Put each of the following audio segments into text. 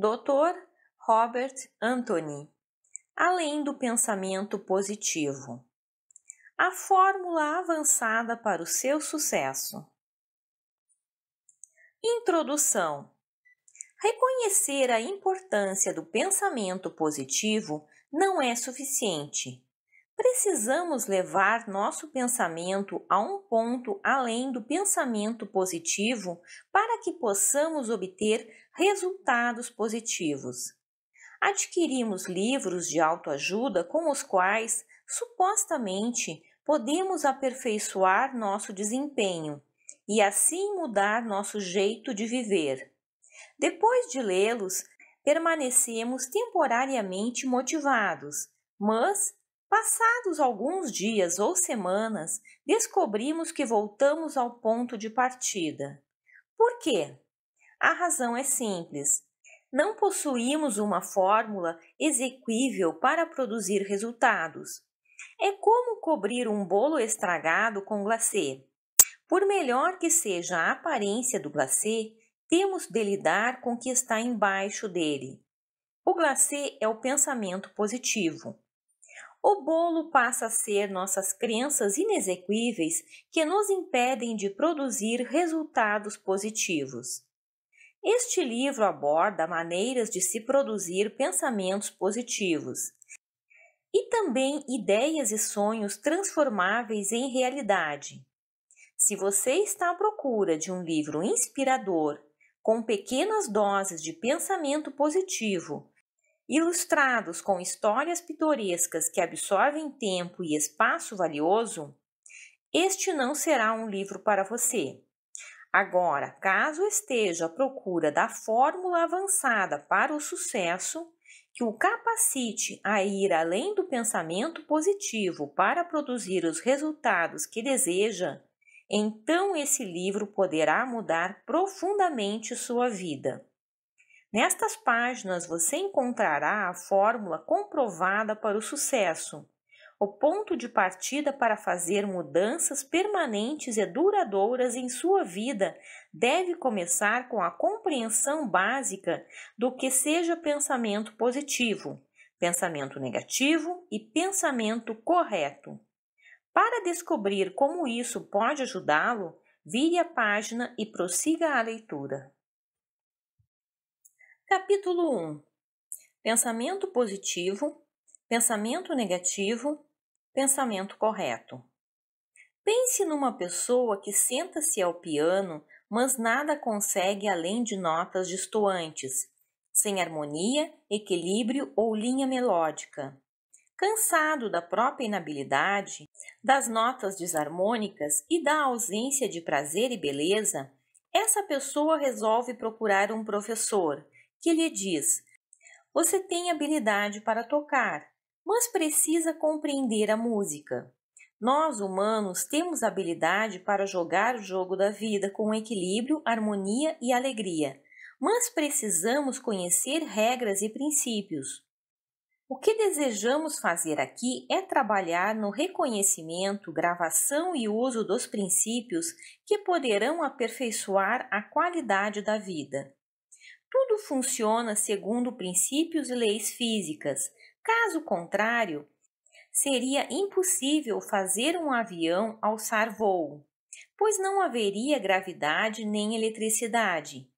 Dr. Robert Anthony, além do pensamento positivo. A fórmula avançada para o seu sucesso. Introdução: Reconhecer a importância do pensamento positivo não é suficiente precisamos levar nosso pensamento a um ponto além do pensamento positivo para que possamos obter resultados positivos. Adquirimos livros de autoajuda com os quais, supostamente, podemos aperfeiçoar nosso desempenho e assim mudar nosso jeito de viver. Depois de lê-los, permanecemos temporariamente motivados, mas Passados alguns dias ou semanas, descobrimos que voltamos ao ponto de partida. Por quê? A razão é simples. Não possuímos uma fórmula exequível para produzir resultados. É como cobrir um bolo estragado com glacê. Por melhor que seja a aparência do glacê, temos de lidar com o que está embaixo dele. O glacê é o pensamento positivo o bolo passa a ser nossas crenças inexequíveis que nos impedem de produzir resultados positivos. Este livro aborda maneiras de se produzir pensamentos positivos e também ideias e sonhos transformáveis em realidade. Se você está à procura de um livro inspirador, com pequenas doses de pensamento positivo, ilustrados com histórias pitorescas que absorvem tempo e espaço valioso, este não será um livro para você. Agora, caso esteja à procura da fórmula avançada para o sucesso, que o capacite a ir além do pensamento positivo para produzir os resultados que deseja, então esse livro poderá mudar profundamente sua vida. Nestas páginas você encontrará a fórmula comprovada para o sucesso, o ponto de partida para fazer mudanças permanentes e duradouras em sua vida deve começar com a compreensão básica do que seja pensamento positivo, pensamento negativo e pensamento correto. Para descobrir como isso pode ajudá-lo, vire a página e prossiga a leitura. Capítulo 1: Pensamento positivo, pensamento negativo, pensamento correto. Pense numa pessoa que senta-se ao piano, mas nada consegue além de notas distoantes, sem harmonia, equilíbrio ou linha melódica. Cansado da própria inabilidade, das notas desarmônicas e da ausência de prazer e beleza, essa pessoa resolve procurar um professor que lhe diz: Você tem habilidade para tocar, mas precisa compreender a música. Nós, humanos, temos habilidade para jogar o jogo da vida com equilíbrio, harmonia e alegria, mas precisamos conhecer regras e princípios. O que desejamos fazer aqui é trabalhar no reconhecimento, gravação e uso dos princípios que poderão aperfeiçoar a qualidade da vida. Tudo funciona segundo princípios e leis físicas. Caso contrário, seria impossível fazer um avião alçar voo, pois não haveria gravidade nem eletricidade.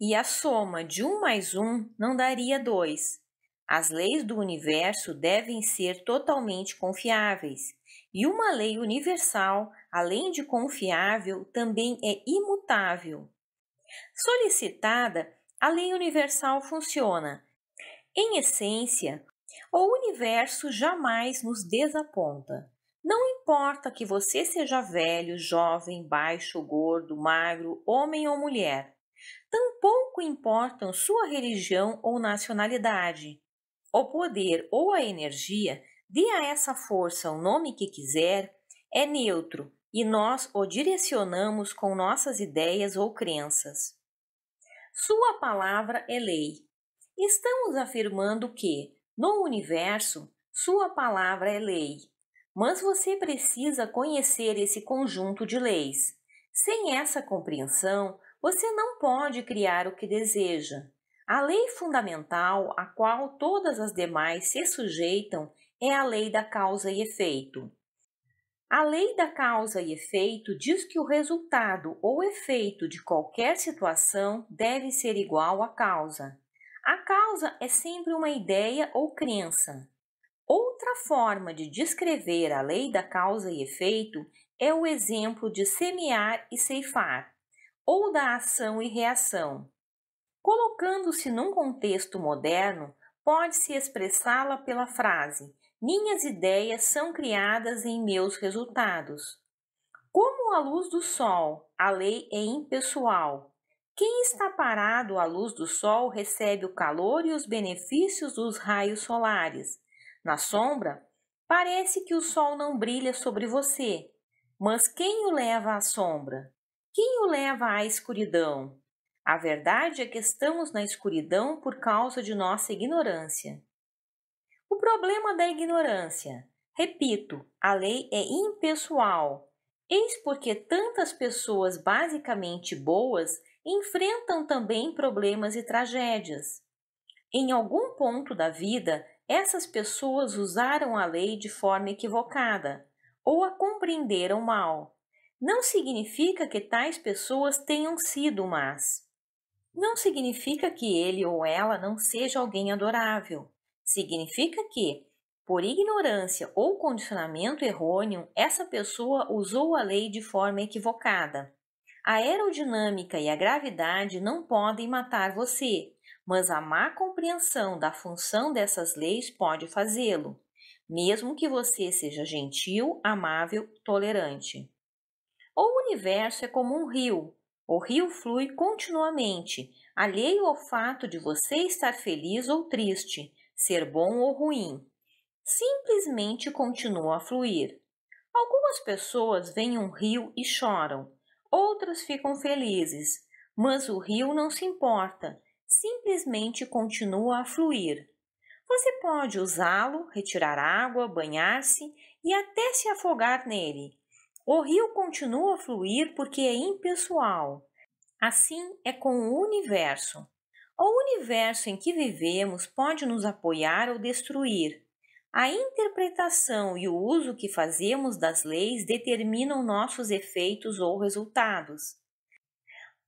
E a soma de um mais um não daria dois. As leis do universo devem ser totalmente confiáveis, e uma lei universal, além de confiável, também é imutável. Solicitada a lei universal funciona. Em essência, o universo jamais nos desaponta. Não importa que você seja velho, jovem, baixo, gordo, magro, homem ou mulher. Tampouco importam sua religião ou nacionalidade. O poder ou a energia, dê a essa força o nome que quiser, é neutro e nós o direcionamos com nossas ideias ou crenças. Sua palavra é lei. Estamos afirmando que, no universo, sua palavra é lei. Mas você precisa conhecer esse conjunto de leis. Sem essa compreensão, você não pode criar o que deseja. A lei fundamental a qual todas as demais se sujeitam é a lei da causa e efeito. A lei da causa e efeito diz que o resultado ou efeito de qualquer situação deve ser igual à causa. A causa é sempre uma ideia ou crença. Outra forma de descrever a lei da causa e efeito é o exemplo de semear e ceifar, ou da ação e reação. Colocando-se num contexto moderno, pode-se expressá-la pela frase: minhas ideias são criadas em meus resultados. Como a luz do sol, a lei é impessoal. Quem está parado à luz do sol recebe o calor e os benefícios dos raios solares. Na sombra, parece que o sol não brilha sobre você, mas quem o leva à sombra? Quem o leva à escuridão? A verdade é que estamos na escuridão por causa de nossa ignorância. O problema da ignorância. Repito, a lei é impessoal. Eis porque tantas pessoas basicamente boas enfrentam também problemas e tragédias. Em algum ponto da vida, essas pessoas usaram a lei de forma equivocada ou a compreenderam mal. Não significa que tais pessoas tenham sido más. Não significa que ele ou ela não seja alguém adorável. Significa que, por ignorância ou condicionamento errôneo, essa pessoa usou a lei de forma equivocada. A aerodinâmica e a gravidade não podem matar você, mas a má compreensão da função dessas leis pode fazê-lo, mesmo que você seja gentil, amável, tolerante. O universo é como um rio. O rio flui continuamente, alheio ao fato de você estar feliz ou triste, ser bom ou ruim, simplesmente continua a fluir. Algumas pessoas veem um rio e choram, outras ficam felizes, mas o rio não se importa, simplesmente continua a fluir. Você pode usá-lo, retirar água, banhar-se e até se afogar nele. O rio continua a fluir porque é impessoal. Assim é com o universo. O universo em que vivemos pode nos apoiar ou destruir. A interpretação e o uso que fazemos das leis determinam nossos efeitos ou resultados.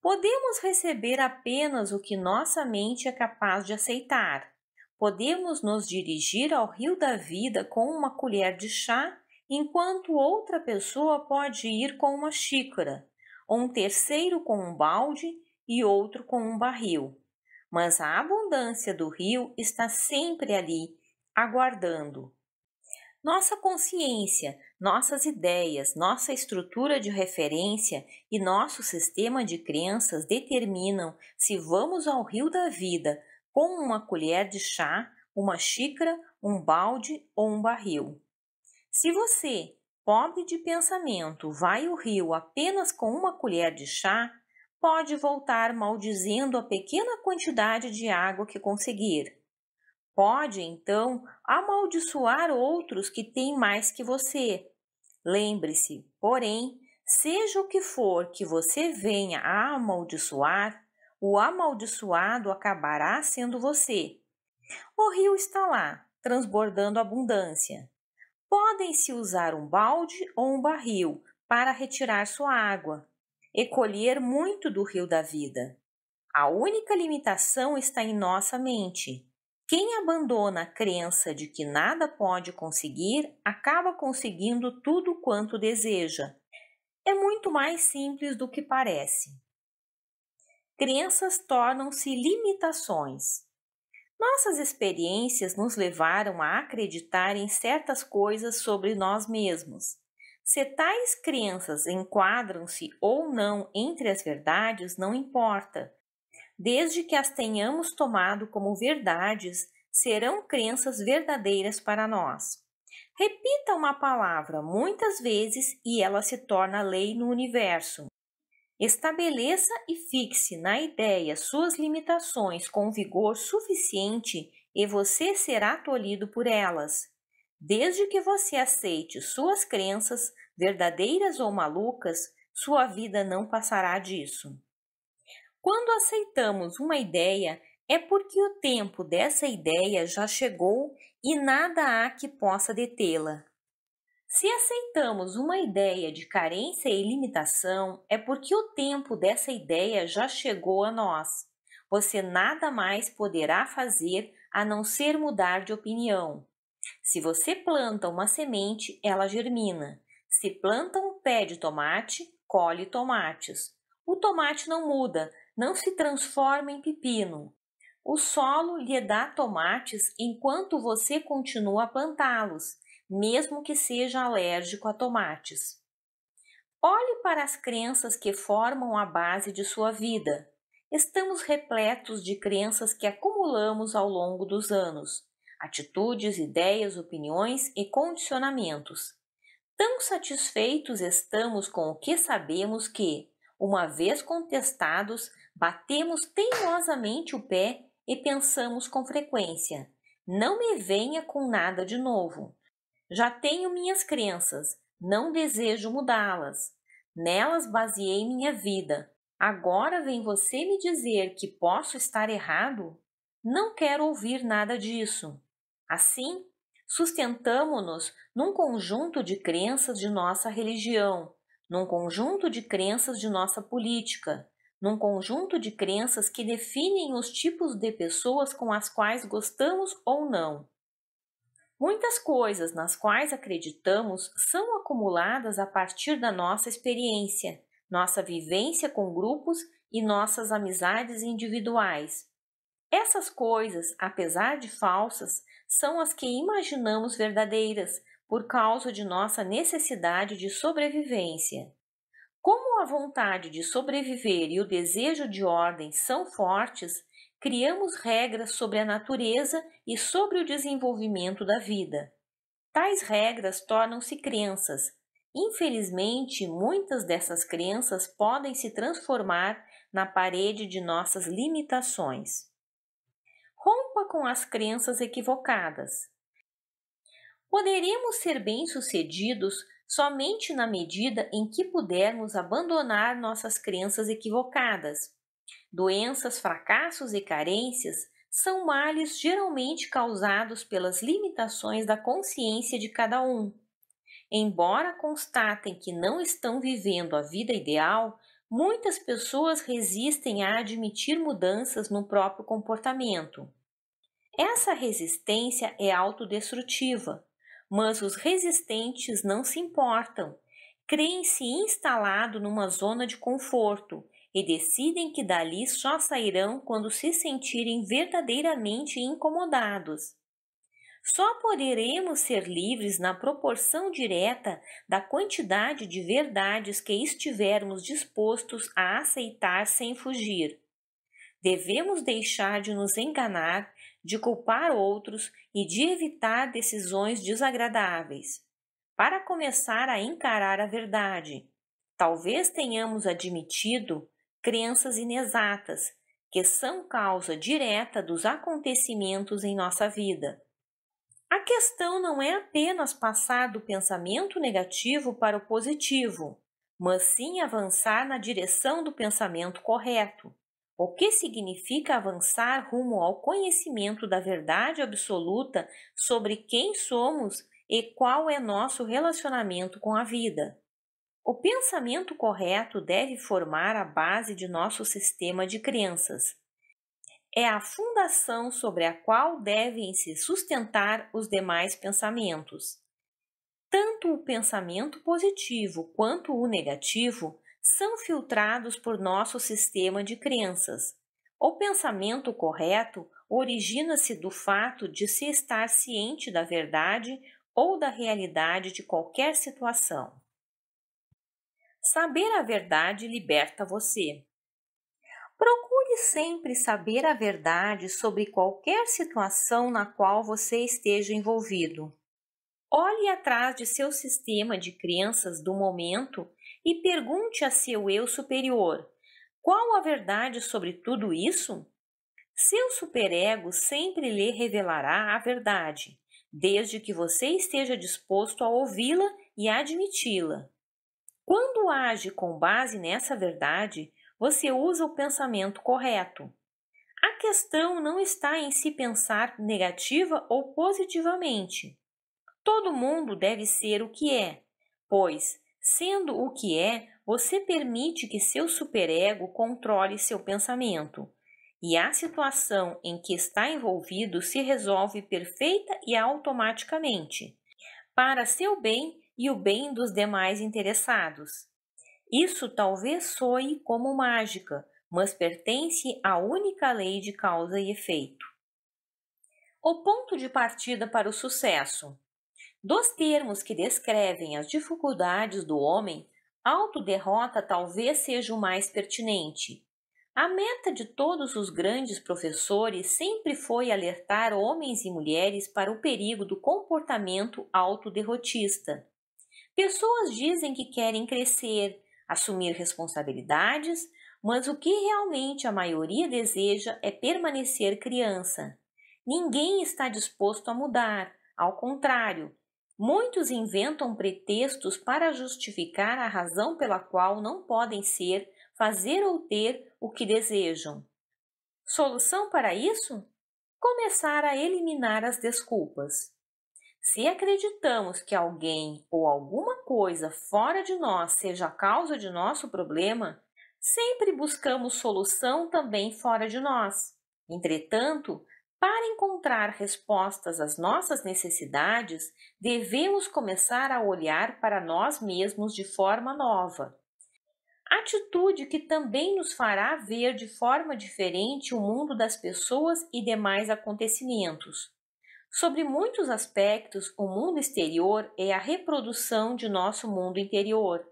Podemos receber apenas o que nossa mente é capaz de aceitar. Podemos nos dirigir ao rio da vida com uma colher de chá, enquanto outra pessoa pode ir com uma xícara, ou um terceiro com um balde e outro com um barril mas a abundância do rio está sempre ali, aguardando. Nossa consciência, nossas ideias, nossa estrutura de referência e nosso sistema de crenças determinam se vamos ao rio da vida com uma colher de chá, uma xícara, um balde ou um barril. Se você, pobre de pensamento, vai ao rio apenas com uma colher de chá, pode voltar maldizendo a pequena quantidade de água que conseguir. Pode, então, amaldiçoar outros que têm mais que você. Lembre-se, porém, seja o que for que você venha a amaldiçoar, o amaldiçoado acabará sendo você. O rio está lá, transbordando abundância. Podem-se usar um balde ou um barril para retirar sua água, e colher muito do rio da vida. A única limitação está em nossa mente. Quem abandona a crença de que nada pode conseguir acaba conseguindo tudo quanto deseja. É muito mais simples do que parece. Crenças tornam-se limitações. Nossas experiências nos levaram a acreditar em certas coisas sobre nós mesmos. Se tais crenças enquadram-se ou não entre as verdades, não importa. Desde que as tenhamos tomado como verdades, serão crenças verdadeiras para nós. Repita uma palavra muitas vezes e ela se torna lei no universo. Estabeleça e fixe na ideia suas limitações com vigor suficiente e você será tolhido por elas. Desde que você aceite suas crenças, verdadeiras ou malucas, sua vida não passará disso. Quando aceitamos uma ideia, é porque o tempo dessa ideia já chegou e nada há que possa detê-la. Se aceitamos uma ideia de carência e limitação, é porque o tempo dessa ideia já chegou a nós. Você nada mais poderá fazer a não ser mudar de opinião. Se você planta uma semente, ela germina. Se planta um pé de tomate, colhe tomates. O tomate não muda, não se transforma em pepino. O solo lhe dá tomates enquanto você continua a plantá-los, mesmo que seja alérgico a tomates. Olhe para as crenças que formam a base de sua vida. Estamos repletos de crenças que acumulamos ao longo dos anos atitudes, ideias, opiniões e condicionamentos. Tão satisfeitos estamos com o que sabemos que, uma vez contestados, batemos teimosamente o pé e pensamos com frequência: não me venha com nada de novo. Já tenho minhas crenças, não desejo mudá-las. Nelas baseei minha vida. Agora vem você me dizer que posso estar errado? Não quero ouvir nada disso. Assim, sustentamo-nos num conjunto de crenças de nossa religião, num conjunto de crenças de nossa política, num conjunto de crenças que definem os tipos de pessoas com as quais gostamos ou não. Muitas coisas nas quais acreditamos são acumuladas a partir da nossa experiência, nossa vivência com grupos e nossas amizades individuais. Essas coisas, apesar de falsas, são as que imaginamos verdadeiras por causa de nossa necessidade de sobrevivência. Como a vontade de sobreviver e o desejo de ordem são fortes, criamos regras sobre a natureza e sobre o desenvolvimento da vida. Tais regras tornam-se crenças. Infelizmente, muitas dessas crenças podem se transformar na parede de nossas limitações. Rompa com as crenças equivocadas. Poderemos ser bem-sucedidos somente na medida em que pudermos abandonar nossas crenças equivocadas. Doenças, fracassos e carências são males geralmente causados pelas limitações da consciência de cada um. Embora constatem que não estão vivendo a vida ideal, muitas pessoas resistem a admitir mudanças no próprio comportamento. Essa resistência é autodestrutiva, mas os resistentes não se importam, creem-se instalado numa zona de conforto e decidem que dali só sairão quando se sentirem verdadeiramente incomodados. Só poderemos ser livres na proporção direta da quantidade de verdades que estivermos dispostos a aceitar sem fugir. Devemos deixar de nos enganar, de culpar outros e de evitar decisões desagradáveis. Para começar a encarar a verdade, talvez tenhamos admitido crenças inexatas, que são causa direta dos acontecimentos em nossa vida. A questão não é apenas passar do pensamento negativo para o positivo, mas sim avançar na direção do pensamento correto, o que significa avançar rumo ao conhecimento da verdade absoluta sobre quem somos e qual é nosso relacionamento com a vida. O pensamento correto deve formar a base de nosso sistema de crenças é a fundação sobre a qual devem se sustentar os demais pensamentos. Tanto o pensamento positivo quanto o negativo são filtrados por nosso sistema de crenças. O pensamento correto origina-se do fato de se estar ciente da verdade ou da realidade de qualquer situação. Saber a verdade liberta você. Procure sempre saber a verdade sobre qualquer situação na qual você esteja envolvido. Olhe atrás de seu sistema de crenças do momento e pergunte a seu eu superior: qual a verdade sobre tudo isso? Seu superego sempre lhe revelará a verdade, desde que você esteja disposto a ouvi-la e admiti-la. Quando age com base nessa verdade, você usa o pensamento correto. A questão não está em se pensar negativa ou positivamente. Todo mundo deve ser o que é, pois, sendo o que é, você permite que seu superego controle seu pensamento, e a situação em que está envolvido se resolve perfeita e automaticamente, para seu bem e o bem dos demais interessados. Isso talvez soe como mágica, mas pertence à única lei de causa e efeito. O ponto de partida para o sucesso. Dos termos que descrevem as dificuldades do homem, autoderrota talvez seja o mais pertinente. A meta de todos os grandes professores sempre foi alertar homens e mulheres para o perigo do comportamento autoderrotista. Pessoas dizem que querem crescer, assumir responsabilidades, mas o que realmente a maioria deseja é permanecer criança. Ninguém está disposto a mudar, ao contrário, muitos inventam pretextos para justificar a razão pela qual não podem ser, fazer ou ter o que desejam. Solução para isso? Começar a eliminar as desculpas. Se acreditamos que alguém ou alguma coisa fora de nós seja a causa de nosso problema, sempre buscamos solução também fora de nós. Entretanto, para encontrar respostas às nossas necessidades, devemos começar a olhar para nós mesmos de forma nova. Atitude que também nos fará ver de forma diferente o mundo das pessoas e demais acontecimentos. Sobre muitos aspectos, o mundo exterior é a reprodução de nosso mundo interior.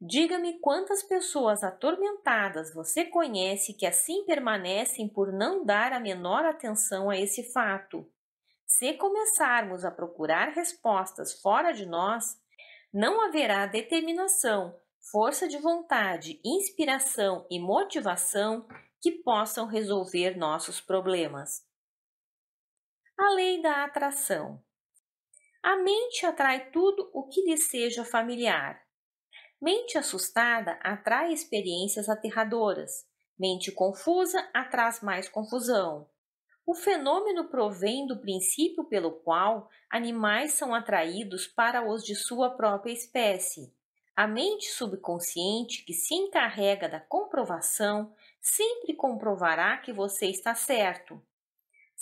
Diga-me quantas pessoas atormentadas você conhece que assim permanecem por não dar a menor atenção a esse fato. Se começarmos a procurar respostas fora de nós, não haverá determinação, força de vontade, inspiração e motivação que possam resolver nossos problemas a lei da atração. A mente atrai tudo o que lhe seja familiar. Mente assustada atrai experiências aterradoras. Mente confusa atraz mais confusão. O fenômeno provém do princípio pelo qual animais são atraídos para os de sua própria espécie. A mente subconsciente que se encarrega da comprovação sempre comprovará que você está certo.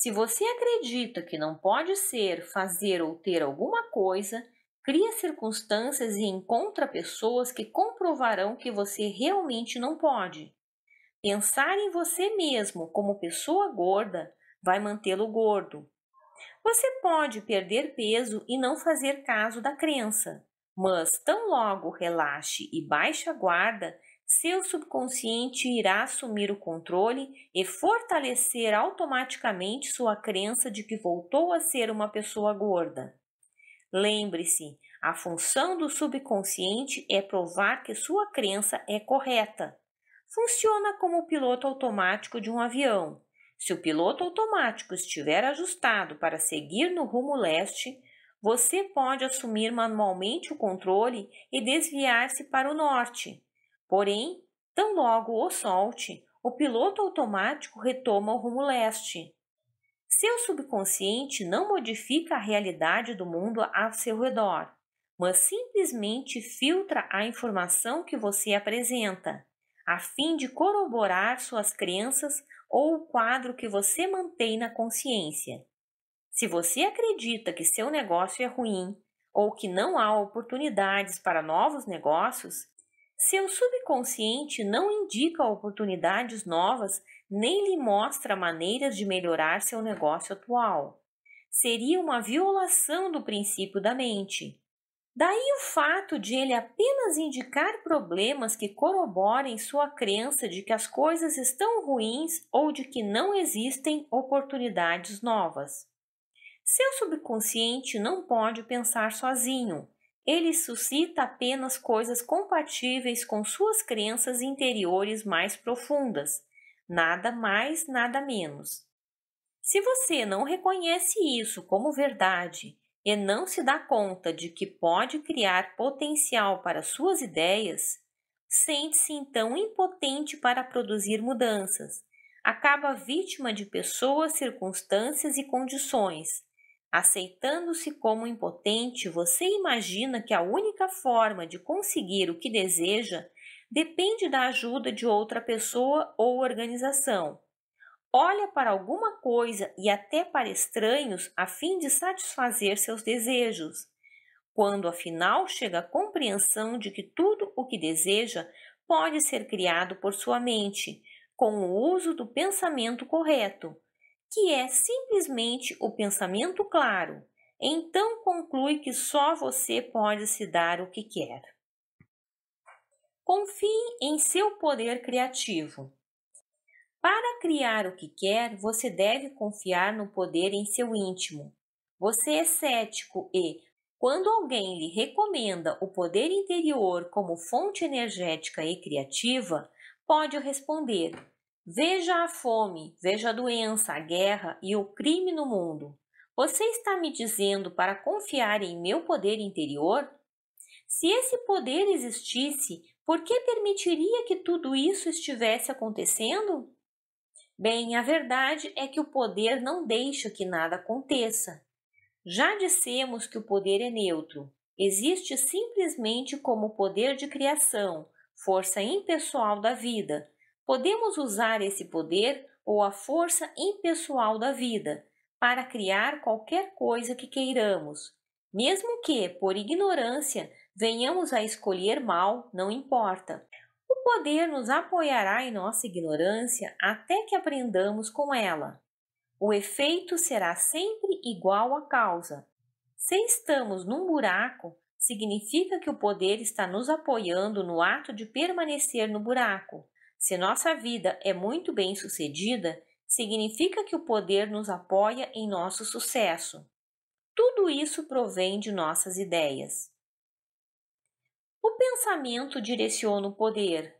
Se você acredita que não pode ser, fazer ou ter alguma coisa, cria circunstâncias e encontra pessoas que comprovarão que você realmente não pode. Pensar em você mesmo como pessoa gorda vai mantê-lo gordo. Você pode perder peso e não fazer caso da crença, mas tão logo relaxe e baixe a guarda, seu subconsciente irá assumir o controle e fortalecer automaticamente sua crença de que voltou a ser uma pessoa gorda. Lembre-se, a função do subconsciente é provar que sua crença é correta. Funciona como o piloto automático de um avião. Se o piloto automático estiver ajustado para seguir no rumo leste, você pode assumir manualmente o controle e desviar-se para o norte. Porém, tão logo o solte, o piloto automático retoma o rumo leste. Seu subconsciente não modifica a realidade do mundo a seu redor, mas simplesmente filtra a informação que você apresenta, a fim de corroborar suas crenças ou o quadro que você mantém na consciência. Se você acredita que seu negócio é ruim ou que não há oportunidades para novos negócios, seu subconsciente não indica oportunidades novas nem lhe mostra maneiras de melhorar seu negócio atual. Seria uma violação do princípio da mente. Daí o fato de ele apenas indicar problemas que corroborem sua crença de que as coisas estão ruins ou de que não existem oportunidades novas. Seu subconsciente não pode pensar sozinho ele suscita apenas coisas compatíveis com suas crenças interiores mais profundas, nada mais, nada menos. Se você não reconhece isso como verdade e não se dá conta de que pode criar potencial para suas ideias, sente-se então impotente para produzir mudanças. Acaba vítima de pessoas, circunstâncias e condições Aceitando-se como impotente, você imagina que a única forma de conseguir o que deseja depende da ajuda de outra pessoa ou organização. Olha para alguma coisa e até para estranhos a fim de satisfazer seus desejos. Quando afinal chega a compreensão de que tudo o que deseja pode ser criado por sua mente, com o uso do pensamento correto, que é simplesmente o pensamento claro. Então conclui que só você pode se dar o que quer. Confie em seu poder criativo. Para criar o que quer, você deve confiar no poder em seu íntimo. Você é cético e, quando alguém lhe recomenda o poder interior como fonte energética e criativa, pode responder: Veja a fome, veja a doença, a guerra e o crime no mundo. Você está me dizendo para confiar em meu poder interior? Se esse poder existisse, por que permitiria que tudo isso estivesse acontecendo? Bem, a verdade é que o poder não deixa que nada aconteça. Já dissemos que o poder é neutro. Existe simplesmente como poder de criação, força impessoal da vida, Podemos usar esse poder ou a força impessoal da vida para criar qualquer coisa que queiramos. Mesmo que, por ignorância, venhamos a escolher mal, não importa. O poder nos apoiará em nossa ignorância até que aprendamos com ela. O efeito será sempre igual à causa. Se estamos num buraco, significa que o poder está nos apoiando no ato de permanecer no buraco. Se nossa vida é muito bem sucedida, significa que o poder nos apoia em nosso sucesso. Tudo isso provém de nossas ideias. O pensamento direciona o poder.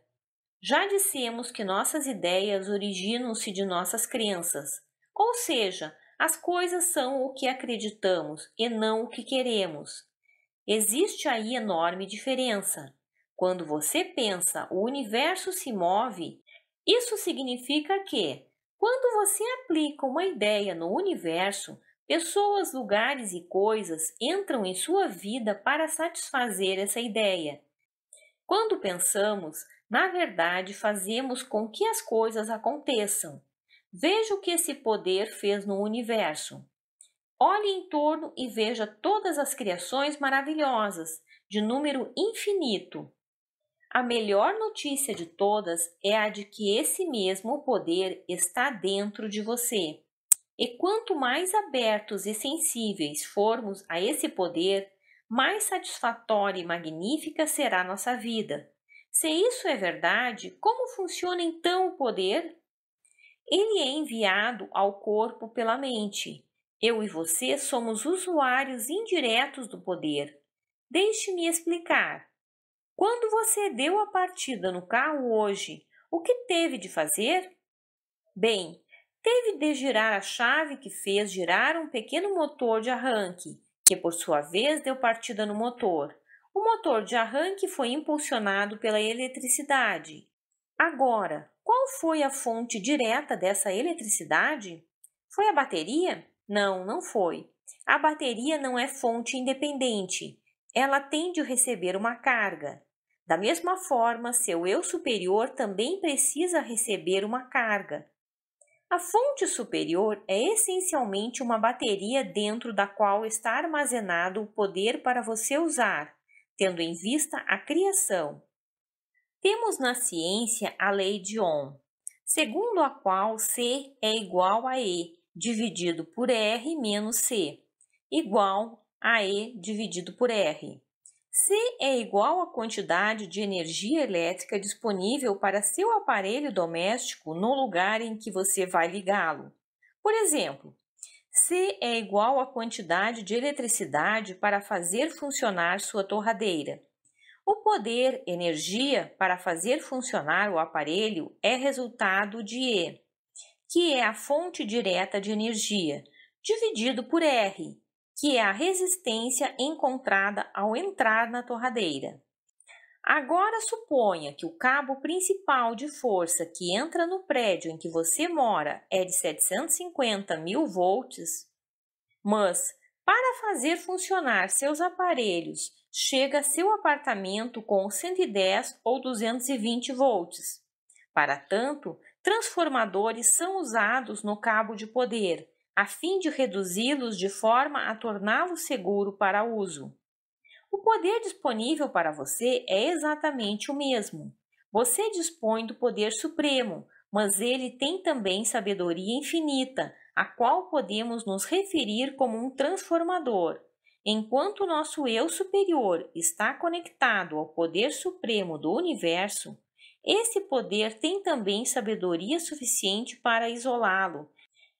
Já dissemos que nossas ideias originam-se de nossas crenças, ou seja, as coisas são o que acreditamos e não o que queremos. Existe aí enorme diferença. Quando você pensa o universo se move, isso significa que, quando você aplica uma ideia no universo, pessoas, lugares e coisas entram em sua vida para satisfazer essa ideia. Quando pensamos, na verdade, fazemos com que as coisas aconteçam. Veja o que esse poder fez no universo. Olhe em torno e veja todas as criações maravilhosas, de número infinito. A melhor notícia de todas é a de que esse mesmo poder está dentro de você. E quanto mais abertos e sensíveis formos a esse poder, mais satisfatória e magnífica será nossa vida. Se isso é verdade, como funciona então o poder? Ele é enviado ao corpo pela mente. Eu e você somos usuários indiretos do poder. Deixe-me explicar. Quando você deu a partida no carro hoje, o que teve de fazer? Bem, teve de girar a chave que fez girar um pequeno motor de arranque, que por sua vez deu partida no motor. O motor de arranque foi impulsionado pela eletricidade. Agora, qual foi a fonte direta dessa eletricidade? Foi a bateria? Não, não foi. A bateria não é fonte independente ela tende a receber uma carga. Da mesma forma, seu eu superior também precisa receber uma carga. A fonte superior é essencialmente uma bateria dentro da qual está armazenado o poder para você usar, tendo em vista a criação. Temos na ciência a lei de Ohm, segundo a qual C é igual a E dividido por R menos C, igual AE dividido por R. C é igual à quantidade de energia elétrica disponível para seu aparelho doméstico no lugar em que você vai ligá-lo. Por exemplo, C é igual à quantidade de eletricidade para fazer funcionar sua torradeira. O poder, energia, para fazer funcionar o aparelho é resultado de E, que é a fonte direta de energia, dividido por R, que é a resistência encontrada ao entrar na torradeira. Agora suponha que o cabo principal de força que entra no prédio em que você mora é de 750 mil volts, mas para fazer funcionar seus aparelhos chega a seu apartamento com 110 ou 220 volts. Para tanto, transformadores são usados no cabo de poder a fim de reduzi-los de forma a torná-los seguro para uso. O poder disponível para você é exatamente o mesmo. Você dispõe do poder supremo, mas ele tem também sabedoria infinita, a qual podemos nos referir como um transformador. Enquanto nosso eu superior está conectado ao poder supremo do universo, esse poder tem também sabedoria suficiente para isolá-lo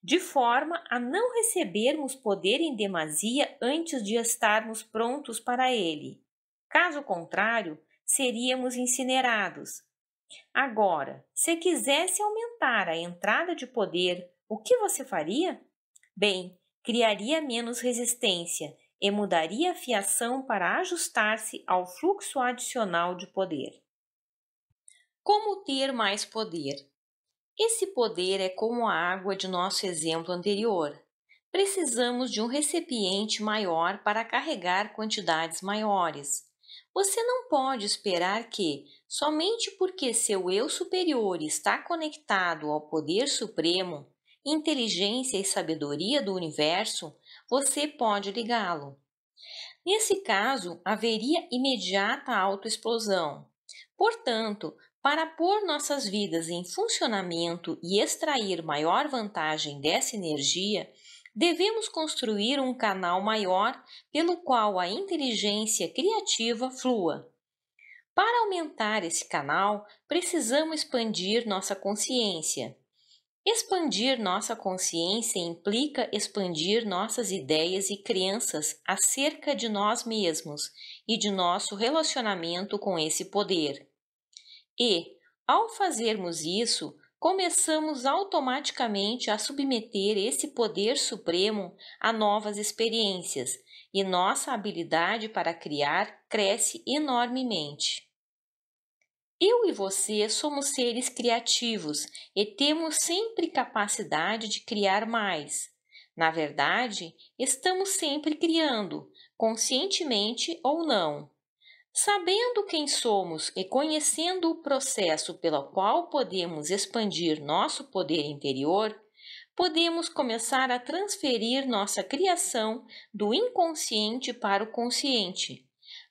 de forma a não recebermos poder em demasia antes de estarmos prontos para ele. Caso contrário, seríamos incinerados. Agora, se quisesse aumentar a entrada de poder, o que você faria? Bem, criaria menos resistência e mudaria a fiação para ajustar-se ao fluxo adicional de poder. Como ter mais poder? Esse poder é como a água de nosso exemplo anterior. Precisamos de um recipiente maior para carregar quantidades maiores. Você não pode esperar que, somente porque seu eu superior está conectado ao poder supremo, inteligência e sabedoria do universo, você pode ligá-lo. Nesse caso, haveria imediata autoexplosão. Portanto, para pôr nossas vidas em funcionamento e extrair maior vantagem dessa energia, devemos construir um canal maior pelo qual a inteligência criativa flua. Para aumentar esse canal, precisamos expandir nossa consciência. Expandir nossa consciência implica expandir nossas ideias e crenças acerca de nós mesmos e de nosso relacionamento com esse poder. E, ao fazermos isso, começamos automaticamente a submeter esse poder supremo a novas experiências e nossa habilidade para criar cresce enormemente. Eu e você somos seres criativos e temos sempre capacidade de criar mais. Na verdade, estamos sempre criando, conscientemente ou não. Sabendo quem somos e conhecendo o processo pelo qual podemos expandir nosso poder interior, podemos começar a transferir nossa criação do inconsciente para o consciente.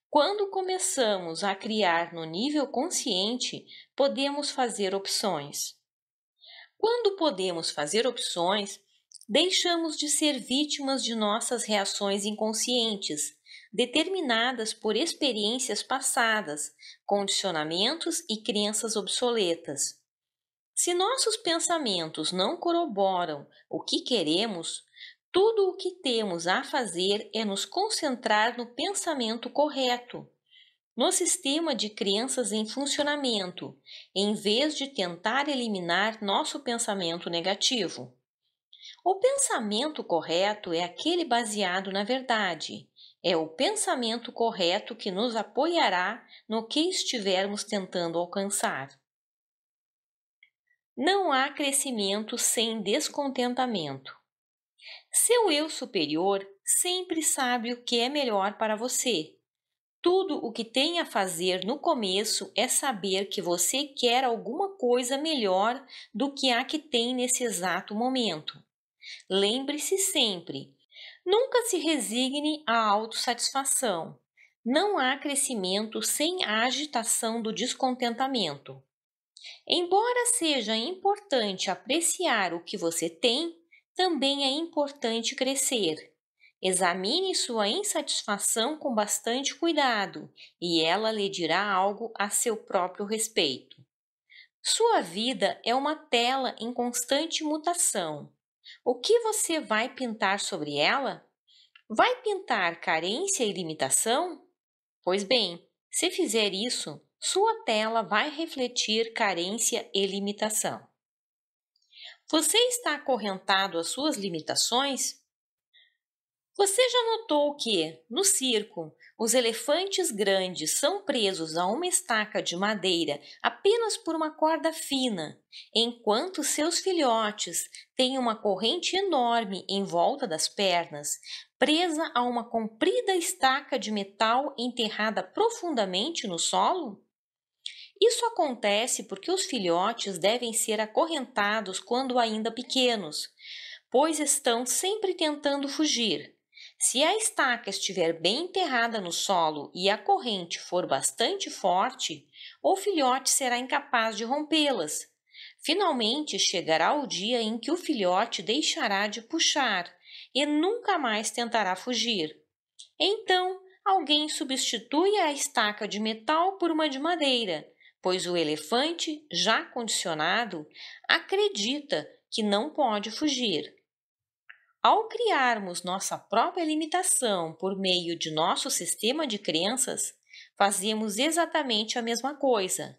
Quando começamos a criar no nível consciente, podemos fazer opções. Quando podemos fazer opções, deixamos de ser vítimas de nossas reações inconscientes determinadas por experiências passadas, condicionamentos e crenças obsoletas. Se nossos pensamentos não corroboram o que queremos, tudo o que temos a fazer é nos concentrar no pensamento correto, no sistema de crenças em funcionamento, em vez de tentar eliminar nosso pensamento negativo. O pensamento correto é aquele baseado na verdade, é o pensamento correto que nos apoiará no que estivermos tentando alcançar. Não há crescimento sem descontentamento. Seu eu superior sempre sabe o que é melhor para você. Tudo o que tem a fazer no começo é saber que você quer alguma coisa melhor do que a que tem nesse exato momento. Lembre-se sempre: Nunca se resigne à autossatisfação. Não há crescimento sem a agitação do descontentamento. Embora seja importante apreciar o que você tem, também é importante crescer. Examine sua insatisfação com bastante cuidado e ela lhe dirá algo a seu próprio respeito. Sua vida é uma tela em constante mutação. O que você vai pintar sobre ela? Vai pintar carência e limitação? Pois bem, se fizer isso, sua tela vai refletir carência e limitação. Você está acorrentado às suas limitações? Você já notou que, no circo, os elefantes grandes são presos a uma estaca de madeira apenas por uma corda fina, enquanto seus filhotes têm uma corrente enorme em volta das pernas, presa a uma comprida estaca de metal enterrada profundamente no solo? Isso acontece porque os filhotes devem ser acorrentados quando ainda pequenos, pois estão sempre tentando fugir se a estaca estiver bem enterrada no solo e a corrente for bastante forte, o filhote será incapaz de rompê-las. Finalmente chegará o dia em que o filhote deixará de puxar e nunca mais tentará fugir. Então, alguém substitui a estaca de metal por uma de madeira, pois o elefante, já condicionado, acredita que não pode fugir. Ao criarmos nossa própria limitação por meio de nosso sistema de crenças, fazemos exatamente a mesma coisa.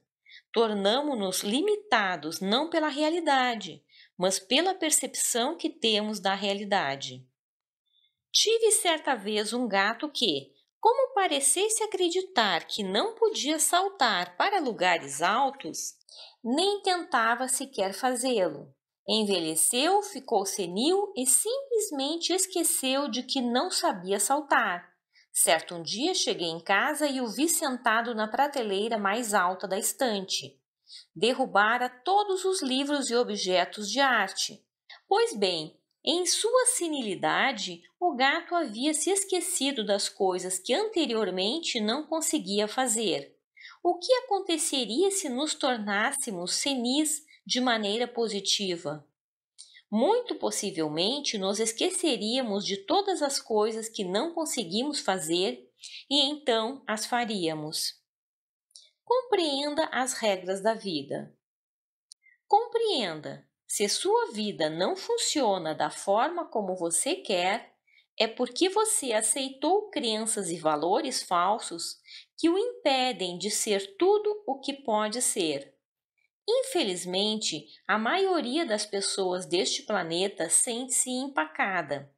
Tornamos-nos limitados não pela realidade, mas pela percepção que temos da realidade. Tive certa vez um gato que, como parecesse acreditar que não podia saltar para lugares altos, nem tentava sequer fazê-lo. Envelheceu, ficou senil e simplesmente esqueceu de que não sabia saltar. Certo um dia cheguei em casa e o vi sentado na prateleira mais alta da estante. Derrubara todos os livros e objetos de arte. Pois bem, em sua senilidade, o gato havia se esquecido das coisas que anteriormente não conseguia fazer. O que aconteceria se nos tornássemos senis de maneira positiva. Muito possivelmente nos esqueceríamos de todas as coisas que não conseguimos fazer e então as faríamos. Compreenda as regras da vida. Compreenda: se sua vida não funciona da forma como você quer, é porque você aceitou crenças e valores falsos que o impedem de ser tudo o que pode ser. Infelizmente, a maioria das pessoas deste planeta sente-se empacada.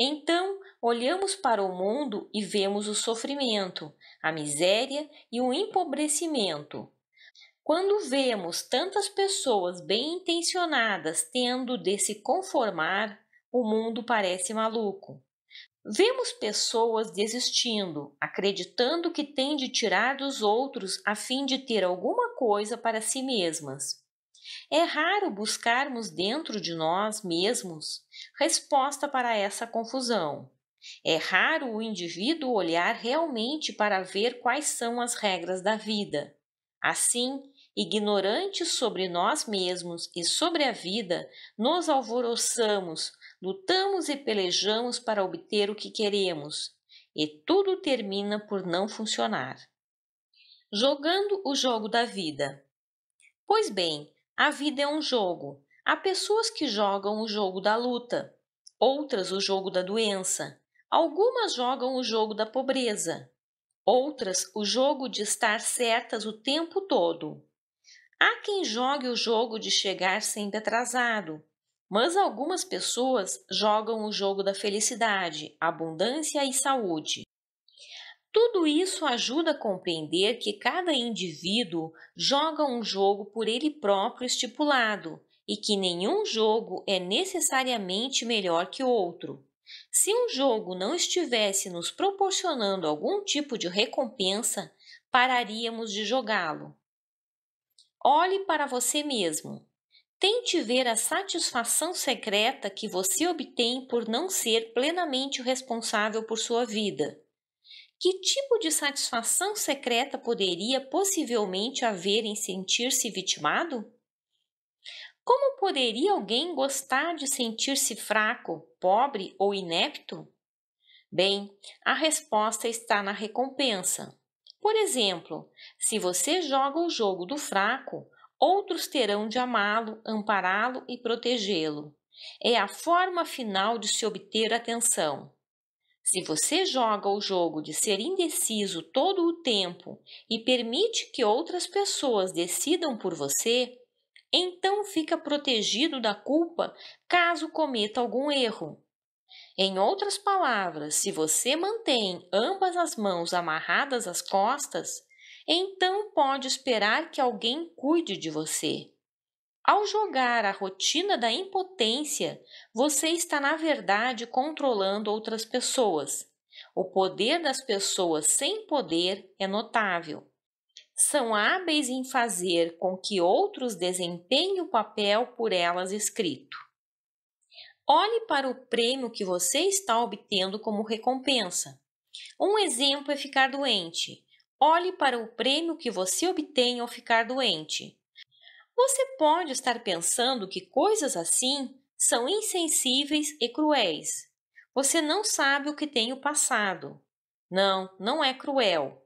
Então, olhamos para o mundo e vemos o sofrimento, a miséria e o empobrecimento. Quando vemos tantas pessoas bem intencionadas tendo de se conformar, o mundo parece maluco. Vemos pessoas desistindo, acreditando que têm de tirar dos outros a fim de ter alguma coisa para si mesmas. É raro buscarmos dentro de nós mesmos resposta para essa confusão. É raro o indivíduo olhar realmente para ver quais são as regras da vida. Assim, ignorantes sobre nós mesmos e sobre a vida, nos alvoroçamos, Lutamos e pelejamos para obter o que queremos, e tudo termina por não funcionar. Jogando o jogo da vida. Pois bem, a vida é um jogo. Há pessoas que jogam o jogo da luta, outras o jogo da doença, algumas jogam o jogo da pobreza, outras o jogo de estar certas o tempo todo. Há quem jogue o jogo de chegar sempre atrasado, mas algumas pessoas jogam o jogo da felicidade, abundância e saúde. Tudo isso ajuda a compreender que cada indivíduo joga um jogo por ele próprio estipulado e que nenhum jogo é necessariamente melhor que outro. Se um jogo não estivesse nos proporcionando algum tipo de recompensa, pararíamos de jogá-lo. Olhe para você mesmo. Tente ver a satisfação secreta que você obtém por não ser plenamente o responsável por sua vida. Que tipo de satisfação secreta poderia possivelmente haver em sentir-se vitimado? Como poderia alguém gostar de sentir-se fraco, pobre ou inepto? Bem, a resposta está na recompensa. Por exemplo, se você joga o jogo do fraco, outros terão de amá-lo, ampará-lo e protegê-lo. É a forma final de se obter atenção. Se você joga o jogo de ser indeciso todo o tempo e permite que outras pessoas decidam por você, então fica protegido da culpa caso cometa algum erro. Em outras palavras, se você mantém ambas as mãos amarradas às costas, então pode esperar que alguém cuide de você. Ao jogar a rotina da impotência, você está, na verdade, controlando outras pessoas. O poder das pessoas sem poder é notável. São hábeis em fazer com que outros desempenhem o papel por elas escrito. Olhe para o prêmio que você está obtendo como recompensa. Um exemplo é ficar doente. Olhe para o prêmio que você obtém ao ficar doente. Você pode estar pensando que coisas assim são insensíveis e cruéis. Você não sabe o que tem o passado. Não, não é cruel.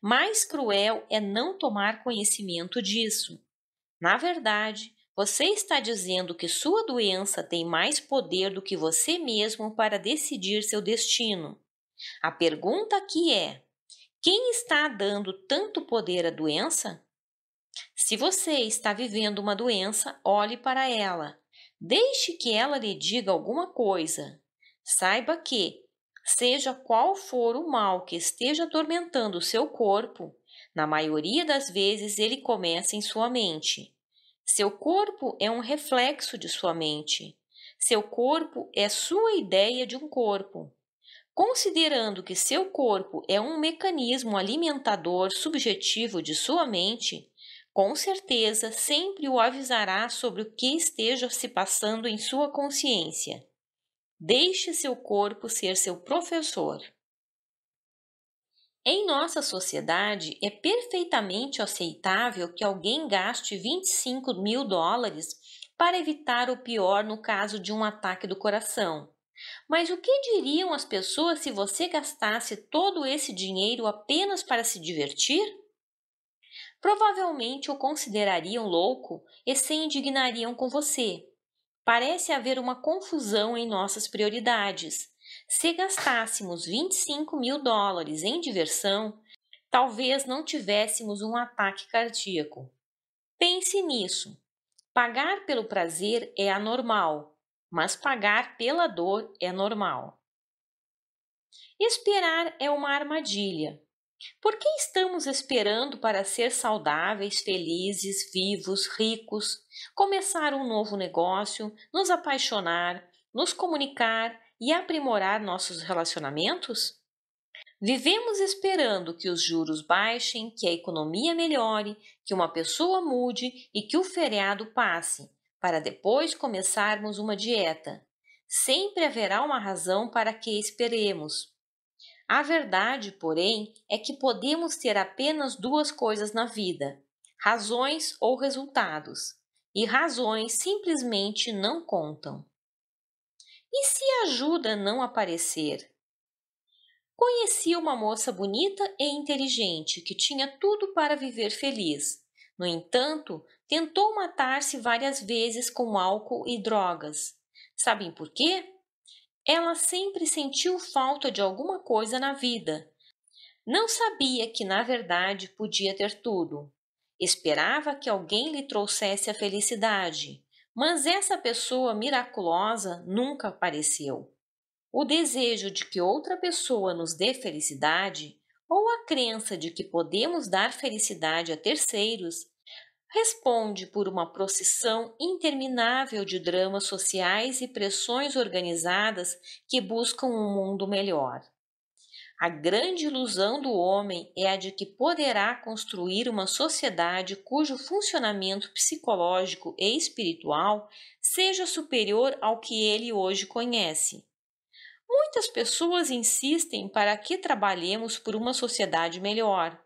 Mais cruel é não tomar conhecimento disso. Na verdade, você está dizendo que sua doença tem mais poder do que você mesmo para decidir seu destino. A pergunta aqui é: quem está dando tanto poder à doença? Se você está vivendo uma doença, olhe para ela. Deixe que ela lhe diga alguma coisa. Saiba que, seja qual for o mal que esteja atormentando o seu corpo, na maioria das vezes ele começa em sua mente. Seu corpo é um reflexo de sua mente. Seu corpo é sua ideia de um corpo. Considerando que seu corpo é um mecanismo alimentador subjetivo de sua mente, com certeza sempre o avisará sobre o que esteja se passando em sua consciência. Deixe seu corpo ser seu professor. Em nossa sociedade, é perfeitamente aceitável que alguém gaste 25 mil dólares para evitar o pior no caso de um ataque do coração mas o que diriam as pessoas se você gastasse todo esse dinheiro apenas para se divertir? Provavelmente o considerariam louco e se indignariam com você. Parece haver uma confusão em nossas prioridades. Se gastássemos 25 mil dólares em diversão, talvez não tivéssemos um ataque cardíaco. Pense nisso. Pagar pelo prazer é anormal, mas pagar pela dor é normal. Esperar é uma armadilha. Por que estamos esperando para ser saudáveis, felizes, vivos, ricos, começar um novo negócio, nos apaixonar, nos comunicar e aprimorar nossos relacionamentos? Vivemos esperando que os juros baixem, que a economia melhore, que uma pessoa mude e que o feriado passe, para depois começarmos uma dieta. Sempre haverá uma razão para que esperemos. A verdade, porém, é que podemos ter apenas duas coisas na vida: razões ou resultados. E razões simplesmente não contam. E se a ajuda não aparecer? Conheci uma moça bonita e inteligente que tinha tudo para viver feliz. No entanto, Tentou matar-se várias vezes com álcool e drogas. Sabem por quê? Ela sempre sentiu falta de alguma coisa na vida. Não sabia que, na verdade, podia ter tudo. Esperava que alguém lhe trouxesse a felicidade, mas essa pessoa miraculosa nunca apareceu. O desejo de que outra pessoa nos dê felicidade, ou a crença de que podemos dar felicidade a terceiros, responde por uma procissão interminável de dramas sociais e pressões organizadas que buscam um mundo melhor. A grande ilusão do homem é a de que poderá construir uma sociedade cujo funcionamento psicológico e espiritual seja superior ao que ele hoje conhece. Muitas pessoas insistem para que trabalhemos por uma sociedade melhor.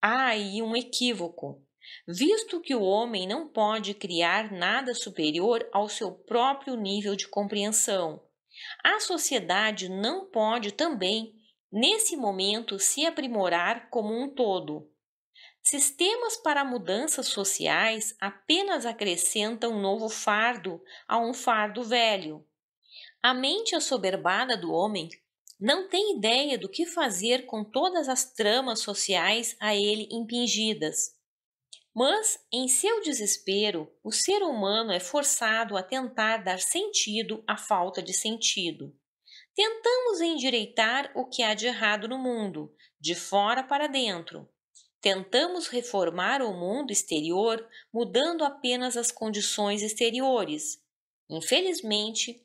Há aí um equívoco visto que o homem não pode criar nada superior ao seu próprio nível de compreensão. A sociedade não pode também, nesse momento, se aprimorar como um todo. Sistemas para mudanças sociais apenas acrescentam um novo fardo a um fardo velho. A mente assoberbada do homem não tem ideia do que fazer com todas as tramas sociais a ele impingidas. Mas, em seu desespero, o ser humano é forçado a tentar dar sentido à falta de sentido. Tentamos endireitar o que há de errado no mundo, de fora para dentro. Tentamos reformar o mundo exterior mudando apenas as condições exteriores. Infelizmente,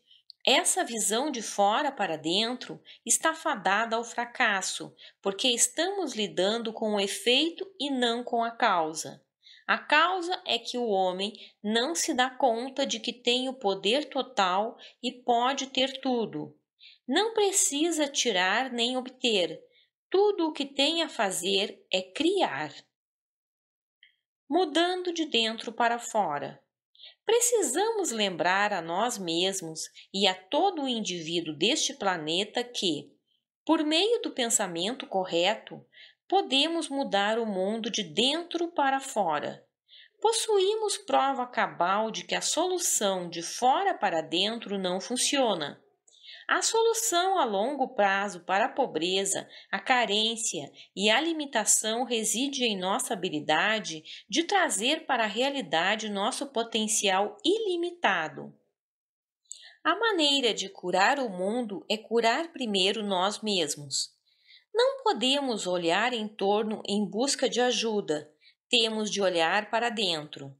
essa visão de fora para dentro está fadada ao fracasso, porque estamos lidando com o efeito e não com a causa. A causa é que o homem não se dá conta de que tem o poder total e pode ter tudo. Não precisa tirar nem obter. Tudo o que tem a fazer é criar. Mudando de dentro para fora. Precisamos lembrar a nós mesmos e a todo o indivíduo deste planeta que, por meio do pensamento correto, Podemos mudar o mundo de dentro para fora. Possuímos prova cabal de que a solução de fora para dentro não funciona. A solução a longo prazo para a pobreza, a carência e a limitação reside em nossa habilidade de trazer para a realidade nosso potencial ilimitado. A maneira de curar o mundo é curar primeiro nós mesmos. Não podemos olhar em torno em busca de ajuda, temos de olhar para dentro.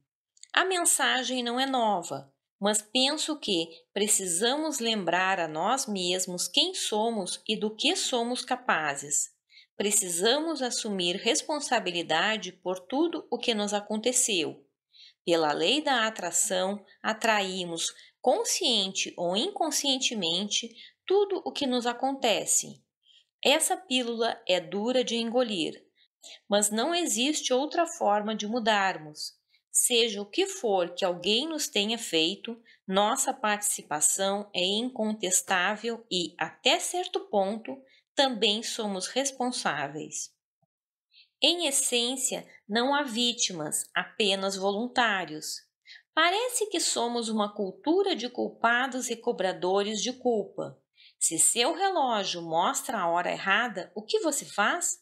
A mensagem não é nova, mas penso que precisamos lembrar a nós mesmos quem somos e do que somos capazes. Precisamos assumir responsabilidade por tudo o que nos aconteceu. Pela lei da atração, atraímos, consciente ou inconscientemente, tudo o que nos acontece. Essa pílula é dura de engolir, mas não existe outra forma de mudarmos. Seja o que for que alguém nos tenha feito, nossa participação é incontestável e, até certo ponto, também somos responsáveis. Em essência, não há vítimas, apenas voluntários. Parece que somos uma cultura de culpados e cobradores de culpa. Se seu relógio mostra a hora errada, o que você faz?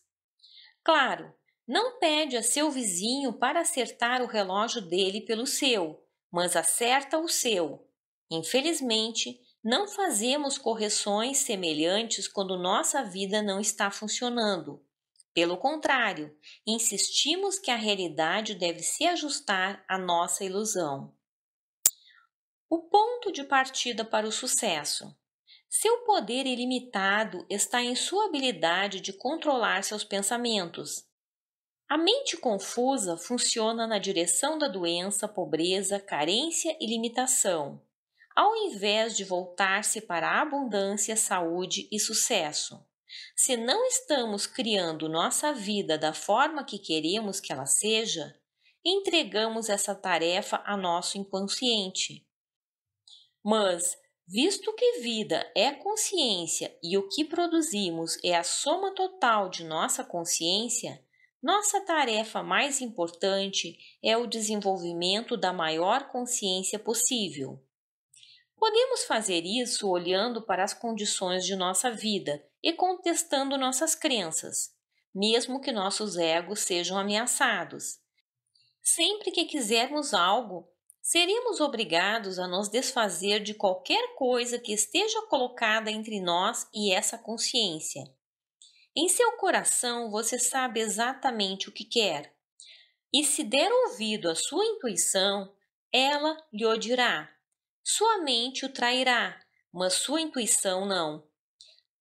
Claro, não pede a seu vizinho para acertar o relógio dele pelo seu, mas acerta o seu. Infelizmente, não fazemos correções semelhantes quando nossa vida não está funcionando. Pelo contrário, insistimos que a realidade deve se ajustar à nossa ilusão. O ponto de partida para o sucesso. Seu poder ilimitado está em sua habilidade de controlar seus pensamentos. A mente confusa funciona na direção da doença, pobreza, carência e limitação, ao invés de voltar-se para a abundância, saúde e sucesso. Se não estamos criando nossa vida da forma que queremos que ela seja, entregamos essa tarefa a nosso inconsciente. Mas, Visto que vida é consciência e o que produzimos é a soma total de nossa consciência, nossa tarefa mais importante é o desenvolvimento da maior consciência possível. Podemos fazer isso olhando para as condições de nossa vida e contestando nossas crenças, mesmo que nossos egos sejam ameaçados. Sempre que quisermos algo, seríamos obrigados a nos desfazer de qualquer coisa que esteja colocada entre nós e essa consciência. Em seu coração, você sabe exatamente o que quer, e se der ouvido à sua intuição, ela lhe dirá. Sua mente o trairá, mas sua intuição não.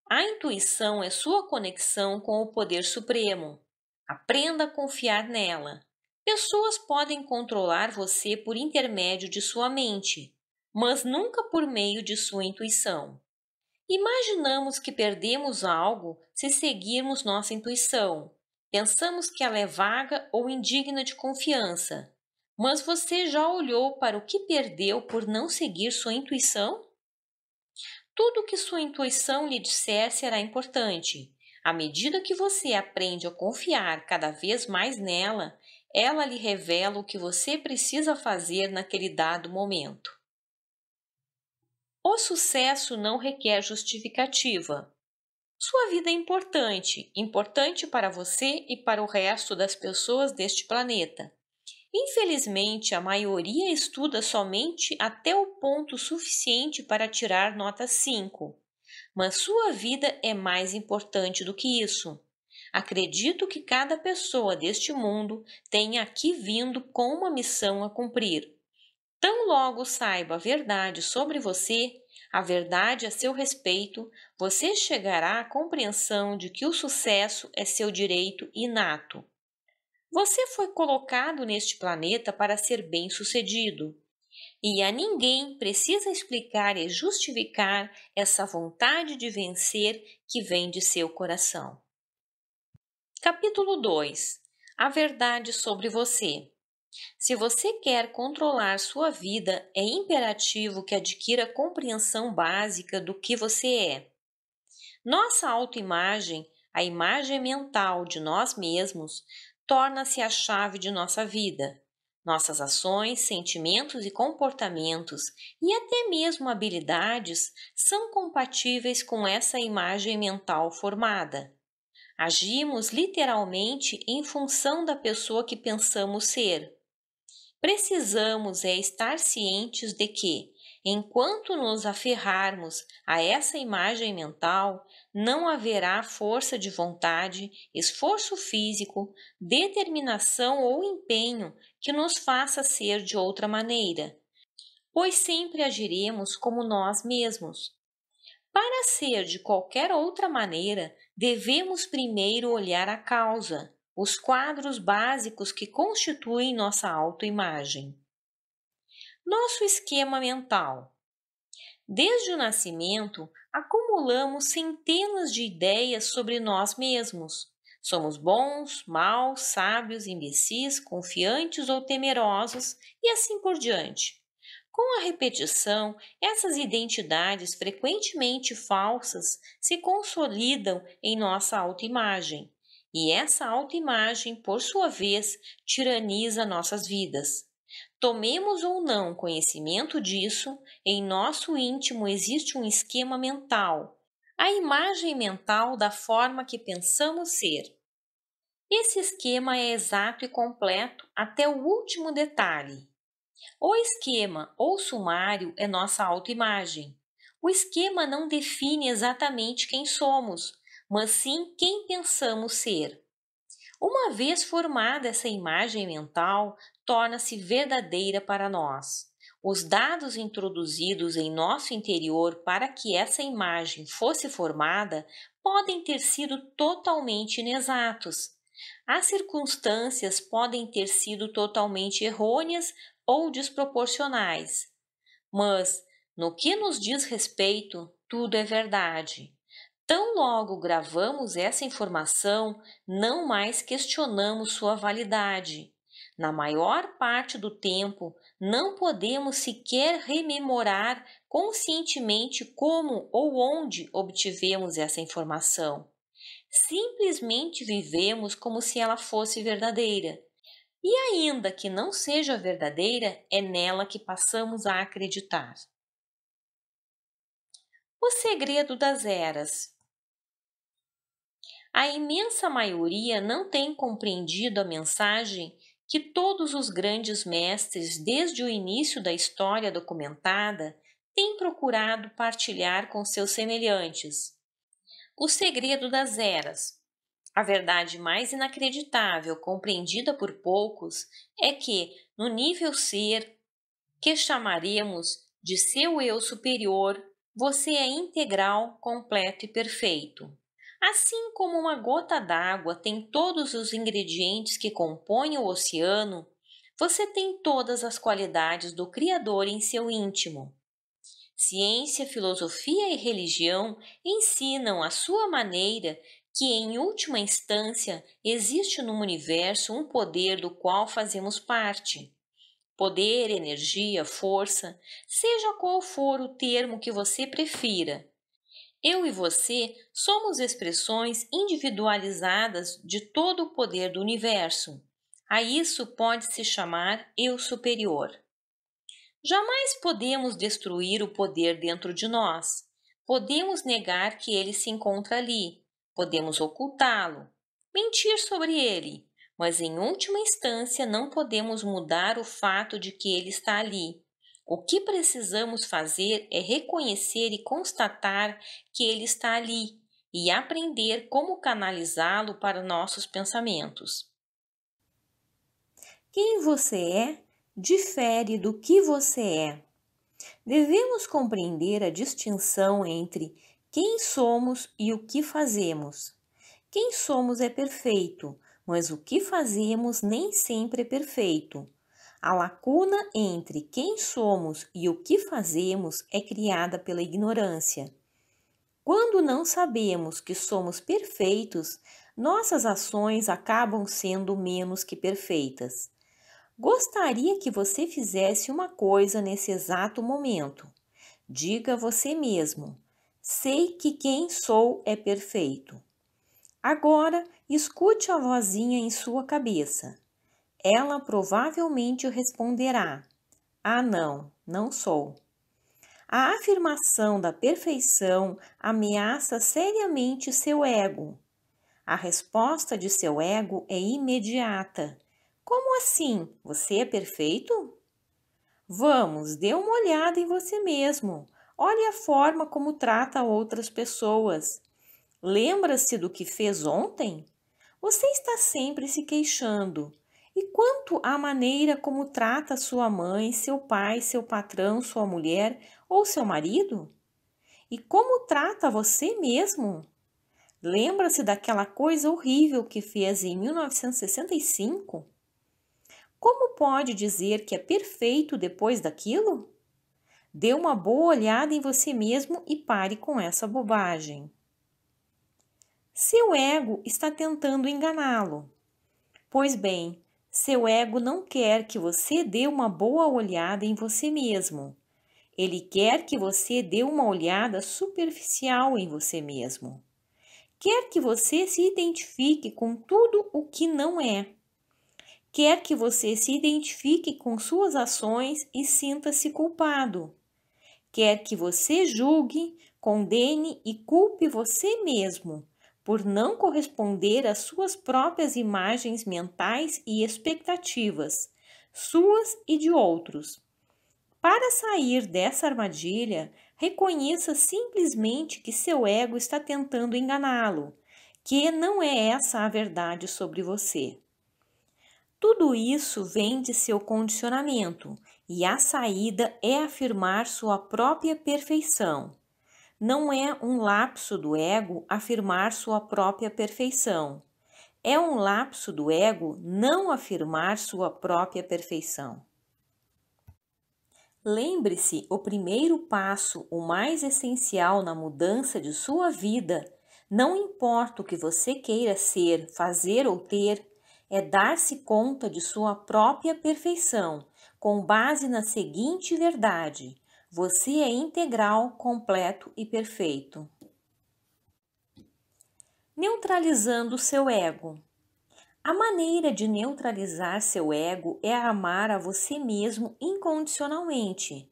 A intuição é sua conexão com o poder supremo. Aprenda a confiar nela. Pessoas podem controlar você por intermédio de sua mente, mas nunca por meio de sua intuição. Imaginamos que perdemos algo se seguirmos nossa intuição. Pensamos que ela é vaga ou indigna de confiança. Mas você já olhou para o que perdeu por não seguir sua intuição? Tudo o que sua intuição lhe disser será importante. À medida que você aprende a confiar cada vez mais nela, ela lhe revela o que você precisa fazer naquele dado momento. O sucesso não requer justificativa. Sua vida é importante, importante para você e para o resto das pessoas deste planeta. Infelizmente, a maioria estuda somente até o ponto suficiente para tirar nota 5, mas sua vida é mais importante do que isso. Acredito que cada pessoa deste mundo tenha aqui vindo com uma missão a cumprir. Tão logo saiba a verdade sobre você, a verdade a seu respeito, você chegará à compreensão de que o sucesso é seu direito inato. Você foi colocado neste planeta para ser bem-sucedido. E a ninguém precisa explicar e justificar essa vontade de vencer que vem de seu coração. Capítulo 2 A Verdade sobre Você. Se você quer controlar sua vida, é imperativo que adquira compreensão básica do que você é. Nossa autoimagem, a imagem mental de nós mesmos, torna-se a chave de nossa vida. Nossas ações, sentimentos e comportamentos, e até mesmo habilidades, são compatíveis com essa imagem mental formada. Agimos literalmente em função da pessoa que pensamos ser. Precisamos é estar cientes de que, enquanto nos aferrarmos a essa imagem mental, não haverá força de vontade, esforço físico, determinação ou empenho que nos faça ser de outra maneira, pois sempre agiremos como nós mesmos. Para ser de qualquer outra maneira, devemos primeiro olhar a causa, os quadros básicos que constituem nossa autoimagem. Nosso esquema mental. Desde o nascimento, acumulamos centenas de ideias sobre nós mesmos. Somos bons, maus, sábios, imbecis, confiantes ou temerosos e assim por diante. Com a repetição, essas identidades frequentemente falsas se consolidam em nossa autoimagem, e essa autoimagem, por sua vez, tiraniza nossas vidas. Tomemos ou não conhecimento disso, em nosso íntimo existe um esquema mental, a imagem mental da forma que pensamos ser. Esse esquema é exato e completo até o último detalhe o esquema ou sumário é nossa autoimagem. O esquema não define exatamente quem somos, mas sim quem pensamos ser. Uma vez formada essa imagem mental, torna-se verdadeira para nós. Os dados introduzidos em nosso interior para que essa imagem fosse formada podem ter sido totalmente inexatos. As circunstâncias podem ter sido totalmente errôneas ou desproporcionais. Mas, no que nos diz respeito, tudo é verdade. Tão logo gravamos essa informação, não mais questionamos sua validade. Na maior parte do tempo, não podemos sequer rememorar conscientemente como ou onde obtivemos essa informação. Simplesmente vivemos como se ela fosse verdadeira e ainda que não seja verdadeira, é nela que passamos a acreditar. O segredo das eras. A imensa maioria não tem compreendido a mensagem que todos os grandes mestres, desde o início da história documentada, têm procurado partilhar com seus semelhantes. O segredo das eras a verdade mais inacreditável, compreendida por poucos, é que, no nível ser, que chamaremos de seu eu superior, você é integral, completo e perfeito. Assim como uma gota d'água tem todos os ingredientes que compõem o oceano, você tem todas as qualidades do Criador em seu íntimo. Ciência, filosofia e religião ensinam à sua maneira que, em última instância, existe no universo um poder do qual fazemos parte. Poder, energia, força, seja qual for o termo que você prefira. Eu e você somos expressões individualizadas de todo o poder do universo. A isso pode-se chamar eu superior. Jamais podemos destruir o poder dentro de nós. Podemos negar que ele se encontra ali, Podemos ocultá-lo, mentir sobre ele, mas em última instância não podemos mudar o fato de que ele está ali. O que precisamos fazer é reconhecer e constatar que ele está ali e aprender como canalizá-lo para nossos pensamentos. Quem você é difere do que você é. Devemos compreender a distinção entre quem somos e o que fazemos? Quem somos é perfeito, mas o que fazemos nem sempre é perfeito. A lacuna entre quem somos e o que fazemos é criada pela ignorância. Quando não sabemos que somos perfeitos, nossas ações acabam sendo menos que perfeitas. Gostaria que você fizesse uma coisa nesse exato momento. Diga a você mesmo: Sei que quem sou é perfeito. Agora escute a vozinha em sua cabeça. Ela provavelmente responderá: Ah, não, não sou. A afirmação da perfeição ameaça seriamente seu ego. A resposta de seu ego é imediata. Como assim? Você é perfeito? Vamos, dê uma olhada em você mesmo. Olhe a forma como trata outras pessoas. Lembra-se do que fez ontem? Você está sempre se queixando. E quanto à maneira como trata sua mãe, seu pai, seu patrão, sua mulher ou seu marido? E como trata você mesmo? Lembra-se daquela coisa horrível que fez em 1965? Como pode dizer que é perfeito depois daquilo? Dê uma boa olhada em você mesmo e pare com essa bobagem. Seu ego está tentando enganá-lo. Pois bem, seu ego não quer que você dê uma boa olhada em você mesmo. Ele quer que você dê uma olhada superficial em você mesmo. Quer que você se identifique com tudo o que não é. Quer que você se identifique com suas ações e sinta-se culpado quer que você julgue, condene e culpe você mesmo por não corresponder às suas próprias imagens mentais e expectativas, suas e de outros. Para sair dessa armadilha, reconheça simplesmente que seu ego está tentando enganá-lo, que não é essa a verdade sobre você. Tudo isso vem de seu condicionamento, e a saída é afirmar sua própria perfeição. Não é um lapso do ego afirmar sua própria perfeição. É um lapso do ego não afirmar sua própria perfeição. Lembre-se, o primeiro passo, o mais essencial na mudança de sua vida, não importa o que você queira ser, fazer ou ter, é dar-se conta de sua própria perfeição com base na seguinte verdade: você é integral, completo e perfeito. Neutralizando seu ego. A maneira de neutralizar seu ego é amar a você mesmo incondicionalmente.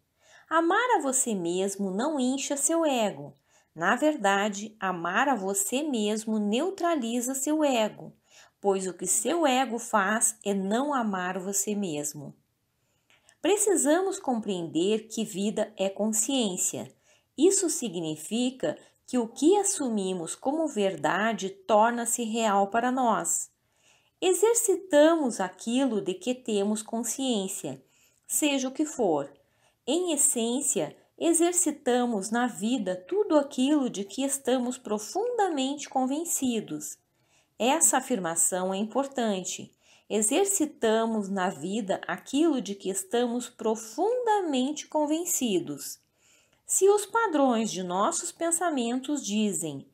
Amar a você mesmo não incha seu ego. Na verdade, amar a você mesmo neutraliza seu ego, pois o que seu ego faz é não amar você mesmo. Precisamos compreender que vida é consciência. Isso significa que o que assumimos como verdade torna-se real para nós. Exercitamos aquilo de que temos consciência, seja o que for. Em essência, exercitamos na vida tudo aquilo de que estamos profundamente convencidos. Essa afirmação é importante exercitamos na vida aquilo de que estamos profundamente convencidos. Se os padrões de nossos pensamentos dizem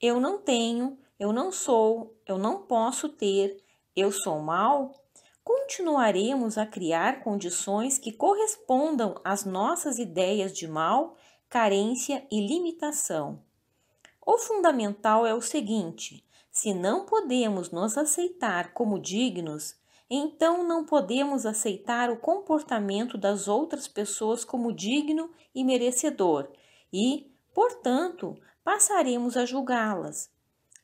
eu não tenho, eu não sou, eu não posso ter, eu sou mal, continuaremos a criar condições que correspondam às nossas ideias de mal, carência e limitação. O fundamental é o seguinte: se não podemos nos aceitar como dignos, então não podemos aceitar o comportamento das outras pessoas como digno e merecedor e, portanto, passaremos a julgá-las.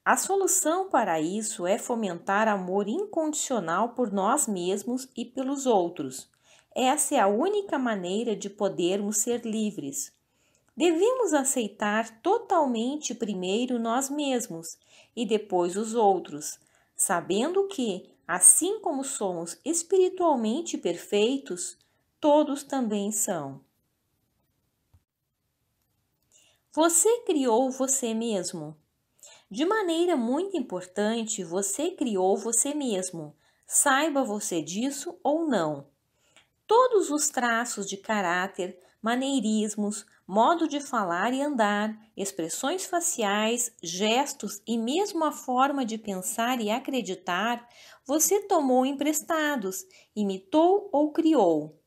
A solução para isso é fomentar amor incondicional por nós mesmos e pelos outros. Essa é a única maneira de podermos ser livres. Devemos aceitar totalmente primeiro nós mesmos e depois os outros, sabendo que, assim como somos espiritualmente perfeitos, todos também são. Você criou você mesmo. De maneira muito importante, você criou você mesmo, saiba você disso ou não. Todos os traços de caráter, maneirismos, modo de falar e andar, expressões faciais, gestos e mesmo a forma de pensar e acreditar, você tomou emprestados, imitou ou criou.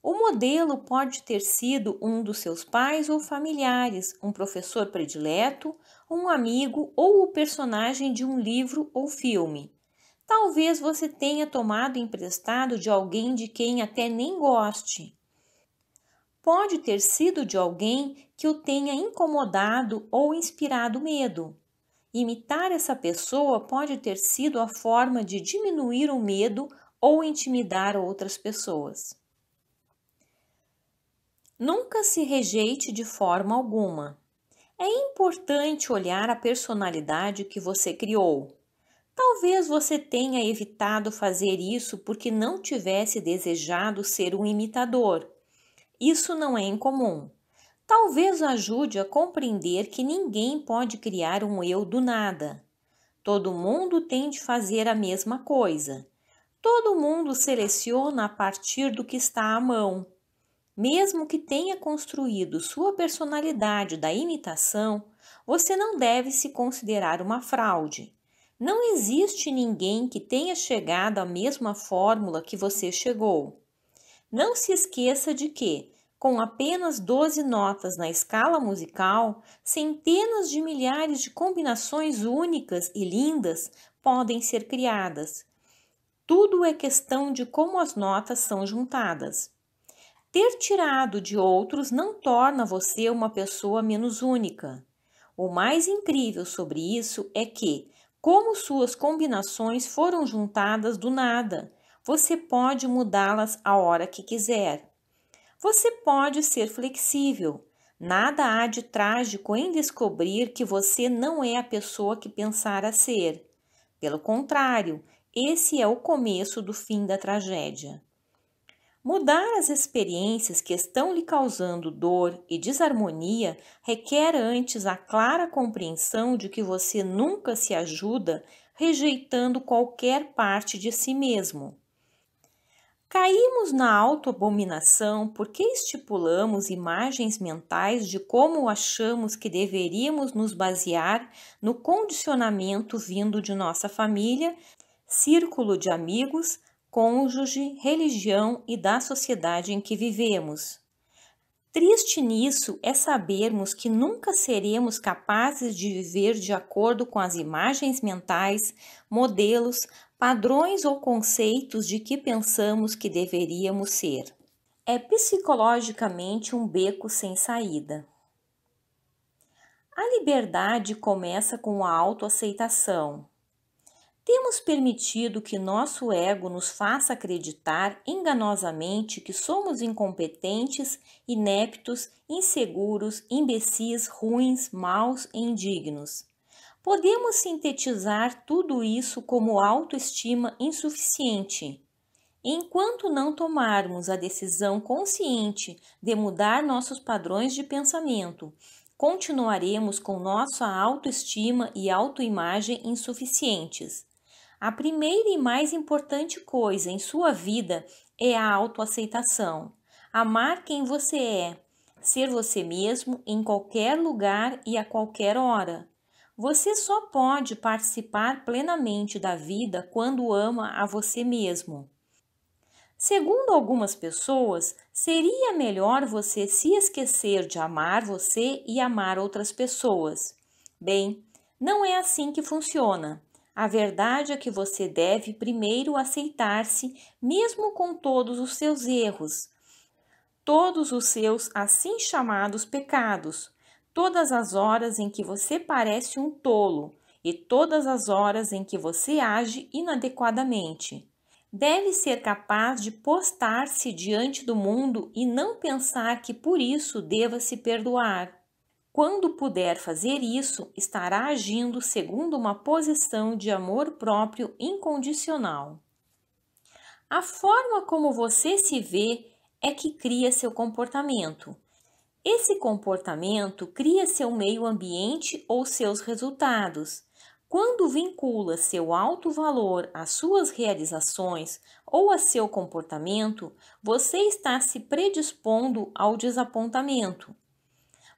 O modelo pode ter sido um dos seus pais ou familiares, um professor predileto, um amigo ou o personagem de um livro ou filme. Talvez você tenha tomado emprestado de alguém de quem até nem goste pode ter sido de alguém que o tenha incomodado ou inspirado medo. Imitar essa pessoa pode ter sido a forma de diminuir o medo ou intimidar outras pessoas. Nunca se rejeite de forma alguma. É importante olhar a personalidade que você criou. Talvez você tenha evitado fazer isso porque não tivesse desejado ser um imitador isso não é incomum. Talvez ajude a compreender que ninguém pode criar um eu do nada. Todo mundo tem de fazer a mesma coisa. Todo mundo seleciona a partir do que está à mão. Mesmo que tenha construído sua personalidade da imitação, você não deve se considerar uma fraude. Não existe ninguém que tenha chegado à mesma fórmula que você chegou. Não se esqueça de que, com apenas 12 notas na escala musical, centenas de milhares de combinações únicas e lindas podem ser criadas. Tudo é questão de como as notas são juntadas. Ter tirado de outros não torna você uma pessoa menos única. O mais incrível sobre isso é que, como suas combinações foram juntadas do nada, você pode mudá-las a hora que quiser. Você pode ser flexível. Nada há de trágico em descobrir que você não é a pessoa que pensara ser. Pelo contrário, esse é o começo do fim da tragédia. Mudar as experiências que estão lhe causando dor e desarmonia requer antes a clara compreensão de que você nunca se ajuda rejeitando qualquer parte de si mesmo. Caímos na autoabominação porque estipulamos imagens mentais de como achamos que deveríamos nos basear no condicionamento vindo de nossa família, círculo de amigos, cônjuge, religião e da sociedade em que vivemos. Triste nisso é sabermos que nunca seremos capazes de viver de acordo com as imagens mentais, modelos, padrões ou conceitos de que pensamos que deveríamos ser. É psicologicamente um beco sem saída. A liberdade começa com a autoaceitação. Temos permitido que nosso ego nos faça acreditar enganosamente que somos incompetentes, ineptos, inseguros, imbecis, ruins, maus e indignos. Podemos sintetizar tudo isso como autoestima insuficiente. Enquanto não tomarmos a decisão consciente de mudar nossos padrões de pensamento, continuaremos com nossa autoestima e autoimagem insuficientes. A primeira e mais importante coisa em sua vida é a autoaceitação. Amar quem você é, ser você mesmo em qualquer lugar e a qualquer hora. Você só pode participar plenamente da vida quando ama a você mesmo. Segundo algumas pessoas, seria melhor você se esquecer de amar você e amar outras pessoas. Bem, não é assim que funciona. A verdade é que você deve primeiro aceitar-se, mesmo com todos os seus erros, todos os seus assim chamados pecados, todas as horas em que você parece um tolo e todas as horas em que você age inadequadamente. Deve ser capaz de postar-se diante do mundo e não pensar que por isso deva se perdoar. Quando puder fazer isso, estará agindo segundo uma posição de amor próprio incondicional. A forma como você se vê é que cria seu comportamento. Esse comportamento cria seu meio ambiente ou seus resultados. Quando vincula seu alto valor às suas realizações ou a seu comportamento, você está se predispondo ao desapontamento.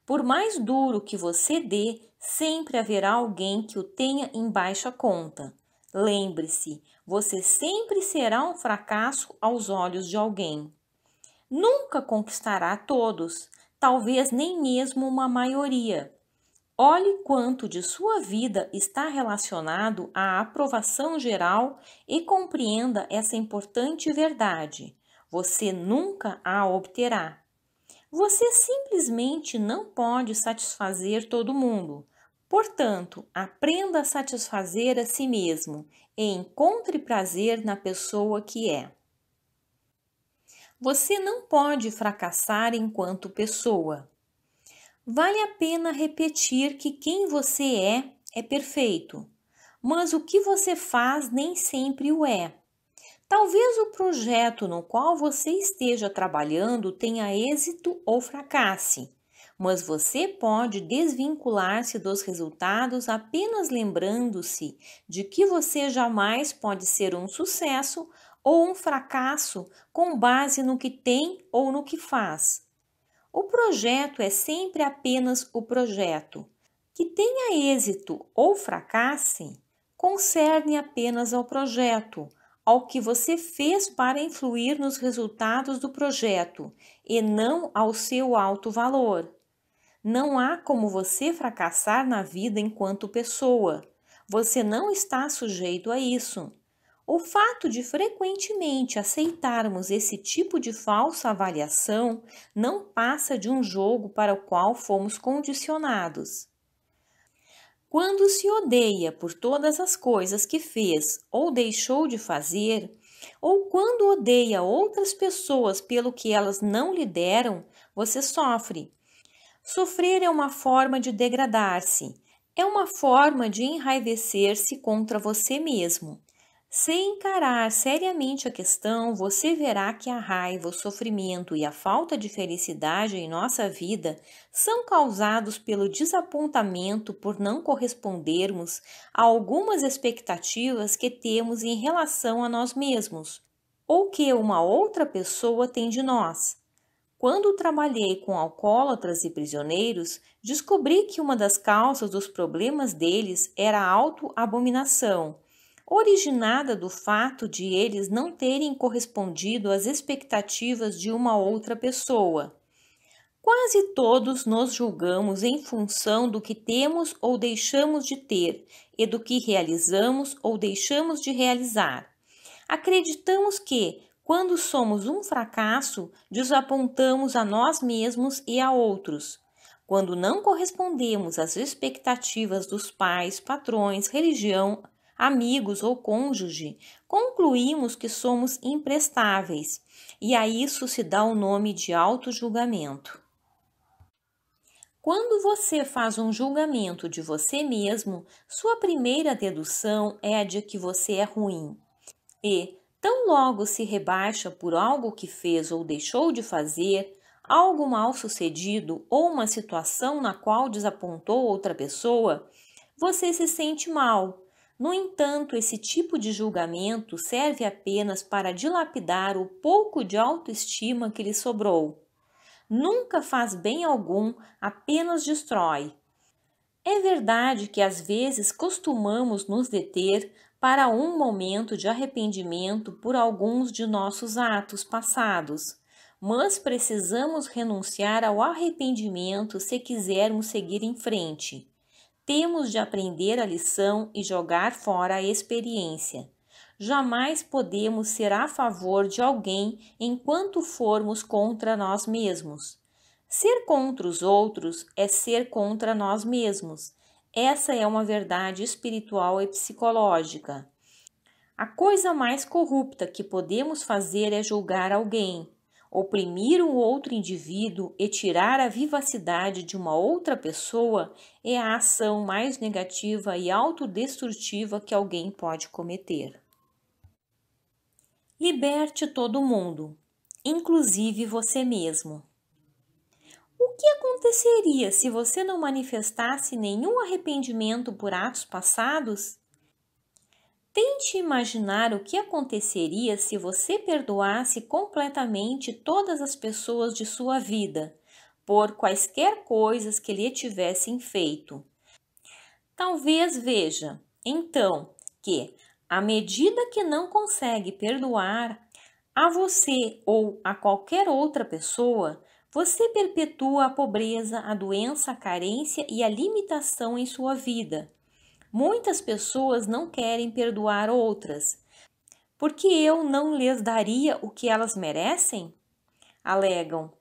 Por mais duro que você dê, sempre haverá alguém que o tenha em baixa conta. Lembre-se, você sempre será um fracasso aos olhos de alguém. Nunca conquistará todos, talvez nem mesmo uma maioria. Olhe quanto de sua vida está relacionado à aprovação geral e compreenda essa importante verdade. Você nunca a obterá. Você simplesmente não pode satisfazer todo mundo. Portanto, aprenda a satisfazer a si mesmo e encontre prazer na pessoa que é. Você não pode fracassar enquanto pessoa. Vale a pena repetir que quem você é é perfeito, mas o que você faz nem sempre o é. Talvez o projeto no qual você esteja trabalhando tenha êxito ou fracasse, mas você pode desvincular-se dos resultados apenas lembrando-se de que você jamais pode ser um sucesso ou um fracasso com base no que tem ou no que faz. O projeto é sempre apenas o projeto. Que tenha êxito ou fracasse, concerne apenas ao projeto, ao que você fez para influir nos resultados do projeto e não ao seu alto valor. Não há como você fracassar na vida enquanto pessoa. Você não está sujeito a isso. O fato de frequentemente aceitarmos esse tipo de falsa avaliação não passa de um jogo para o qual fomos condicionados. Quando se odeia por todas as coisas que fez ou deixou de fazer, ou quando odeia outras pessoas pelo que elas não lhe deram, você sofre. Sofrer é uma forma de degradar-se, é uma forma de enraivecer-se contra você mesmo. Se encarar seriamente a questão, você verá que a raiva, o sofrimento e a falta de felicidade em nossa vida são causados pelo desapontamento por não correspondermos a algumas expectativas que temos em relação a nós mesmos ou que uma outra pessoa tem de nós. Quando trabalhei com alcoólatras e prisioneiros, descobri que uma das causas dos problemas deles era a autoabominação originada do fato de eles não terem correspondido às expectativas de uma outra pessoa. Quase todos nos julgamos em função do que temos ou deixamos de ter e do que realizamos ou deixamos de realizar. Acreditamos que, quando somos um fracasso, desapontamos a nós mesmos e a outros. Quando não correspondemos às expectativas dos pais, patrões, religião, amigos ou cônjuge, concluímos que somos imprestáveis, e a isso se dá o nome de auto-julgamento. Quando você faz um julgamento de você mesmo, sua primeira dedução é a de que você é ruim. E, tão logo se rebaixa por algo que fez ou deixou de fazer, algo mal sucedido ou uma situação na qual desapontou outra pessoa, você se sente mal, no entanto, esse tipo de julgamento serve apenas para dilapidar o pouco de autoestima que lhe sobrou. Nunca faz bem algum, apenas destrói. É verdade que às vezes costumamos nos deter para um momento de arrependimento por alguns de nossos atos passados, mas precisamos renunciar ao arrependimento se quisermos seguir em frente. Temos de aprender a lição e jogar fora a experiência. Jamais podemos ser a favor de alguém enquanto formos contra nós mesmos. Ser contra os outros é ser contra nós mesmos. Essa é uma verdade espiritual e psicológica. A coisa mais corrupta que podemos fazer é julgar alguém, Oprimir um outro indivíduo e tirar a vivacidade de uma outra pessoa é a ação mais negativa e autodestrutiva que alguém pode cometer. Liberte todo mundo, inclusive você mesmo. O que aconteceria se você não manifestasse nenhum arrependimento por atos passados? Tente imaginar o que aconteceria se você perdoasse completamente todas as pessoas de sua vida por quaisquer coisas que lhe tivessem feito. Talvez veja, então, que à medida que não consegue perdoar a você ou a qualquer outra pessoa, você perpetua a pobreza, a doença, a carência e a limitação em sua vida Muitas pessoas não querem perdoar outras. Porque eu não lhes daria o que elas merecem? Alegam.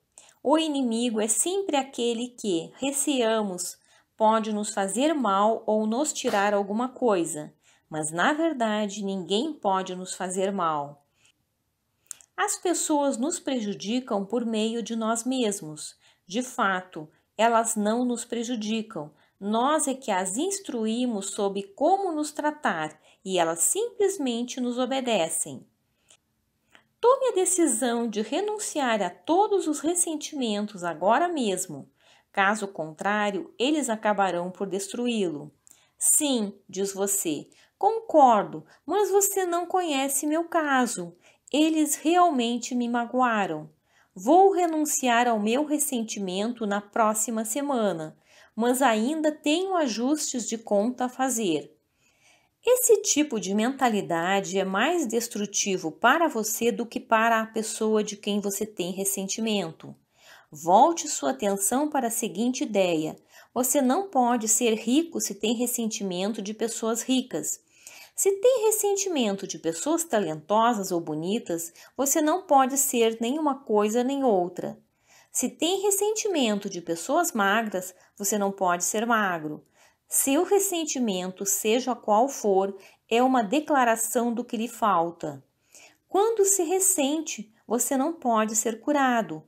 O inimigo é sempre aquele que receamos, pode nos fazer mal ou nos tirar alguma coisa, mas na verdade ninguém pode nos fazer mal. As pessoas nos prejudicam por meio de nós mesmos. De fato, elas não nos prejudicam, nós é que as instruímos sobre como nos tratar e elas simplesmente nos obedecem. Tome a decisão de renunciar a todos os ressentimentos agora mesmo. Caso contrário, eles acabarão por destruí-lo. Sim, diz você, concordo, mas você não conhece meu caso. Eles realmente me magoaram. Vou renunciar ao meu ressentimento na próxima semana mas ainda tenho ajustes de conta a fazer. Esse tipo de mentalidade é mais destrutivo para você do que para a pessoa de quem você tem ressentimento. Volte sua atenção para a seguinte ideia: você não pode ser rico se tem ressentimento de pessoas ricas. Se tem ressentimento de pessoas talentosas ou bonitas, você não pode ser nenhuma coisa nem outra. Se tem ressentimento de pessoas magras, você não pode ser magro. Seu ressentimento, seja qual for, é uma declaração do que lhe falta. Quando se ressente, você não pode ser curado,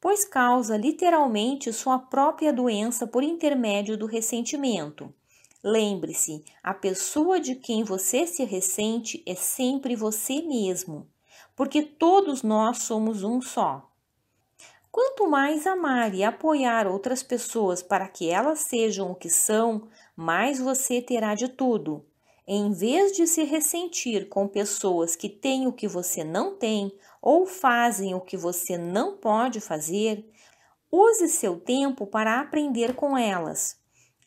pois causa literalmente sua própria doença por intermédio do ressentimento. Lembre-se, a pessoa de quem você se ressente é sempre você mesmo, porque todos nós somos um só. Quanto mais amar e apoiar outras pessoas para que elas sejam o que são, mais você terá de tudo. Em vez de se ressentir com pessoas que têm o que você não tem ou fazem o que você não pode fazer, use seu tempo para aprender com elas.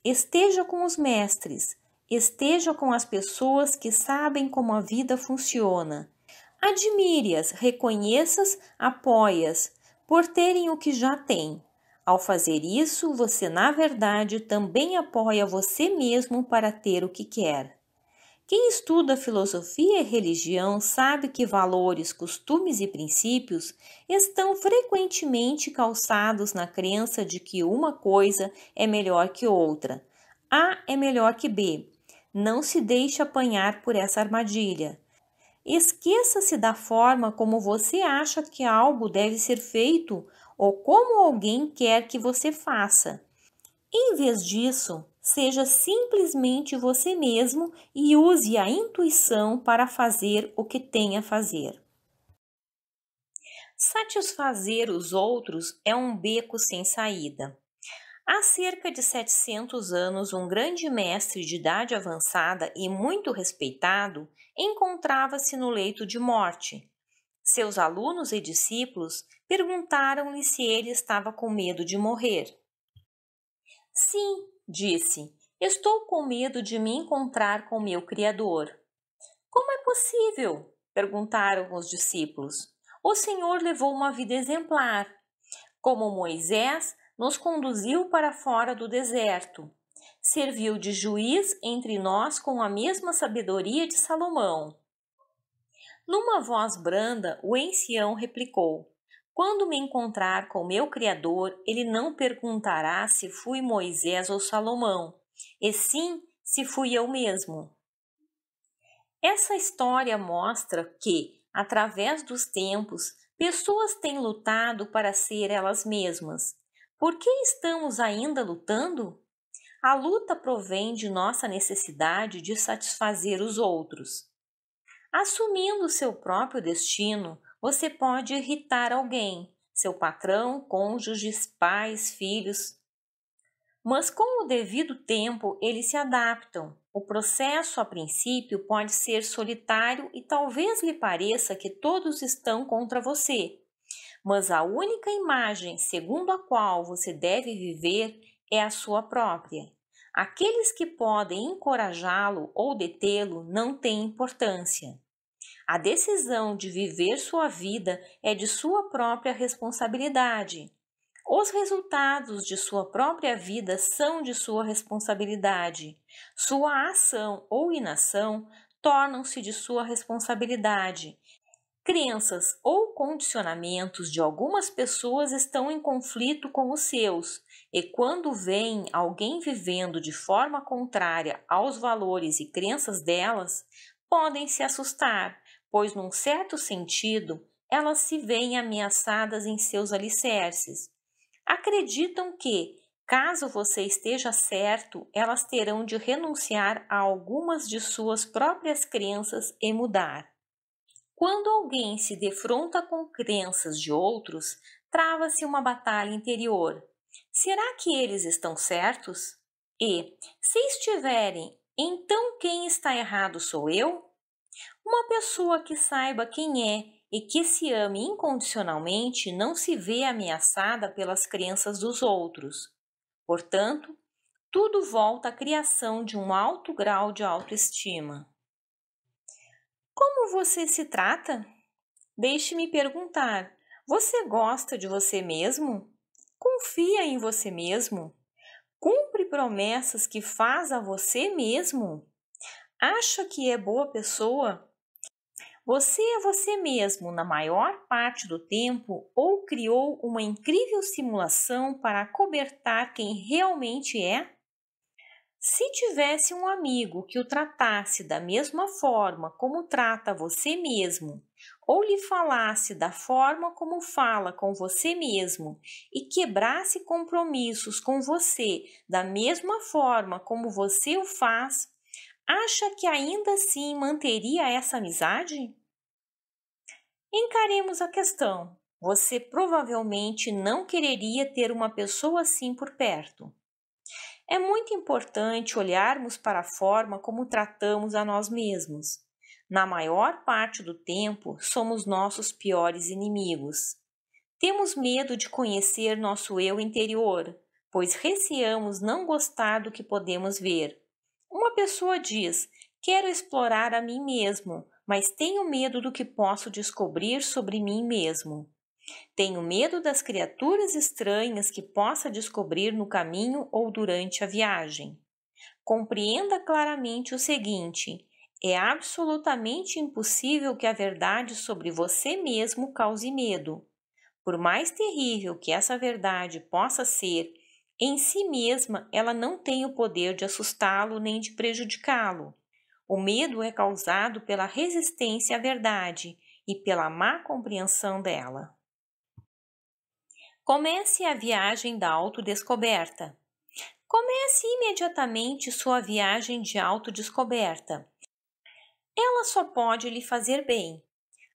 Esteja com os mestres, esteja com as pessoas que sabem como a vida funciona. Admire-as, reconheça-as, as por terem o que já têm. Ao fazer isso, você, na verdade, também apoia você mesmo para ter o que quer. Quem estuda filosofia e religião sabe que valores, costumes e princípios estão frequentemente calçados na crença de que uma coisa é melhor que outra. A é melhor que B. Não se deixe apanhar por essa armadilha. Esqueça-se da forma como você acha que algo deve ser feito ou como alguém quer que você faça. Em vez disso, seja simplesmente você mesmo e use a intuição para fazer o que tem a fazer. Satisfazer os outros é um beco sem saída. Há cerca de 700 anos, um grande mestre de idade avançada e muito respeitado encontrava-se no leito de morte. Seus alunos e discípulos perguntaram-lhe se ele estava com medo de morrer. Sim, disse, estou com medo de me encontrar com meu Criador. Como é possível? perguntaram os discípulos. O Senhor levou uma vida exemplar. Como Moisés, nos conduziu para fora do deserto. Serviu de juiz entre nós com a mesma sabedoria de Salomão. Numa voz branda, o ancião replicou: Quando me encontrar com meu Criador, ele não perguntará se fui Moisés ou Salomão, e sim se fui eu mesmo. Essa história mostra que, através dos tempos, pessoas têm lutado para ser elas mesmas, por que estamos ainda lutando? A luta provém de nossa necessidade de satisfazer os outros. Assumindo seu próprio destino, você pode irritar alguém, seu patrão, cônjuges, pais, filhos. Mas com o devido tempo, eles se adaptam. O processo, a princípio, pode ser solitário e talvez lhe pareça que todos estão contra você, mas a única imagem segundo a qual você deve viver é a sua própria. Aqueles que podem encorajá-lo ou detê-lo não têm importância. A decisão de viver sua vida é de sua própria responsabilidade. Os resultados de sua própria vida são de sua responsabilidade. Sua ação ou inação tornam-se de sua responsabilidade, Crenças ou condicionamentos de algumas pessoas estão em conflito com os seus, e quando vem alguém vivendo de forma contrária aos valores e crenças delas, podem se assustar, pois, num certo sentido, elas se veem ameaçadas em seus alicerces. Acreditam que, caso você esteja certo, elas terão de renunciar a algumas de suas próprias crenças e mudar. Quando alguém se defronta com crenças de outros, trava-se uma batalha interior. Será que eles estão certos? E, se estiverem, então quem está errado sou eu? Uma pessoa que saiba quem é e que se ame incondicionalmente não se vê ameaçada pelas crenças dos outros. Portanto, tudo volta à criação de um alto grau de autoestima. Como você se trata? Deixe-me perguntar: você gosta de você mesmo? Confia em você mesmo? Cumpre promessas que faz a você mesmo? Acha que é boa pessoa? Você é você mesmo na maior parte do tempo ou criou uma incrível simulação para cobertar quem realmente é? Se tivesse um amigo que o tratasse da mesma forma como trata você mesmo, ou lhe falasse da forma como fala com você mesmo, e quebrasse compromissos com você da mesma forma como você o faz, acha que ainda assim manteria essa amizade? Encaremos a questão. Você provavelmente não quereria ter uma pessoa assim por perto. É muito importante olharmos para a forma como tratamos a nós mesmos. Na maior parte do tempo, somos nossos piores inimigos. Temos medo de conhecer nosso eu interior, pois receamos não gostar do que podemos ver. Uma pessoa diz: Quero explorar a mim mesmo, mas tenho medo do que posso descobrir sobre mim mesmo. Tenho medo das criaturas estranhas que possa descobrir no caminho ou durante a viagem. Compreenda claramente o seguinte: é absolutamente impossível que a verdade sobre você mesmo cause medo. Por mais terrível que essa verdade possa ser, em si mesma ela não tem o poder de assustá-lo nem de prejudicá-lo. O medo é causado pela resistência à verdade e pela má compreensão dela. Comece a viagem da autodescoberta. Comece imediatamente sua viagem de autodescoberta. Ela só pode lhe fazer bem.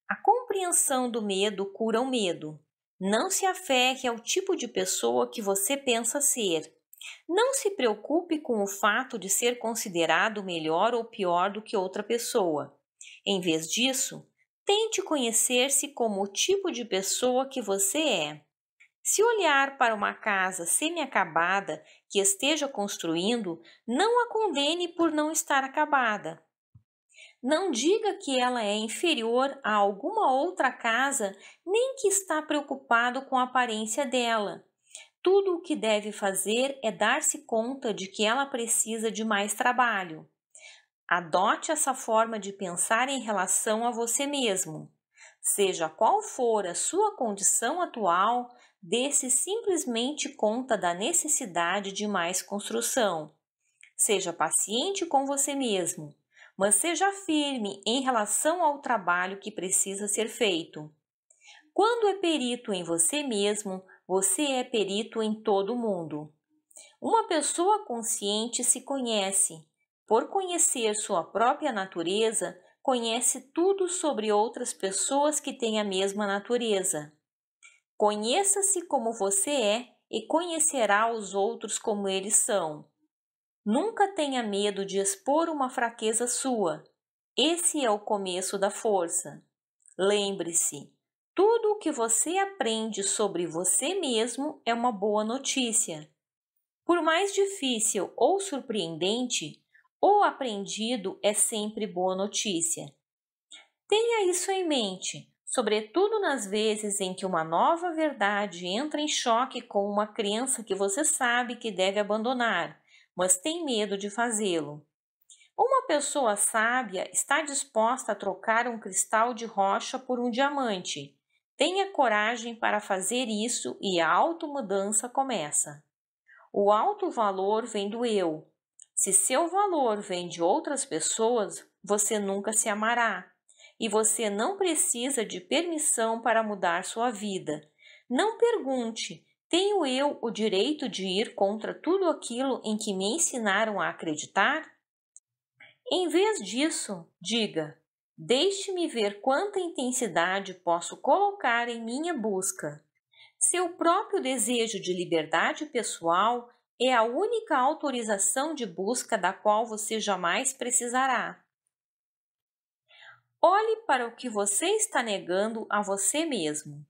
A compreensão do medo cura o medo. Não se aferre ao tipo de pessoa que você pensa ser. Não se preocupe com o fato de ser considerado melhor ou pior do que outra pessoa. Em vez disso, tente conhecer-se como o tipo de pessoa que você é. Se olhar para uma casa semi-acabada que esteja construindo, não a condene por não estar acabada. Não diga que ela é inferior a alguma outra casa, nem que está preocupado com a aparência dela. Tudo o que deve fazer é dar-se conta de que ela precisa de mais trabalho. Adote essa forma de pensar em relação a você mesmo. Seja qual for a sua condição atual, desse simplesmente conta da necessidade de mais construção. Seja paciente com você mesmo, mas seja firme em relação ao trabalho que precisa ser feito. Quando é perito em você mesmo, você é perito em todo mundo. Uma pessoa consciente se conhece. Por conhecer sua própria natureza, conhece tudo sobre outras pessoas que têm a mesma natureza. Conheça-se como você é e conhecerá os outros como eles são. Nunca tenha medo de expor uma fraqueza sua. Esse é o começo da força. Lembre-se, tudo o que você aprende sobre você mesmo é uma boa notícia. Por mais difícil ou surpreendente, o aprendido é sempre boa notícia. Tenha isso em mente sobretudo nas vezes em que uma nova verdade entra em choque com uma crença que você sabe que deve abandonar, mas tem medo de fazê-lo. Uma pessoa sábia está disposta a trocar um cristal de rocha por um diamante. Tenha coragem para fazer isso e a automudança começa. O alto valor vem do eu. Se seu valor vem de outras pessoas, você nunca se amará, e você não precisa de permissão para mudar sua vida. Não pergunte: tenho eu o direito de ir contra tudo aquilo em que me ensinaram a acreditar? Em vez disso, diga: Deixe-me ver quanta intensidade posso colocar em minha busca. Seu próprio desejo de liberdade pessoal é a única autorização de busca da qual você jamais precisará. Olhe para o que você está negando a você mesmo.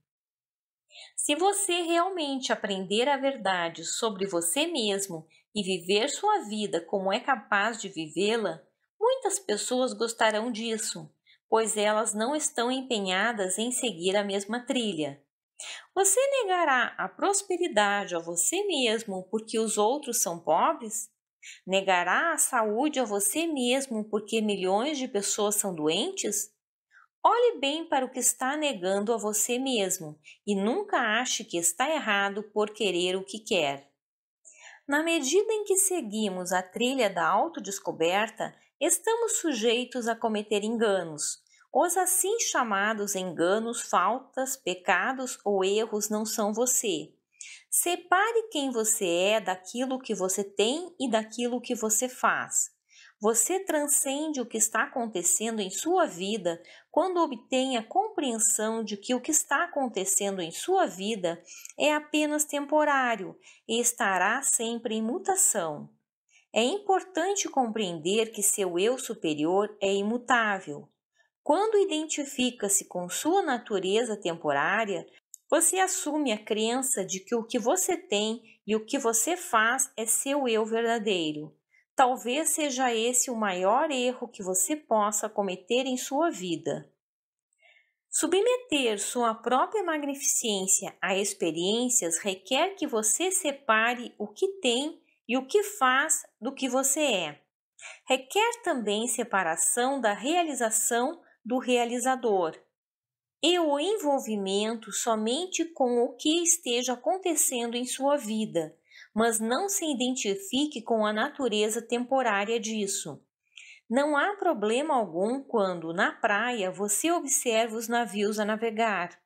Se você realmente aprender a verdade sobre você mesmo e viver sua vida como é capaz de vivê-la, muitas pessoas gostarão disso, pois elas não estão empenhadas em seguir a mesma trilha. Você negará a prosperidade a você mesmo porque os outros são pobres? Negará a saúde a você mesmo porque milhões de pessoas são doentes? Olhe bem para o que está negando a você mesmo e nunca ache que está errado por querer o que quer. Na medida em que seguimos a trilha da autodescoberta, estamos sujeitos a cometer enganos. Os assim chamados enganos, faltas, pecados ou erros não são você. Separe quem você é daquilo que você tem e daquilo que você faz. Você transcende o que está acontecendo em sua vida quando obtém a compreensão de que o que está acontecendo em sua vida é apenas temporário e estará sempre em mutação. É importante compreender que seu eu superior é imutável. Quando identifica-se com sua natureza temporária, você assume a crença de que o que você tem e o que você faz é seu eu verdadeiro. Talvez seja esse o maior erro que você possa cometer em sua vida. Submeter sua própria magnificência a experiências requer que você separe o que tem e o que faz do que você é. Requer também separação da realização do realizador e o envolvimento somente com o que esteja acontecendo em sua vida, mas não se identifique com a natureza temporária disso. Não há problema algum quando, na praia, você observa os navios a navegar.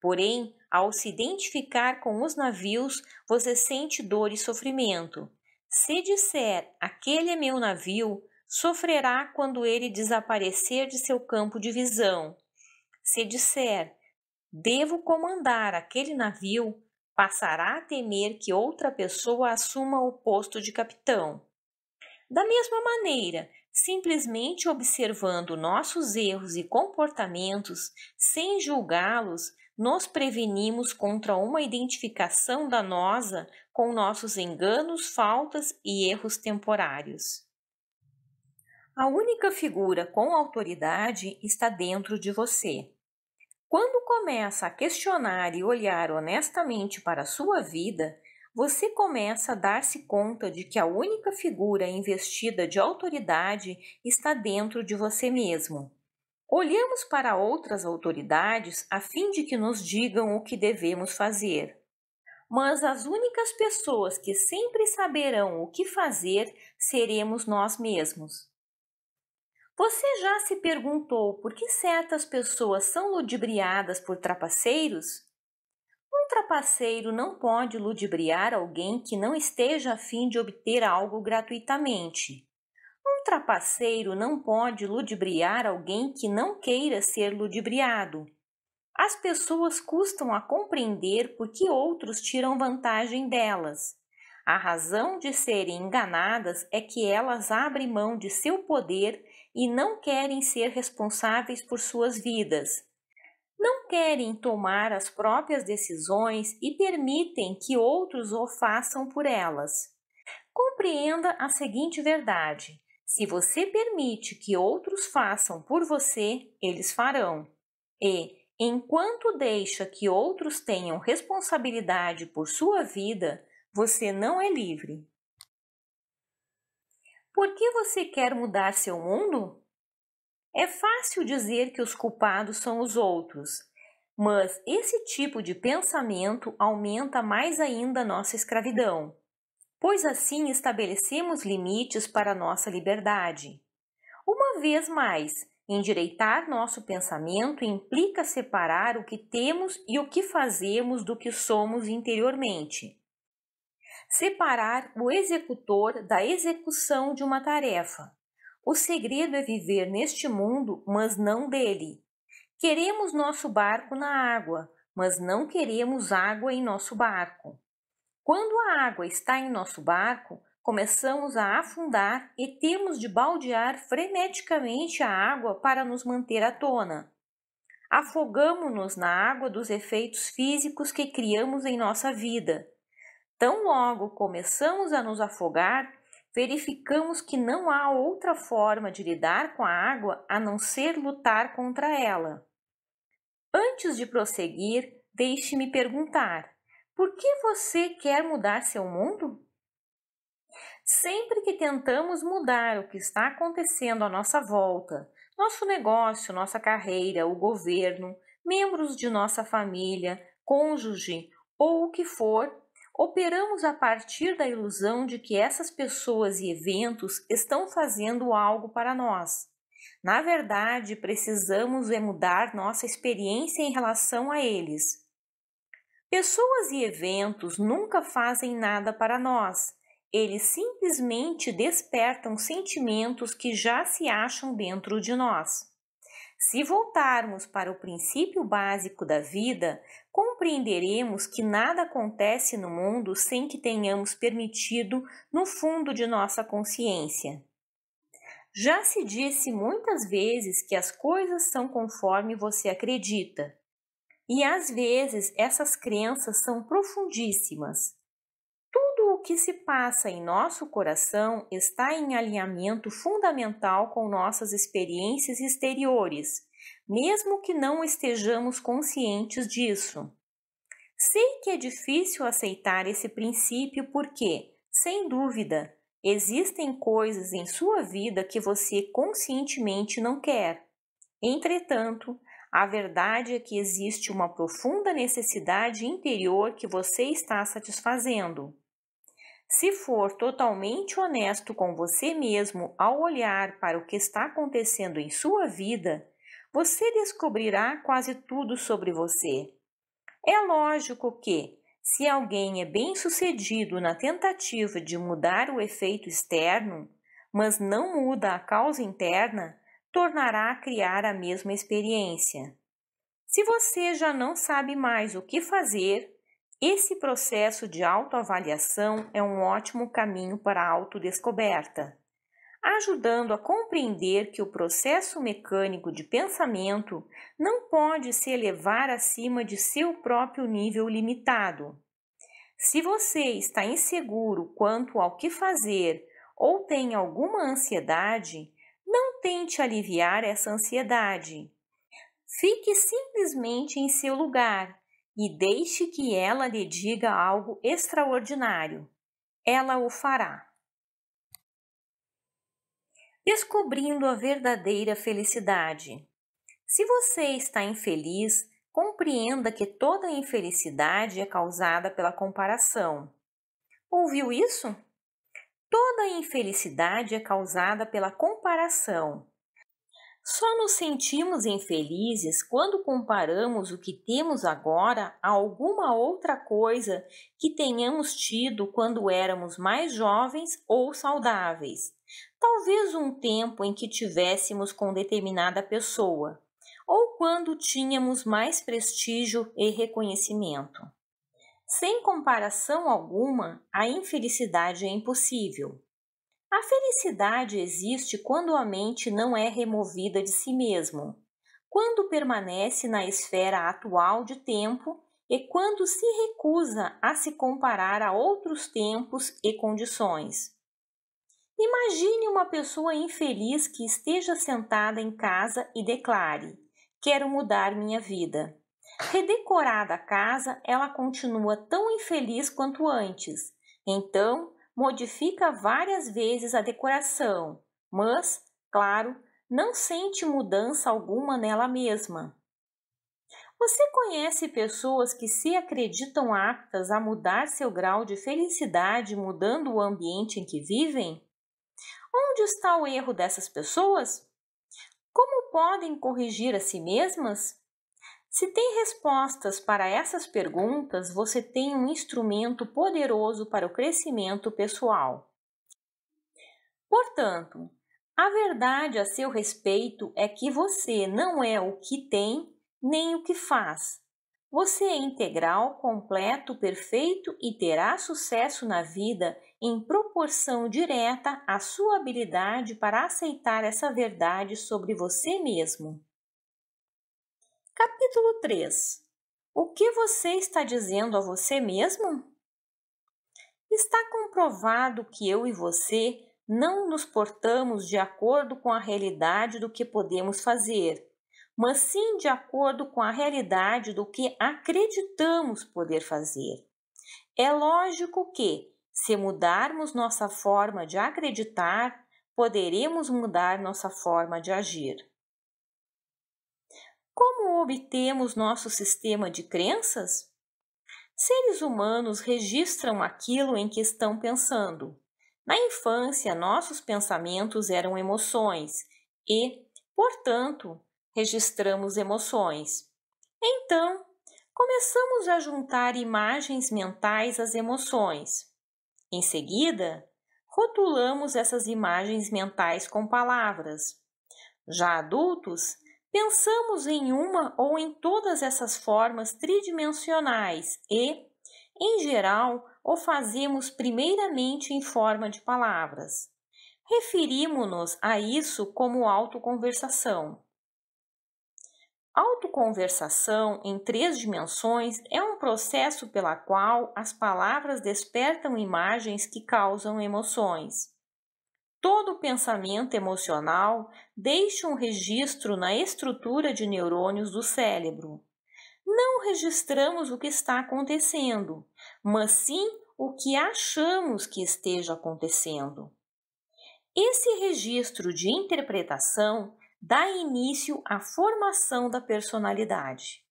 Porém, ao se identificar com os navios, você sente dor e sofrimento. Se disser aquele é meu navio, sofrerá quando ele desaparecer de seu campo de visão, se disser: Devo comandar aquele navio, passará a temer que outra pessoa assuma o posto de capitão. Da mesma maneira, simplesmente observando nossos erros e comportamentos, sem julgá-los, nos prevenimos contra uma identificação danosa com nossos enganos, faltas e erros temporários. A única figura com autoridade está dentro de você. Quando começa a questionar e olhar honestamente para a sua vida, você começa a dar-se conta de que a única figura investida de autoridade está dentro de você mesmo. Olhamos para outras autoridades a fim de que nos digam o que devemos fazer. Mas as únicas pessoas que sempre saberão o que fazer seremos nós mesmos. Você já se perguntou por que certas pessoas são ludibriadas por trapaceiros? Um trapaceiro não pode ludibriar alguém que não esteja a fim de obter algo gratuitamente. Um trapaceiro não pode ludibriar alguém que não queira ser ludibriado. As pessoas custam a compreender por que outros tiram vantagem delas. A razão de serem enganadas é que elas abrem mão de seu poder e não querem ser responsáveis por suas vidas. Não querem tomar as próprias decisões e permitem que outros o façam por elas. Compreenda a seguinte verdade: se você permite que outros façam por você, eles farão. E, enquanto deixa que outros tenham responsabilidade por sua vida, você não é livre. Por que você quer mudar seu mundo? É fácil dizer que os culpados são os outros, mas esse tipo de pensamento aumenta mais ainda nossa escravidão, pois assim estabelecemos limites para nossa liberdade. Uma vez mais, endireitar nosso pensamento implica separar o que temos e o que fazemos do que somos interiormente. Separar o executor da execução de uma tarefa. O segredo é viver neste mundo, mas não dele. Queremos nosso barco na água, mas não queremos água em nosso barco. Quando a água está em nosso barco, começamos a afundar e temos de baldear freneticamente a água para nos manter à tona. Afogamos-nos na água dos efeitos físicos que criamos em nossa vida. Tão logo começamos a nos afogar, verificamos que não há outra forma de lidar com a água a não ser lutar contra ela. Antes de prosseguir, deixe-me perguntar: por que você quer mudar seu mundo? Sempre que tentamos mudar o que está acontecendo à nossa volta, nosso negócio, nossa carreira, o governo, membros de nossa família, cônjuge ou o que for, operamos a partir da ilusão de que essas pessoas e eventos estão fazendo algo para nós. Na verdade, precisamos é mudar nossa experiência em relação a eles. Pessoas e eventos nunca fazem nada para nós. Eles simplesmente despertam sentimentos que já se acham dentro de nós. Se voltarmos para o princípio básico da vida, compreenderemos que nada acontece no mundo sem que tenhamos permitido no fundo de nossa consciência. Já se disse muitas vezes que as coisas são conforme você acredita, e às vezes essas crenças são profundíssimas o que se passa em nosso coração está em alinhamento fundamental com nossas experiências exteriores, mesmo que não estejamos conscientes disso. Sei que é difícil aceitar esse princípio porque, sem dúvida, existem coisas em sua vida que você conscientemente não quer. Entretanto, a verdade é que existe uma profunda necessidade interior que você está satisfazendo. Se for totalmente honesto com você mesmo ao olhar para o que está acontecendo em sua vida, você descobrirá quase tudo sobre você. É lógico que, se alguém é bem sucedido na tentativa de mudar o efeito externo, mas não muda a causa interna, tornará a criar a mesma experiência. Se você já não sabe mais o que fazer, esse processo de autoavaliação é um ótimo caminho para a autodescoberta, ajudando a compreender que o processo mecânico de pensamento não pode se elevar acima de seu próprio nível limitado. Se você está inseguro quanto ao que fazer ou tem alguma ansiedade, não tente aliviar essa ansiedade. Fique simplesmente em seu lugar e deixe que ela lhe diga algo extraordinário. Ela o fará. Descobrindo a verdadeira felicidade. Se você está infeliz, compreenda que toda infelicidade é causada pela comparação. Ouviu isso? Toda infelicidade é causada pela comparação. Só nos sentimos infelizes quando comparamos o que temos agora a alguma outra coisa que tenhamos tido quando éramos mais jovens ou saudáveis. Talvez um tempo em que tivéssemos com determinada pessoa, ou quando tínhamos mais prestígio e reconhecimento. Sem comparação alguma, a infelicidade é impossível. A felicidade existe quando a mente não é removida de si mesmo, quando permanece na esfera atual de tempo e quando se recusa a se comparar a outros tempos e condições. Imagine uma pessoa infeliz que esteja sentada em casa e declare: Quero mudar minha vida. Redecorada a casa, ela continua tão infeliz quanto antes. Então, modifica várias vezes a decoração, mas, claro, não sente mudança alguma nela mesma. Você conhece pessoas que se acreditam aptas a mudar seu grau de felicidade mudando o ambiente em que vivem? Onde está o erro dessas pessoas? Como podem corrigir a si mesmas? Se tem respostas para essas perguntas, você tem um instrumento poderoso para o crescimento pessoal. Portanto, a verdade a seu respeito é que você não é o que tem nem o que faz. Você é integral, completo, perfeito e terá sucesso na vida em proporção direta à sua habilidade para aceitar essa verdade sobre você mesmo. Capítulo 3 O que você está dizendo a você mesmo? Está comprovado que eu e você não nos portamos de acordo com a realidade do que podemos fazer, mas sim de acordo com a realidade do que acreditamos poder fazer. É lógico que, se mudarmos nossa forma de acreditar, poderemos mudar nossa forma de agir. Como obtemos nosso sistema de crenças? Seres humanos registram aquilo em que estão pensando. Na infância, nossos pensamentos eram emoções e, portanto, registramos emoções. Então, começamos a juntar imagens mentais às emoções. Em seguida, rotulamos essas imagens mentais com palavras. Já adultos, Pensamos em uma ou em todas essas formas tridimensionais e, em geral, o fazemos primeiramente em forma de palavras. Referimos-nos a isso como autoconversação. Autoconversação em três dimensões é um processo pela qual as palavras despertam imagens que causam emoções. Todo pensamento emocional deixa um registro na estrutura de neurônios do cérebro. Não registramos o que está acontecendo, mas sim o que achamos que esteja acontecendo. Esse registro de interpretação dá início à formação da personalidade.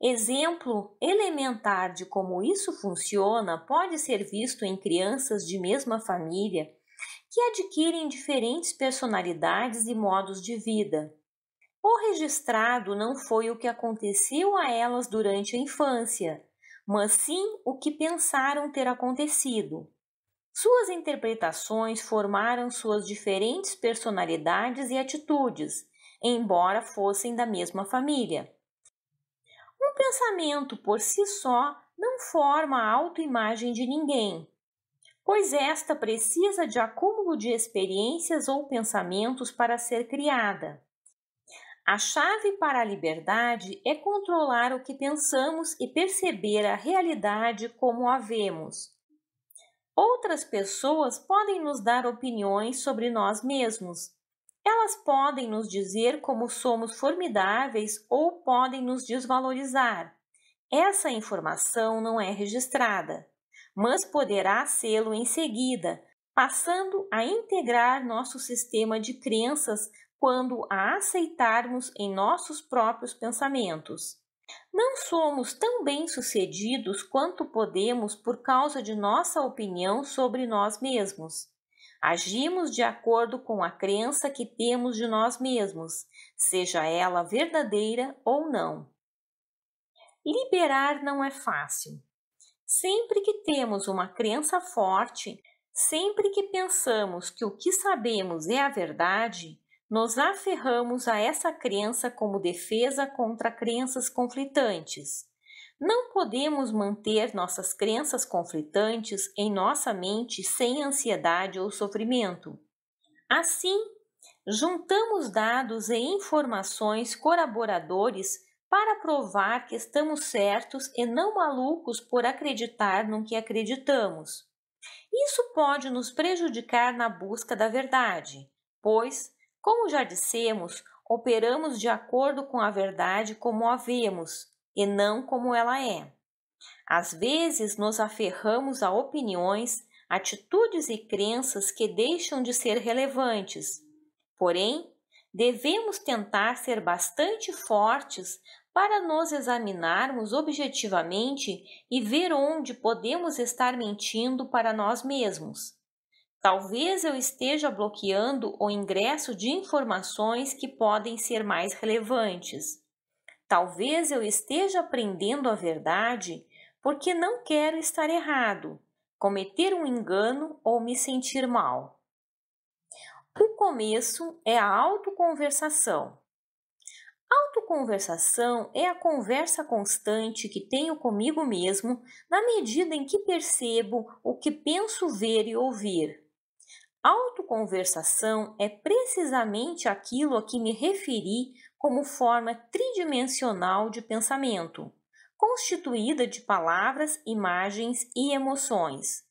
Exemplo elementar de como isso funciona pode ser visto em crianças de mesma família que adquirem diferentes personalidades e modos de vida. O registrado não foi o que aconteceu a elas durante a infância, mas sim o que pensaram ter acontecido. Suas interpretações formaram suas diferentes personalidades e atitudes, embora fossem da mesma família. Um pensamento por si só não forma a autoimagem de ninguém pois esta precisa de acúmulo de experiências ou pensamentos para ser criada. A chave para a liberdade é controlar o que pensamos e perceber a realidade como a vemos. Outras pessoas podem nos dar opiniões sobre nós mesmos. Elas podem nos dizer como somos formidáveis ou podem nos desvalorizar. Essa informação não é registrada mas poderá sê-lo em seguida, passando a integrar nosso sistema de crenças quando a aceitarmos em nossos próprios pensamentos. Não somos tão bem-sucedidos quanto podemos por causa de nossa opinião sobre nós mesmos. Agimos de acordo com a crença que temos de nós mesmos, seja ela verdadeira ou não. Liberar não é fácil. Sempre que temos uma crença forte, sempre que pensamos que o que sabemos é a verdade, nos aferramos a essa crença como defesa contra crenças conflitantes. Não podemos manter nossas crenças conflitantes em nossa mente sem ansiedade ou sofrimento. Assim, juntamos dados e informações colaboradores para provar que estamos certos e não malucos por acreditar no que acreditamos. Isso pode nos prejudicar na busca da verdade, pois, como já dissemos, operamos de acordo com a verdade como a vemos e não como ela é. Às vezes, nos aferramos a opiniões, atitudes e crenças que deixam de ser relevantes. Porém, devemos tentar ser bastante fortes para nos examinarmos objetivamente e ver onde podemos estar mentindo para nós mesmos. Talvez eu esteja bloqueando o ingresso de informações que podem ser mais relevantes. Talvez eu esteja aprendendo a verdade porque não quero estar errado, cometer um engano ou me sentir mal. O começo é a autoconversação. Autoconversação é a conversa constante que tenho comigo mesmo na medida em que percebo o que penso ver e ouvir. Autoconversação é precisamente aquilo a que me referi como forma tridimensional de pensamento, constituída de palavras, imagens e emoções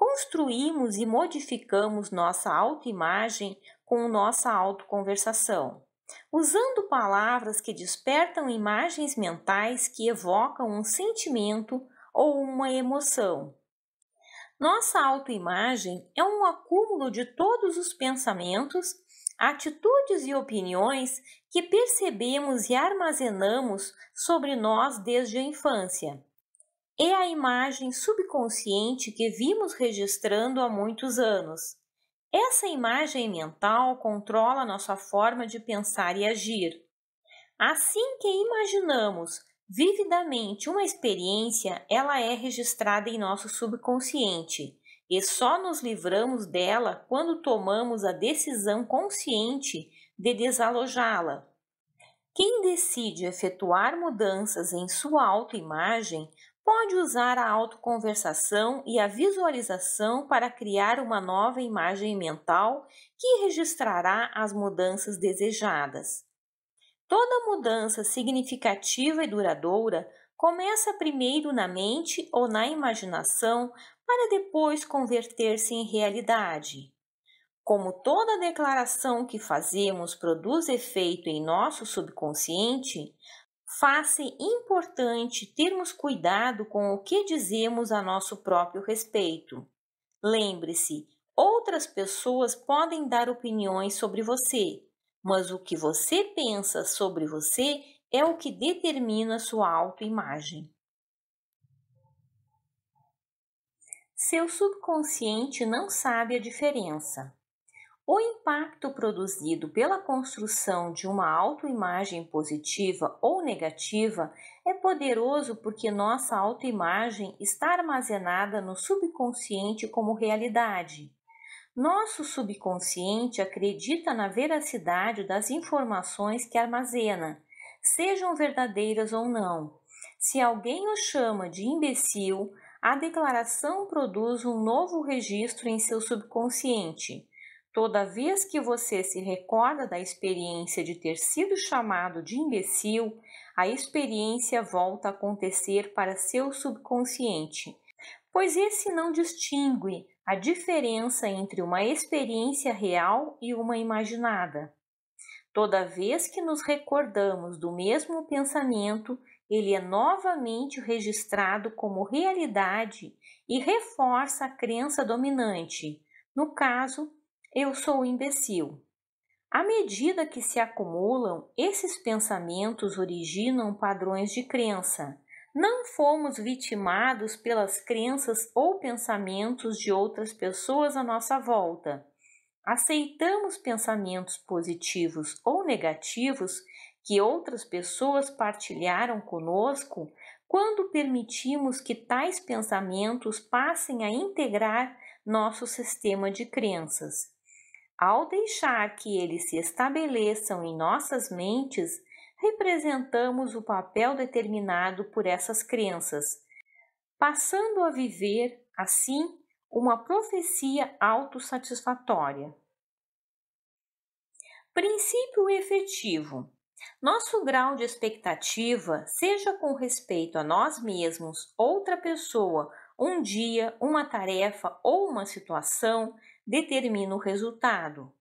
construímos e modificamos nossa autoimagem com nossa autoconversação, usando palavras que despertam imagens mentais que evocam um sentimento ou uma emoção. Nossa autoimagem é um acúmulo de todos os pensamentos, atitudes e opiniões que percebemos e armazenamos sobre nós desde a infância é a imagem subconsciente que vimos registrando há muitos anos. Essa imagem mental controla nossa forma de pensar e agir. Assim que imaginamos vividamente uma experiência, ela é registrada em nosso subconsciente e só nos livramos dela quando tomamos a decisão consciente de desalojá-la. Quem decide efetuar mudanças em sua autoimagem Pode usar a autoconversação e a visualização para criar uma nova imagem mental que registrará as mudanças desejadas. Toda mudança significativa e duradoura começa primeiro na mente ou na imaginação para depois converter-se em realidade. Como toda declaração que fazemos produz efeito em nosso subconsciente, faz-se importante termos cuidado com o que dizemos a nosso próprio respeito. Lembre-se, outras pessoas podem dar opiniões sobre você, mas o que você pensa sobre você é o que determina sua autoimagem. Seu subconsciente não sabe a diferença. O impacto produzido pela construção de uma autoimagem positiva ou negativa é poderoso porque nossa autoimagem está armazenada no subconsciente como realidade. Nosso subconsciente acredita na veracidade das informações que armazena, sejam verdadeiras ou não. Se alguém o chama de imbecil, a declaração produz um novo registro em seu subconsciente. Toda vez que você se recorda da experiência de ter sido chamado de imbecil, a experiência volta a acontecer para seu subconsciente, pois esse não distingue a diferença entre uma experiência real e uma imaginada. Toda vez que nos recordamos do mesmo pensamento, ele é novamente registrado como realidade e reforça a crença dominante, no caso, eu sou imbecil. À medida que se acumulam, esses pensamentos originam padrões de crença. Não fomos vitimados pelas crenças ou pensamentos de outras pessoas à nossa volta. Aceitamos pensamentos positivos ou negativos que outras pessoas partilharam conosco quando permitimos que tais pensamentos passem a integrar nosso sistema de crenças. Ao deixar que eles se estabeleçam em nossas mentes, representamos o papel determinado por essas crenças, passando a viver, assim, uma profecia autossatisfatória. Princípio efetivo. Nosso grau de expectativa, seja com respeito a nós mesmos, outra pessoa, um dia, uma tarefa ou uma situação, determina o resultado.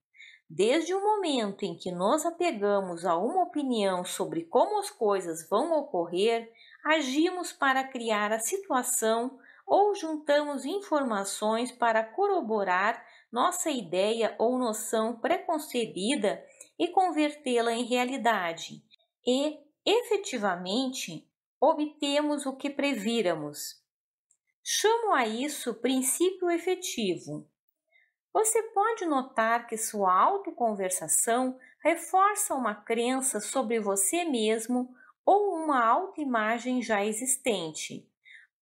Desde o momento em que nos apegamos a uma opinião sobre como as coisas vão ocorrer, agimos para criar a situação ou juntamos informações para corroborar nossa ideia ou noção preconcebida e convertê-la em realidade. E, efetivamente, obtemos o que prevíramos. Chamo a isso princípio efetivo. Você pode notar que sua autoconversação reforça uma crença sobre você mesmo ou uma autoimagem já existente.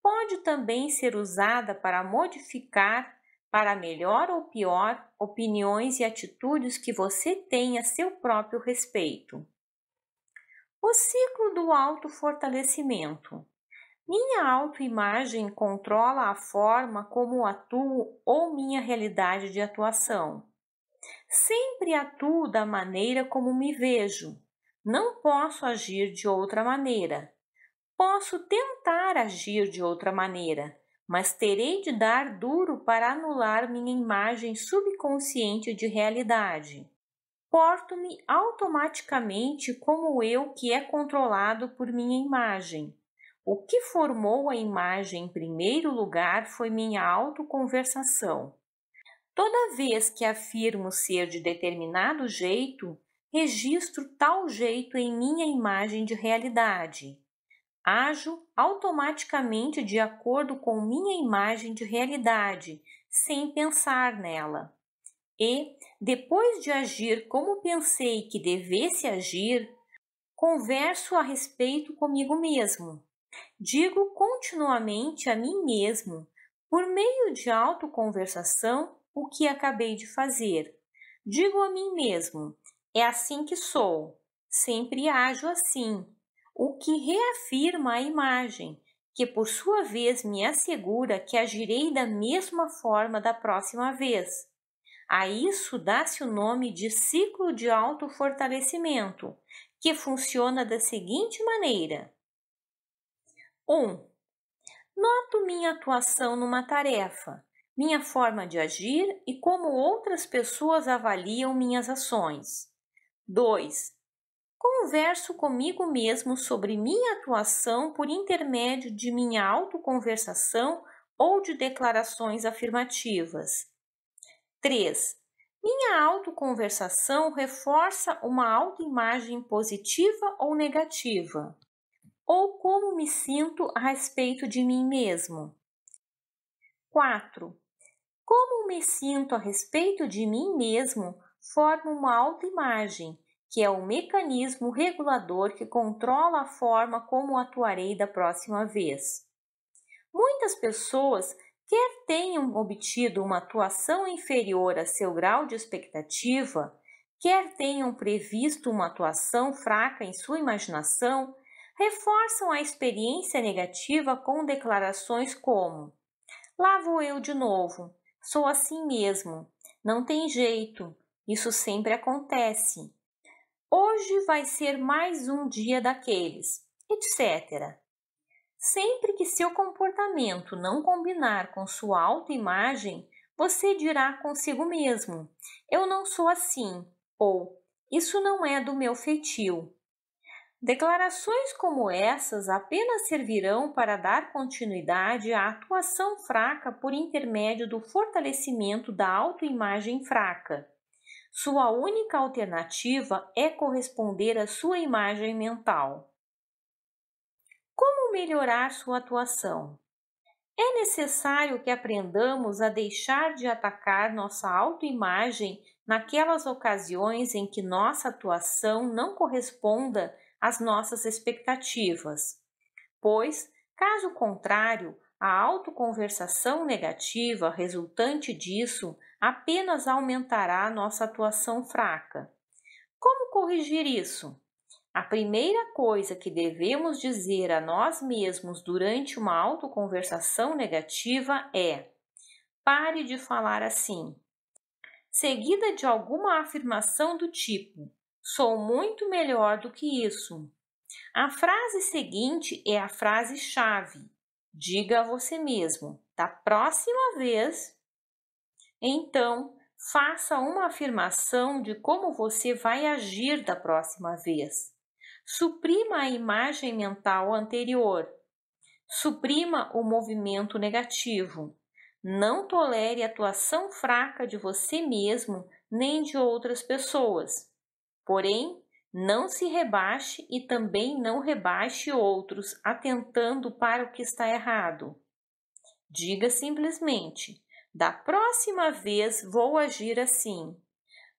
Pode também ser usada para modificar para melhor ou pior opiniões e atitudes que você tem a seu próprio respeito. O ciclo do autofortalecimento. Minha autoimagem controla a forma como atuo ou minha realidade de atuação. Sempre atuo da maneira como me vejo. Não posso agir de outra maneira. Posso tentar agir de outra maneira, mas terei de dar duro para anular minha imagem subconsciente de realidade. Porto-me automaticamente como eu que é controlado por minha imagem o que formou a imagem em primeiro lugar foi minha autoconversação. Toda vez que afirmo ser de determinado jeito, registro tal jeito em minha imagem de realidade. Ajo automaticamente de acordo com minha imagem de realidade, sem pensar nela. E, depois de agir como pensei que devesse agir, converso a respeito comigo mesmo. Digo continuamente a mim mesmo, por meio de autoconversação, o que acabei de fazer. Digo a mim mesmo, é assim que sou, sempre ajo assim, o que reafirma a imagem, que por sua vez me assegura que agirei da mesma forma da próxima vez. A isso dá-se o nome de ciclo de autofortalecimento, que funciona da seguinte maneira: 1. Noto minha atuação numa tarefa, minha forma de agir e como outras pessoas avaliam minhas ações. 2. Converso comigo mesmo sobre minha atuação por intermédio de minha autoconversação ou de declarações afirmativas. 3. Minha autoconversação reforça uma autoimagem positiva ou negativa ou como me sinto a respeito de mim mesmo. 4. Como me sinto a respeito de mim mesmo forma uma autoimagem, que é o mecanismo regulador que controla a forma como atuarei da próxima vez. Muitas pessoas, quer tenham obtido uma atuação inferior a seu grau de expectativa, quer tenham previsto uma atuação fraca em sua imaginação, reforçam a experiência negativa com declarações como: Lá vou eu de novo, sou assim mesmo, não tem jeito, isso sempre acontece. Hoje vai ser mais um dia daqueles, etc. Sempre que seu comportamento não combinar com sua autoimagem, você dirá consigo mesmo: Eu não sou assim, ou Isso não é do meu feitio. Declarações como essas apenas servirão para dar continuidade à atuação fraca por intermédio do fortalecimento da autoimagem fraca. Sua única alternativa é corresponder à sua imagem mental. Como melhorar sua atuação? É necessário que aprendamos a deixar de atacar nossa autoimagem naquelas ocasiões em que nossa atuação não corresponda as nossas expectativas, pois, caso contrário, a autoconversação negativa resultante disso apenas aumentará nossa atuação fraca. Como corrigir isso? A primeira coisa que devemos dizer a nós mesmos durante uma autoconversação negativa é: pare de falar assim. Seguida de alguma afirmação do tipo: Sou muito melhor do que isso. A frase seguinte é a frase-chave. Diga a você mesmo: da próxima vez, então faça uma afirmação de como você vai agir da próxima vez. Suprima a imagem mental anterior. Suprima o movimento negativo. Não tolere a atuação fraca de você mesmo nem de outras pessoas. Porém, não se rebaixe e também não rebaixe outros, atentando para o que está errado. Diga simplesmente: da próxima vez vou agir assim.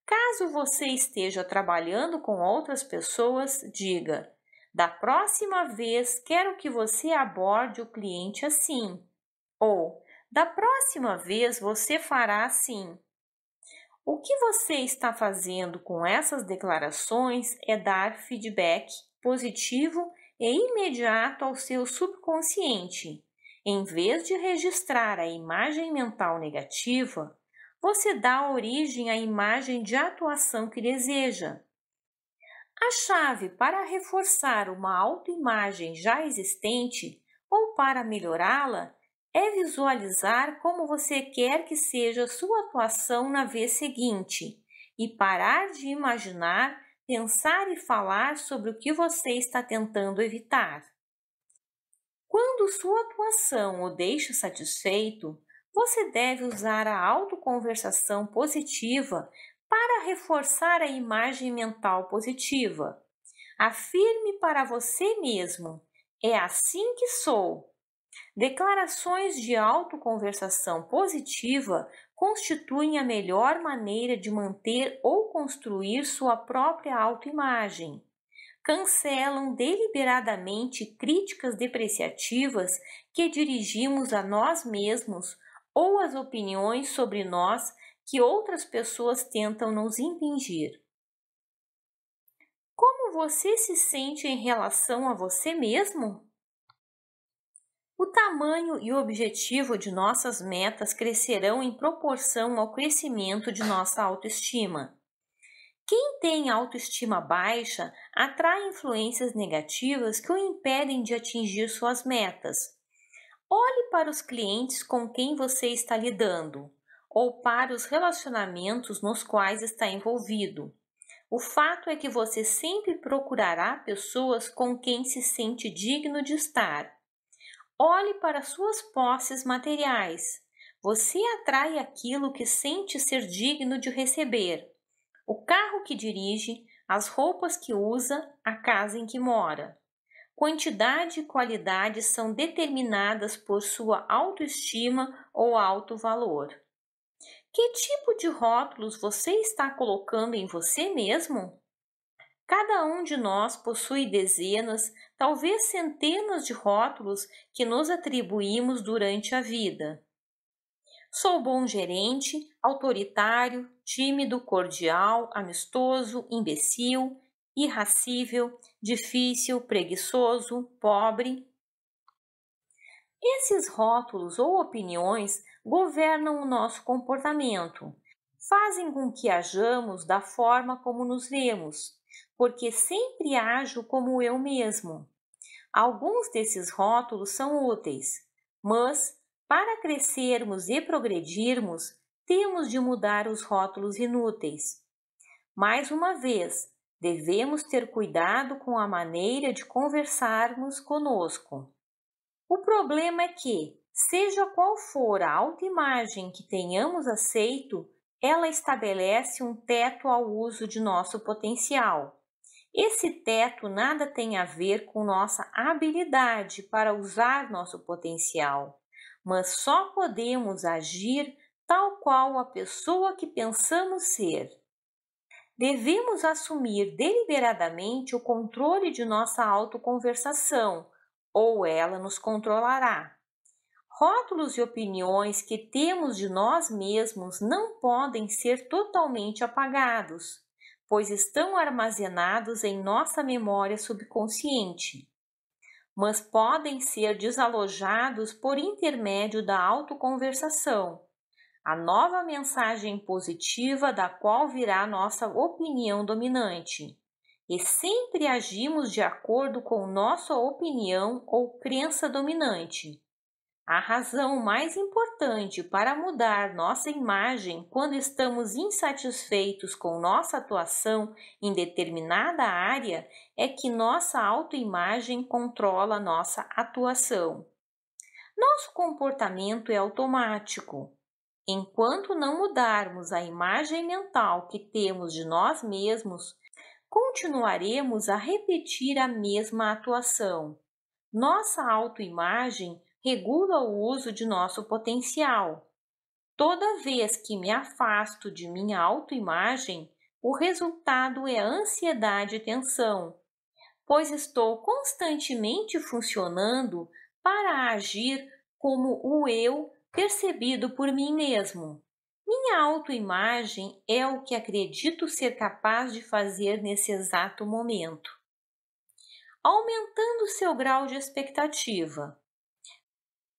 Caso você esteja trabalhando com outras pessoas, diga: da próxima vez quero que você aborde o cliente assim. Ou da próxima vez você fará assim. O que você está fazendo com essas declarações é dar feedback positivo e imediato ao seu subconsciente. Em vez de registrar a imagem mental negativa, você dá origem à imagem de atuação que deseja. A chave para reforçar uma autoimagem já existente ou para melhorá-la é visualizar como você quer que seja sua atuação na vez seguinte e parar de imaginar, pensar e falar sobre o que você está tentando evitar. Quando sua atuação o deixa satisfeito, você deve usar a autoconversação positiva para reforçar a imagem mental positiva. Afirme para você mesmo: é assim que sou, Declarações de autoconversação positiva constituem a melhor maneira de manter ou construir sua própria autoimagem. Cancelam deliberadamente críticas depreciativas que dirigimos a nós mesmos ou as opiniões sobre nós que outras pessoas tentam nos impingir. Como você se sente em relação a você mesmo? O tamanho e o objetivo de nossas metas crescerão em proporção ao crescimento de nossa autoestima. Quem tem autoestima baixa atrai influências negativas que o impedem de atingir suas metas. Olhe para os clientes com quem você está lidando ou para os relacionamentos nos quais está envolvido. O fato é que você sempre procurará pessoas com quem se sente digno de estar Olhe para suas posses materiais. Você atrai aquilo que sente ser digno de receber: o carro que dirige, as roupas que usa, a casa em que mora. Quantidade e qualidade são determinadas por sua autoestima ou alto valor. Que tipo de rótulos você está colocando em você mesmo? Cada um de nós possui dezenas, talvez centenas de rótulos que nos atribuímos durante a vida. Sou bom gerente, autoritário, tímido, cordial, amistoso, imbecil, irracível, difícil, preguiçoso, pobre. Esses rótulos ou opiniões governam o nosso comportamento, fazem com que hajamos da forma como nos vemos porque sempre ajo como eu mesmo. Alguns desses rótulos são úteis, mas para crescermos e progredirmos, temos de mudar os rótulos inúteis. Mais uma vez, devemos ter cuidado com a maneira de conversarmos conosco. O problema é que, seja qual for a autoimagem que tenhamos aceito, ela estabelece um teto ao uso de nosso potencial. Esse teto nada tem a ver com nossa habilidade para usar nosso potencial, mas só podemos agir tal qual a pessoa que pensamos ser. Devemos assumir deliberadamente o controle de nossa autoconversação, ou ela nos controlará. Rótulos e opiniões que temos de nós mesmos não podem ser totalmente apagados pois estão armazenados em nossa memória subconsciente, mas podem ser desalojados por intermédio da autoconversação, a nova mensagem positiva da qual virá nossa opinião dominante. E sempre agimos de acordo com nossa opinião ou crença dominante. A razão mais importante para mudar nossa imagem quando estamos insatisfeitos com nossa atuação em determinada área é que nossa autoimagem controla nossa atuação. Nosso comportamento é automático. Enquanto não mudarmos a imagem mental que temos de nós mesmos, continuaremos a repetir a mesma atuação. Nossa autoimagem regula o uso de nosso potencial. Toda vez que me afasto de minha autoimagem, o resultado é ansiedade e tensão, pois estou constantemente funcionando para agir como o eu percebido por mim mesmo. Minha autoimagem é o que acredito ser capaz de fazer nesse exato momento. Aumentando seu grau de expectativa,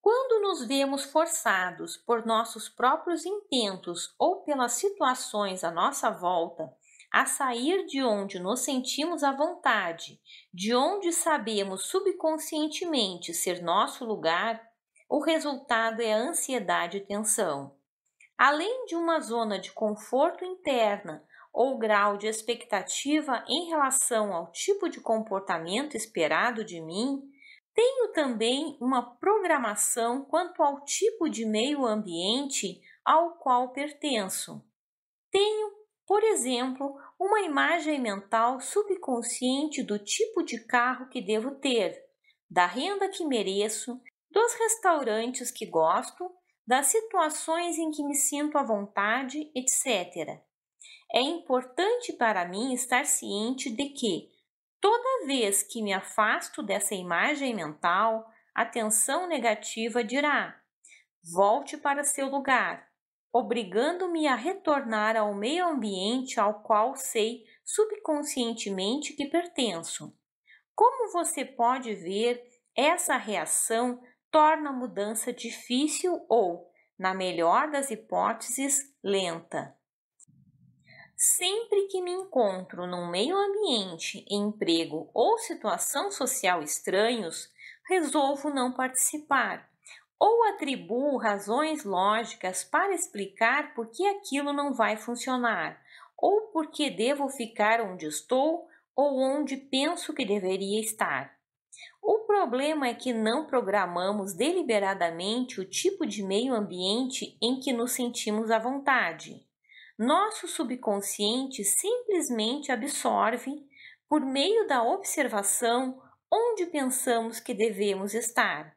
quando nos vemos forçados por nossos próprios intentos ou pelas situações à nossa volta a sair de onde nos sentimos à vontade, de onde sabemos subconscientemente ser nosso lugar, o resultado é ansiedade e tensão. Além de uma zona de conforto interna ou grau de expectativa em relação ao tipo de comportamento esperado de mim, tenho também uma programação quanto ao tipo de meio ambiente ao qual pertenço. Tenho, por exemplo, uma imagem mental subconsciente do tipo de carro que devo ter, da renda que mereço, dos restaurantes que gosto, das situações em que me sinto à vontade, etc. É importante para mim estar ciente de que Toda vez que me afasto dessa imagem mental, a tensão negativa dirá: volte para seu lugar, obrigando-me a retornar ao meio ambiente ao qual sei subconscientemente que pertenço. Como você pode ver, essa reação torna a mudança difícil ou, na melhor das hipóteses, lenta. Sempre que me encontro num meio ambiente, emprego ou situação social estranhos, resolvo não participar ou atribuo razões lógicas para explicar por que aquilo não vai funcionar, ou por que devo ficar onde estou ou onde penso que deveria estar. O problema é que não programamos deliberadamente o tipo de meio ambiente em que nos sentimos à vontade. Nosso subconsciente simplesmente absorve, por meio da observação, onde pensamos que devemos estar.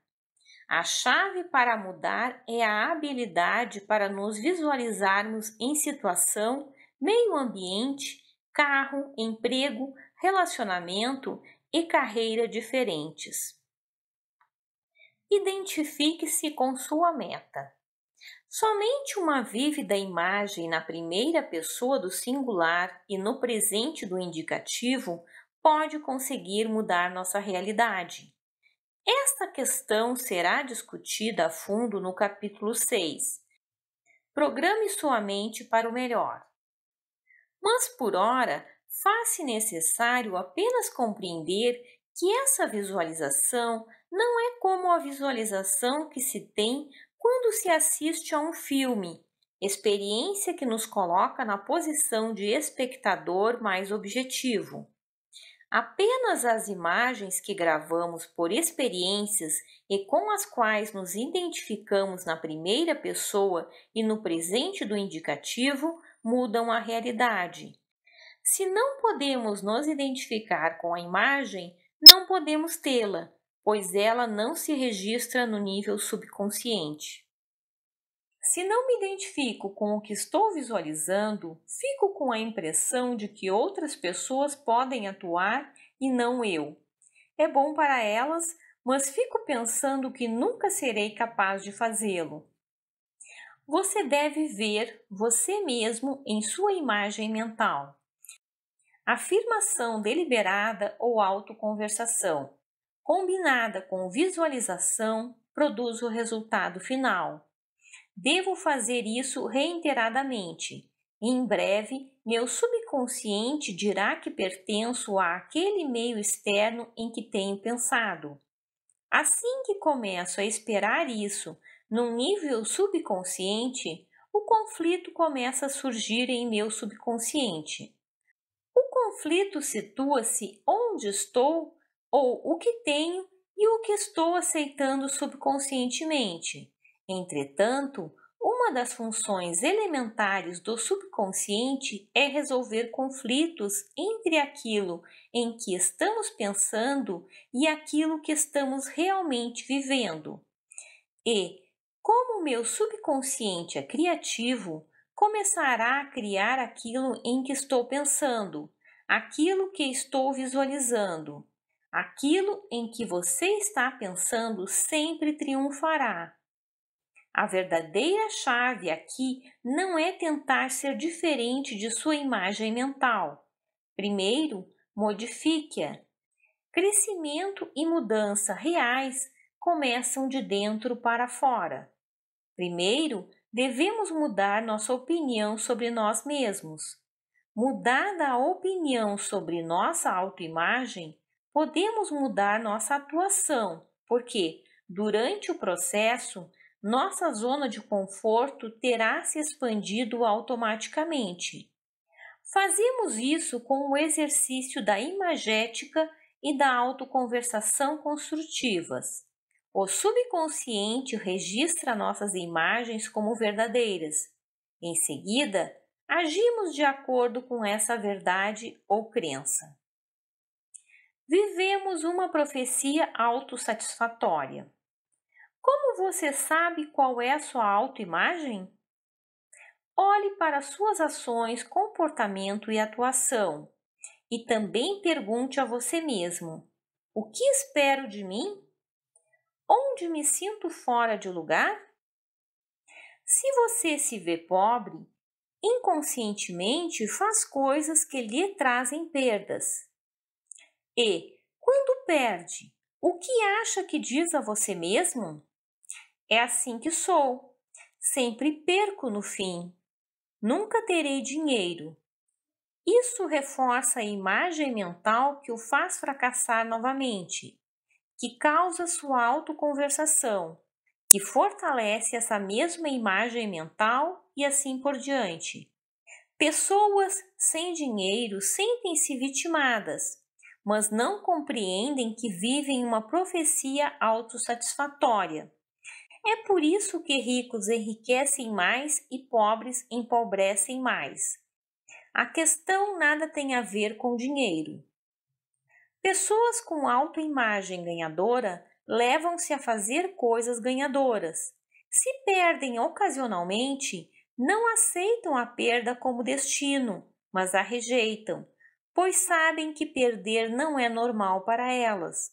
A chave para mudar é a habilidade para nos visualizarmos em situação, meio ambiente, carro, emprego, relacionamento e carreira diferentes. Identifique-se com sua meta. Somente uma vívida imagem na primeira pessoa do singular e no presente do indicativo pode conseguir mudar nossa realidade. Esta questão será discutida a fundo no capítulo 6. Programe sua mente para o melhor. Mas por ora, faz-se necessário apenas compreender que essa visualização não é como a visualização que se tem quando se assiste a um filme, experiência que nos coloca na posição de espectador mais objetivo. Apenas as imagens que gravamos por experiências e com as quais nos identificamos na primeira pessoa e no presente do indicativo mudam a realidade. Se não podemos nos identificar com a imagem, não podemos tê-la, pois ela não se registra no nível subconsciente. Se não me identifico com o que estou visualizando, fico com a impressão de que outras pessoas podem atuar e não eu. É bom para elas, mas fico pensando que nunca serei capaz de fazê-lo. Você deve ver você mesmo em sua imagem mental. Afirmação deliberada ou autoconversação combinada com visualização, produz o resultado final. Devo fazer isso reiteradamente. Em breve, meu subconsciente dirá que pertenço àquele meio externo em que tenho pensado. Assim que começo a esperar isso num nível subconsciente, o conflito começa a surgir em meu subconsciente. O conflito situa-se onde estou ou o que tenho e o que estou aceitando subconscientemente. Entretanto, uma das funções elementares do subconsciente é resolver conflitos entre aquilo em que estamos pensando e aquilo que estamos realmente vivendo. E, como o meu subconsciente é criativo, começará a criar aquilo em que estou pensando, aquilo que estou visualizando. Aquilo em que você está pensando sempre triunfará. A verdadeira chave aqui não é tentar ser diferente de sua imagem mental. Primeiro, modifique-a. Crescimento e mudança reais começam de dentro para fora. Primeiro, devemos mudar nossa opinião sobre nós mesmos. Mudada a opinião sobre nossa autoimagem, podemos mudar nossa atuação, porque durante o processo, nossa zona de conforto terá se expandido automaticamente. Fazemos isso com o exercício da imagética e da autoconversação construtivas. O subconsciente registra nossas imagens como verdadeiras. Em seguida, agimos de acordo com essa verdade ou crença vivemos uma profecia autossatisfatória. Como você sabe qual é a sua autoimagem? Olhe para suas ações, comportamento e atuação e também pergunte a você mesmo: o que espero de mim? Onde me sinto fora de lugar? Se você se vê pobre, inconscientemente faz coisas que lhe trazem perdas. E, quando perde, o que acha que diz a você mesmo? É assim que sou. Sempre perco no fim. Nunca terei dinheiro. Isso reforça a imagem mental que o faz fracassar novamente, que causa sua autoconversação, que fortalece essa mesma imagem mental e assim por diante. Pessoas sem dinheiro sentem-se vitimadas, mas não compreendem que vivem uma profecia autossatisfatória. É por isso que ricos enriquecem mais e pobres empobrecem mais. A questão nada tem a ver com dinheiro. Pessoas com autoimagem ganhadora levam-se a fazer coisas ganhadoras. Se perdem ocasionalmente, não aceitam a perda como destino, mas a rejeitam pois sabem que perder não é normal para elas.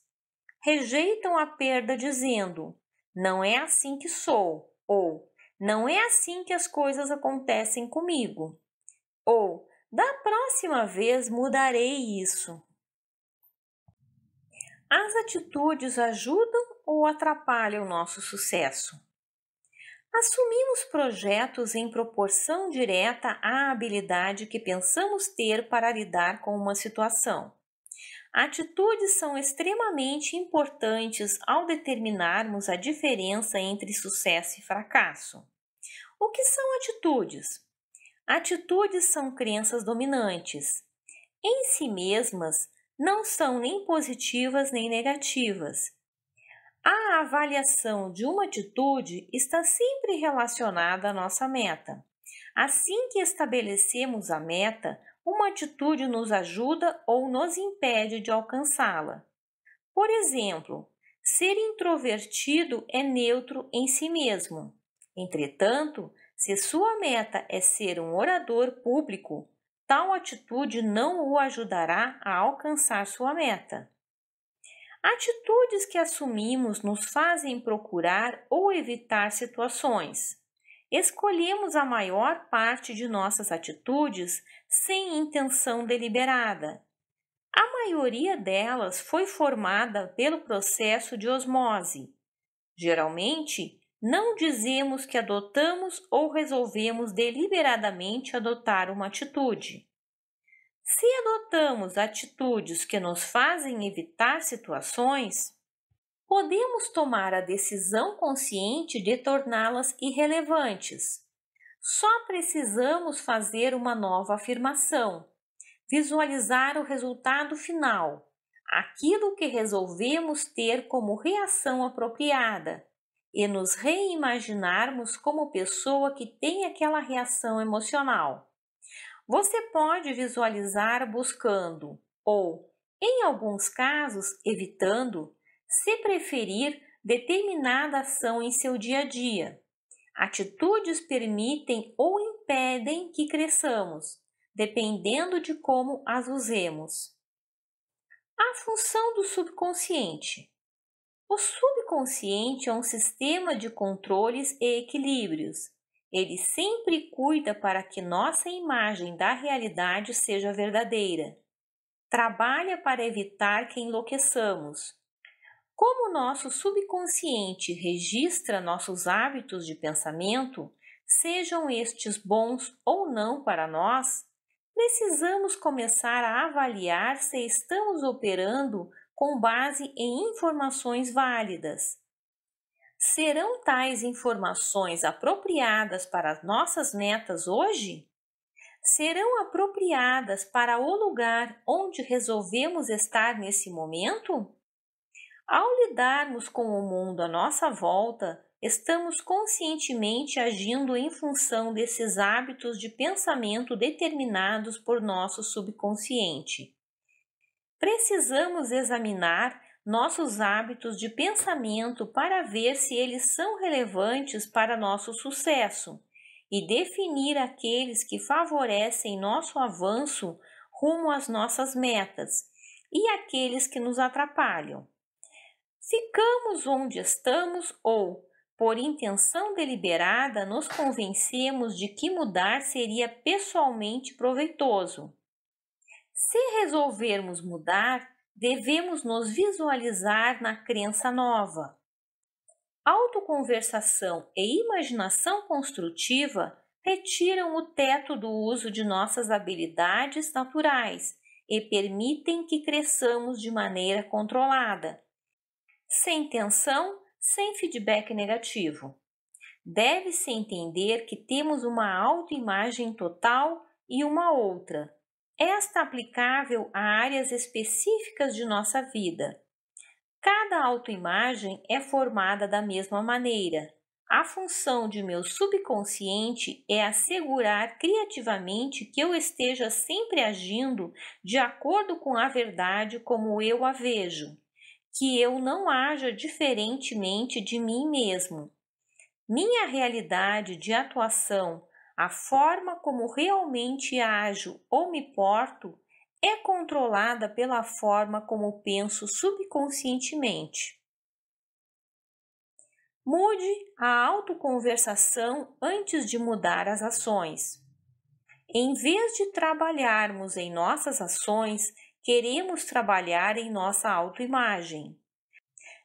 Rejeitam a perda dizendo: não é assim que sou, ou não é assim que as coisas acontecem comigo, ou da próxima vez mudarei isso. As atitudes ajudam ou atrapalham o nosso sucesso? assumimos projetos em proporção direta à habilidade que pensamos ter para lidar com uma situação. Atitudes são extremamente importantes ao determinarmos a diferença entre sucesso e fracasso. O que são atitudes? Atitudes são crenças dominantes. Em si mesmas, não são nem positivas nem negativas a avaliação de uma atitude está sempre relacionada à nossa meta. Assim que estabelecemos a meta, uma atitude nos ajuda ou nos impede de alcançá-la. Por exemplo, ser introvertido é neutro em si mesmo. Entretanto, se sua meta é ser um orador público, tal atitude não o ajudará a alcançar sua meta. Atitudes que assumimos nos fazem procurar ou evitar situações. Escolhemos a maior parte de nossas atitudes sem intenção deliberada. A maioria delas foi formada pelo processo de osmose. Geralmente, não dizemos que adotamos ou resolvemos deliberadamente adotar uma atitude. Se adotamos atitudes que nos fazem evitar situações, podemos tomar a decisão consciente de torná-las irrelevantes. Só precisamos fazer uma nova afirmação, visualizar o resultado final, aquilo que resolvemos ter como reação apropriada e nos reimaginarmos como pessoa que tem aquela reação emocional. Você pode visualizar buscando ou, em alguns casos, evitando, se preferir, determinada ação em seu dia a dia. Atitudes permitem ou impedem que cresçamos, dependendo de como as usemos. A função do subconsciente. O subconsciente é um sistema de controles e equilíbrios ele sempre cuida para que nossa imagem da realidade seja verdadeira. Trabalha para evitar que enlouqueçamos. Como nosso subconsciente registra nossos hábitos de pensamento, sejam estes bons ou não para nós, precisamos começar a avaliar se estamos operando com base em informações válidas Serão tais informações apropriadas para as nossas metas hoje? Serão apropriadas para o lugar onde resolvemos estar nesse momento? Ao lidarmos com o mundo à nossa volta, estamos conscientemente agindo em função desses hábitos de pensamento determinados por nosso subconsciente. Precisamos examinar nossos hábitos de pensamento para ver se eles são relevantes para nosso sucesso e definir aqueles que favorecem nosso avanço rumo às nossas metas e aqueles que nos atrapalham. Ficamos onde estamos ou, por intenção deliberada, nos convencemos de que mudar seria pessoalmente proveitoso. Se resolvermos mudar, devemos nos visualizar na crença nova. Autoconversação e imaginação construtiva retiram o teto do uso de nossas habilidades naturais e permitem que cresçamos de maneira controlada, sem tensão, sem feedback negativo. Deve-se entender que temos uma autoimagem total e uma outra, esta aplicável a áreas específicas de nossa vida. Cada autoimagem é formada da mesma maneira. A função de meu subconsciente é assegurar criativamente que eu esteja sempre agindo de acordo com a verdade como eu a vejo, que eu não haja diferentemente de mim mesmo. Minha realidade de atuação a forma como realmente ajo ou me porto é controlada pela forma como penso subconscientemente. Mude a autoconversação antes de mudar as ações. Em vez de trabalharmos em nossas ações, queremos trabalhar em nossa autoimagem.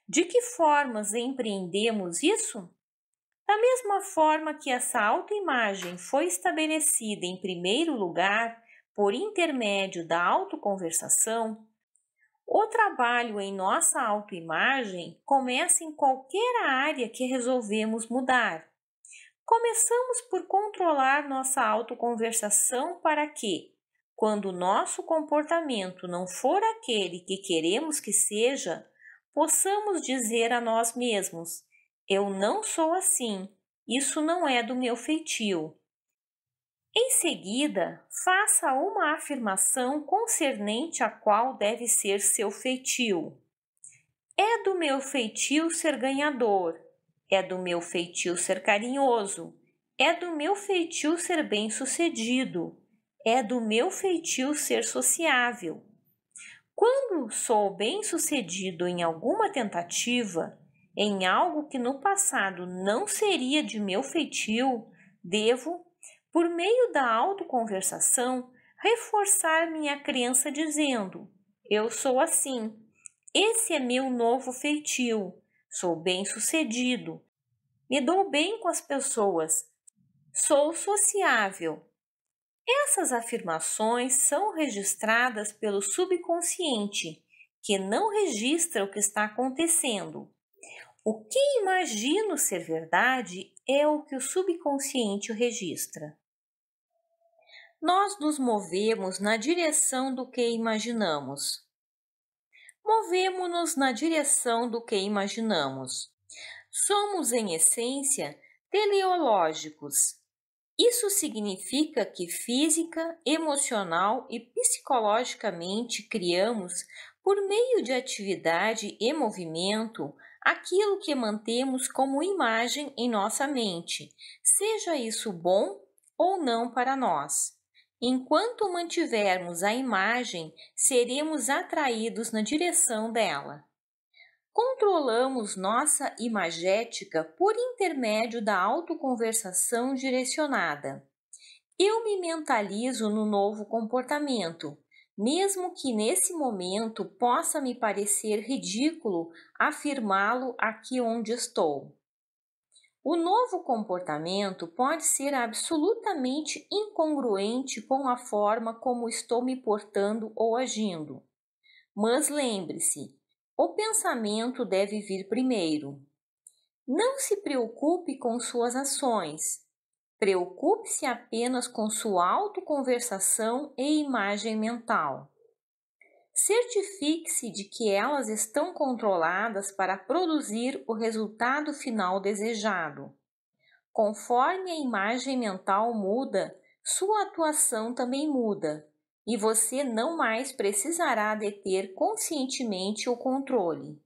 De que formas empreendemos isso? Da mesma forma que essa autoimagem foi estabelecida em primeiro lugar por intermédio da autoconversação, o trabalho em nossa autoimagem começa em qualquer área que resolvemos mudar. Começamos por controlar nossa autoconversação para que, quando nosso comportamento não for aquele que queremos que seja, possamos dizer a nós mesmos: eu não sou assim. Isso não é do meu feitio. Em seguida, faça uma afirmação concernente a qual deve ser seu feitio. É do meu feitio ser ganhador. É do meu feitio ser carinhoso. É do meu feitio ser bem-sucedido. É do meu feitio ser sociável. Quando sou bem-sucedido em alguma tentativa, em algo que no passado não seria de meu feitio, devo, por meio da autoconversação, reforçar minha crença dizendo: Eu sou assim, esse é meu novo feitio, sou bem-sucedido, me dou bem com as pessoas, sou sociável. Essas afirmações são registradas pelo subconsciente, que não registra o que está acontecendo o que imagino ser verdade é o que o subconsciente registra. Nós nos movemos na direção do que imaginamos. Movemos-nos na direção do que imaginamos. Somos, em essência, teleológicos. Isso significa que física, emocional e psicologicamente criamos, por meio de atividade e movimento, aquilo que mantemos como imagem em nossa mente, seja isso bom ou não para nós. Enquanto mantivermos a imagem, seremos atraídos na direção dela. Controlamos nossa imagética por intermédio da autoconversação direcionada. Eu me mentalizo no novo comportamento, mesmo que nesse momento possa me parecer ridículo afirmá-lo aqui onde estou. O novo comportamento pode ser absolutamente incongruente com a forma como estou me portando ou agindo. Mas lembre-se, o pensamento deve vir primeiro. Não se preocupe com suas ações, Preocupe-se apenas com sua autoconversação e imagem mental. Certifique-se de que elas estão controladas para produzir o resultado final desejado. Conforme a imagem mental muda, sua atuação também muda e você não mais precisará deter conscientemente o controle.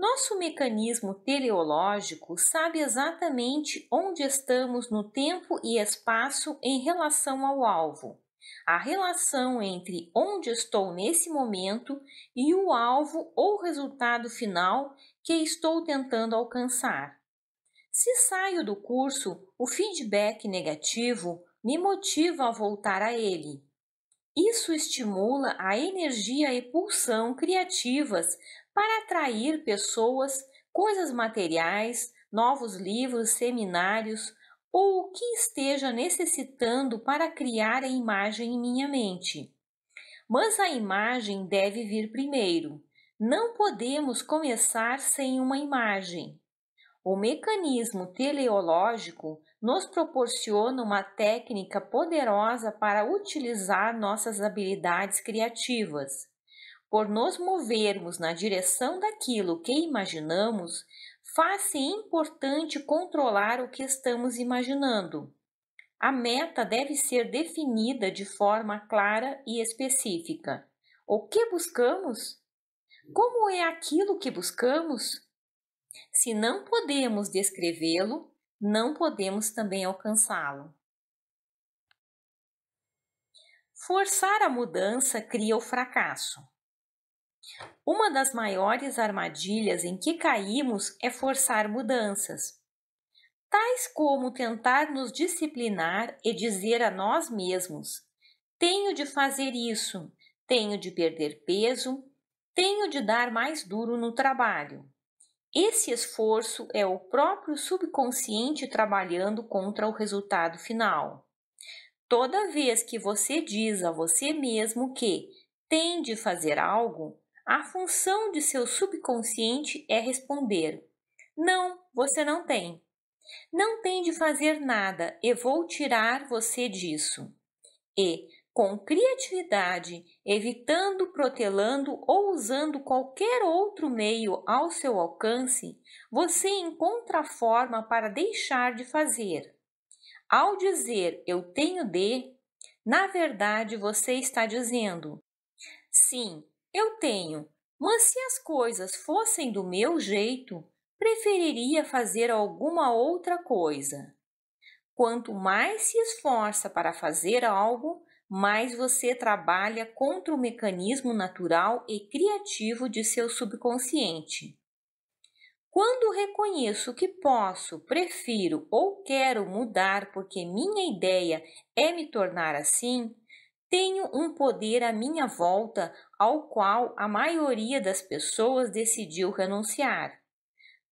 Nosso mecanismo teleológico sabe exatamente onde estamos no tempo e espaço em relação ao alvo. A relação entre onde estou nesse momento e o alvo ou resultado final que estou tentando alcançar. Se saio do curso, o feedback negativo me motiva a voltar a ele. Isso estimula a energia e pulsão criativas para atrair pessoas, coisas materiais, novos livros, seminários ou o que esteja necessitando para criar a imagem em minha mente. Mas a imagem deve vir primeiro. Não podemos começar sem uma imagem. O mecanismo teleológico nos proporciona uma técnica poderosa para utilizar nossas habilidades criativas por nos movermos na direção daquilo que imaginamos, faz-se importante controlar o que estamos imaginando. A meta deve ser definida de forma clara e específica. O que buscamos? Como é aquilo que buscamos? Se não podemos descrevê-lo, não podemos também alcançá-lo. Forçar a mudança cria o fracasso. Uma das maiores armadilhas em que caímos é forçar mudanças, tais como tentar nos disciplinar e dizer a nós mesmos: tenho de fazer isso, tenho de perder peso, tenho de dar mais duro no trabalho. Esse esforço é o próprio subconsciente trabalhando contra o resultado final. Toda vez que você diz a você mesmo que tem de fazer algo, a função de seu subconsciente é responder: Não, você não tem. Não tem de fazer nada, e vou tirar você disso. E, com criatividade, evitando, protelando ou usando qualquer outro meio ao seu alcance, você encontra a forma para deixar de fazer. Ao dizer eu tenho de, na verdade você está dizendo: sim, eu tenho, mas se as coisas fossem do meu jeito, preferiria fazer alguma outra coisa. Quanto mais se esforça para fazer algo, mais você trabalha contra o mecanismo natural e criativo de seu subconsciente. Quando reconheço que posso, prefiro ou quero mudar porque minha ideia é me tornar assim, tenho um poder à minha volta ao qual a maioria das pessoas decidiu renunciar.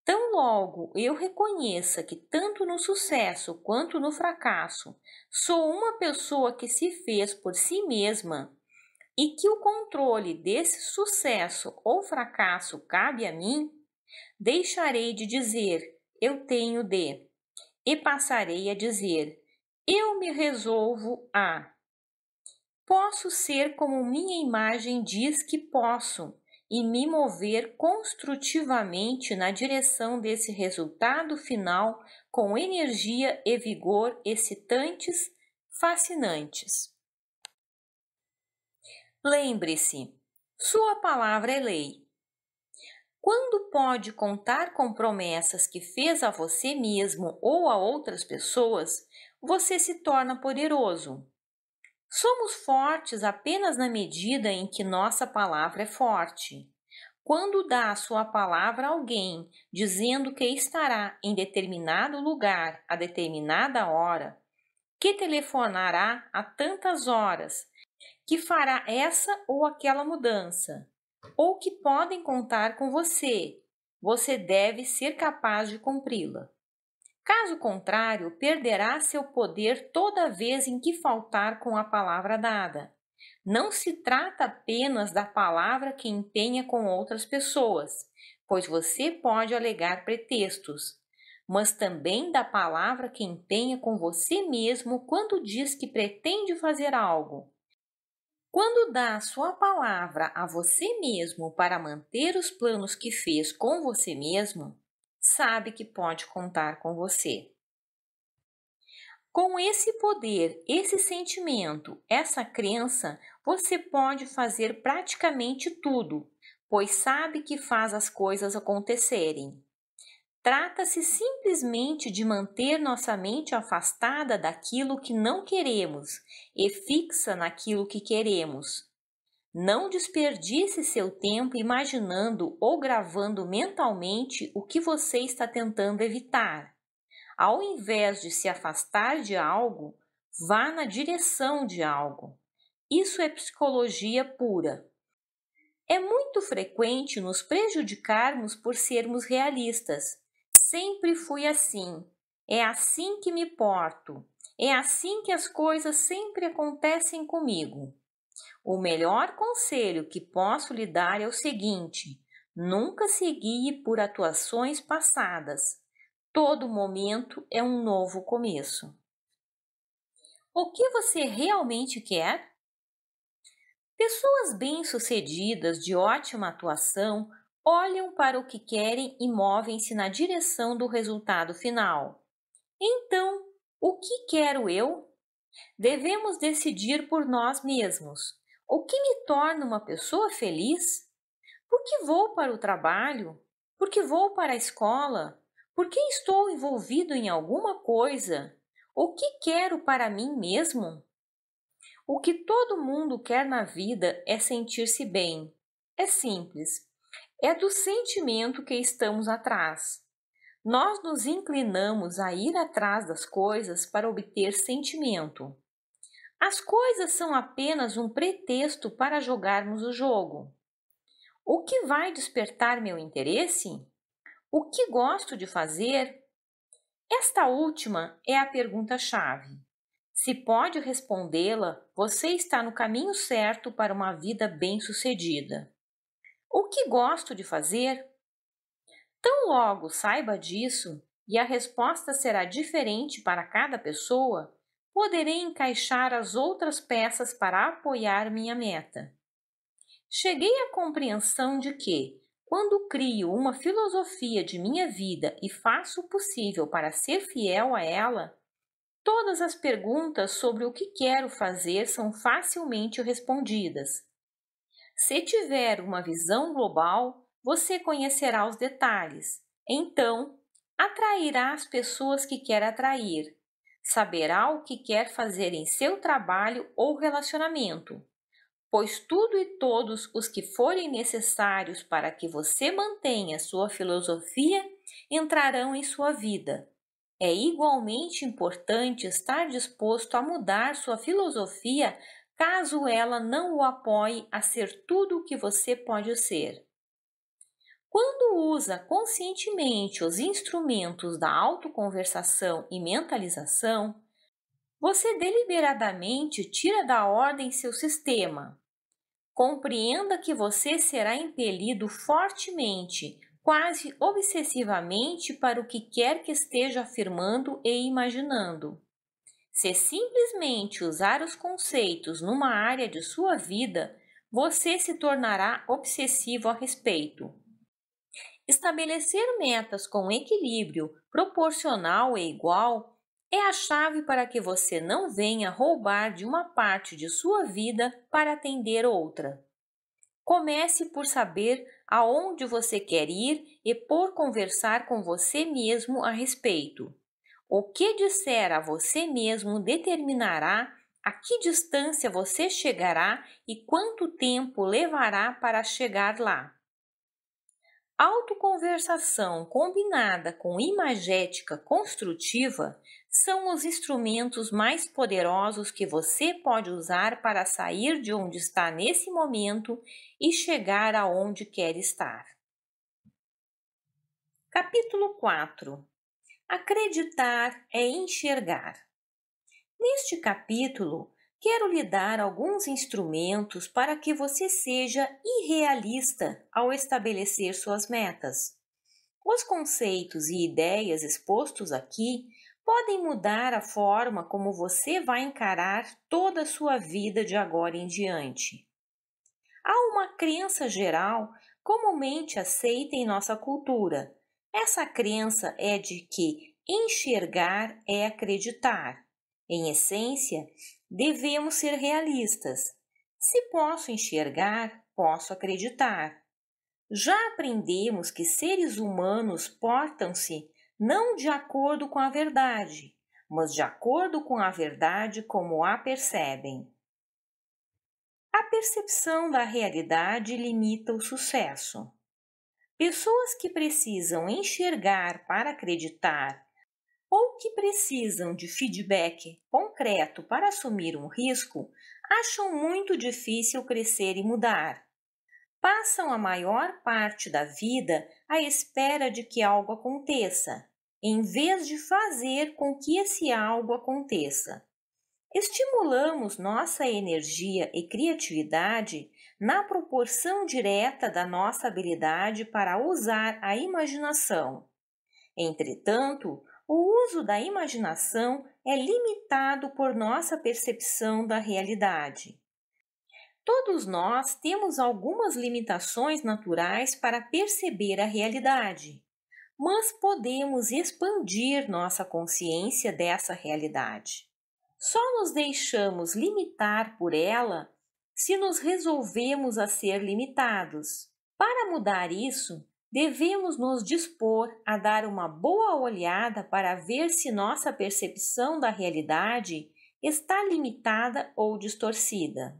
Tão logo eu reconheça que, tanto no sucesso quanto no fracasso, sou uma pessoa que se fez por si mesma e que o controle desse sucesso ou fracasso cabe a mim, deixarei de dizer eu tenho de e passarei a dizer eu me resolvo a Posso ser como minha imagem diz que posso e me mover construtivamente na direção desse resultado final com energia e vigor excitantes, fascinantes. Lembre-se, sua palavra é lei. Quando pode contar com promessas que fez a você mesmo ou a outras pessoas, você se torna poderoso. Somos fortes apenas na medida em que nossa palavra é forte. Quando dá sua palavra a alguém, dizendo que estará em determinado lugar a determinada hora, que telefonará a tantas horas, que fará essa ou aquela mudança, ou que podem contar com você, você deve ser capaz de cumpri-la. Caso contrário, perderá seu poder toda vez em que faltar com a palavra dada. Não se trata apenas da palavra que empenha com outras pessoas, pois você pode alegar pretextos, mas também da palavra que empenha com você mesmo quando diz que pretende fazer algo. Quando dá sua palavra a você mesmo para manter os planos que fez com você mesmo, sabe que pode contar com você. Com esse poder, esse sentimento, essa crença, você pode fazer praticamente tudo, pois sabe que faz as coisas acontecerem. Trata-se simplesmente de manter nossa mente afastada daquilo que não queremos e fixa naquilo que queremos, não desperdice seu tempo imaginando ou gravando mentalmente o que você está tentando evitar. Ao invés de se afastar de algo, vá na direção de algo. Isso é psicologia pura. É muito frequente nos prejudicarmos por sermos realistas. Sempre fui assim. É assim que me porto. É assim que as coisas sempre acontecem comigo. O melhor conselho que posso lhe dar é o seguinte: nunca se guie por atuações passadas. Todo momento é um novo começo. O que você realmente quer? Pessoas bem-sucedidas de ótima atuação olham para o que querem e movem-se na direção do resultado final. Então, o que quero eu? Devemos decidir por nós mesmos. O que me torna uma pessoa feliz? Por que vou para o trabalho? Por que vou para a escola? Por que estou envolvido em alguma coisa? O que quero para mim mesmo? O que todo mundo quer na vida é sentir-se bem. É simples. É do sentimento que estamos atrás. Nós nos inclinamos a ir atrás das coisas para obter sentimento. As coisas são apenas um pretexto para jogarmos o jogo. O que vai despertar meu interesse? O que gosto de fazer? Esta última é a pergunta-chave. Se pode respondê-la, você está no caminho certo para uma vida bem-sucedida. O que gosto de fazer? Tão logo saiba disso, e a resposta será diferente para cada pessoa, poderei encaixar as outras peças para apoiar minha meta. Cheguei à compreensão de que, quando crio uma filosofia de minha vida e faço o possível para ser fiel a ela, todas as perguntas sobre o que quero fazer são facilmente respondidas. Se tiver uma visão global, você conhecerá os detalhes. Então, atrairá as pessoas que quer atrair saberá o que quer fazer em seu trabalho ou relacionamento, pois tudo e todos os que forem necessários para que você mantenha sua filosofia entrarão em sua vida. É igualmente importante estar disposto a mudar sua filosofia caso ela não o apoie a ser tudo o que você pode ser. Quando usa conscientemente os instrumentos da autoconversação e mentalização, você deliberadamente tira da ordem seu sistema. Compreenda que você será impelido fortemente, quase obsessivamente, para o que quer que esteja afirmando e imaginando. Se simplesmente usar os conceitos numa área de sua vida, você se tornará obsessivo a respeito. Estabelecer metas com equilíbrio proporcional e igual é a chave para que você não venha roubar de uma parte de sua vida para atender outra. Comece por saber aonde você quer ir e por conversar com você mesmo a respeito. O que disser a você mesmo determinará a que distância você chegará e quanto tempo levará para chegar lá. Autoconversação combinada com imagética construtiva são os instrumentos mais poderosos que você pode usar para sair de onde está nesse momento e chegar aonde quer estar. Capítulo 4 Acreditar é enxergar. Neste capítulo, Quero lhe dar alguns instrumentos para que você seja irrealista ao estabelecer suas metas. Os conceitos e ideias expostos aqui podem mudar a forma como você vai encarar toda a sua vida de agora em diante. Há uma crença geral comumente aceita em nossa cultura. Essa crença é de que enxergar é acreditar. Em essência, devemos ser realistas. Se posso enxergar, posso acreditar. Já aprendemos que seres humanos portam-se não de acordo com a verdade, mas de acordo com a verdade como a percebem. A percepção da realidade limita o sucesso. Pessoas que precisam enxergar para acreditar ou que precisam de feedback concreto para assumir um risco acham muito difícil crescer e mudar. Passam a maior parte da vida à espera de que algo aconteça, em vez de fazer com que esse algo aconteça. Estimulamos nossa energia e criatividade na proporção direta da nossa habilidade para usar a imaginação. Entretanto, o uso da imaginação é limitado por nossa percepção da realidade. Todos nós temos algumas limitações naturais para perceber a realidade, mas podemos expandir nossa consciência dessa realidade. Só nos deixamos limitar por ela se nos resolvemos a ser limitados. Para mudar isso, devemos nos dispor a dar uma boa olhada para ver se nossa percepção da realidade está limitada ou distorcida.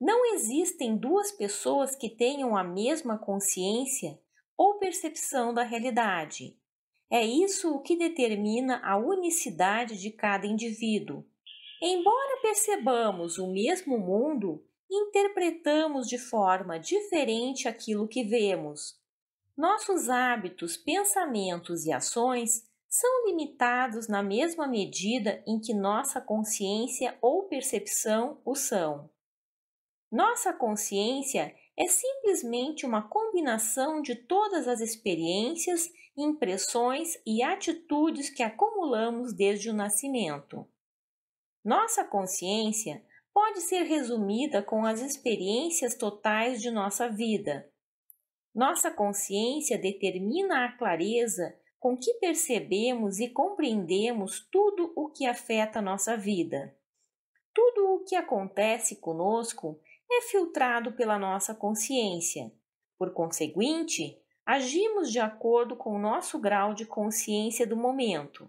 Não existem duas pessoas que tenham a mesma consciência ou percepção da realidade. É isso o que determina a unicidade de cada indivíduo. Embora percebamos o mesmo mundo, interpretamos de forma diferente aquilo que vemos, nossos hábitos, pensamentos e ações são limitados na mesma medida em que nossa consciência ou percepção o são. Nossa consciência é simplesmente uma combinação de todas as experiências, impressões e atitudes que acumulamos desde o nascimento. Nossa consciência pode ser resumida com as experiências totais de nossa vida, nossa consciência determina a clareza com que percebemos e compreendemos tudo o que afeta nossa vida. Tudo o que acontece conosco é filtrado pela nossa consciência. Por conseguinte, agimos de acordo com o nosso grau de consciência do momento.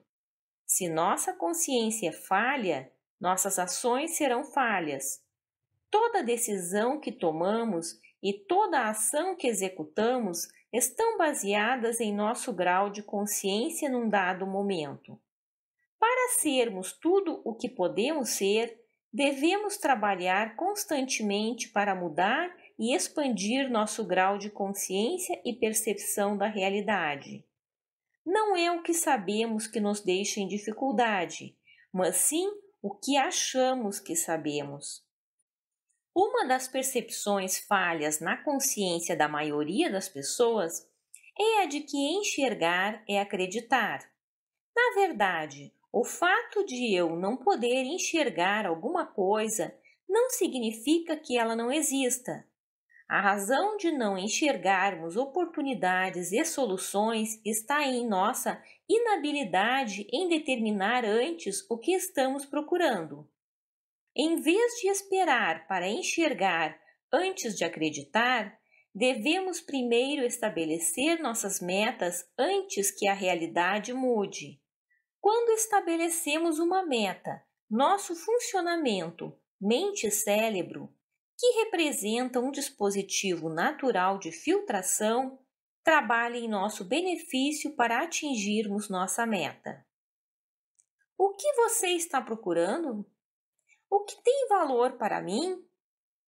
Se nossa consciência é falha, nossas ações serão falhas. Toda decisão que tomamos e toda a ação que executamos estão baseadas em nosso grau de consciência num dado momento. Para sermos tudo o que podemos ser, devemos trabalhar constantemente para mudar e expandir nosso grau de consciência e percepção da realidade. Não é o que sabemos que nos deixa em dificuldade, mas sim o que achamos que sabemos. Uma das percepções falhas na consciência da maioria das pessoas é a de que enxergar é acreditar. Na verdade, o fato de eu não poder enxergar alguma coisa não significa que ela não exista. A razão de não enxergarmos oportunidades e soluções está em nossa inabilidade em determinar antes o que estamos procurando. Em vez de esperar para enxergar antes de acreditar, devemos primeiro estabelecer nossas metas antes que a realidade mude. Quando estabelecemos uma meta, nosso funcionamento, mente e cérebro, que representa um dispositivo natural de filtração, trabalha em nosso benefício para atingirmos nossa meta. O que você está procurando? o que tem valor para mim?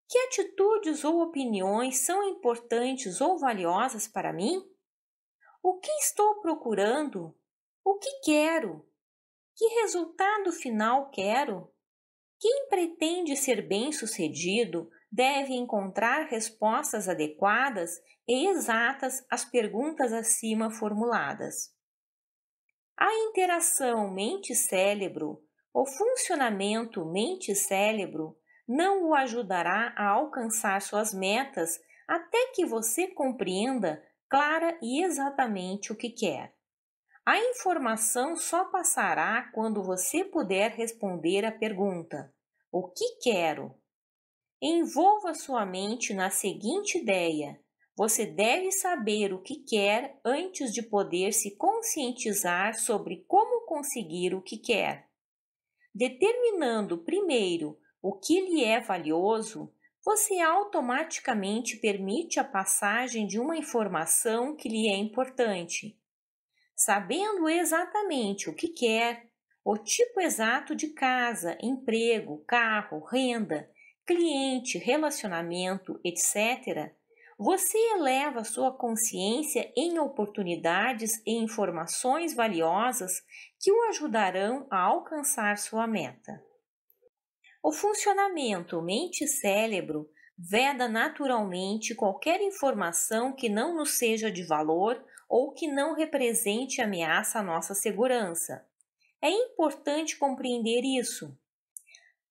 Que atitudes ou opiniões são importantes ou valiosas para mim? O que estou procurando? O que quero? Que resultado final quero? Quem pretende ser bem-sucedido deve encontrar respostas adequadas e exatas às perguntas acima formuladas. A interação mente-cérebro o funcionamento mente-cérebro não o ajudará a alcançar suas metas até que você compreenda clara e exatamente o que quer. A informação só passará quando você puder responder à pergunta: O que quero? Envolva sua mente na seguinte ideia: você deve saber o que quer antes de poder se conscientizar sobre como conseguir o que quer. Determinando primeiro o que lhe é valioso, você automaticamente permite a passagem de uma informação que lhe é importante. Sabendo exatamente o que quer, o tipo exato de casa, emprego, carro, renda, cliente, relacionamento, etc., você eleva sua consciência em oportunidades e informações valiosas que o ajudarão a alcançar sua meta. O funcionamento mente-cérebro veda naturalmente qualquer informação que não nos seja de valor ou que não represente ameaça à nossa segurança. É importante compreender isso.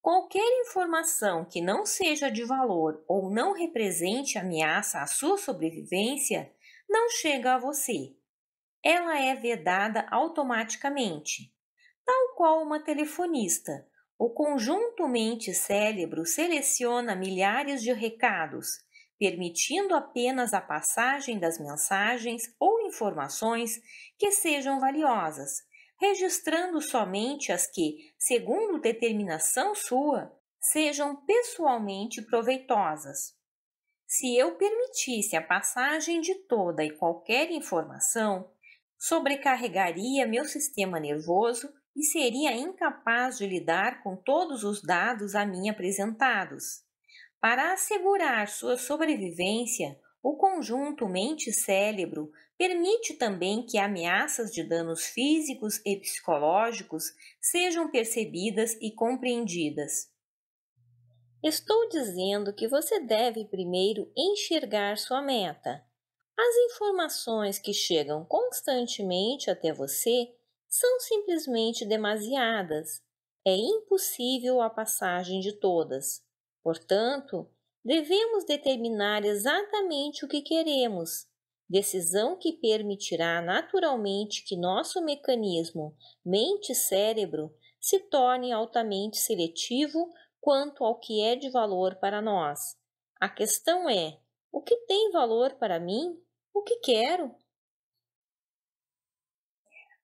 Qualquer informação que não seja de valor ou não represente ameaça à sua sobrevivência não chega a você. Ela é vedada automaticamente, tal qual uma telefonista. O conjunto mente-cérebro seleciona milhares de recados, permitindo apenas a passagem das mensagens ou informações que sejam valiosas, registrando somente as que, segundo determinação sua, sejam pessoalmente proveitosas. Se eu permitisse a passagem de toda e qualquer informação, sobrecarregaria meu sistema nervoso e seria incapaz de lidar com todos os dados a mim apresentados. Para assegurar sua sobrevivência, o conjunto mente-cérebro permite também que ameaças de danos físicos e psicológicos sejam percebidas e compreendidas. Estou dizendo que você deve primeiro enxergar sua meta. As informações que chegam constantemente até você são simplesmente demasiadas. É impossível a passagem de todas. Portanto, devemos determinar exatamente o que queremos decisão que permitirá naturalmente que nosso mecanismo mente-cérebro se torne altamente seletivo quanto ao que é de valor para nós. A questão é: o que tem valor para mim? O que quero?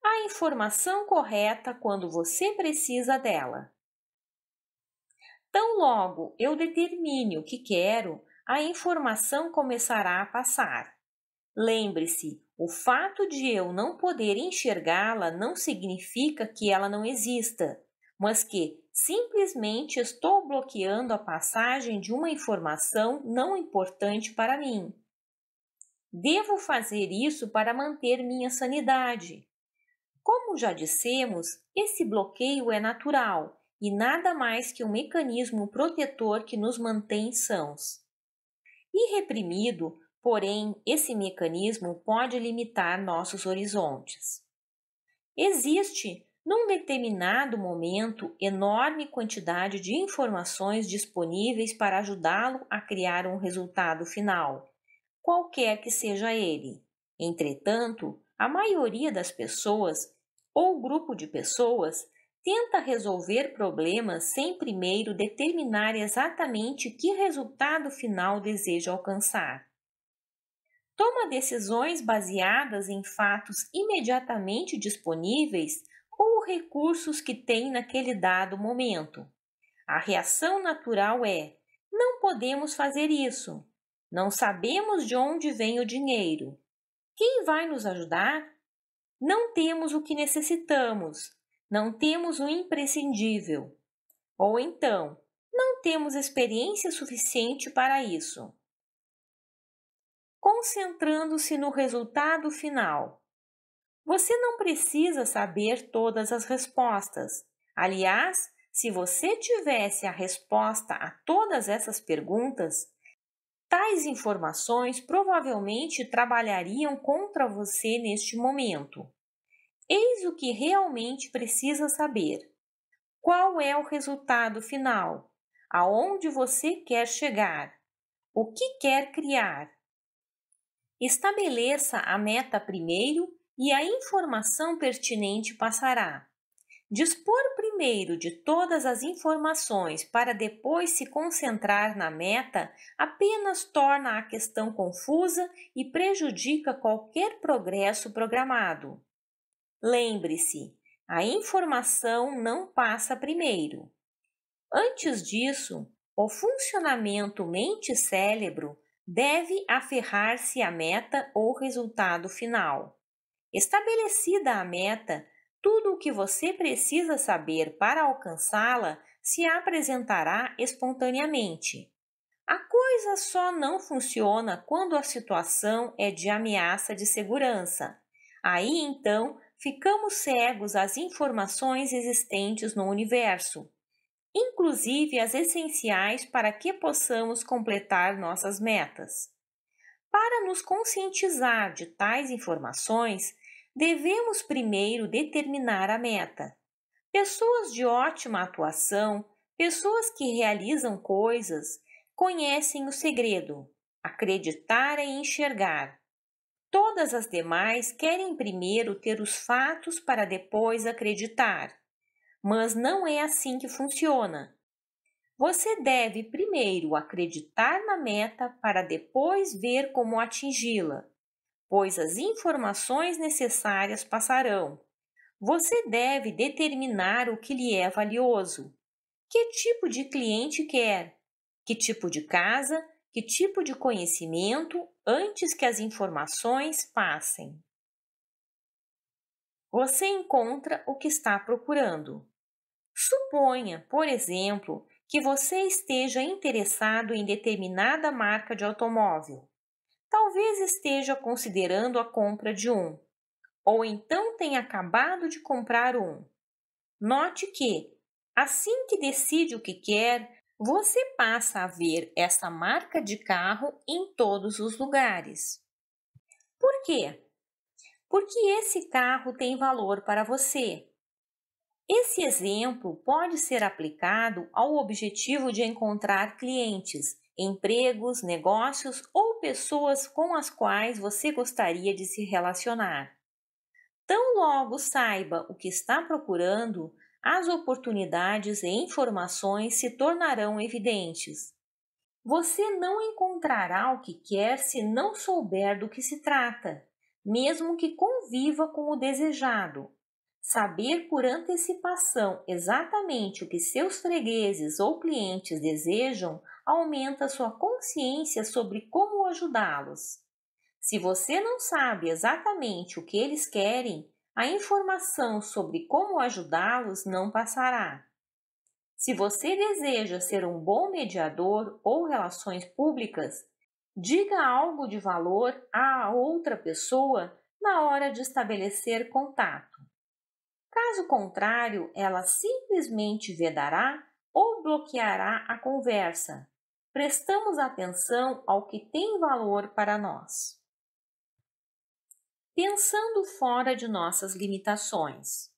A informação correta quando você precisa dela. Tão logo eu determine o que quero, a informação começará a passar. Lembre-se, o fato de eu não poder enxergá-la não significa que ela não exista, mas que simplesmente estou bloqueando a passagem de uma informação não importante para mim. Devo fazer isso para manter minha sanidade. Como já dissemos, esse bloqueio é natural e nada mais que um mecanismo protetor que nos mantém sãos. E reprimido, porém, esse mecanismo pode limitar nossos horizontes. Existe, num determinado momento, enorme quantidade de informações disponíveis para ajudá-lo a criar um resultado final, qualquer que seja ele. Entretanto, a maioria das pessoas ou grupo de pessoas tenta resolver problemas sem primeiro determinar exatamente que resultado final deseja alcançar toma decisões baseadas em fatos imediatamente disponíveis ou recursos que tem naquele dado momento. A reação natural é: não podemos fazer isso. Não sabemos de onde vem o dinheiro. Quem vai nos ajudar? Não temos o que necessitamos. Não temos o imprescindível. Ou então, não temos experiência suficiente para isso concentrando-se no resultado final. Você não precisa saber todas as respostas. Aliás, se você tivesse a resposta a todas essas perguntas, tais informações provavelmente trabalhariam contra você neste momento. Eis o que realmente precisa saber. Qual é o resultado final? Aonde você quer chegar? O que quer criar? Estabeleça a meta primeiro e a informação pertinente passará. Dispor primeiro de todas as informações para depois se concentrar na meta apenas torna a questão confusa e prejudica qualquer progresso programado. Lembre-se, a informação não passa primeiro. Antes disso, o funcionamento mente-cérebro deve aferrar-se à meta ou resultado final. Estabelecida a meta, tudo o que você precisa saber para alcançá-la se apresentará espontaneamente. A coisa só não funciona quando a situação é de ameaça de segurança. Aí então ficamos cegos às informações existentes no universo inclusive as essenciais para que possamos completar nossas metas. Para nos conscientizar de tais informações, devemos primeiro determinar a meta. Pessoas de ótima atuação, pessoas que realizam coisas, conhecem o segredo: acreditar é enxergar. Todas as demais querem primeiro ter os fatos para depois acreditar mas não é assim que funciona. Você deve primeiro acreditar na meta para depois ver como atingi-la, pois as informações necessárias passarão. Você deve determinar o que lhe é valioso. Que tipo de cliente quer? Que tipo de casa? Que tipo de conhecimento antes que as informações passem? Você encontra o que está procurando. Suponha, por exemplo, que você esteja interessado em determinada marca de automóvel. Talvez esteja considerando a compra de um, ou então tenha acabado de comprar um. Note que, assim que decide o que quer, você passa a ver essa marca de carro em todos os lugares. Por quê? Porque esse carro tem valor para você esse exemplo pode ser aplicado ao objetivo de encontrar clientes, empregos, negócios ou pessoas com as quais você gostaria de se relacionar. Tão logo saiba o que está procurando, as oportunidades e informações se tornarão evidentes. Você não encontrará o que quer se não souber do que se trata, mesmo que conviva com o desejado, Saber por antecipação exatamente o que seus fregueses ou clientes desejam aumenta sua consciência sobre como ajudá-los. Se você não sabe exatamente o que eles querem, a informação sobre como ajudá-los não passará. Se você deseja ser um bom mediador ou relações públicas, diga algo de valor à outra pessoa na hora de estabelecer contato. Caso contrário, ela simplesmente vedará ou bloqueará a conversa. Prestamos atenção ao que tem valor para nós. Pensando fora de nossas limitações.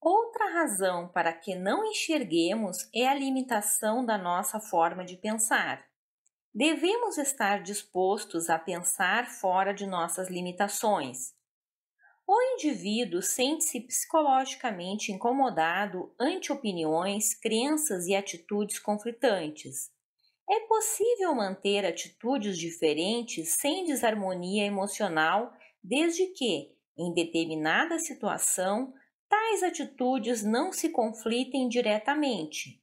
Outra razão para que não enxerguemos é a limitação da nossa forma de pensar. Devemos estar dispostos a pensar fora de nossas limitações, o indivíduo sente-se psicologicamente incomodado ante opiniões, crenças e atitudes conflitantes. É possível manter atitudes diferentes sem desarmonia emocional, desde que, em determinada situação, tais atitudes não se conflitem diretamente.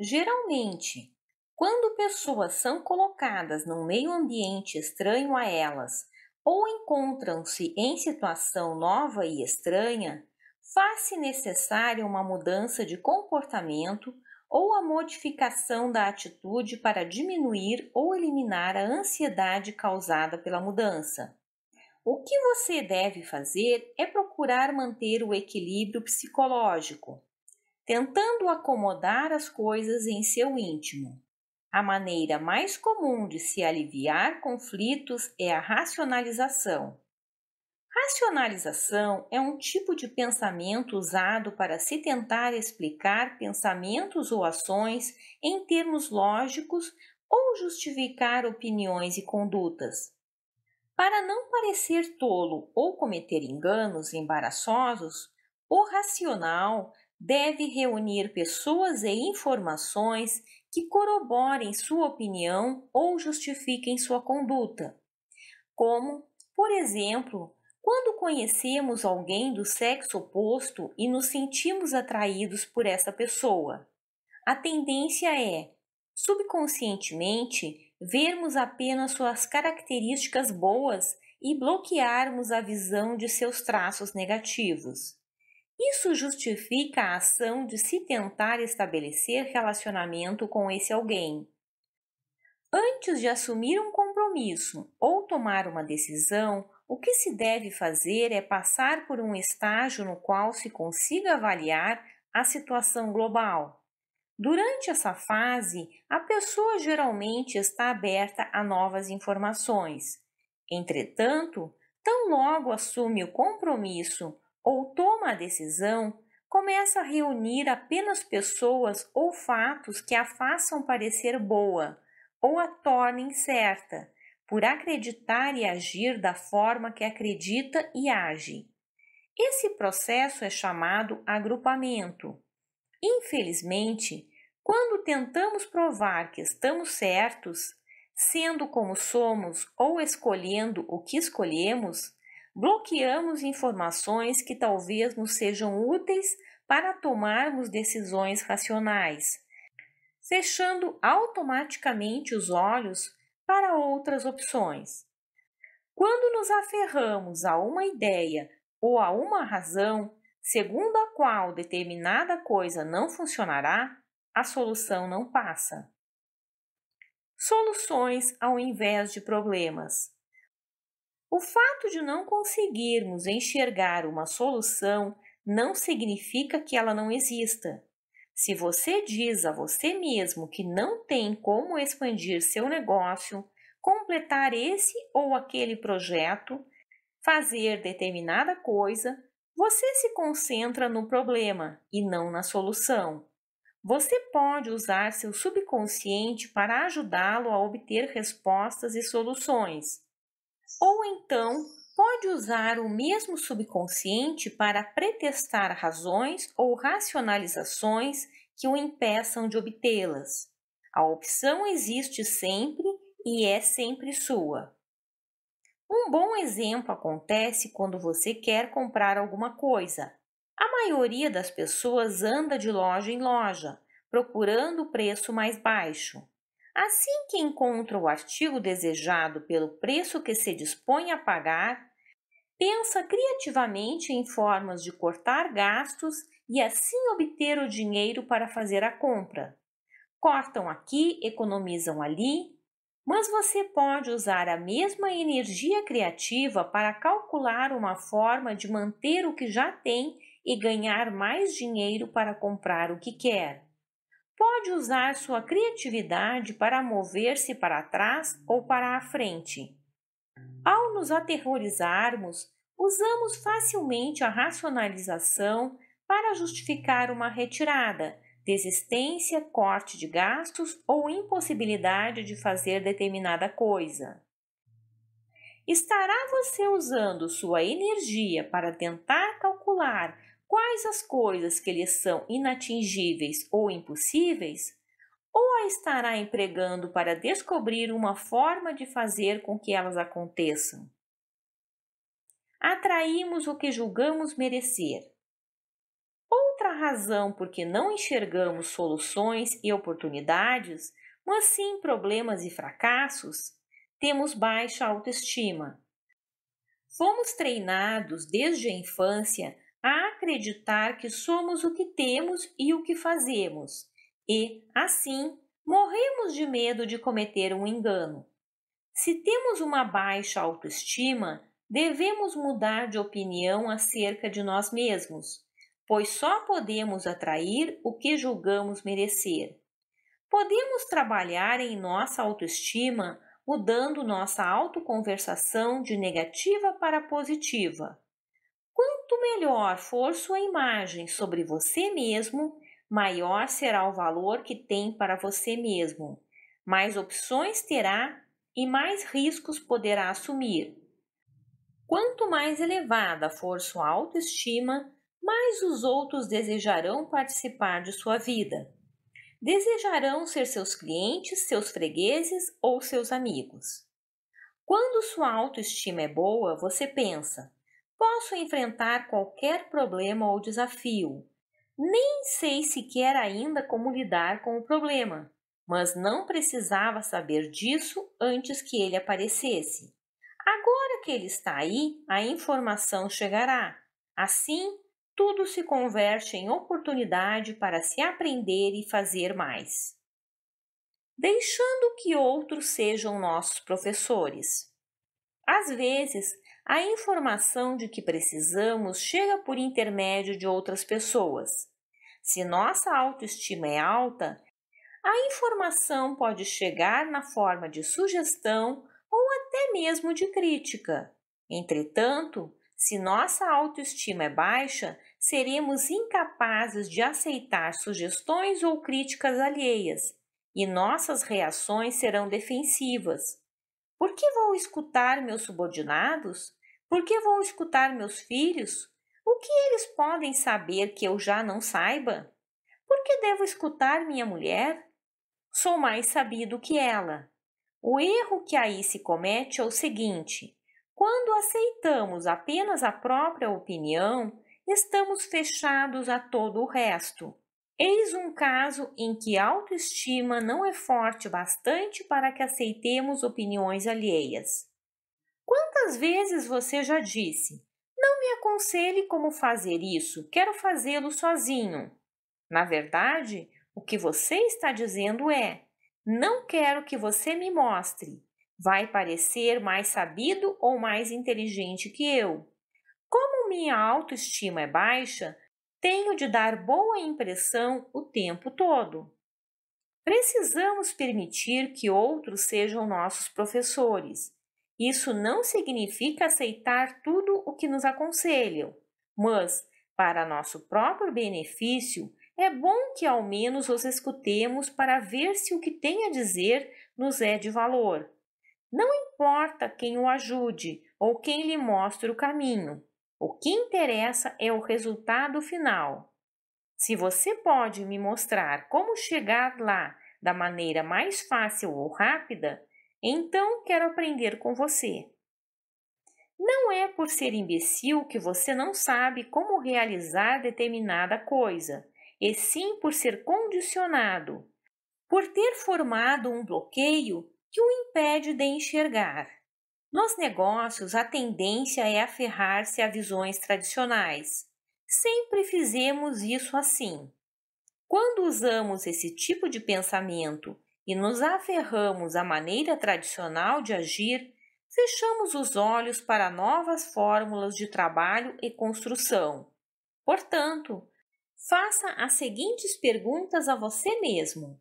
Geralmente, quando pessoas são colocadas num meio ambiente estranho a elas, ou encontram-se em situação nova e estranha, faz-se necessária uma mudança de comportamento ou a modificação da atitude para diminuir ou eliminar a ansiedade causada pela mudança. O que você deve fazer é procurar manter o equilíbrio psicológico, tentando acomodar as coisas em seu íntimo. A maneira mais comum de se aliviar conflitos é a racionalização. Racionalização é um tipo de pensamento usado para se tentar explicar pensamentos ou ações em termos lógicos ou justificar opiniões e condutas. Para não parecer tolo ou cometer enganos embaraçosos, o racional deve reunir pessoas e informações que corroborem sua opinião ou justifiquem sua conduta, como, por exemplo, quando conhecemos alguém do sexo oposto e nos sentimos atraídos por essa pessoa. A tendência é, subconscientemente, vermos apenas suas características boas e bloquearmos a visão de seus traços negativos. Isso justifica a ação de se tentar estabelecer relacionamento com esse alguém. Antes de assumir um compromisso ou tomar uma decisão, o que se deve fazer é passar por um estágio no qual se consiga avaliar a situação global. Durante essa fase, a pessoa geralmente está aberta a novas informações. Entretanto, tão logo assume o compromisso ou toma a decisão, começa a reunir apenas pessoas ou fatos que a façam parecer boa ou a tornem certa, por acreditar e agir da forma que acredita e age. Esse processo é chamado agrupamento. Infelizmente, quando tentamos provar que estamos certos, sendo como somos ou escolhendo o que escolhemos, bloqueamos informações que talvez nos sejam úteis para tomarmos decisões racionais, fechando automaticamente os olhos para outras opções. Quando nos aferramos a uma ideia ou a uma razão segundo a qual determinada coisa não funcionará, a solução não passa. Soluções ao invés de problemas. O fato de não conseguirmos enxergar uma solução não significa que ela não exista. Se você diz a você mesmo que não tem como expandir seu negócio, completar esse ou aquele projeto, fazer determinada coisa, você se concentra no problema e não na solução. Você pode usar seu subconsciente para ajudá-lo a obter respostas e soluções. Ou então, pode usar o mesmo subconsciente para pretestar razões ou racionalizações que o impeçam de obtê-las. A opção existe sempre e é sempre sua. Um bom exemplo acontece quando você quer comprar alguma coisa. A maioria das pessoas anda de loja em loja, procurando o preço mais baixo. Assim que encontra o artigo desejado pelo preço que se dispõe a pagar, pensa criativamente em formas de cortar gastos e assim obter o dinheiro para fazer a compra. Cortam aqui, economizam ali, mas você pode usar a mesma energia criativa para calcular uma forma de manter o que já tem e ganhar mais dinheiro para comprar o que quer pode usar sua criatividade para mover-se para trás ou para a frente. Ao nos aterrorizarmos, usamos facilmente a racionalização para justificar uma retirada, desistência, corte de gastos ou impossibilidade de fazer determinada coisa. Estará você usando sua energia para tentar calcular quais as coisas que lhe são inatingíveis ou impossíveis, ou a estará empregando para descobrir uma forma de fazer com que elas aconteçam. Atraímos o que julgamos merecer. Outra razão por que não enxergamos soluções e oportunidades, mas sim problemas e fracassos, temos baixa autoestima. Fomos treinados desde a infância a acreditar que somos o que temos e o que fazemos, e, assim, morremos de medo de cometer um engano. Se temos uma baixa autoestima, devemos mudar de opinião acerca de nós mesmos, pois só podemos atrair o que julgamos merecer. Podemos trabalhar em nossa autoestima mudando nossa autoconversação de negativa para positiva. Quanto melhor for sua imagem sobre você mesmo, maior será o valor que tem para você mesmo, mais opções terá e mais riscos poderá assumir. Quanto mais elevada for sua autoestima, mais os outros desejarão participar de sua vida. Desejarão ser seus clientes, seus fregueses ou seus amigos. Quando sua autoestima é boa, você pensa: Posso enfrentar qualquer problema ou desafio. Nem sei sequer ainda como lidar com o problema, mas não precisava saber disso antes que ele aparecesse. Agora que ele está aí, a informação chegará. Assim, tudo se converte em oportunidade para se aprender e fazer mais. Deixando que outros sejam nossos professores. Às vezes, a informação de que precisamos chega por intermédio de outras pessoas. Se nossa autoestima é alta, a informação pode chegar na forma de sugestão ou até mesmo de crítica. Entretanto, se nossa autoestima é baixa, seremos incapazes de aceitar sugestões ou críticas alheias e nossas reações serão defensivas. Por que vou escutar meus subordinados? Por que vou escutar meus filhos? O que eles podem saber que eu já não saiba? Por que devo escutar minha mulher? Sou mais sabido que ela. O erro que aí se comete é o seguinte: quando aceitamos apenas a própria opinião, estamos fechados a todo o resto. Eis um caso em que a autoestima não é forte o bastante para que aceitemos opiniões alheias. Quantas vezes você já disse: Não me aconselhe como fazer isso, quero fazê-lo sozinho. Na verdade, o que você está dizendo é: Não quero que você me mostre. Vai parecer mais sabido ou mais inteligente que eu. Como minha autoestima é baixa, tenho de dar boa impressão o tempo todo. Precisamos permitir que outros sejam nossos professores. Isso não significa aceitar tudo o que nos aconselham, mas, para nosso próprio benefício, é bom que ao menos os escutemos para ver se o que tem a dizer nos é de valor. Não importa quem o ajude ou quem lhe mostre o caminho, o que interessa é o resultado final. Se você pode me mostrar como chegar lá da maneira mais fácil ou rápida, então quero aprender com você. Não é por ser imbecil que você não sabe como realizar determinada coisa, e sim por ser condicionado, por ter formado um bloqueio que o impede de enxergar. Nos negócios, a tendência é aferrar-se a visões tradicionais. Sempre fizemos isso assim. Quando usamos esse tipo de pensamento e nos aferramos à maneira tradicional de agir, fechamos os olhos para novas fórmulas de trabalho e construção. Portanto, faça as seguintes perguntas a você mesmo: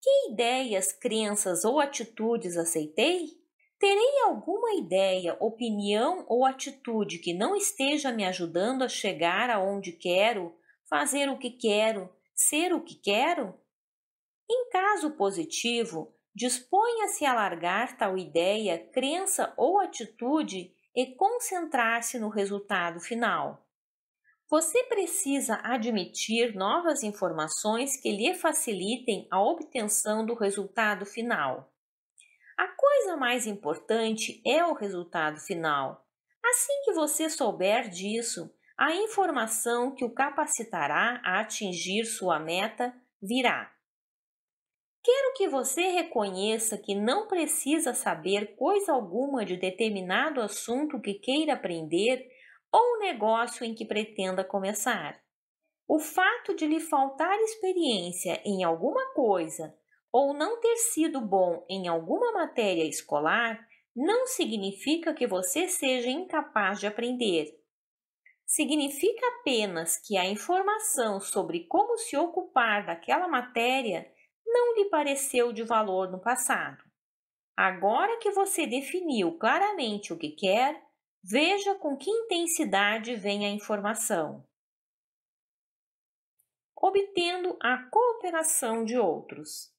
Que ideias, crenças ou atitudes aceitei? Terei alguma ideia, opinião ou atitude que não esteja me ajudando a chegar aonde quero, fazer o que quero, ser o que quero? Em caso positivo, disponha-se a largar tal ideia, crença ou atitude e concentrar-se no resultado final. Você precisa admitir novas informações que lhe facilitem a obtenção do resultado final. A coisa mais importante é o resultado final. Assim que você souber disso, a informação que o capacitará a atingir sua meta virá. Quero que você reconheça que não precisa saber coisa alguma de determinado assunto que queira aprender ou negócio em que pretenda começar. O fato de lhe faltar experiência em alguma coisa ou não ter sido bom em alguma matéria escolar não significa que você seja incapaz de aprender. Significa apenas que a informação sobre como se ocupar daquela matéria não lhe pareceu de valor no passado. Agora que você definiu claramente o que quer, veja com que intensidade vem a informação. Obtendo a cooperação de outros.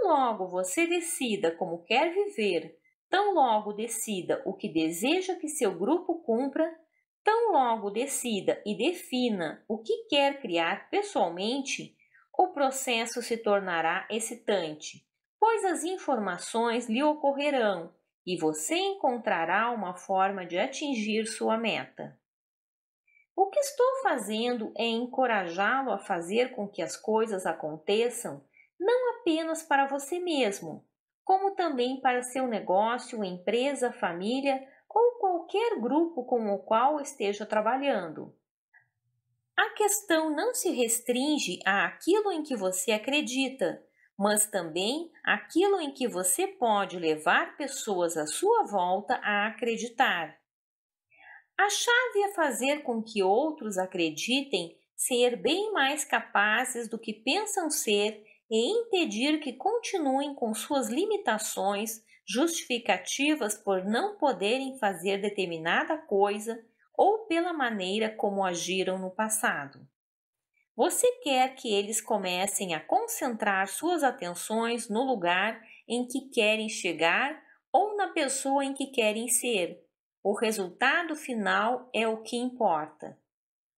Tão logo você decida como quer viver, tão logo decida o que deseja que seu grupo cumpra, tão logo decida e defina o que quer criar pessoalmente, o processo se tornará excitante, pois as informações lhe ocorrerão e você encontrará uma forma de atingir sua meta. O que estou fazendo é encorajá-lo a fazer com que as coisas aconteçam não apenas para você mesmo, como também para seu negócio, empresa, família ou qualquer grupo com o qual esteja trabalhando. A questão não se restringe a aquilo em que você acredita, mas também aquilo em que você pode levar pessoas à sua volta a acreditar. A chave é fazer com que outros acreditem ser bem mais capazes do que pensam ser e impedir que continuem com suas limitações justificativas por não poderem fazer determinada coisa ou pela maneira como agiram no passado. Você quer que eles comecem a concentrar suas atenções no lugar em que querem chegar ou na pessoa em que querem ser. O resultado final é o que importa.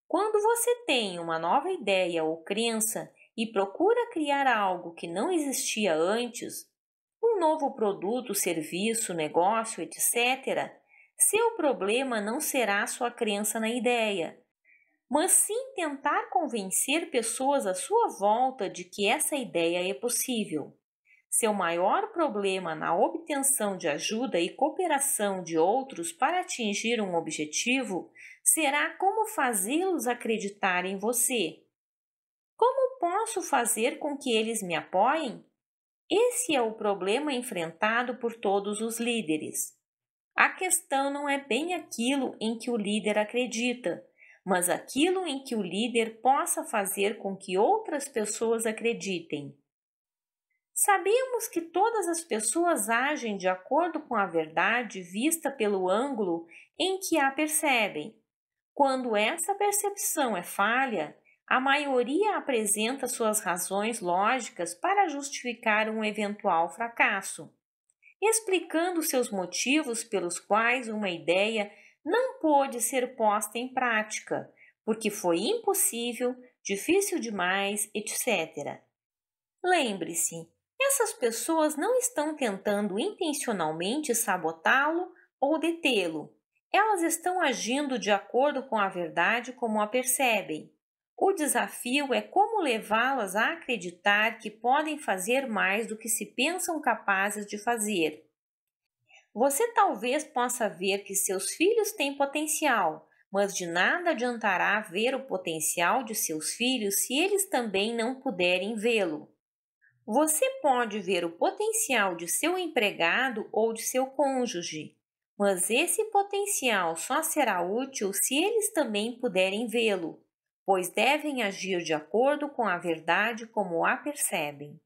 Quando você tem uma nova ideia ou crença, e procura criar algo que não existia antes, um novo produto, serviço, negócio, etc., seu problema não será sua crença na ideia, mas sim tentar convencer pessoas à sua volta de que essa ideia é possível. Seu maior problema na obtenção de ajuda e cooperação de outros para atingir um objetivo será como fazê-los acreditar em você. Como posso fazer com que eles me apoiem? Esse é o problema enfrentado por todos os líderes. A questão não é bem aquilo em que o líder acredita, mas aquilo em que o líder possa fazer com que outras pessoas acreditem. Sabemos que todas as pessoas agem de acordo com a verdade vista pelo ângulo em que a percebem. Quando essa percepção é falha, a maioria apresenta suas razões lógicas para justificar um eventual fracasso, explicando seus motivos pelos quais uma ideia não pôde ser posta em prática, porque foi impossível, difícil demais, etc. Lembre-se, essas pessoas não estão tentando intencionalmente sabotá-lo ou detê-lo. Elas estão agindo de acordo com a verdade como a percebem. O desafio é como levá-las a acreditar que podem fazer mais do que se pensam capazes de fazer. Você talvez possa ver que seus filhos têm potencial, mas de nada adiantará ver o potencial de seus filhos se eles também não puderem vê-lo. Você pode ver o potencial de seu empregado ou de seu cônjuge, mas esse potencial só será útil se eles também puderem vê-lo pois devem agir de acordo com a verdade como a percebem.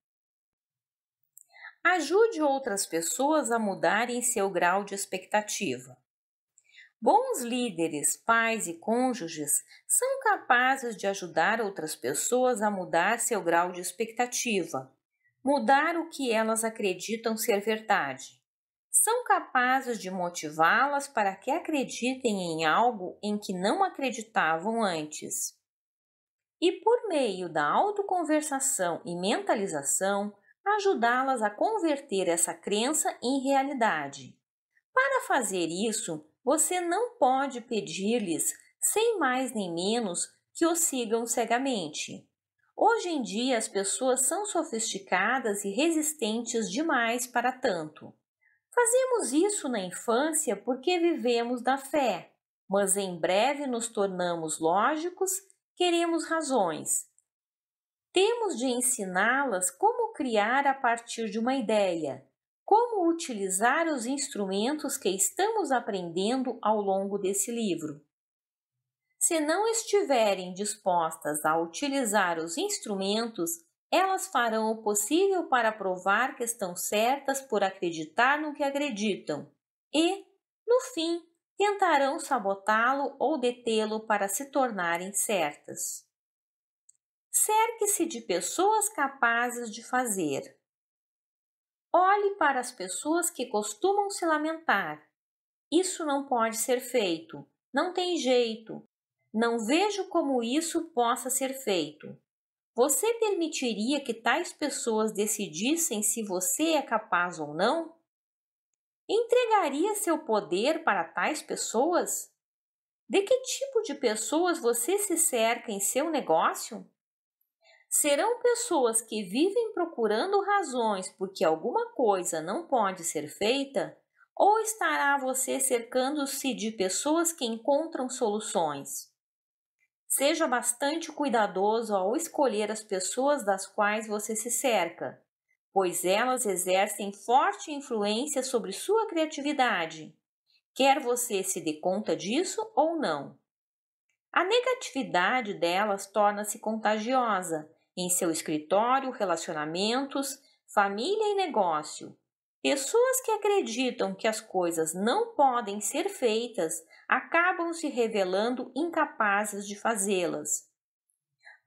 Ajude outras pessoas a mudarem seu grau de expectativa. Bons líderes, pais e cônjuges são capazes de ajudar outras pessoas a mudar seu grau de expectativa, mudar o que elas acreditam ser verdade são capazes de motivá-las para que acreditem em algo em que não acreditavam antes e, por meio da autoconversação e mentalização, ajudá-las a converter essa crença em realidade. Para fazer isso, você não pode pedir-lhes, sem mais nem menos, que o sigam cegamente. Hoje em dia, as pessoas são sofisticadas e resistentes demais para tanto. Fazemos isso na infância porque vivemos da fé, mas em breve nos tornamos lógicos queremos razões. Temos de ensiná-las como criar a partir de uma ideia, como utilizar os instrumentos que estamos aprendendo ao longo desse livro. Se não estiverem dispostas a utilizar os instrumentos, elas farão o possível para provar que estão certas por acreditar no que acreditam e, no fim, tentarão sabotá-lo ou detê-lo para se tornarem certas. Cerque-se de pessoas capazes de fazer. Olhe para as pessoas que costumam se lamentar. Isso não pode ser feito, não tem jeito. Não vejo como isso possa ser feito. Você permitiria que tais pessoas decidissem se você é capaz ou não? entregaria seu poder para tais pessoas? De que tipo de pessoas você se cerca em seu negócio? Serão pessoas que vivem procurando razões porque alguma coisa não pode ser feita? Ou estará você cercando-se de pessoas que encontram soluções? Seja bastante cuidadoso ao escolher as pessoas das quais você se cerca pois elas exercem forte influência sobre sua criatividade, quer você se dê conta disso ou não. A negatividade delas torna-se contagiosa em seu escritório, relacionamentos, família e negócio. Pessoas que acreditam que as coisas não podem ser feitas acabam se revelando incapazes de fazê-las.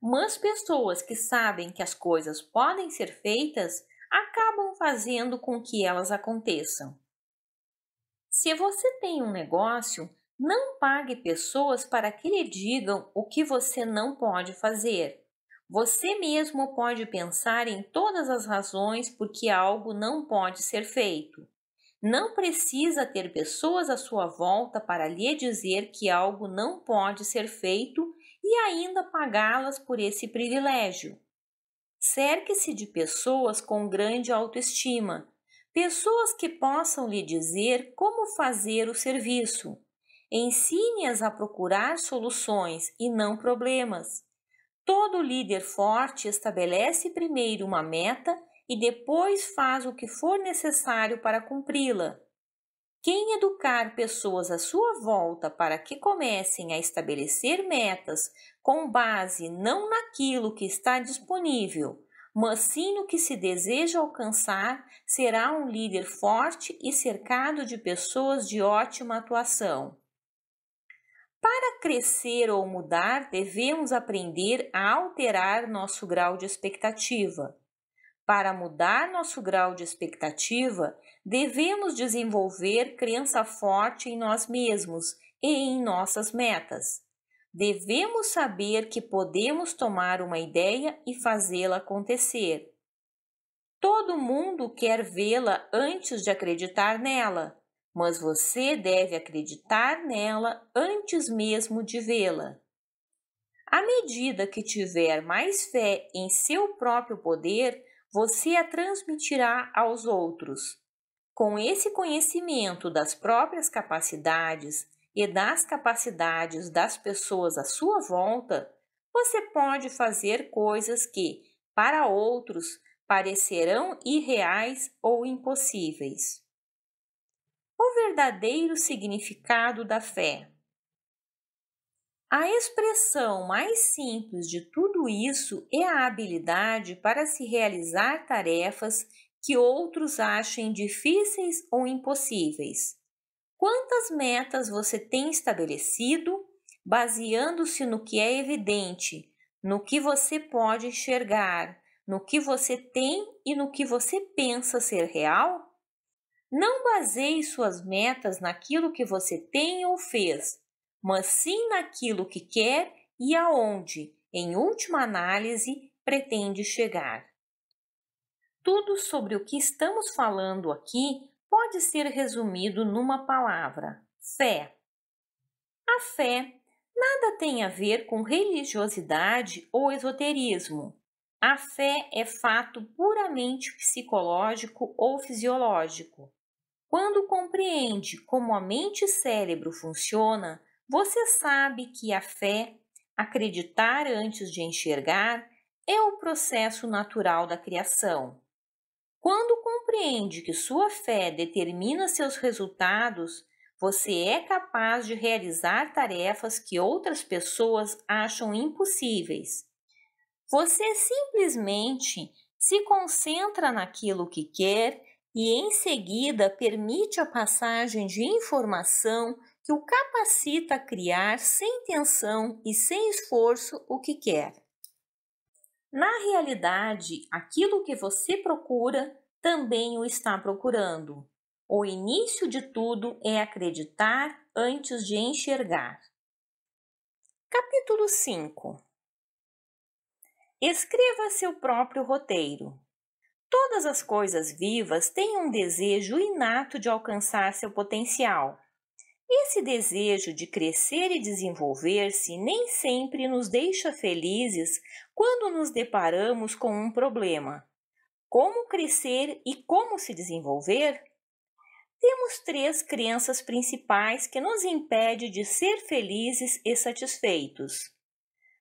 Mas pessoas que sabem que as coisas podem ser feitas acabam fazendo com que elas aconteçam. Se você tem um negócio, não pague pessoas para que lhe digam o que você não pode fazer. Você mesmo pode pensar em todas as razões por que algo não pode ser feito. Não precisa ter pessoas à sua volta para lhe dizer que algo não pode ser feito e ainda pagá-las por esse privilégio. Cerque-se de pessoas com grande autoestima, pessoas que possam lhe dizer como fazer o serviço. Ensine-as a procurar soluções e não problemas. Todo líder forte estabelece primeiro uma meta e depois faz o que for necessário para cumpri-la. Quem educar pessoas à sua volta para que comecem a estabelecer metas, com base não naquilo que está disponível, mas sim no que se deseja alcançar, será um líder forte e cercado de pessoas de ótima atuação. Para crescer ou mudar, devemos aprender a alterar nosso grau de expectativa. Para mudar nosso grau de expectativa, devemos desenvolver crença forte em nós mesmos e em nossas metas devemos saber que podemos tomar uma ideia e fazê-la acontecer. Todo mundo quer vê-la antes de acreditar nela, mas você deve acreditar nela antes mesmo de vê-la. À medida que tiver mais fé em seu próprio poder, você a transmitirá aos outros. Com esse conhecimento das próprias capacidades, e das capacidades das pessoas à sua volta, você pode fazer coisas que, para outros, parecerão irreais ou impossíveis. O verdadeiro significado da fé. A expressão mais simples de tudo isso é a habilidade para se realizar tarefas que outros achem difíceis ou impossíveis. Quantas metas você tem estabelecido, baseando-se no que é evidente, no que você pode enxergar, no que você tem e no que você pensa ser real? Não baseie suas metas naquilo que você tem ou fez, mas sim naquilo que quer e aonde, em última análise, pretende chegar. Tudo sobre o que estamos falando aqui pode ser resumido numa palavra: fé. A fé nada tem a ver com religiosidade ou esoterismo. A fé é fato puramente psicológico ou fisiológico. Quando compreende como a mente e cérebro funciona, você sabe que a fé, acreditar antes de enxergar, é o processo natural da criação. Quando compreende que sua fé determina seus resultados, você é capaz de realizar tarefas que outras pessoas acham impossíveis. Você simplesmente se concentra naquilo que quer e, em seguida, permite a passagem de informação que o capacita a criar sem tensão e sem esforço o que quer. Na realidade, aquilo que você procura também o está procurando. O início de tudo é acreditar antes de enxergar. Capítulo 5 Escreva seu próprio roteiro. Todas as coisas vivas têm um desejo inato de alcançar seu potencial. Esse desejo de crescer e desenvolver-se nem sempre nos deixa felizes quando nos deparamos com um problema. Como crescer e como se desenvolver? Temos três crenças principais que nos impedem de ser felizes e satisfeitos.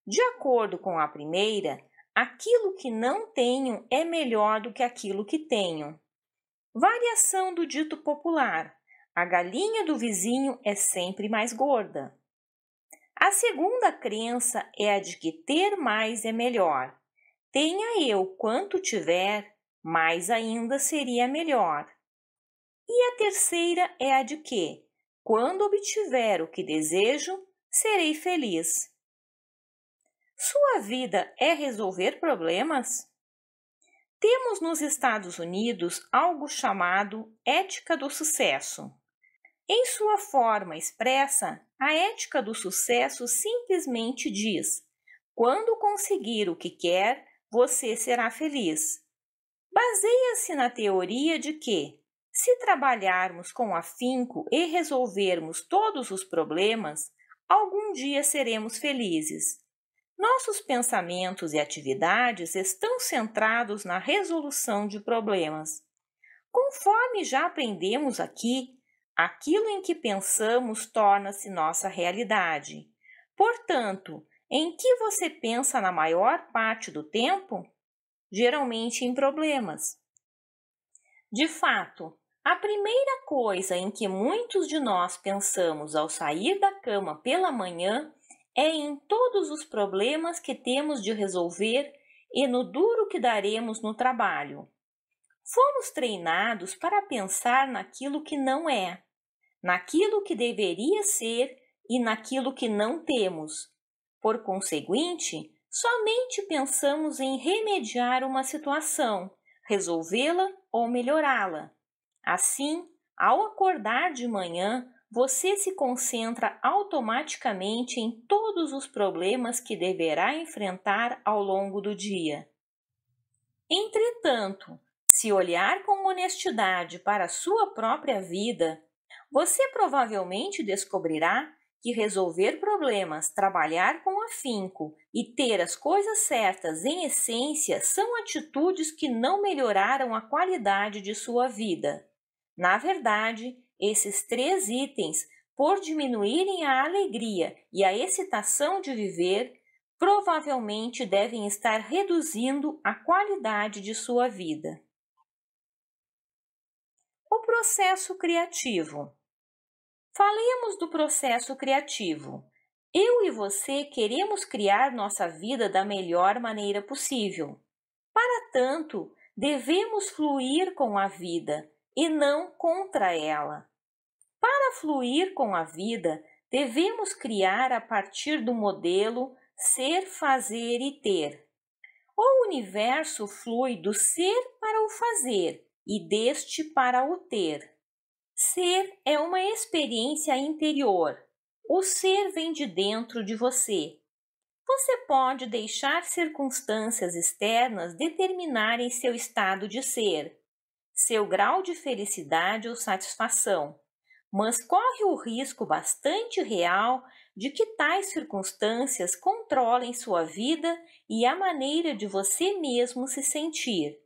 De acordo com a primeira, aquilo que não tenho é melhor do que aquilo que tenho. Variação do dito popular: a galinha do vizinho é sempre mais gorda. A segunda crença é a de que ter mais é melhor. Tenha eu quanto tiver, mais ainda seria melhor. E a terceira é a de que, quando obtiver o que desejo, serei feliz. Sua vida é resolver problemas? Temos nos Estados Unidos algo chamado ética do sucesso. Em sua forma expressa, a ética do sucesso simplesmente diz: quando conseguir o que quer, você será feliz. Baseia-se na teoria de que, se trabalharmos com afinco e resolvermos todos os problemas, algum dia seremos felizes. Nossos pensamentos e atividades estão centrados na resolução de problemas. Conforme já aprendemos aqui, Aquilo em que pensamos torna-se nossa realidade. Portanto, em que você pensa na maior parte do tempo? Geralmente em problemas. De fato, a primeira coisa em que muitos de nós pensamos ao sair da cama pela manhã é em todos os problemas que temos de resolver e no duro que daremos no trabalho. Fomos treinados para pensar naquilo que não é, naquilo que deveria ser e naquilo que não temos. Por conseguinte, somente pensamos em remediar uma situação, resolvê-la ou melhorá-la. Assim, ao acordar de manhã, você se concentra automaticamente em todos os problemas que deverá enfrentar ao longo do dia. Entretanto, se olhar com honestidade para a sua própria vida, você provavelmente descobrirá que resolver problemas, trabalhar com afinco e ter as coisas certas em essência são atitudes que não melhoraram a qualidade de sua vida. Na verdade, esses três itens, por diminuírem a alegria e a excitação de viver, provavelmente devem estar reduzindo a qualidade de sua vida. O processo criativo. Falemos do processo criativo. Eu e você queremos criar nossa vida da melhor maneira possível. Para tanto, devemos fluir com a vida e não contra ela. Para fluir com a vida, devemos criar a partir do modelo ser, fazer e ter. O universo flui do ser para o fazer e deste para o ter. Ser é uma experiência interior. O ser vem de dentro de você. Você pode deixar circunstâncias externas determinarem seu estado de ser, seu grau de felicidade ou satisfação, mas corre o risco bastante real de que tais circunstâncias controlem sua vida e a maneira de você mesmo se sentir.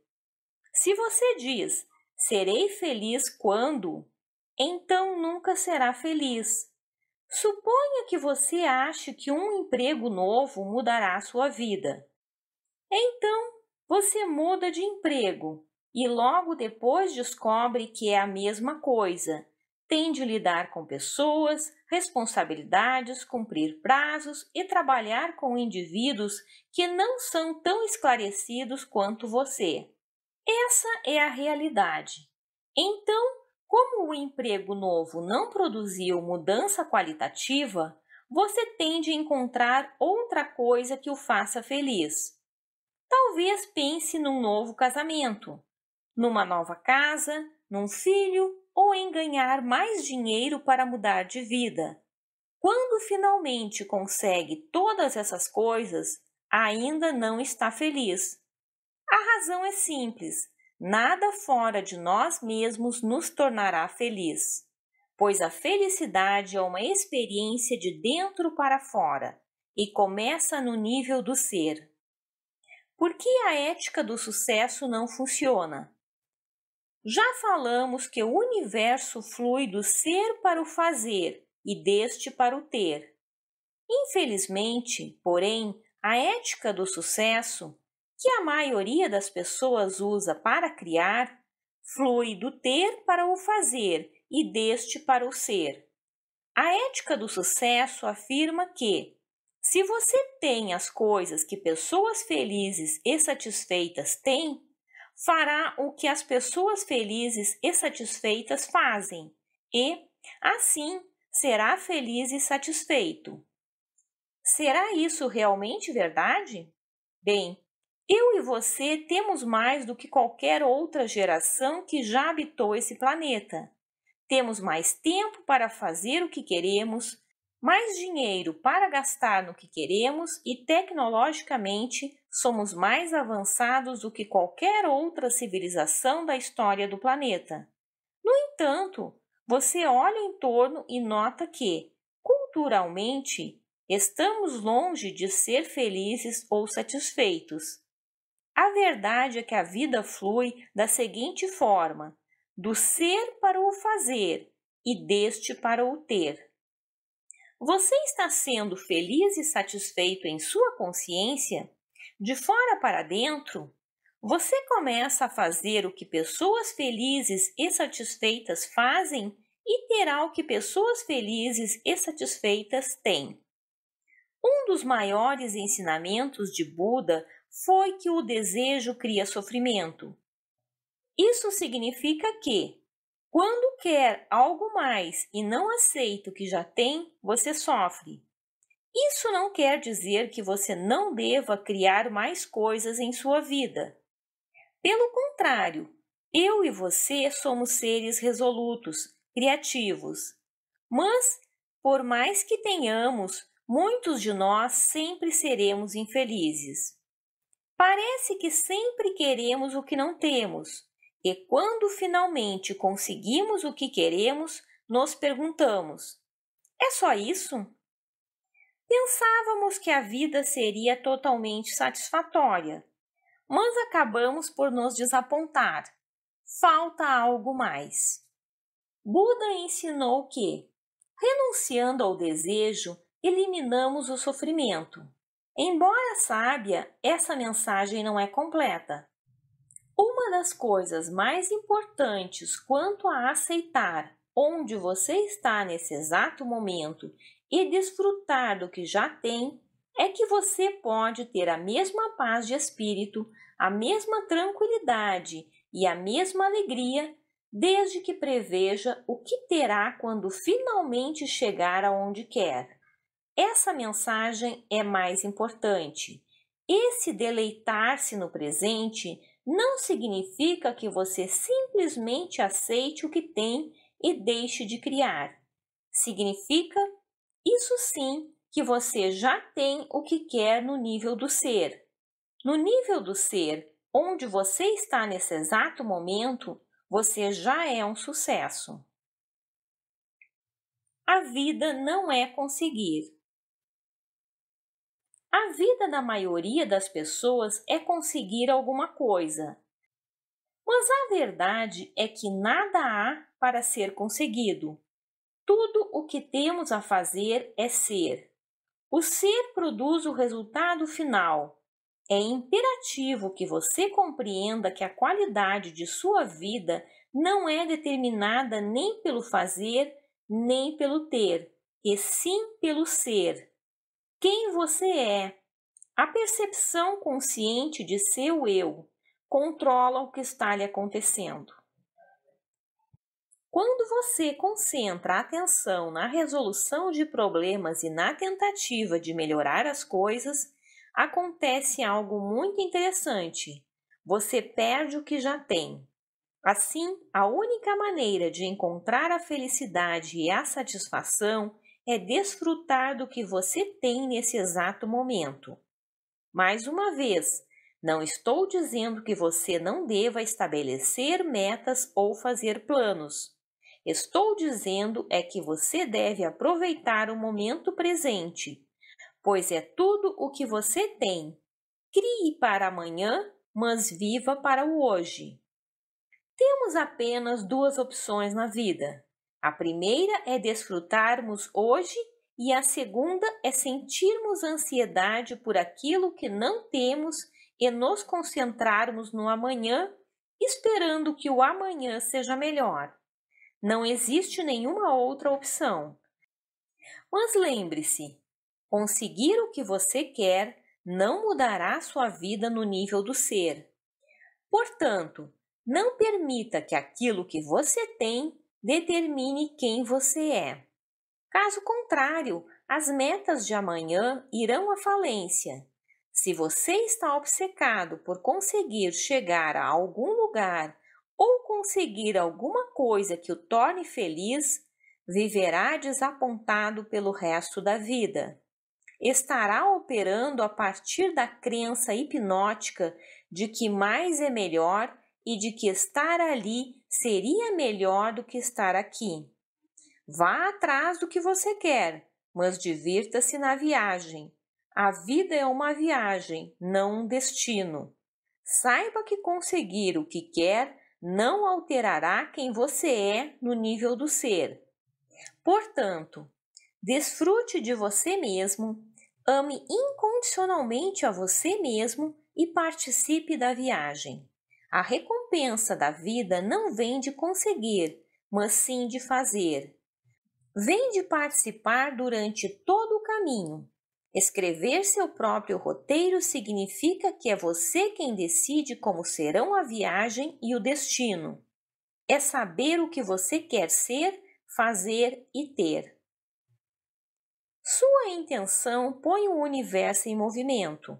Se você diz, serei feliz quando, então nunca será feliz. Suponha que você ache que um emprego novo mudará sua vida. Então, você muda de emprego e logo depois descobre que é a mesma coisa. Tem de lidar com pessoas, responsabilidades, cumprir prazos e trabalhar com indivíduos que não são tão esclarecidos quanto você. Essa é a realidade. Então, como o emprego novo não produziu mudança qualitativa, você tende a encontrar outra coisa que o faça feliz. Talvez pense num novo casamento, numa nova casa, num filho ou em ganhar mais dinheiro para mudar de vida. Quando finalmente consegue todas essas coisas, ainda não está feliz. A razão é simples: Nada fora de nós mesmos nos tornará feliz, pois a felicidade é uma experiência de dentro para fora e começa no nível do ser. Por que a ética do sucesso não funciona? Já falamos que o universo flui do ser para o fazer e deste para o ter. Infelizmente, porém, a ética do sucesso que a maioria das pessoas usa para criar, flui do ter para o fazer e deste para o ser. A ética do sucesso afirma que, se você tem as coisas que pessoas felizes e satisfeitas têm, fará o que as pessoas felizes e satisfeitas fazem e, assim, será feliz e satisfeito. Será isso realmente verdade? Bem, eu e você temos mais do que qualquer outra geração que já habitou esse planeta. Temos mais tempo para fazer o que queremos, mais dinheiro para gastar no que queremos e, tecnologicamente, somos mais avançados do que qualquer outra civilização da história do planeta. No entanto, você olha em torno e nota que, culturalmente, estamos longe de ser felizes ou satisfeitos. A verdade é que a vida flui da seguinte forma: do ser para o fazer e deste para o ter. Você está sendo feliz e satisfeito em sua consciência? De fora para dentro? Você começa a fazer o que pessoas felizes e satisfeitas fazem e terá o que pessoas felizes e satisfeitas têm. Um dos maiores ensinamentos de Buda foi que o desejo cria sofrimento. Isso significa que, quando quer algo mais e não aceita o que já tem, você sofre. Isso não quer dizer que você não deva criar mais coisas em sua vida. Pelo contrário, eu e você somos seres resolutos, criativos. Mas, por mais que tenhamos, muitos de nós sempre seremos infelizes. Parece que sempre queremos o que não temos, e quando finalmente conseguimos o que queremos, nos perguntamos: é só isso? Pensávamos que a vida seria totalmente satisfatória, mas acabamos por nos desapontar. Falta algo mais. Buda ensinou que, renunciando ao desejo, eliminamos o sofrimento. Embora sábia, essa mensagem não é completa. Uma das coisas mais importantes quanto a aceitar onde você está nesse exato momento e desfrutar do que já tem é que você pode ter a mesma paz de espírito, a mesma tranquilidade e a mesma alegria, desde que preveja o que terá quando finalmente chegar aonde quer. Essa mensagem é mais importante. Esse deleitar-se no presente não significa que você simplesmente aceite o que tem e deixe de criar. Significa, isso sim, que você já tem o que quer no nível do ser. No nível do ser, onde você está nesse exato momento, você já é um sucesso. A vida não é conseguir, a vida da maioria das pessoas é conseguir alguma coisa. Mas a verdade é que nada há para ser conseguido. Tudo o que temos a fazer é ser. O ser produz o resultado final. É imperativo que você compreenda que a qualidade de sua vida não é determinada nem pelo fazer, nem pelo ter, e sim pelo ser quem você é. A percepção consciente de seu eu controla o que está lhe acontecendo. Quando você concentra a atenção na resolução de problemas e na tentativa de melhorar as coisas, acontece algo muito interessante. Você perde o que já tem. Assim, a única maneira de encontrar a felicidade e a satisfação é desfrutar do que você tem nesse exato momento. Mais uma vez, não estou dizendo que você não deva estabelecer metas ou fazer planos. Estou dizendo é que você deve aproveitar o momento presente, pois é tudo o que você tem. Crie para amanhã, mas viva para o hoje. Temos apenas duas opções na vida: a primeira é desfrutarmos hoje e a segunda é sentirmos ansiedade por aquilo que não temos e nos concentrarmos no amanhã, esperando que o amanhã seja melhor. Não existe nenhuma outra opção. Mas lembre-se: conseguir o que você quer não mudará sua vida no nível do ser. Portanto, não permita que aquilo que você tem Determine quem você é. Caso contrário, as metas de amanhã irão à falência. Se você está obcecado por conseguir chegar a algum lugar ou conseguir alguma coisa que o torne feliz, viverá desapontado pelo resto da vida. Estará operando a partir da crença hipnótica de que mais é melhor e de que estar ali seria melhor do que estar aqui. Vá atrás do que você quer, mas divirta-se na viagem. A vida é uma viagem, não um destino. Saiba que conseguir o que quer não alterará quem você é no nível do ser. Portanto, desfrute de você mesmo, ame incondicionalmente a você mesmo e participe da viagem. A recompensa da vida não vem de conseguir, mas sim de fazer. Vem de participar durante todo o caminho. Escrever seu próprio roteiro significa que é você quem decide como serão a viagem e o destino. É saber o que você quer ser, fazer e ter. Sua intenção põe o universo em movimento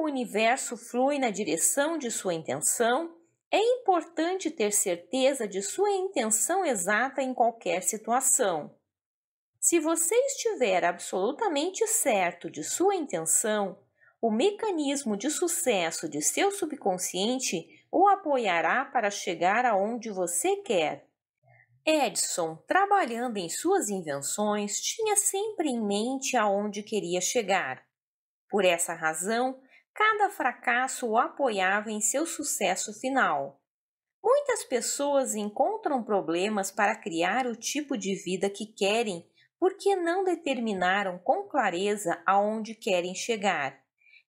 o universo flui na direção de sua intenção, é importante ter certeza de sua intenção exata em qualquer situação. Se você estiver absolutamente certo de sua intenção, o mecanismo de sucesso de seu subconsciente o apoiará para chegar aonde você quer. Edison, trabalhando em suas invenções, tinha sempre em mente aonde queria chegar. Por essa razão, Cada fracasso o apoiava em seu sucesso final. Muitas pessoas encontram problemas para criar o tipo de vida que querem porque não determinaram com clareza aonde querem chegar,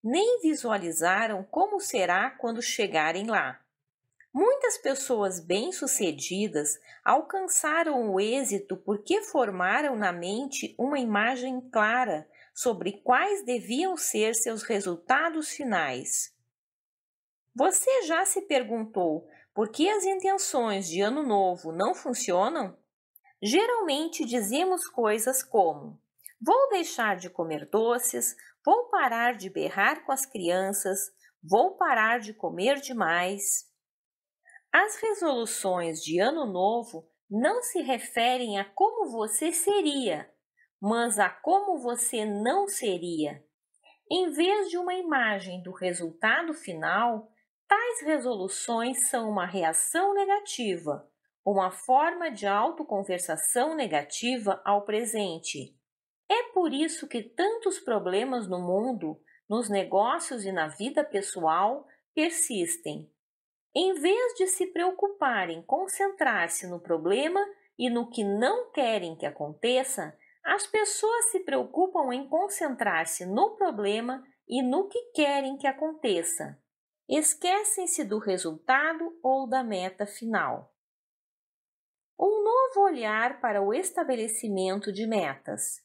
nem visualizaram como será quando chegarem lá. Muitas pessoas bem-sucedidas alcançaram o êxito porque formaram na mente uma imagem clara sobre quais deviam ser seus resultados finais. Você já se perguntou por que as intenções de ano novo não funcionam? Geralmente dizemos coisas como: vou deixar de comer doces, vou parar de berrar com as crianças, vou parar de comer demais. As resoluções de ano novo não se referem a como você seria, mas a como você não seria. Em vez de uma imagem do resultado final, tais resoluções são uma reação negativa, uma forma de autoconversação negativa ao presente. É por isso que tantos problemas no mundo, nos negócios e na vida pessoal persistem. Em vez de se preocuparem, concentrar-se no problema e no que não querem que aconteça, as pessoas se preocupam em concentrar-se no problema e no que querem que aconteça. Esquecem-se do resultado ou da meta final. Um novo olhar para o estabelecimento de metas.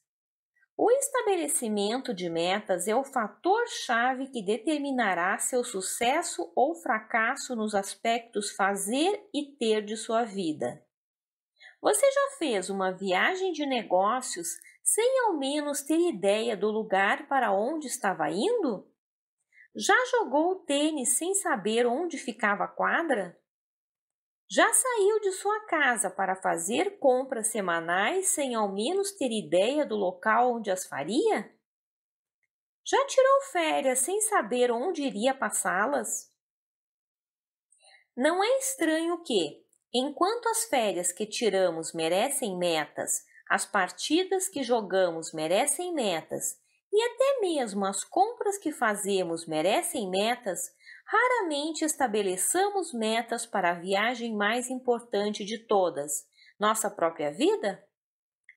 O estabelecimento de metas é o fator-chave que determinará seu sucesso ou fracasso nos aspectos fazer e ter de sua vida. Você já fez uma viagem de negócios sem ao menos ter ideia do lugar para onde estava indo? Já jogou tênis sem saber onde ficava a quadra? Já saiu de sua casa para fazer compras semanais sem ao menos ter ideia do local onde as faria? Já tirou férias sem saber onde iria passá-las? Não é estranho que, Enquanto as férias que tiramos merecem metas, as partidas que jogamos merecem metas e até mesmo as compras que fazemos merecem metas, raramente estabeleçamos metas para a viagem mais importante de todas, nossa própria vida?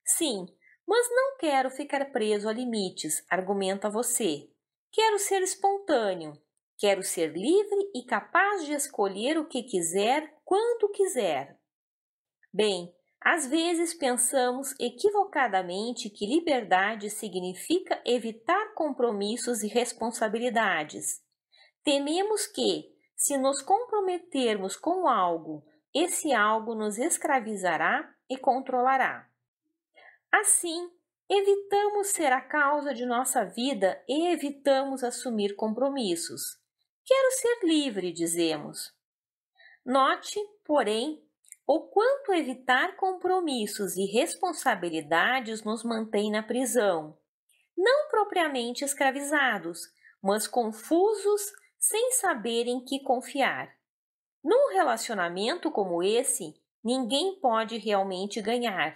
Sim, mas não quero ficar preso a limites, argumenta você. Quero ser espontâneo, quero ser livre e capaz de escolher o que quiser quando quiser. Bem, às vezes pensamos equivocadamente que liberdade significa evitar compromissos e responsabilidades. Tememos que, se nos comprometermos com algo, esse algo nos escravizará e controlará. Assim, evitamos ser a causa de nossa vida e evitamos assumir compromissos. Quero ser livre, dizemos, Note, porém, o quanto evitar compromissos e responsabilidades nos mantém na prisão, não propriamente escravizados, mas confusos, sem saber em que confiar. Num relacionamento como esse, ninguém pode realmente ganhar.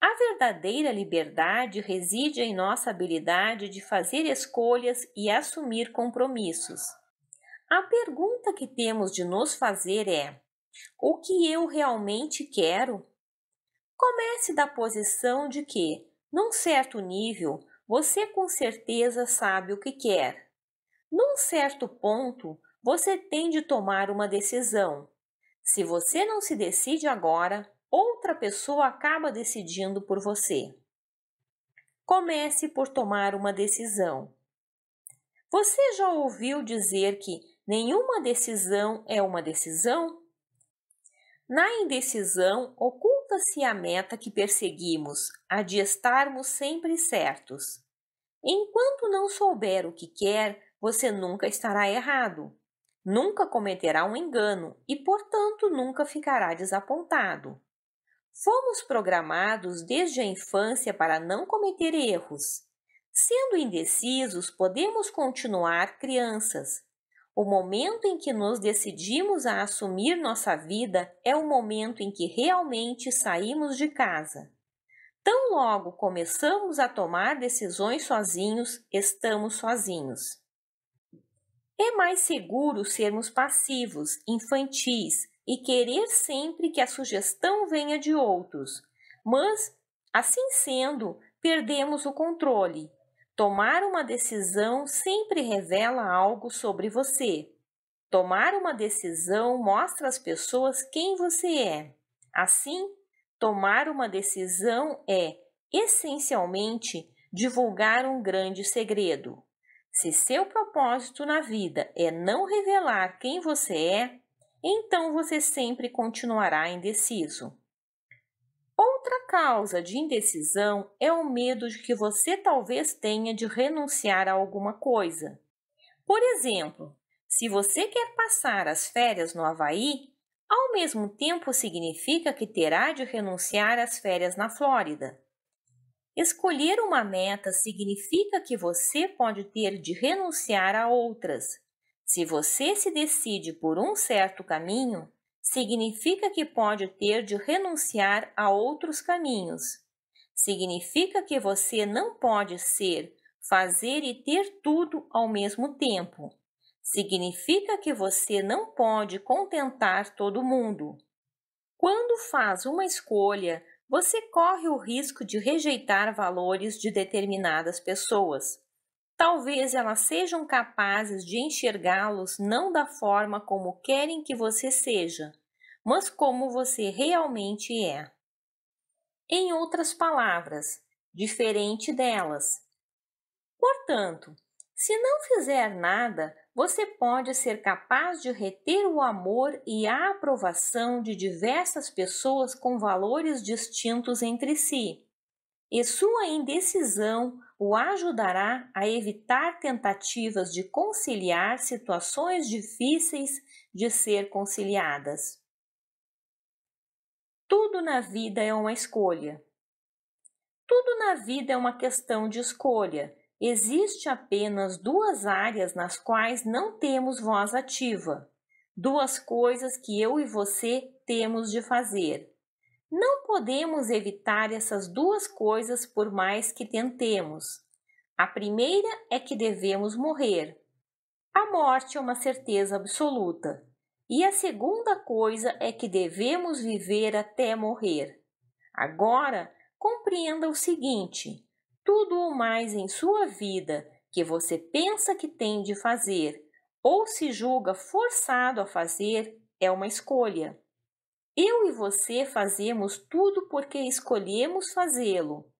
A verdadeira liberdade reside em nossa habilidade de fazer escolhas e assumir compromissos. A pergunta que temos de nos fazer é: o que eu realmente quero? Comece da posição de que, num certo nível, você com certeza sabe o que quer. Num certo ponto, você tem de tomar uma decisão. Se você não se decide agora, outra pessoa acaba decidindo por você. Comece por tomar uma decisão. Você já ouviu dizer que Nenhuma decisão é uma decisão? Na indecisão, oculta-se a meta que perseguimos, a de estarmos sempre certos. Enquanto não souber o que quer, você nunca estará errado, nunca cometerá um engano e, portanto, nunca ficará desapontado. Fomos programados desde a infância para não cometer erros. Sendo indecisos, podemos continuar crianças, o momento em que nos decidimos a assumir nossa vida é o momento em que realmente saímos de casa. Tão logo começamos a tomar decisões sozinhos, estamos sozinhos. É mais seguro sermos passivos, infantis e querer sempre que a sugestão venha de outros, mas, assim sendo, perdemos o controle Tomar uma decisão sempre revela algo sobre você. Tomar uma decisão mostra às pessoas quem você é. Assim, tomar uma decisão é, essencialmente, divulgar um grande segredo. Se seu propósito na vida é não revelar quem você é, então você sempre continuará indeciso. Outra causa de indecisão é o medo de que você talvez tenha de renunciar a alguma coisa. Por exemplo, se você quer passar as férias no Havaí, ao mesmo tempo significa que terá de renunciar às férias na Flórida. Escolher uma meta significa que você pode ter de renunciar a outras. Se você se decide por um certo caminho, significa que pode ter de renunciar a outros caminhos. Significa que você não pode ser, fazer e ter tudo ao mesmo tempo. Significa que você não pode contentar todo mundo. Quando faz uma escolha, você corre o risco de rejeitar valores de determinadas pessoas. Talvez elas sejam capazes de enxergá-los não da forma como querem que você seja, mas como você realmente é. Em outras palavras, diferente delas. Portanto, se não fizer nada, você pode ser capaz de reter o amor e a aprovação de diversas pessoas com valores distintos entre si. E sua indecisão o ajudará a evitar tentativas de conciliar situações difíceis de ser conciliadas. Tudo na vida é uma escolha. Tudo na vida é uma questão de escolha. Existe apenas duas áreas nas quais não temos voz ativa, duas coisas que eu e você temos de fazer podemos evitar essas duas coisas por mais que tentemos. A primeira é que devemos morrer. A morte é uma certeza absoluta. E a segunda coisa é que devemos viver até morrer. Agora, compreenda o seguinte: tudo o mais em sua vida que você pensa que tem de fazer ou se julga forçado a fazer é uma escolha. Eu e você fazemos tudo porque escolhemos fazê-lo.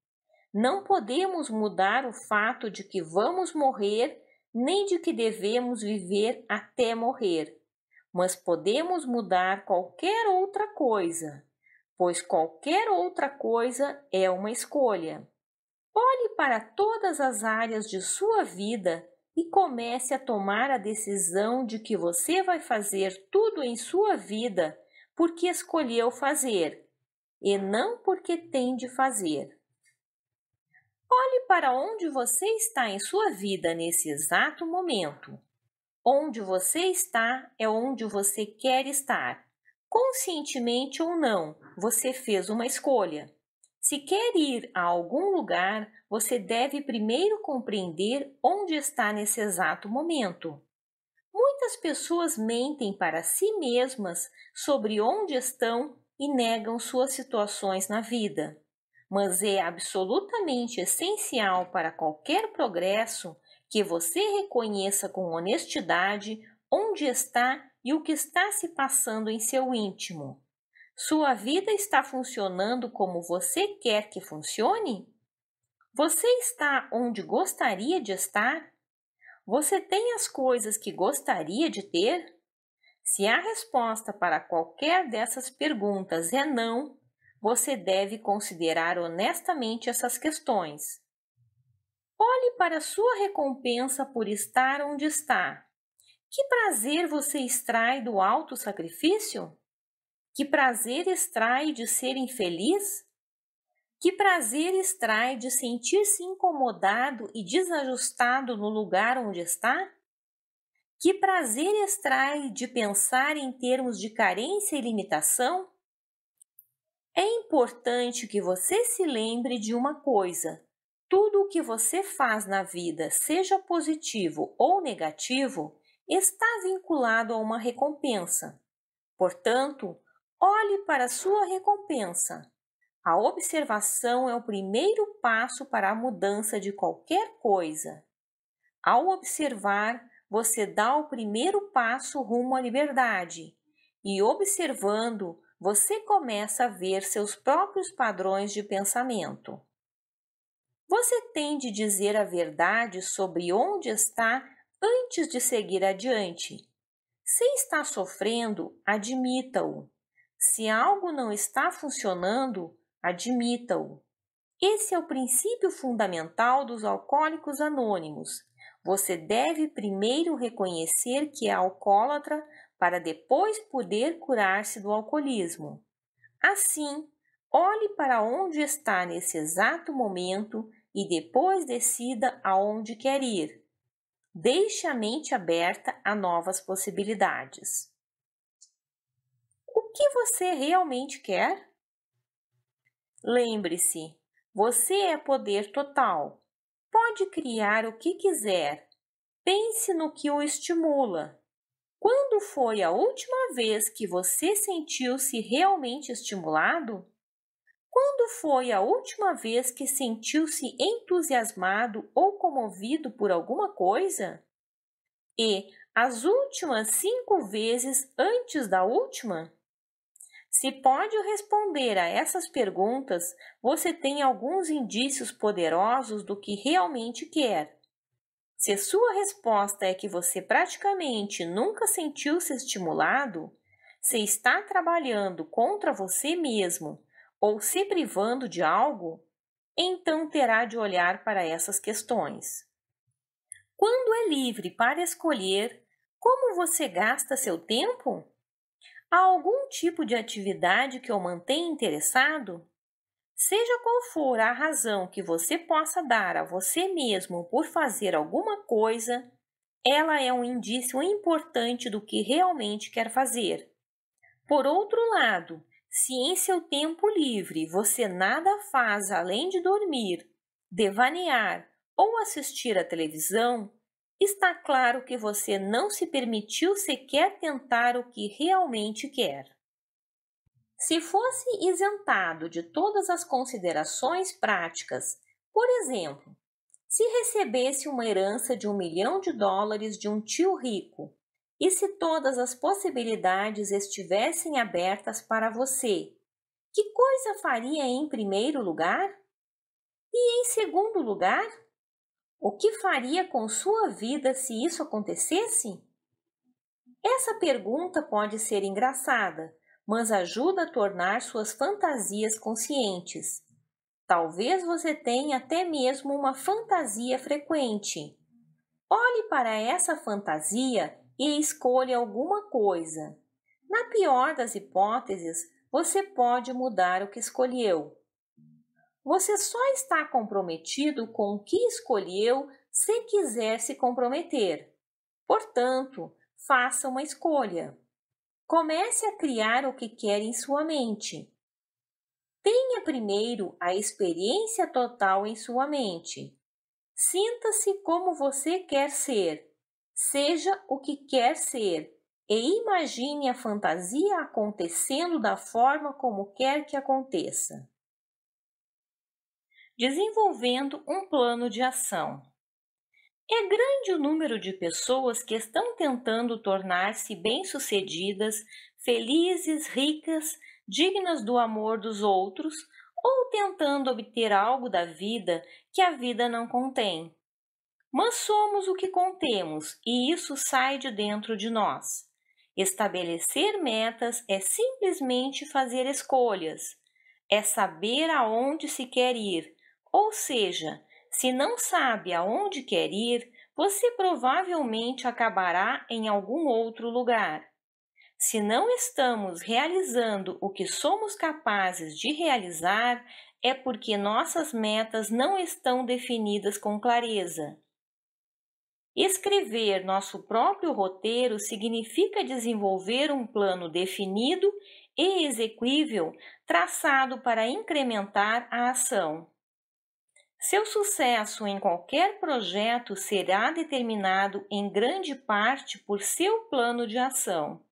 Não podemos mudar o fato de que vamos morrer, nem de que devemos viver até morrer, mas podemos mudar qualquer outra coisa, pois qualquer outra coisa é uma escolha. Olhe para todas as áreas de sua vida e comece a tomar a decisão de que você vai fazer tudo em sua vida porque escolheu fazer, e não porque tem de fazer. Olhe para onde você está em sua vida nesse exato momento. Onde você está é onde você quer estar. Conscientemente ou não, você fez uma escolha. Se quer ir a algum lugar, você deve primeiro compreender onde está nesse exato momento. Muitas pessoas mentem para si mesmas sobre onde estão e negam suas situações na vida, mas é absolutamente essencial para qualquer progresso que você reconheça com honestidade onde está e o que está se passando em seu íntimo. Sua vida está funcionando como você quer que funcione? Você está onde gostaria de estar? Você tem as coisas que gostaria de ter? Se a resposta para qualquer dessas perguntas é não, você deve considerar honestamente essas questões. Olhe para sua recompensa por estar onde está. Que prazer você extrai do alto sacrifício? Que prazer extrai de ser infeliz? Que prazer extrai de sentir-se incomodado e desajustado no lugar onde está? Que prazer extrai de pensar em termos de carência e limitação? É importante que você se lembre de uma coisa: tudo o que você faz na vida, seja positivo ou negativo, está vinculado a uma recompensa. Portanto, olhe para sua recompensa a observação é o primeiro passo para a mudança de qualquer coisa. Ao observar, você dá o primeiro passo rumo à liberdade, e observando, você começa a ver seus próprios padrões de pensamento. Você tem de dizer a verdade sobre onde está antes de seguir adiante. Se está sofrendo, admita-o. Se algo não está funcionando, Admita-o. Esse é o princípio fundamental dos alcoólicos anônimos. Você deve primeiro reconhecer que é alcoólatra para depois poder curar-se do alcoolismo. Assim, olhe para onde está nesse exato momento e depois decida aonde quer ir. Deixe a mente aberta a novas possibilidades. O que você realmente quer? Lembre-se, você é poder total. Pode criar o que quiser. Pense no que o estimula. Quando foi a última vez que você sentiu-se realmente estimulado? Quando foi a última vez que sentiu-se entusiasmado ou comovido por alguma coisa? E as últimas cinco vezes antes da última? Se pode responder a essas perguntas, você tem alguns indícios poderosos do que realmente quer. Se sua resposta é que você praticamente nunca sentiu-se estimulado, se está trabalhando contra você mesmo ou se privando de algo, então terá de olhar para essas questões. Quando é livre para escolher, como você gasta seu tempo? Há algum tipo de atividade que o mantém interessado? Seja qual for a razão que você possa dar a você mesmo por fazer alguma coisa, ela é um indício importante do que realmente quer fazer. Por outro lado, se em seu tempo livre você nada faz além de dormir, devanear ou assistir à televisão, Está claro que você não se permitiu sequer tentar o que realmente quer. Se fosse isentado de todas as considerações práticas, por exemplo, se recebesse uma herança de um milhão de dólares de um tio rico e se todas as possibilidades estivessem abertas para você, que coisa faria em primeiro lugar? E em segundo lugar? O que faria com sua vida se isso acontecesse? Essa pergunta pode ser engraçada, mas ajuda a tornar suas fantasias conscientes. Talvez você tenha até mesmo uma fantasia frequente. Olhe para essa fantasia e escolha alguma coisa. Na pior das hipóteses, você pode mudar o que escolheu. Você só está comprometido com o que escolheu se quiser se comprometer. Portanto, faça uma escolha. Comece a criar o que quer em sua mente. Tenha primeiro a experiência total em sua mente. Sinta-se como você quer ser. Seja o que quer ser e imagine a fantasia acontecendo da forma como quer que aconteça desenvolvendo um plano de ação. É grande o número de pessoas que estão tentando tornar-se bem-sucedidas, felizes, ricas, dignas do amor dos outros ou tentando obter algo da vida que a vida não contém. Mas somos o que contemos e isso sai de dentro de nós. Estabelecer metas é simplesmente fazer escolhas, é saber aonde se quer ir, ou seja, se não sabe aonde quer ir, você provavelmente acabará em algum outro lugar. Se não estamos realizando o que somos capazes de realizar, é porque nossas metas não estão definidas com clareza. Escrever nosso próprio roteiro significa desenvolver um plano definido e execuível traçado para incrementar a ação. Seu sucesso em qualquer projeto será determinado em grande parte por seu plano de ação.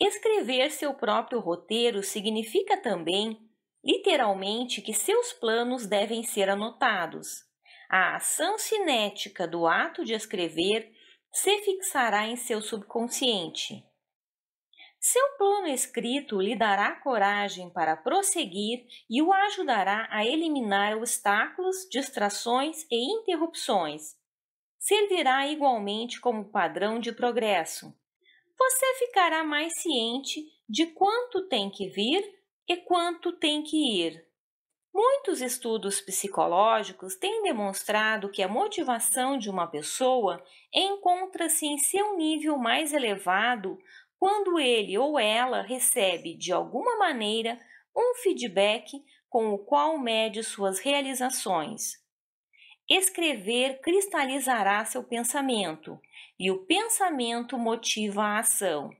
Escrever seu próprio roteiro significa também, literalmente, que seus planos devem ser anotados. A ação cinética do ato de escrever se fixará em seu subconsciente. Seu plano escrito lhe dará coragem para prosseguir e o ajudará a eliminar obstáculos, distrações e interrupções. Servirá igualmente como padrão de progresso. Você ficará mais ciente de quanto tem que vir e quanto tem que ir. Muitos estudos psicológicos têm demonstrado que a motivação de uma pessoa encontra-se em seu nível mais elevado quando ele ou ela recebe, de alguma maneira, um feedback com o qual mede suas realizações. Escrever cristalizará seu pensamento e o pensamento motiva a ação.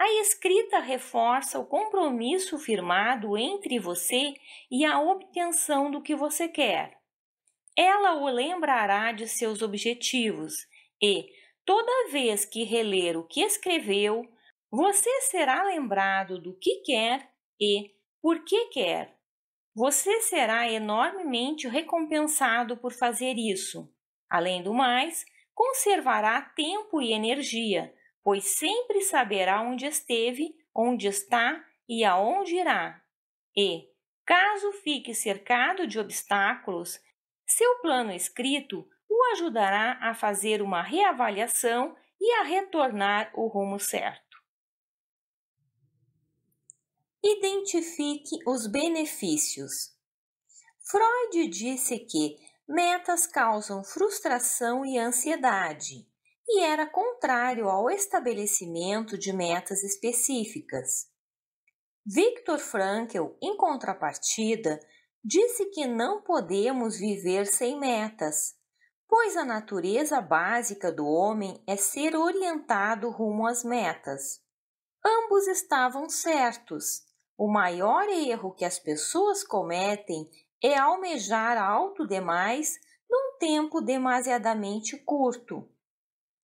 A escrita reforça o compromisso firmado entre você e a obtenção do que você quer. Ela o lembrará de seus objetivos e, toda vez que reler o que escreveu, você será lembrado do que quer e por que quer. Você será enormemente recompensado por fazer isso. Além do mais, conservará tempo e energia, pois sempre saberá onde esteve, onde está e aonde irá. E, caso fique cercado de obstáculos, seu plano escrito o ajudará a fazer uma reavaliação e a retornar o rumo certo. Identifique os benefícios. Freud disse que metas causam frustração e ansiedade, e era contrário ao estabelecimento de metas específicas. Viktor Frankl, em contrapartida, disse que não podemos viver sem metas, pois a natureza básica do homem é ser orientado rumo às metas. Ambos estavam certos. O maior erro que as pessoas cometem é almejar alto demais num tempo demasiadamente curto.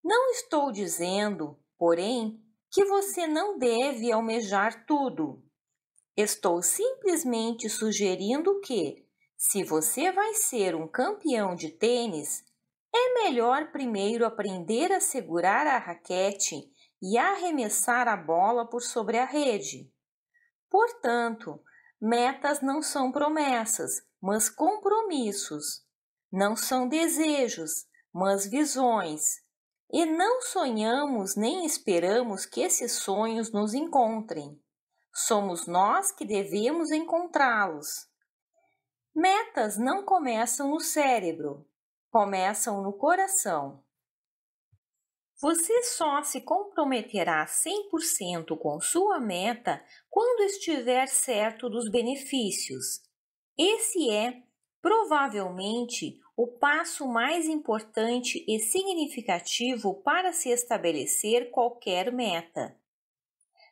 Não estou dizendo, porém, que você não deve almejar tudo. Estou simplesmente sugerindo que, se você vai ser um campeão de tênis, é melhor primeiro aprender a segurar a raquete e arremessar a bola por sobre a rede. Portanto, metas não são promessas, mas compromissos. Não são desejos, mas visões. E não sonhamos nem esperamos que esses sonhos nos encontrem. Somos nós que devemos encontrá-los. Metas não começam no cérebro, começam no coração. Você só se comprometerá 100% com sua meta quando estiver certo dos benefícios. Esse é, provavelmente, o passo mais importante e significativo para se estabelecer qualquer meta.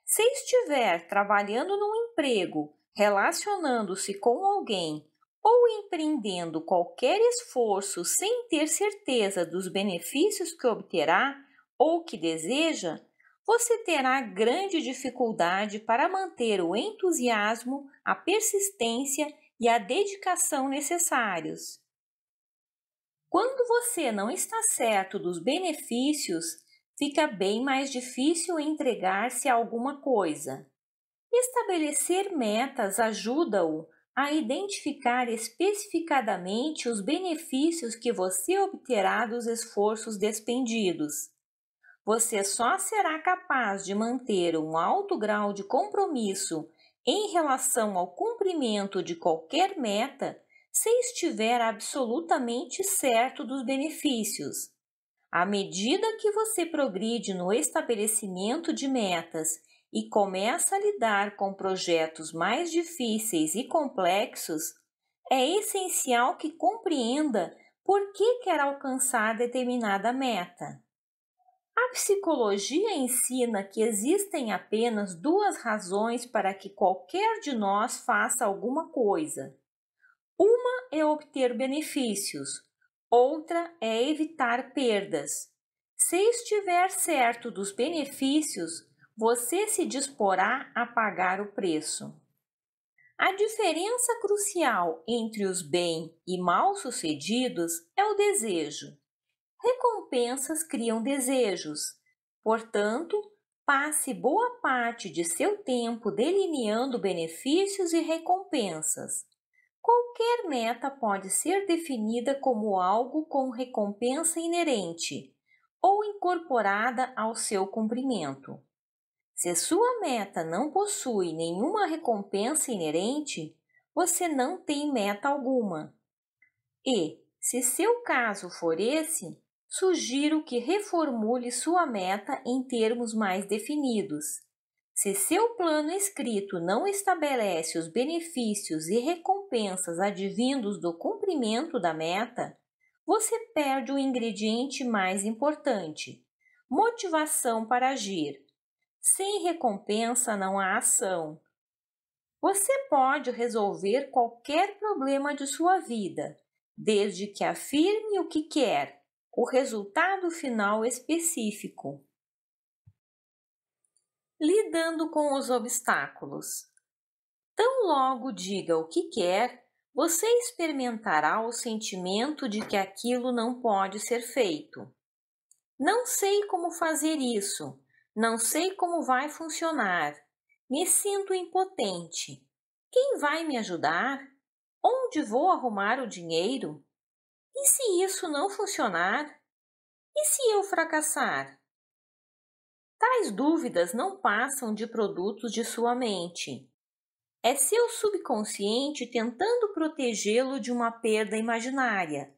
Se estiver trabalhando num emprego, relacionando-se com alguém ou empreendendo qualquer esforço sem ter certeza dos benefícios que obterá, ou que deseja, você terá grande dificuldade para manter o entusiasmo, a persistência e a dedicação necessários. Quando você não está certo dos benefícios, fica bem mais difícil entregar-se a alguma coisa. Estabelecer metas ajuda-o a identificar especificadamente os benefícios que você obterá dos esforços despendidos você só será capaz de manter um alto grau de compromisso em relação ao cumprimento de qualquer meta se estiver absolutamente certo dos benefícios. À medida que você progride no estabelecimento de metas e começa a lidar com projetos mais difíceis e complexos, é essencial que compreenda por que quer alcançar determinada meta. A psicologia ensina que existem apenas duas razões para que qualquer de nós faça alguma coisa. Uma é obter benefícios, outra é evitar perdas. Se estiver certo dos benefícios, você se disporá a pagar o preço. A diferença crucial entre os bem e mal sucedidos é o desejo recompensas criam desejos. Portanto, passe boa parte de seu tempo delineando benefícios e recompensas. Qualquer meta pode ser definida como algo com recompensa inerente ou incorporada ao seu cumprimento. Se sua meta não possui nenhuma recompensa inerente, você não tem meta alguma. E, se seu caso for esse, sugiro que reformule sua meta em termos mais definidos. Se seu plano escrito não estabelece os benefícios e recompensas advindos do cumprimento da meta, você perde o ingrediente mais importante: motivação para agir. Sem recompensa não há ação. Você pode resolver qualquer problema de sua vida, desde que afirme o que quer o resultado final específico. Lidando com os obstáculos. Tão logo diga o que quer, você experimentará o sentimento de que aquilo não pode ser feito. Não sei como fazer isso, não sei como vai funcionar, me sinto impotente. Quem vai me ajudar? Onde vou arrumar o dinheiro? E se isso não funcionar? E se eu fracassar? Tais dúvidas não passam de produtos de sua mente. É seu subconsciente tentando protegê-lo de uma perda imaginária.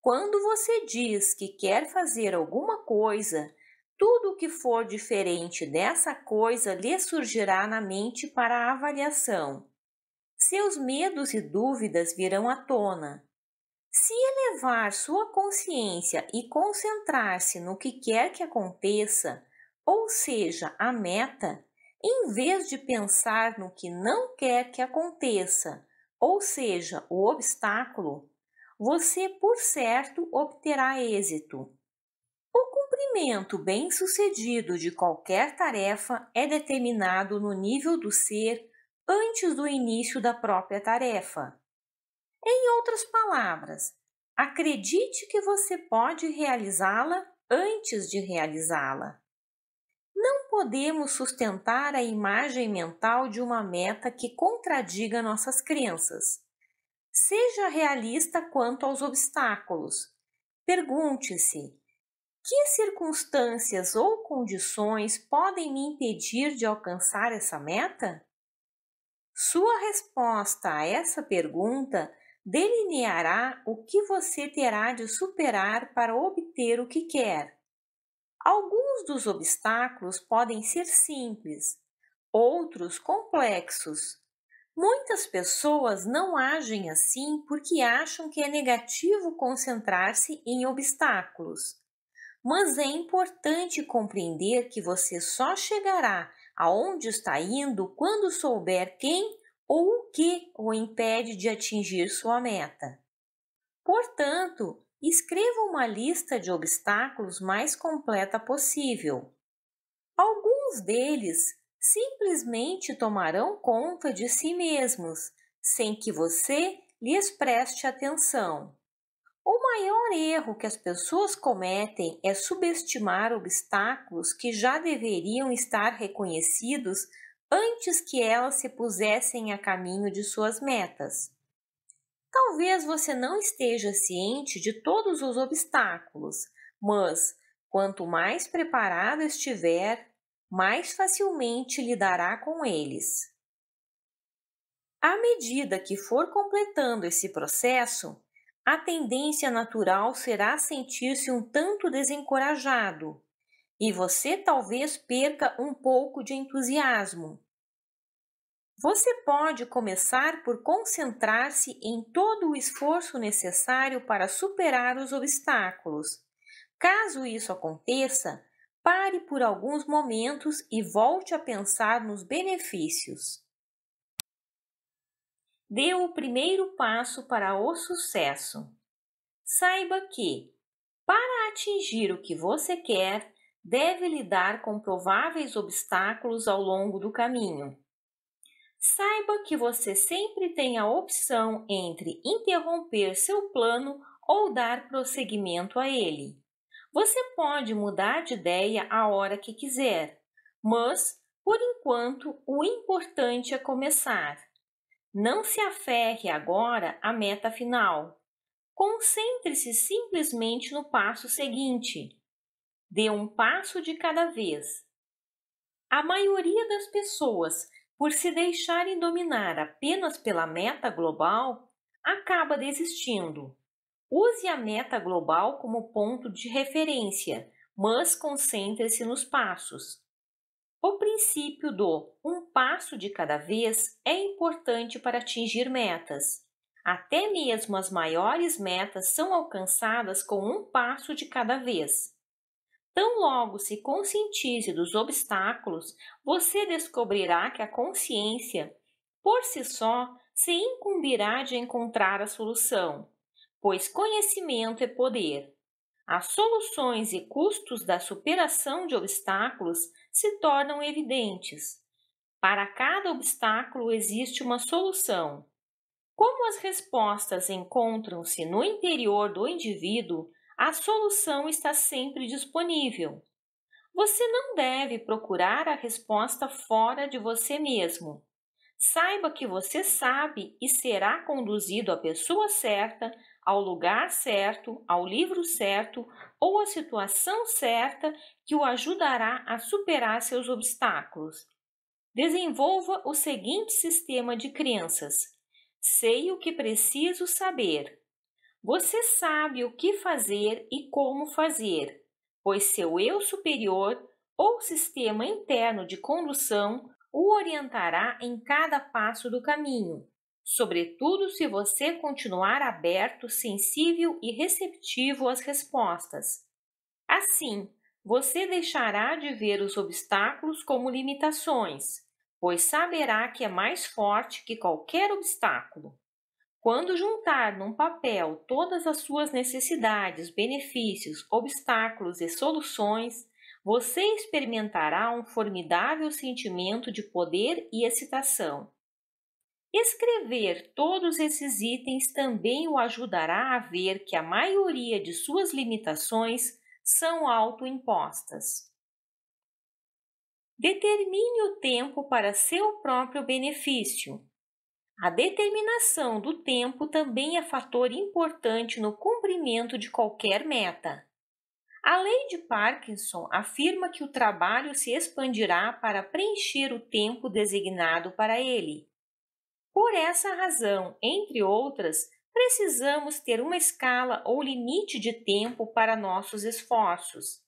Quando você diz que quer fazer alguma coisa, tudo o que for diferente dessa coisa lhe surgirá na mente para avaliação. Seus medos e dúvidas virão à tona. Se elevar sua consciência e concentrar-se no que quer que aconteça, ou seja, a meta, em vez de pensar no que não quer que aconteça, ou seja, o obstáculo, você por certo obterá êxito. O cumprimento bem-sucedido de qualquer tarefa é determinado no nível do ser antes do início da própria tarefa. Em outras palavras, acredite que você pode realizá-la antes de realizá-la. Não podemos sustentar a imagem mental de uma meta que contradiga nossas crenças. Seja realista quanto aos obstáculos. Pergunte-se: que circunstâncias ou condições podem me impedir de alcançar essa meta? Sua resposta a essa pergunta delineará o que você terá de superar para obter o que quer. Alguns dos obstáculos podem ser simples, outros complexos. Muitas pessoas não agem assim porque acham que é negativo concentrar-se em obstáculos. Mas é importante compreender que você só chegará aonde está indo quando souber quem ou o que o impede de atingir sua meta. Portanto, escreva uma lista de obstáculos mais completa possível. Alguns deles simplesmente tomarão conta de si mesmos, sem que você lhes preste atenção. O maior erro que as pessoas cometem é subestimar obstáculos que já deveriam estar reconhecidos antes que elas se pusessem a caminho de suas metas. Talvez você não esteja ciente de todos os obstáculos, mas quanto mais preparado estiver, mais facilmente lidará com eles. À medida que for completando esse processo, a tendência natural será sentir-se um tanto desencorajado, e você talvez perca um pouco de entusiasmo. Você pode começar por concentrar-se em todo o esforço necessário para superar os obstáculos. Caso isso aconteça, pare por alguns momentos e volte a pensar nos benefícios. Dê o primeiro passo para o sucesso. Saiba que, para atingir o que você quer, deve lidar com prováveis obstáculos ao longo do caminho. Saiba que você sempre tem a opção entre interromper seu plano ou dar prosseguimento a ele. Você pode mudar de ideia a hora que quiser, mas, por enquanto, o importante é começar. Não se aferre agora à meta final. Concentre-se simplesmente no passo seguinte Dê um passo de cada vez. A maioria das pessoas, por se deixarem dominar apenas pela meta global, acaba desistindo. Use a meta global como ponto de referência, mas concentre-se nos passos. O princípio do um passo de cada vez é importante para atingir metas. Até mesmo as maiores metas são alcançadas com um passo de cada vez. Tão logo se conscientize dos obstáculos, você descobrirá que a consciência, por si só, se incumbirá de encontrar a solução, pois conhecimento é poder. As soluções e custos da superação de obstáculos se tornam evidentes. Para cada obstáculo existe uma solução. Como as respostas encontram-se no interior do indivíduo, a solução está sempre disponível. Você não deve procurar a resposta fora de você mesmo. Saiba que você sabe e será conduzido à pessoa certa, ao lugar certo, ao livro certo ou à situação certa que o ajudará a superar seus obstáculos. Desenvolva o seguinte sistema de crenças: sei o que preciso saber, você sabe o que fazer e como fazer, pois seu eu superior ou sistema interno de condução o orientará em cada passo do caminho, sobretudo se você continuar aberto, sensível e receptivo às respostas. Assim, você deixará de ver os obstáculos como limitações, pois saberá que é mais forte que qualquer obstáculo. Quando juntar num papel todas as suas necessidades, benefícios, obstáculos e soluções, você experimentará um formidável sentimento de poder e excitação. Escrever todos esses itens também o ajudará a ver que a maioria de suas limitações são autoimpostas. Determine o tempo para seu próprio benefício. A determinação do tempo também é fator importante no cumprimento de qualquer meta. A lei de Parkinson afirma que o trabalho se expandirá para preencher o tempo designado para ele. Por essa razão, entre outras, precisamos ter uma escala ou limite de tempo para nossos esforços.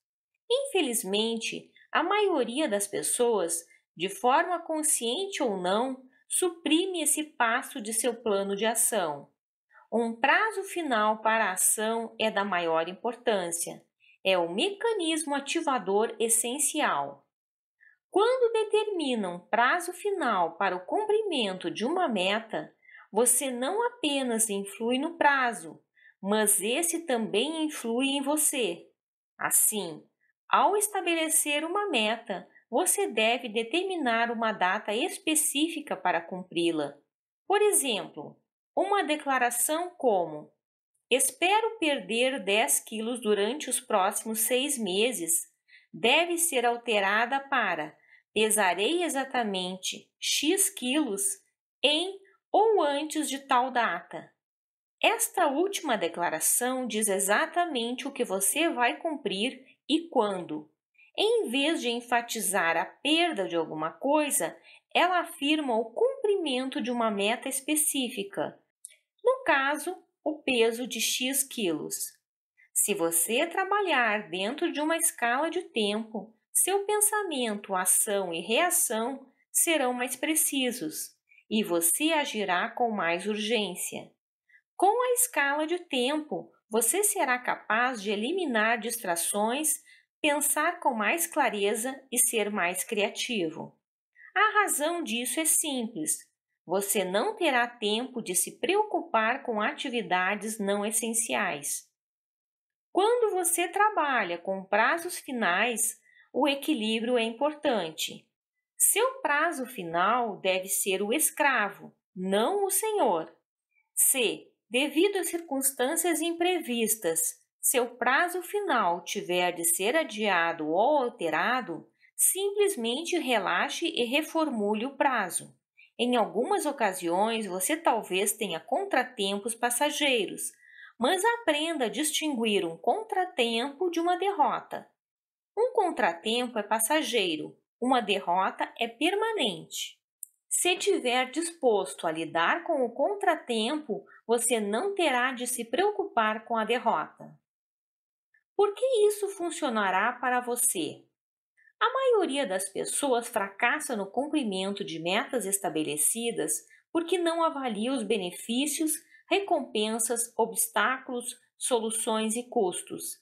Infelizmente, a maioria das pessoas, de forma consciente ou não, suprime esse passo de seu plano de ação. Um prazo final para a ação é da maior importância. É o mecanismo ativador essencial. Quando determina um prazo final para o cumprimento de uma meta, você não apenas influi no prazo, mas esse também influi em você. Assim, ao estabelecer uma meta, você deve determinar uma data específica para cumpri-la. Por exemplo, uma declaração como: Espero perder 10 quilos durante os próximos seis meses. Deve ser alterada para pesarei exatamente X quilos em ou antes de tal data. Esta última declaração diz exatamente o que você vai cumprir e quando. Em vez de enfatizar a perda de alguma coisa, ela afirma o cumprimento de uma meta específica. No caso, o peso de X quilos. Se você trabalhar dentro de uma escala de tempo, seu pensamento, ação e reação serão mais precisos e você agirá com mais urgência. Com a escala de tempo, você será capaz de eliminar distrações pensar com mais clareza e ser mais criativo. A razão disso é simples: você não terá tempo de se preocupar com atividades não essenciais. Quando você trabalha com prazos finais, o equilíbrio é importante. Seu prazo final deve ser o escravo, não o senhor. Se, devido a circunstâncias imprevistas, se o prazo final tiver de ser adiado ou alterado, simplesmente relaxe e reformule o prazo. Em algumas ocasiões, você talvez tenha contratempos passageiros, mas aprenda a distinguir um contratempo de uma derrota. Um contratempo é passageiro, uma derrota é permanente. Se tiver disposto a lidar com o contratempo, você não terá de se preocupar com a derrota. Por que isso funcionará para você? A maioria das pessoas fracassa no cumprimento de metas estabelecidas porque não avalia os benefícios, recompensas, obstáculos, soluções e custos.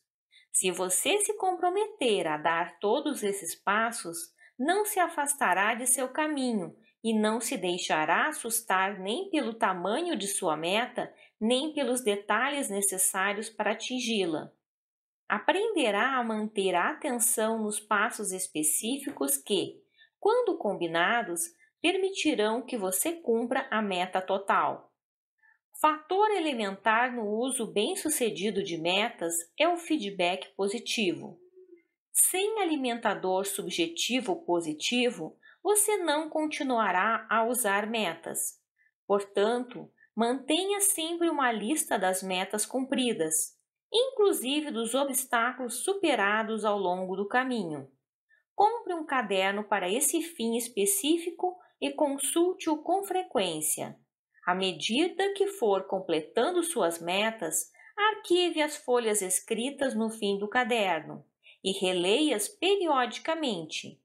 Se você se comprometer a dar todos esses passos, não se afastará de seu caminho e não se deixará assustar nem pelo tamanho de sua meta, nem pelos detalhes necessários para atingi-la aprenderá a manter a atenção nos passos específicos que, quando combinados, permitirão que você cumpra a meta total. Fator elementar no uso bem-sucedido de metas é o feedback positivo. Sem alimentador subjetivo positivo, você não continuará a usar metas. Portanto, mantenha sempre uma lista das metas cumpridas inclusive dos obstáculos superados ao longo do caminho. Compre um caderno para esse fim específico e consulte-o com frequência. À medida que for completando suas metas, arquive as folhas escritas no fim do caderno e releia-as periodicamente.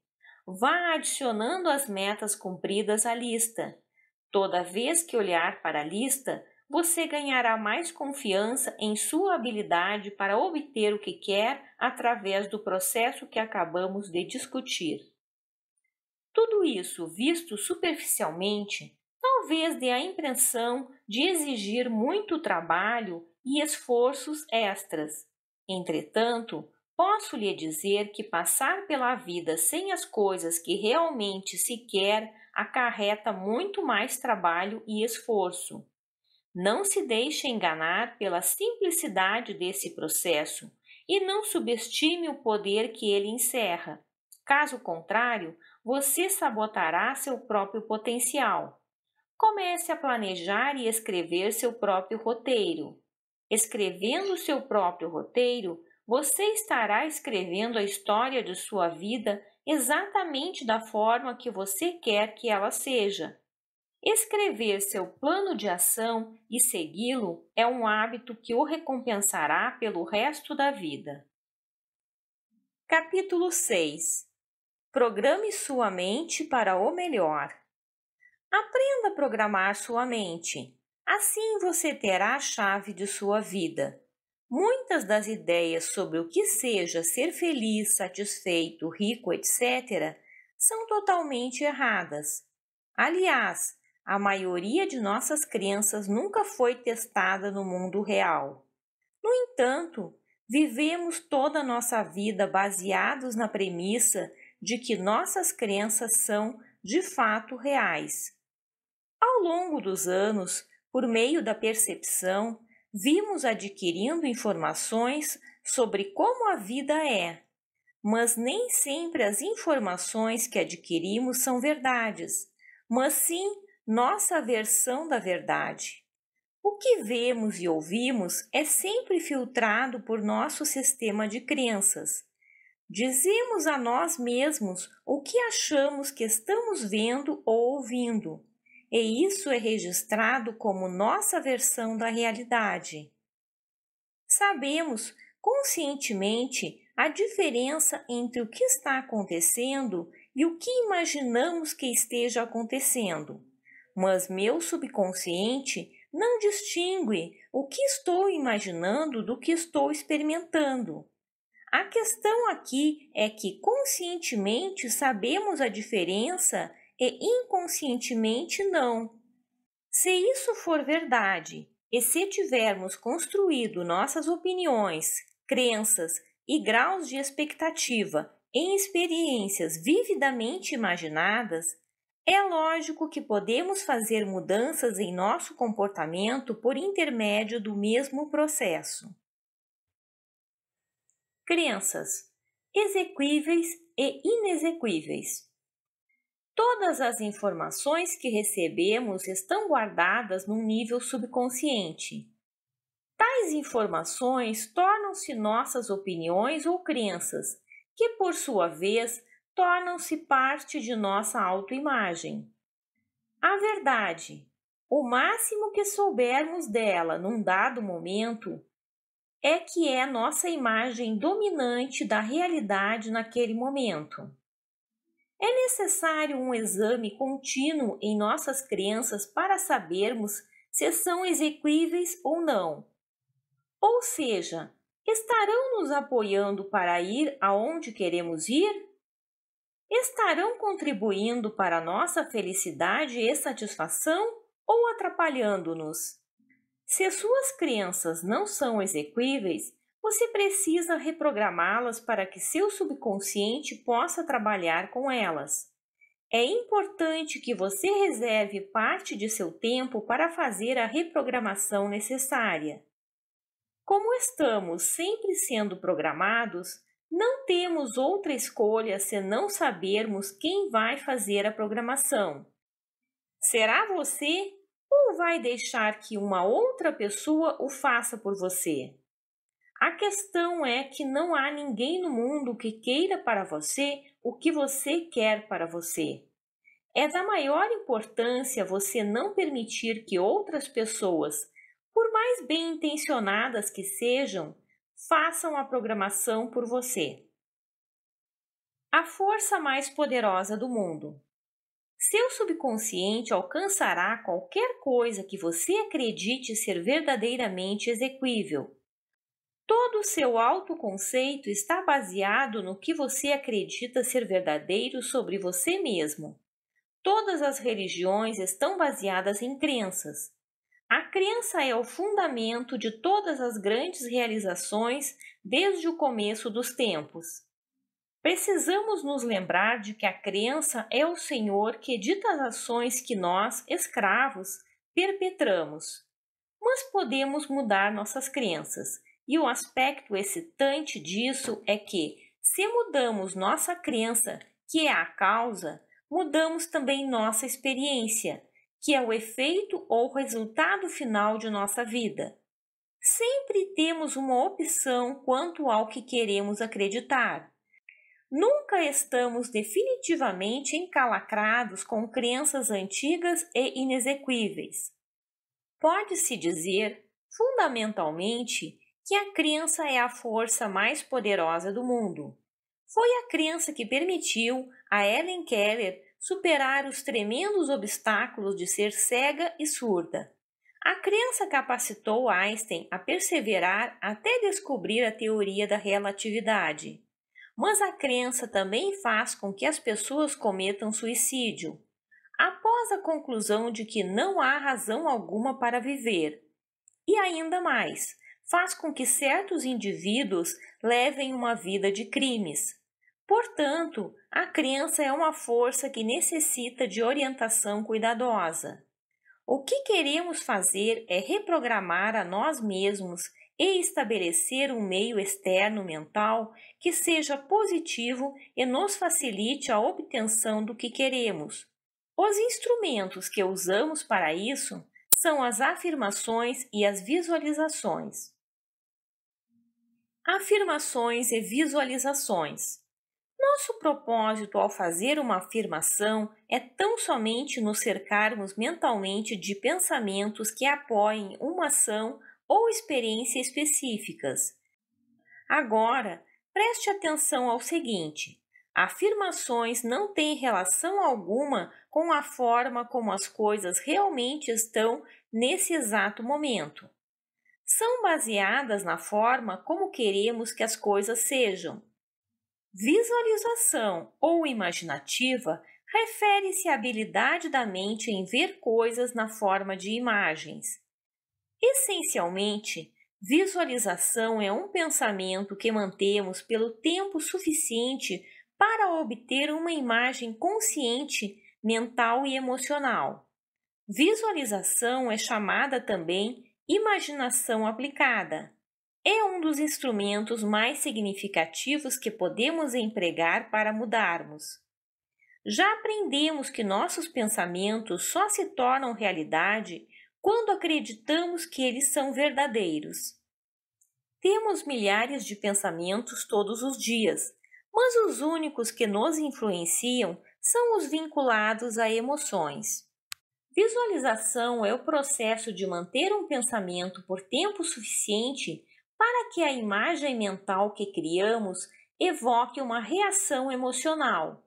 Vá adicionando as metas cumpridas à lista. Toda vez que olhar para a lista, você ganhará mais confiança em sua habilidade para obter o que quer através do processo que acabamos de discutir. Tudo isso visto superficialmente talvez dê a impressão de exigir muito trabalho e esforços extras. Entretanto, posso lhe dizer que passar pela vida sem as coisas que realmente se quer acarreta muito mais trabalho e esforço. Não se deixe enganar pela simplicidade desse processo e não subestime o poder que ele encerra. Caso contrário, você sabotará seu próprio potencial. Comece a planejar e escrever seu próprio roteiro. Escrevendo seu próprio roteiro, você estará escrevendo a história de sua vida exatamente da forma que você quer que ela seja. Escrever seu plano de ação e segui-lo é um hábito que o recompensará pelo resto da vida. Capítulo 6 Programe sua mente para o melhor. Aprenda a programar sua mente. Assim você terá a chave de sua vida. Muitas das ideias sobre o que seja ser feliz, satisfeito, rico, etc., são totalmente erradas. Aliás, a maioria de nossas crenças nunca foi testada no mundo real. No entanto, vivemos toda a nossa vida baseados na premissa de que nossas crenças são de fato reais. Ao longo dos anos, por meio da percepção, vimos adquirindo informações sobre como a vida é, mas nem sempre as informações que adquirimos são verdades, mas sim nossa versão da verdade. O que vemos e ouvimos é sempre filtrado por nosso sistema de crenças. Dizemos a nós mesmos o que achamos que estamos vendo ou ouvindo, e isso é registrado como nossa versão da realidade. Sabemos conscientemente a diferença entre o que está acontecendo e o que imaginamos que esteja acontecendo mas meu subconsciente não distingue o que estou imaginando do que estou experimentando. A questão aqui é que conscientemente sabemos a diferença e inconscientemente não. Se isso for verdade e se tivermos construído nossas opiniões, crenças e graus de expectativa em experiências vividamente imaginadas, é lógico que podemos fazer mudanças em nosso comportamento por intermédio do mesmo processo. Crenças exequíveis e inexequíveis. Todas as informações que recebemos estão guardadas num nível subconsciente. Tais informações tornam-se nossas opiniões ou crenças, que por sua vez tornam-se parte de nossa autoimagem. A verdade, o máximo que soubermos dela num dado momento, é que é nossa imagem dominante da realidade naquele momento. É necessário um exame contínuo em nossas crenças para sabermos se são exequíveis ou não. Ou seja, estarão nos apoiando para ir aonde queremos ir? estarão contribuindo para nossa felicidade e satisfação ou atrapalhando-nos? Se suas crenças não são exequíveis, você precisa reprogramá-las para que seu subconsciente possa trabalhar com elas. É importante que você reserve parte de seu tempo para fazer a reprogramação necessária. Como estamos sempre sendo programados, não temos outra escolha senão sabermos quem vai fazer a programação. Será você ou vai deixar que uma outra pessoa o faça por você? A questão é que não há ninguém no mundo que queira para você o que você quer para você. É da maior importância você não permitir que outras pessoas, por mais bem intencionadas que sejam, façam a programação por você. A força mais poderosa do mundo. Seu subconsciente alcançará qualquer coisa que você acredite ser verdadeiramente exequível. Todo o seu autoconceito está baseado no que você acredita ser verdadeiro sobre você mesmo. Todas as religiões estão baseadas em crenças. A crença é o fundamento de todas as grandes realizações desde o começo dos tempos. Precisamos nos lembrar de que a crença é o Senhor que edita as ações que nós, escravos, perpetramos. Mas podemos mudar nossas crenças, e o aspecto excitante disso é que, se mudamos nossa crença, que é a causa, mudamos também nossa experiência, que é o efeito ou resultado final de nossa vida. Sempre temos uma opção quanto ao que queremos acreditar. Nunca estamos definitivamente encalacrados com crenças antigas e inexequíveis. Pode-se dizer, fundamentalmente, que a crença é a força mais poderosa do mundo. Foi a crença que permitiu a Ellen Keller superar os tremendos obstáculos de ser cega e surda. A crença capacitou Einstein a perseverar até descobrir a teoria da relatividade. Mas a crença também faz com que as pessoas cometam suicídio. Após a conclusão de que não há razão alguma para viver. E ainda mais, faz com que certos indivíduos levem uma vida de crimes. Portanto, a crença é uma força que necessita de orientação cuidadosa. O que queremos fazer é reprogramar a nós mesmos e estabelecer um meio externo mental que seja positivo e nos facilite a obtenção do que queremos. Os instrumentos que usamos para isso são as afirmações e as visualizações. Afirmações e visualizações. Nosso propósito ao fazer uma afirmação é tão somente nos cercarmos mentalmente de pensamentos que apoiem uma ação ou experiência específicas. Agora, preste atenção ao seguinte: afirmações não têm relação alguma com a forma como as coisas realmente estão nesse exato momento. São baseadas na forma como queremos que as coisas sejam. Visualização ou imaginativa refere-se à habilidade da mente em ver coisas na forma de imagens. Essencialmente, visualização é um pensamento que mantemos pelo tempo suficiente para obter uma imagem consciente, mental e emocional. Visualização é chamada também imaginação aplicada é um dos instrumentos mais significativos que podemos empregar para mudarmos. Já aprendemos que nossos pensamentos só se tornam realidade quando acreditamos que eles são verdadeiros. Temos milhares de pensamentos todos os dias, mas os únicos que nos influenciam são os vinculados a emoções. Visualização é o processo de manter um pensamento por tempo suficiente para que a imagem mental que criamos evoque uma reação emocional.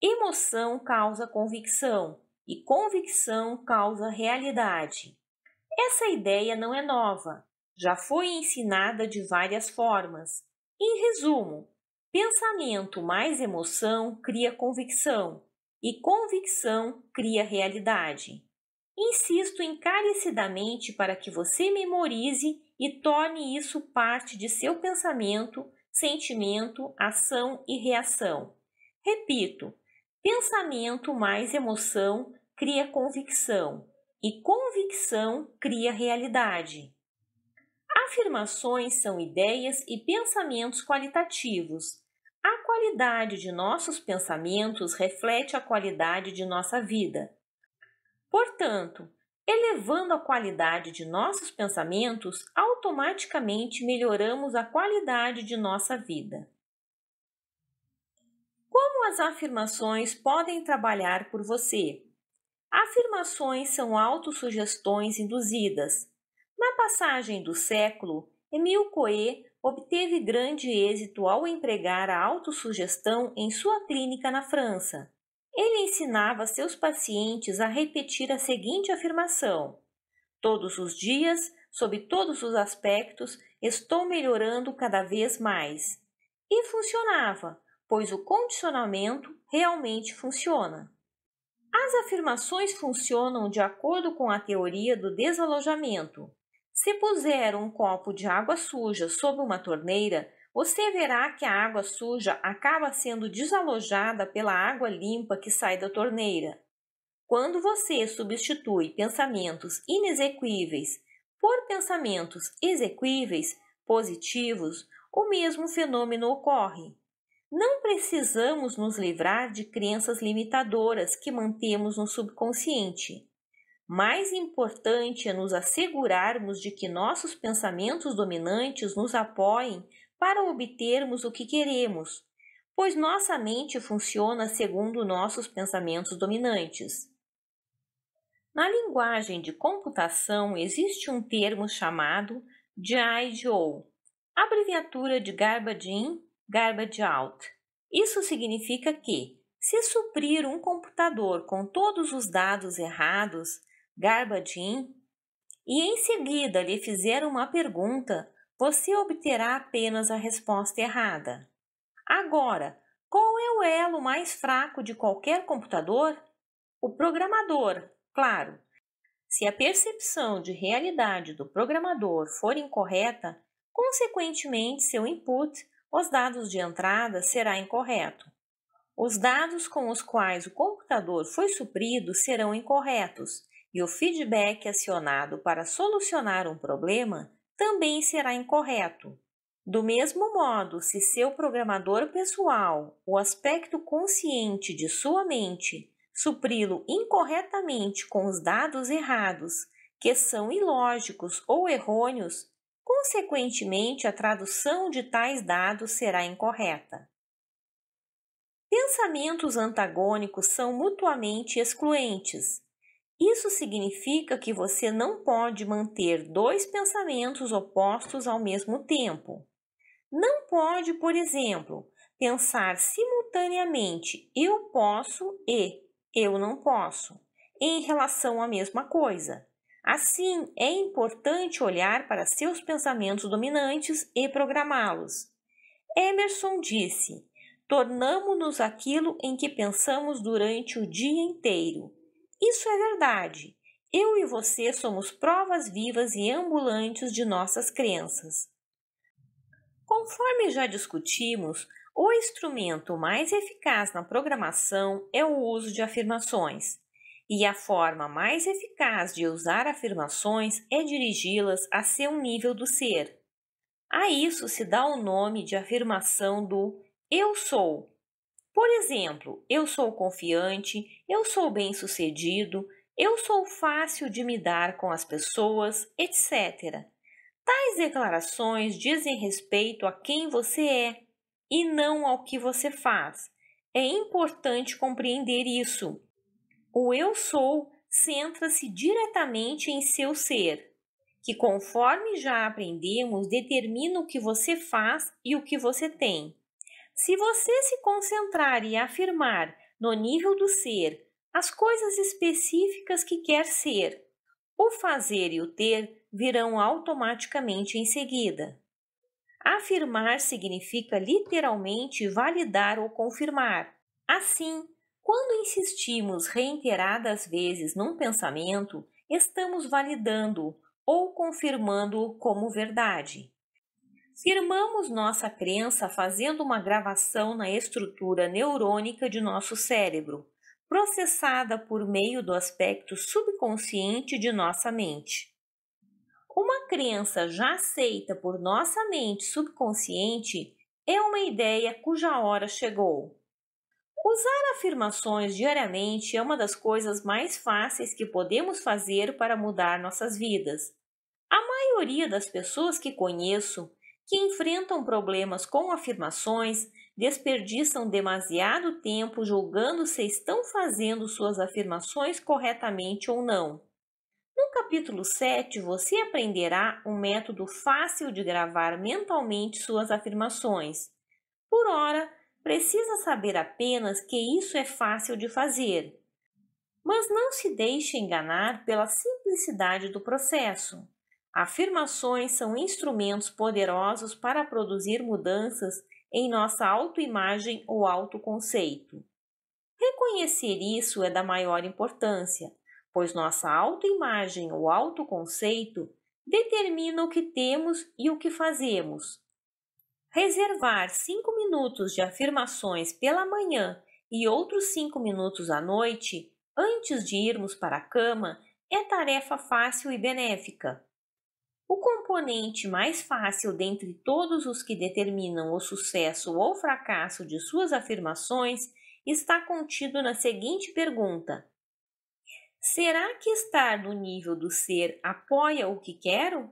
Emoção causa convicção e convicção causa realidade. Essa ideia não é nova, já foi ensinada de várias formas. Em resumo, pensamento mais emoção cria convicção e convicção cria realidade. Insisto encarecidamente para que você memorize e torne isso parte de seu pensamento, sentimento, ação e reação. Repito, pensamento mais emoção cria convicção e convicção cria realidade. Afirmações são ideias e pensamentos qualitativos. A qualidade de nossos pensamentos reflete a qualidade de nossa vida. Portanto, Elevando a qualidade de nossos pensamentos, automaticamente melhoramos a qualidade de nossa vida. Como as afirmações podem trabalhar por você? Afirmações são autossugestões induzidas. Na passagem do século, Emile Coe obteve grande êxito ao empregar a autossugestão em sua clínica na França. Ele ensinava seus pacientes a repetir a seguinte afirmação: Todos os dias, sob todos os aspectos, estou melhorando cada vez mais. E funcionava, pois o condicionamento realmente funciona. As afirmações funcionam de acordo com a teoria do desalojamento. Se puser um copo de água suja sob uma torneira, você verá que a água suja acaba sendo desalojada pela água limpa que sai da torneira. Quando você substitui pensamentos inexequíveis por pensamentos exequíveis, positivos, o mesmo fenômeno ocorre. Não precisamos nos livrar de crenças limitadoras que mantemos no subconsciente. Mais importante é nos assegurarmos de que nossos pensamentos dominantes nos apoiem para obtermos o que queremos, pois nossa mente funciona segundo nossos pensamentos dominantes. Na linguagem de computação existe um termo chamado de IDO, abreviatura de garbage in, garbage out. Isso significa que, se suprir um computador com todos os dados errados, garbage in, e em seguida lhe fizer uma pergunta, você obterá apenas a resposta errada. Agora, qual é o elo mais fraco de qualquer computador? O programador, claro. Se a percepção de realidade do programador for incorreta, consequentemente seu input, os dados de entrada, será incorreto. Os dados com os quais o computador foi suprido serão incorretos e o feedback acionado para solucionar um problema também será incorreto. Do mesmo modo, se seu programador pessoal, o aspecto consciente de sua mente, supri-lo incorretamente com os dados errados, que são ilógicos ou errôneos, consequentemente a tradução de tais dados será incorreta. Pensamentos antagônicos são mutuamente excluentes. Isso significa que você não pode manter dois pensamentos opostos ao mesmo tempo. Não pode, por exemplo, pensar simultaneamente eu posso e eu não posso em relação à mesma coisa. Assim, é importante olhar para seus pensamentos dominantes e programá-los. Emerson disse: tornamo-nos aquilo em que pensamos durante o dia inteiro. Isso é verdade. Eu e você somos provas vivas e ambulantes de nossas crenças. Conforme já discutimos, o instrumento mais eficaz na programação é o uso de afirmações, e a forma mais eficaz de usar afirmações é dirigi-las a seu nível do ser. A isso se dá o nome de afirmação do eu sou. Por exemplo, eu sou confiante, eu sou bem-sucedido, eu sou fácil de me dar com as pessoas, etc. Tais declarações dizem respeito a quem você é e não ao que você faz. É importante compreender isso. O eu sou centra-se diretamente em seu ser, que, conforme já aprendemos, determina o que você faz e o que você tem. Se você se concentrar e afirmar no nível do ser, as coisas específicas que quer ser. O fazer e o ter virão automaticamente em seguida. Afirmar significa literalmente validar ou confirmar. Assim, quando insistimos reiteradas vezes num pensamento, estamos validando ou confirmando-o como verdade. Firmamos nossa crença fazendo uma gravação na estrutura neurônica de nosso cérebro, processada por meio do aspecto subconsciente de nossa mente. Uma crença já aceita por nossa mente subconsciente é uma ideia cuja hora chegou. Usar afirmações diariamente é uma das coisas mais fáceis que podemos fazer para mudar nossas vidas. A maioria das pessoas que conheço que enfrentam problemas com afirmações, desperdiçam demasiado tempo julgando se estão fazendo suas afirmações corretamente ou não. No capítulo 7, você aprenderá um método fácil de gravar mentalmente suas afirmações. Por ora, precisa saber apenas que isso é fácil de fazer. Mas não se deixe enganar pela simplicidade do processo. Afirmações são instrumentos poderosos para produzir mudanças em nossa autoimagem ou autoconceito. Reconhecer isso é da maior importância, pois nossa autoimagem ou autoconceito determina o que temos e o que fazemos. Reservar cinco minutos de afirmações pela manhã e outros cinco minutos à noite, antes de irmos para a cama, é tarefa fácil e benéfica. O componente mais fácil dentre todos os que determinam o sucesso ou fracasso de suas afirmações está contido na seguinte pergunta: Será que estar no nível do ser apoia o que quero?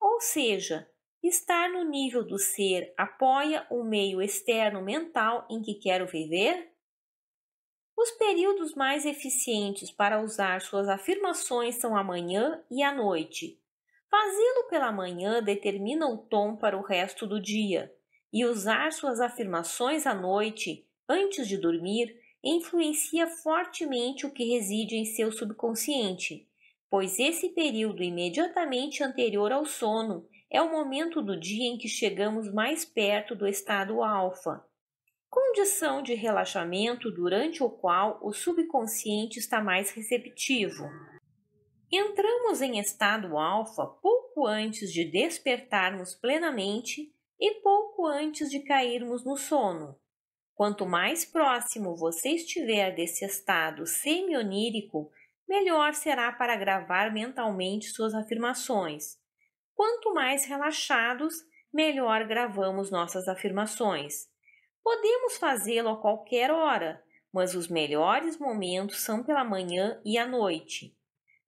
Ou seja, estar no nível do ser apoia o meio externo mental em que quero viver? Os períodos mais eficientes para usar suas afirmações são a manhã e a noite Fazê-lo pela manhã determina o tom para o resto do dia, e usar suas afirmações à noite, antes de dormir, influencia fortemente o que reside em seu subconsciente, pois esse período imediatamente anterior ao sono é o momento do dia em que chegamos mais perto do estado alfa, condição de relaxamento durante o qual o subconsciente está mais receptivo. Entramos em estado alfa pouco antes de despertarmos plenamente e pouco antes de cairmos no sono. Quanto mais próximo você estiver desse estado semionírico, melhor será para gravar mentalmente suas afirmações. Quanto mais relaxados, melhor gravamos nossas afirmações. Podemos fazê-lo a qualquer hora, mas os melhores momentos são pela manhã e à noite.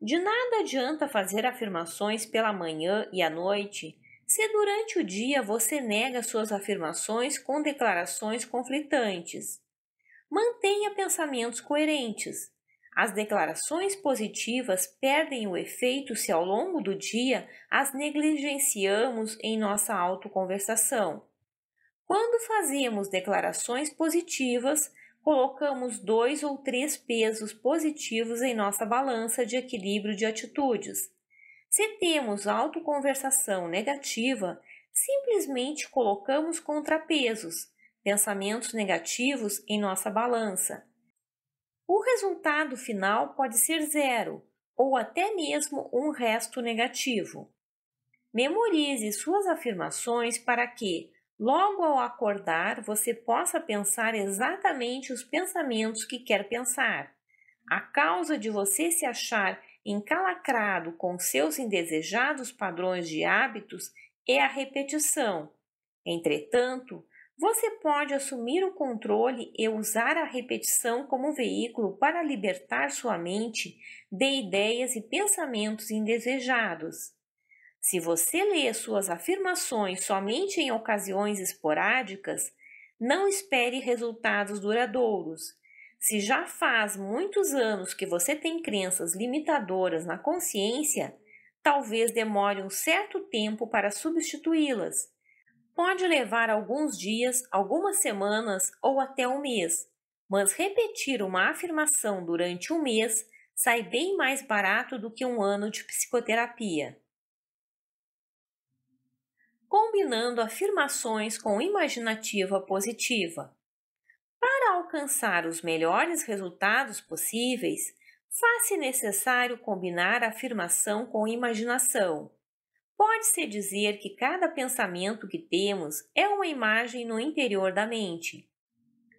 De nada adianta fazer afirmações pela manhã e à noite se durante o dia você nega suas afirmações com declarações conflitantes. Mantenha pensamentos coerentes. As declarações positivas perdem o efeito se ao longo do dia as negligenciamos em nossa autoconversação. Quando fazemos declarações positivas, colocamos dois ou três pesos positivos em nossa balança de equilíbrio de atitudes. Se temos autoconversação negativa, simplesmente colocamos contrapesos, pensamentos negativos, em nossa balança. O resultado final pode ser zero ou até mesmo um resto negativo. Memorize suas afirmações para que, logo ao acordar, você possa pensar exatamente os pensamentos que quer pensar. A causa de você se achar encalacrado com seus indesejados padrões de hábitos é a repetição. Entretanto, você pode assumir o controle e usar a repetição como veículo para libertar sua mente de ideias e pensamentos indesejados. Se você lê suas afirmações somente em ocasiões esporádicas, não espere resultados duradouros. Se já faz muitos anos que você tem crenças limitadoras na consciência, talvez demore um certo tempo para substituí-las. Pode levar alguns dias, algumas semanas ou até um mês, mas repetir uma afirmação durante um mês sai bem mais barato do que um ano de psicoterapia combinando afirmações com imaginativa positiva. Para alcançar os melhores resultados possíveis, faz-se necessário combinar a afirmação com imaginação. Pode-se dizer que cada pensamento que temos é uma imagem no interior da mente.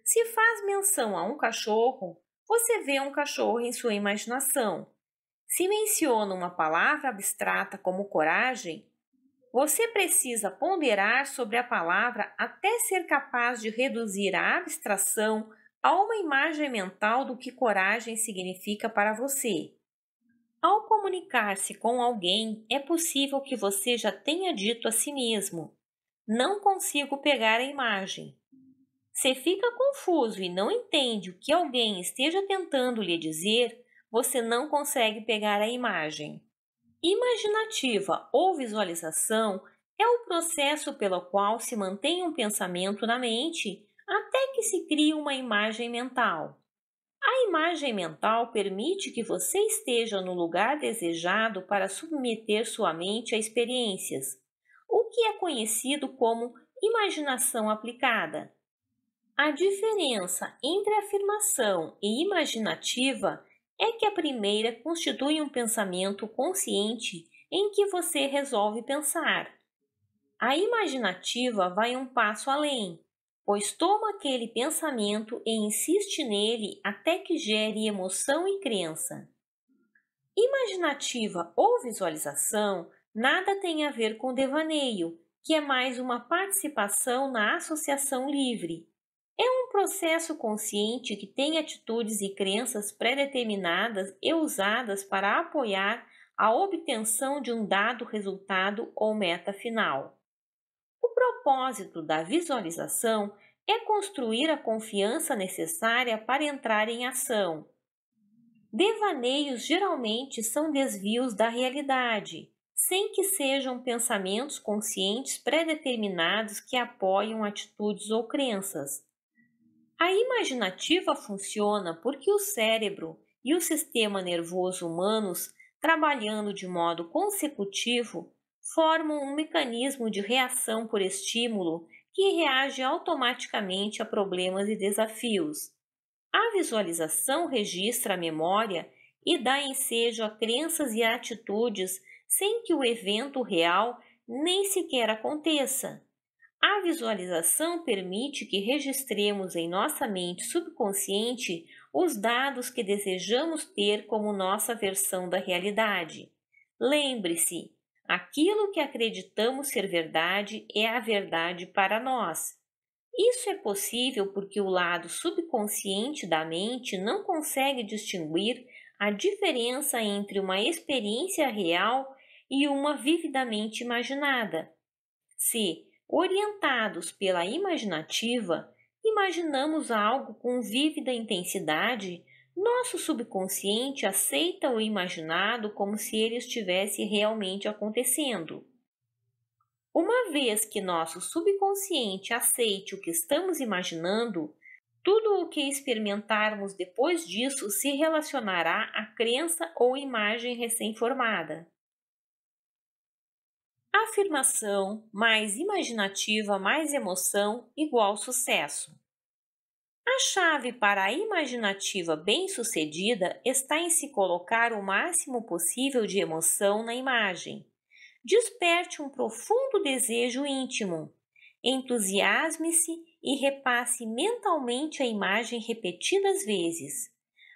Se faz menção a um cachorro, você vê um cachorro em sua imaginação. Se menciona uma palavra abstrata como coragem, você precisa ponderar sobre a palavra até ser capaz de reduzir a abstração a uma imagem mental do que coragem significa para você. Ao comunicar-se com alguém, é possível que você já tenha dito a si mesmo: Não consigo pegar a imagem. Se fica confuso e não entende o que alguém esteja tentando lhe dizer, você não consegue pegar a imagem. Imaginativa ou visualização é o processo pelo qual se mantém um pensamento na mente até que se crie uma imagem mental. A imagem mental permite que você esteja no lugar desejado para submeter sua mente a experiências, o que é conhecido como imaginação aplicada. A diferença entre afirmação e imaginativa é que a primeira constitui um pensamento consciente em que você resolve pensar. A imaginativa vai um passo além, pois toma aquele pensamento e insiste nele até que gere emoção e crença. Imaginativa ou visualização nada tem a ver com devaneio, que é mais uma participação na associação livre, é um processo consciente que tem atitudes e crenças pré-determinadas e usadas para apoiar a obtenção de um dado resultado ou meta final. O propósito da visualização é construir a confiança necessária para entrar em ação. Devaneios geralmente são desvios da realidade, sem que sejam pensamentos conscientes pré-determinados que apoiam atitudes ou crenças. A imaginativa funciona porque o cérebro e o sistema nervoso humanos, trabalhando de modo consecutivo, formam um mecanismo de reação por estímulo que reage automaticamente a problemas e desafios. A visualização registra a memória e dá ensejo a crenças e atitudes sem que o evento real nem sequer aconteça. A visualização permite que registremos em nossa mente subconsciente os dados que desejamos ter como nossa versão da realidade. Lembre-se, aquilo que acreditamos ser verdade é a verdade para nós. Isso é possível porque o lado subconsciente da mente não consegue distinguir a diferença entre uma experiência real e uma vividamente imaginada. Se orientados pela imaginativa, imaginamos algo com vívida intensidade, nosso subconsciente aceita o imaginado como se ele estivesse realmente acontecendo. Uma vez que nosso subconsciente aceite o que estamos imaginando, tudo o que experimentarmos depois disso se relacionará à crença ou imagem recém-formada. Afirmação mais imaginativa mais emoção igual sucesso. A chave para a imaginativa bem-sucedida está em se colocar o máximo possível de emoção na imagem. Desperte um profundo desejo íntimo. Entusiasme-se e repasse mentalmente a imagem repetidas vezes.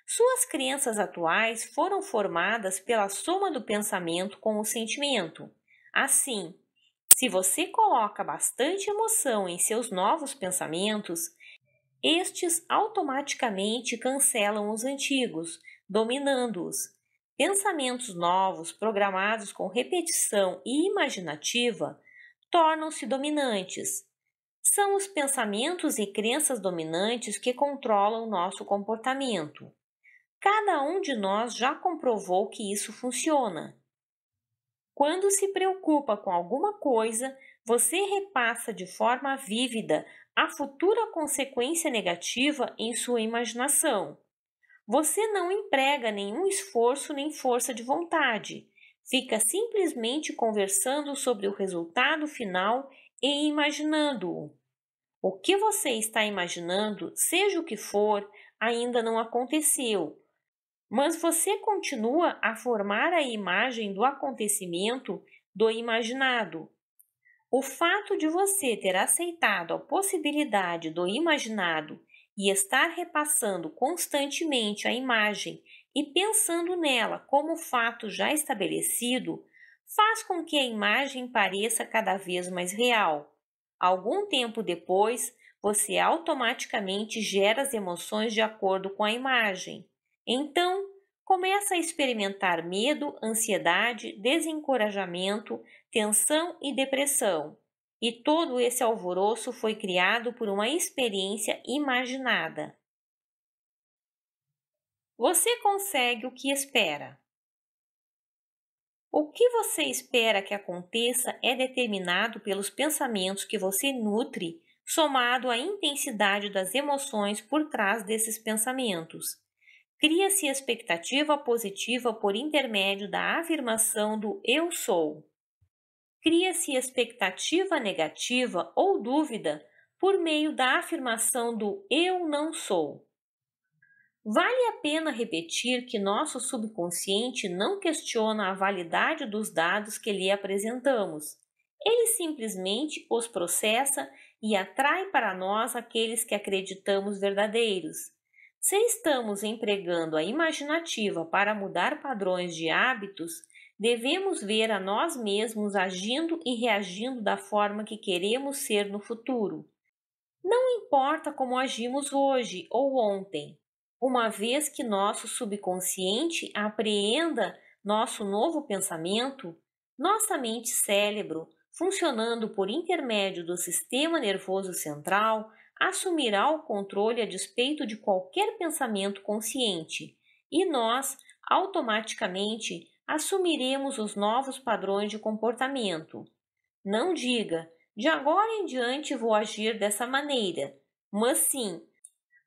Suas crenças atuais foram formadas pela soma do pensamento com o sentimento. Assim, se você coloca bastante emoção em seus novos pensamentos, estes automaticamente cancelam os antigos, dominando-os. Pensamentos novos, programados com repetição e imaginativa, tornam-se dominantes. São os pensamentos e crenças dominantes que controlam nosso comportamento. Cada um de nós já comprovou que isso funciona. Quando se preocupa com alguma coisa, você repassa de forma vívida a futura consequência negativa em sua imaginação. Você não emprega nenhum esforço nem força de vontade, fica simplesmente conversando sobre o resultado final e imaginando-o. O que você está imaginando, seja o que for, ainda não aconteceu, mas você continua a formar a imagem do acontecimento do imaginado. O fato de você ter aceitado a possibilidade do imaginado e estar repassando constantemente a imagem e pensando nela como fato já estabelecido faz com que a imagem pareça cada vez mais real. Algum tempo depois, você automaticamente gera as emoções de acordo com a imagem. Então, começa a experimentar medo, ansiedade, desencorajamento, tensão e depressão. E todo esse alvoroço foi criado por uma experiência imaginada. Você consegue o que espera. O que você espera que aconteça é determinado pelos pensamentos que você nutre, somado à intensidade das emoções por trás desses pensamentos. Cria-se expectativa positiva por intermédio da afirmação do eu sou. Cria-se expectativa negativa ou dúvida por meio da afirmação do eu não sou. Vale a pena repetir que nosso subconsciente não questiona a validade dos dados que lhe apresentamos. Ele simplesmente os processa e atrai para nós aqueles que acreditamos verdadeiros. Se estamos empregando a imaginativa para mudar padrões de hábitos, devemos ver a nós mesmos agindo e reagindo da forma que queremos ser no futuro. Não importa como agimos hoje ou ontem, uma vez que nosso subconsciente apreenda nosso novo pensamento, nossa mente cérebro, funcionando por intermédio do sistema nervoso central, assumirá o controle a despeito de qualquer pensamento consciente e nós, automaticamente, assumiremos os novos padrões de comportamento. Não diga, de agora em diante vou agir dessa maneira, mas sim,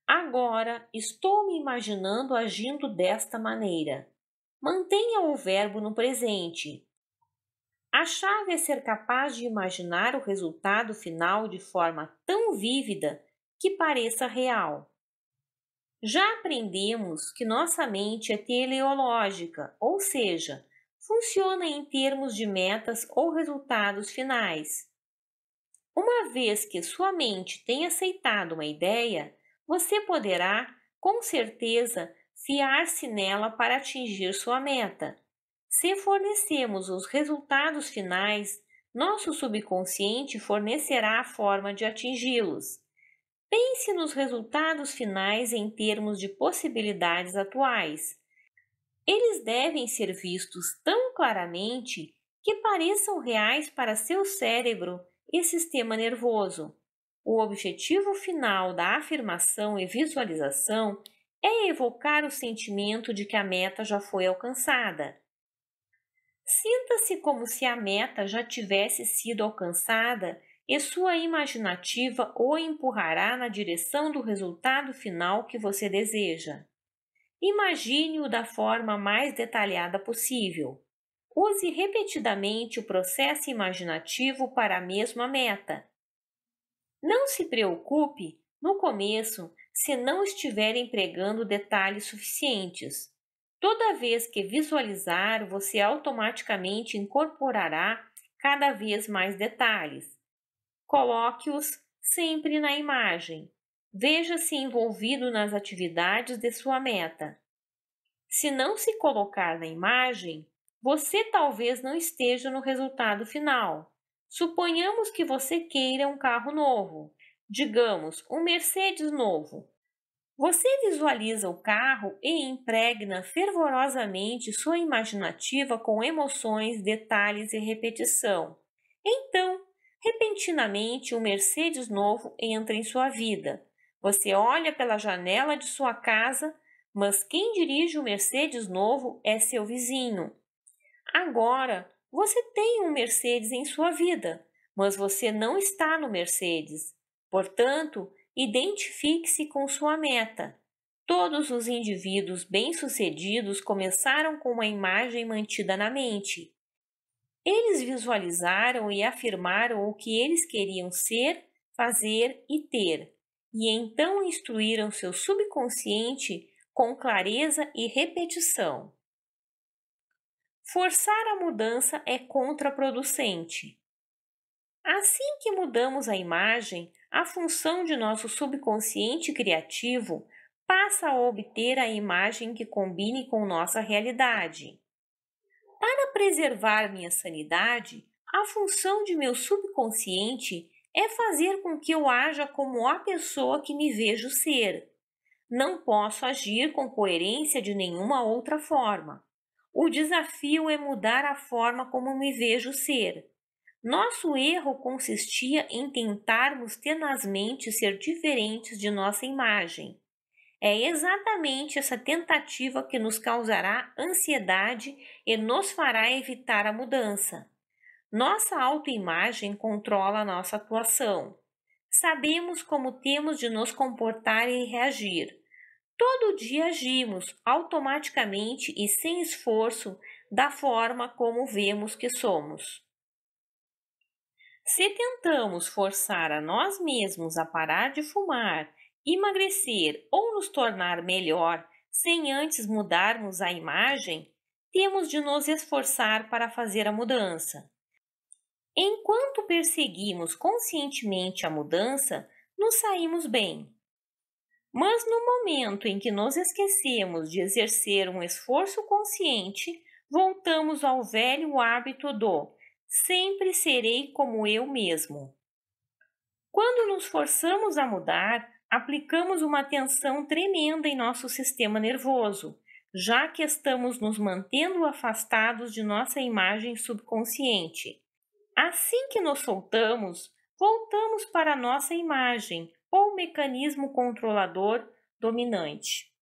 agora estou me imaginando agindo desta maneira. Mantenha o verbo no presente, a chave é ser capaz de imaginar o resultado final de forma tão vívida que pareça real. Já aprendemos que nossa mente é teleológica, ou seja, funciona em termos de metas ou resultados finais. Uma vez que sua mente tem aceitado uma ideia, você poderá, com certeza, fiar-se nela para atingir sua meta, se fornecemos os resultados finais, nosso subconsciente fornecerá a forma de atingi-los. Pense nos resultados finais em termos de possibilidades atuais. Eles devem ser vistos tão claramente que pareçam reais para seu cérebro e sistema nervoso. O objetivo final da afirmação e visualização é evocar o sentimento de que a meta já foi alcançada. Sinta-se como se a meta já tivesse sido alcançada e sua imaginativa o empurrará na direção do resultado final que você deseja. Imagine-o da forma mais detalhada possível. Use repetidamente o processo imaginativo para a mesma meta. Não se preocupe, no começo, se não estiver empregando detalhes suficientes. Toda vez que visualizar, você automaticamente incorporará cada vez mais detalhes. Coloque-os sempre na imagem. Veja-se envolvido nas atividades de sua meta. Se não se colocar na imagem, você talvez não esteja no resultado final. Suponhamos que você queira um carro novo, digamos, um Mercedes novo. Você visualiza o carro e impregna fervorosamente sua imaginativa com emoções, detalhes e repetição. Então, repentinamente, o um Mercedes novo entra em sua vida. Você olha pela janela de sua casa, mas quem dirige o Mercedes novo é seu vizinho. Agora, você tem um Mercedes em sua vida, mas você não está no Mercedes. Portanto, Identifique-se com sua meta. Todos os indivíduos bem-sucedidos começaram com uma imagem mantida na mente. Eles visualizaram e afirmaram o que eles queriam ser, fazer e ter, e então instruíram seu subconsciente com clareza e repetição. Forçar a mudança é contraproducente. Assim que mudamos a imagem, a função de nosso subconsciente criativo passa a obter a imagem que combine com nossa realidade. Para preservar minha sanidade, a função de meu subconsciente é fazer com que eu haja como a pessoa que me vejo ser. Não posso agir com coerência de nenhuma outra forma. O desafio é mudar a forma como me vejo ser. Nosso erro consistia em tentarmos tenazmente ser diferentes de nossa imagem. É exatamente essa tentativa que nos causará ansiedade e nos fará evitar a mudança. Nossa autoimagem controla a nossa atuação. Sabemos como temos de nos comportar e reagir. Todo dia agimos automaticamente e sem esforço da forma como vemos que somos. Se tentamos forçar a nós mesmos a parar de fumar, emagrecer ou nos tornar melhor sem antes mudarmos a imagem, temos de nos esforçar para fazer a mudança. Enquanto perseguimos conscientemente a mudança, nos saímos bem. Mas no momento em que nos esquecemos de exercer um esforço consciente, voltamos ao velho hábito do sempre serei como eu mesmo. Quando nos forçamos a mudar, aplicamos uma tensão tremenda em nosso sistema nervoso, já que estamos nos mantendo afastados de nossa imagem subconsciente. Assim que nos soltamos, voltamos para nossa imagem ou mecanismo controlador dominante.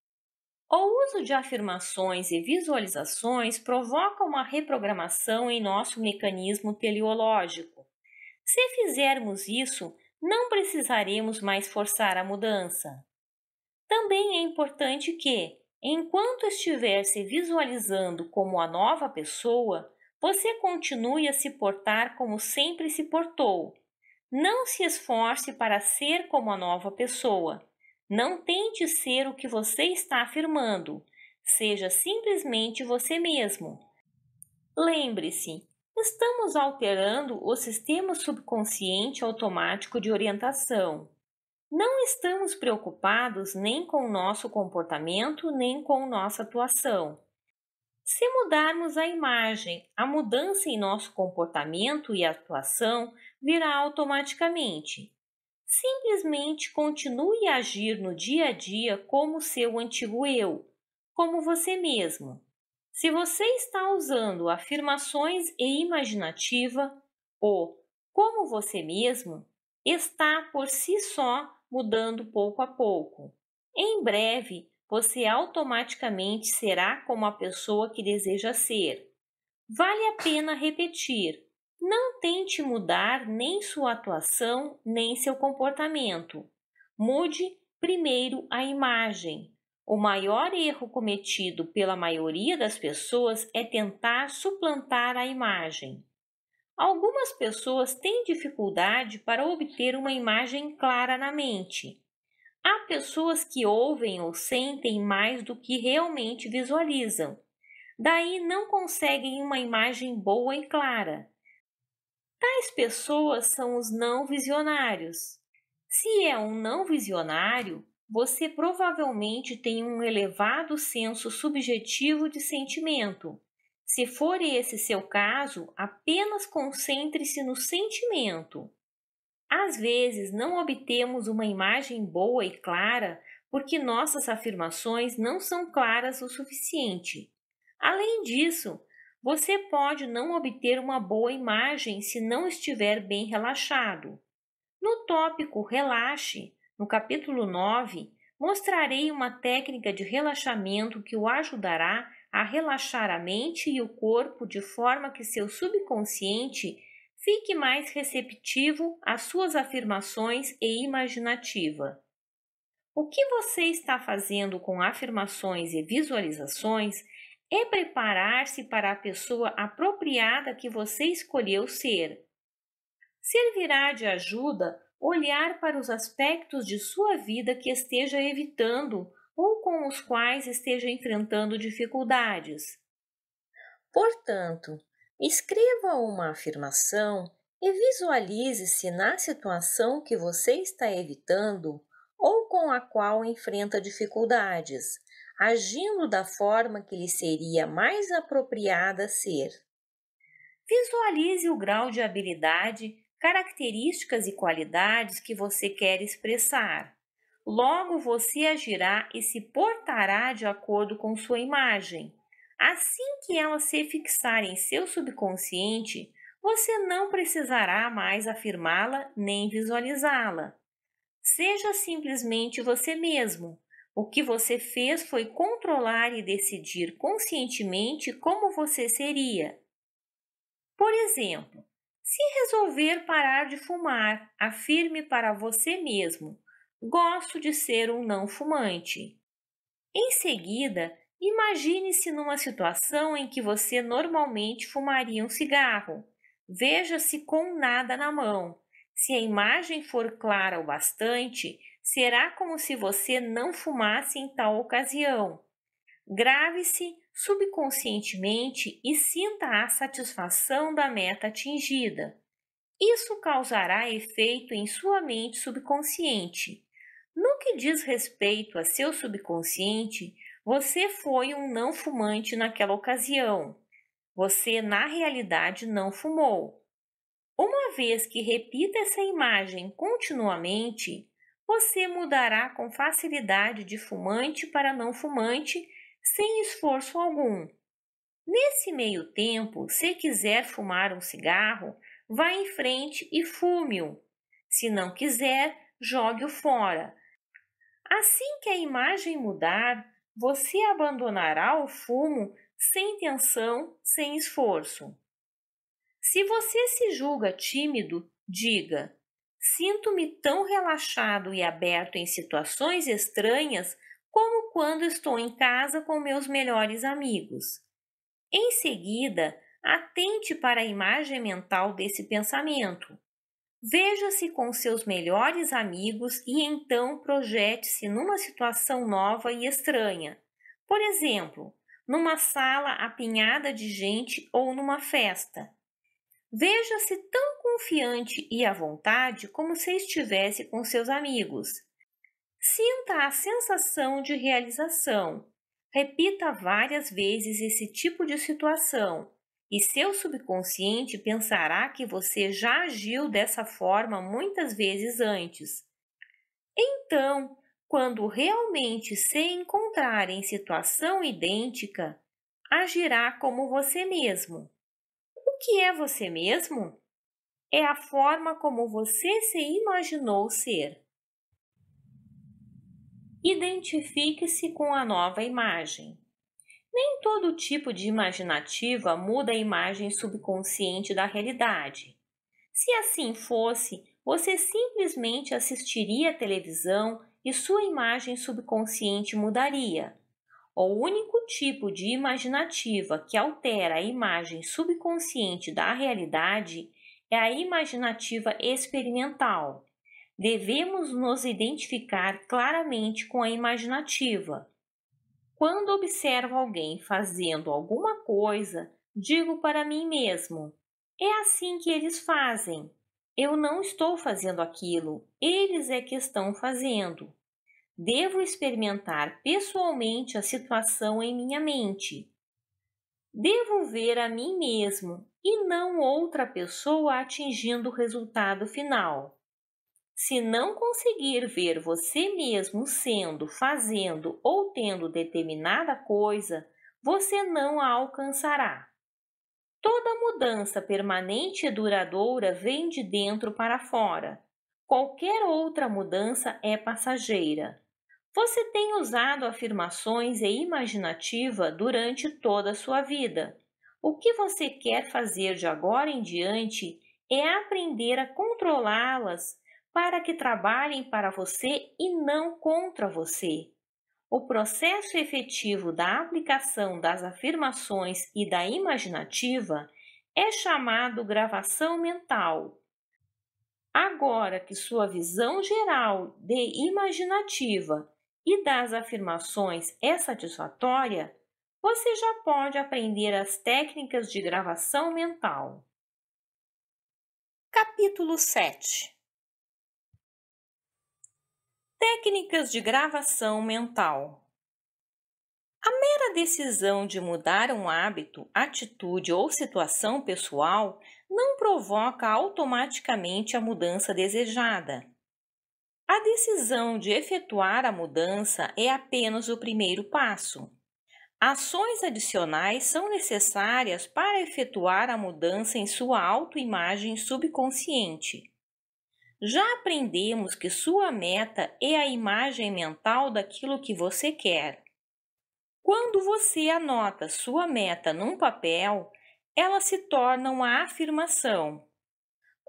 O uso de afirmações e visualizações provoca uma reprogramação em nosso mecanismo teleológico. Se fizermos isso, não precisaremos mais forçar a mudança. Também é importante que, enquanto estiver se visualizando como a nova pessoa, você continue a se portar como sempre se portou. Não se esforce para ser como a nova pessoa não tente ser o que você está afirmando. Seja simplesmente você mesmo. Lembre-se, estamos alterando o sistema subconsciente automático de orientação. Não estamos preocupados nem com o nosso comportamento, nem com nossa atuação. Se mudarmos a imagem, a mudança em nosso comportamento e atuação virá automaticamente. Simplesmente continue a agir no dia a dia como seu antigo eu, como você mesmo. Se você está usando afirmações e imaginativa, o como você mesmo está por si só mudando pouco a pouco. Em breve, você automaticamente será como a pessoa que deseja ser. Vale a pena repetir não tente mudar nem sua atuação nem seu comportamento. Mude primeiro a imagem. O maior erro cometido pela maioria das pessoas é tentar suplantar a imagem. Algumas pessoas têm dificuldade para obter uma imagem clara na mente. Há pessoas que ouvem ou sentem mais do que realmente visualizam. Daí não conseguem uma imagem boa e clara. Tais pessoas são os não visionários. Se é um não visionário, você provavelmente tem um elevado senso subjetivo de sentimento. Se for esse seu caso, apenas concentre-se no sentimento. Às vezes, não obtemos uma imagem boa e clara porque nossas afirmações não são claras o suficiente. Além disso, você pode não obter uma boa imagem se não estiver bem relaxado. No tópico Relaxe, no capítulo 9, mostrarei uma técnica de relaxamento que o ajudará a relaxar a mente e o corpo de forma que seu subconsciente fique mais receptivo às suas afirmações e imaginativa. O que você está fazendo com afirmações e visualizações é preparar-se para a pessoa apropriada que você escolheu ser. Servirá de ajuda olhar para os aspectos de sua vida que esteja evitando ou com os quais esteja enfrentando dificuldades. Portanto, escreva uma afirmação e visualize-se na situação que você está evitando ou com a qual enfrenta dificuldades agindo da forma que lhe seria mais apropriada ser. Visualize o grau de habilidade, características e qualidades que você quer expressar. Logo você agirá e se portará de acordo com sua imagem. Assim que ela se fixar em seu subconsciente, você não precisará mais afirmá-la nem visualizá-la. Seja simplesmente você mesmo, o que você fez foi controlar e decidir conscientemente como você seria. Por exemplo, se resolver parar de fumar, afirme para você mesmo: gosto de ser um não fumante. Em seguida, imagine-se numa situação em que você normalmente fumaria um cigarro. Veja-se com nada na mão. Se a imagem for clara o bastante, será como se você não fumasse em tal ocasião. Grave-se subconscientemente e sinta a satisfação da meta atingida. Isso causará efeito em sua mente subconsciente. No que diz respeito a seu subconsciente, você foi um não fumante naquela ocasião. Você, na realidade, não fumou. Uma vez que repita essa imagem continuamente, você mudará com facilidade de fumante para não fumante, sem esforço algum. Nesse meio tempo, se quiser fumar um cigarro, vá em frente e fume-o. Se não quiser, jogue-o fora. Assim que a imagem mudar, você abandonará o fumo sem tensão, sem esforço. Se você se julga tímido, diga: Sinto-me tão relaxado e aberto em situações estranhas como quando estou em casa com meus melhores amigos. Em seguida, atente para a imagem mental desse pensamento. Veja-se com seus melhores amigos e então projete-se numa situação nova e estranha. Por exemplo, numa sala apinhada de gente ou numa festa. Veja-se tão confiante e à vontade como se estivesse com seus amigos. Sinta a sensação de realização. Repita várias vezes esse tipo de situação e seu subconsciente pensará que você já agiu dessa forma muitas vezes antes. Então, quando realmente se encontrar em situação idêntica, agirá como você mesmo que é você mesmo? É a forma como você se imaginou ser. Identifique-se com a nova imagem. Nem todo tipo de imaginativa muda a imagem subconsciente da realidade. Se assim fosse, você simplesmente assistiria à televisão e sua imagem subconsciente mudaria o único tipo de imaginativa que altera a imagem subconsciente da realidade é a imaginativa experimental. Devemos nos identificar claramente com a imaginativa. Quando observo alguém fazendo alguma coisa, digo para mim mesmo: é assim que eles fazem. Eu não estou fazendo aquilo, eles é que estão fazendo devo experimentar pessoalmente a situação em minha mente. Devo ver a mim mesmo e não outra pessoa atingindo o resultado final. Se não conseguir ver você mesmo sendo, fazendo ou tendo determinada coisa, você não a alcançará. Toda mudança permanente e duradoura vem de dentro para fora. Qualquer outra mudança é passageira. Você tem usado afirmações e imaginativa durante toda a sua vida. O que você quer fazer de agora em diante é aprender a controlá-las para que trabalhem para você e não contra você. O processo efetivo da aplicação das afirmações e da imaginativa é chamado gravação mental. Agora que sua visão geral de imaginativa e das afirmações é satisfatória, você já pode aprender as técnicas de gravação mental. Capítulo 7 Técnicas de gravação mental. A mera decisão de mudar um hábito, atitude ou situação pessoal não provoca automaticamente a mudança desejada. A decisão de efetuar a mudança é apenas o primeiro passo. Ações adicionais são necessárias para efetuar a mudança em sua autoimagem subconsciente. Já aprendemos que sua meta é a imagem mental daquilo que você quer. Quando você anota sua meta num papel, ela se torna uma afirmação.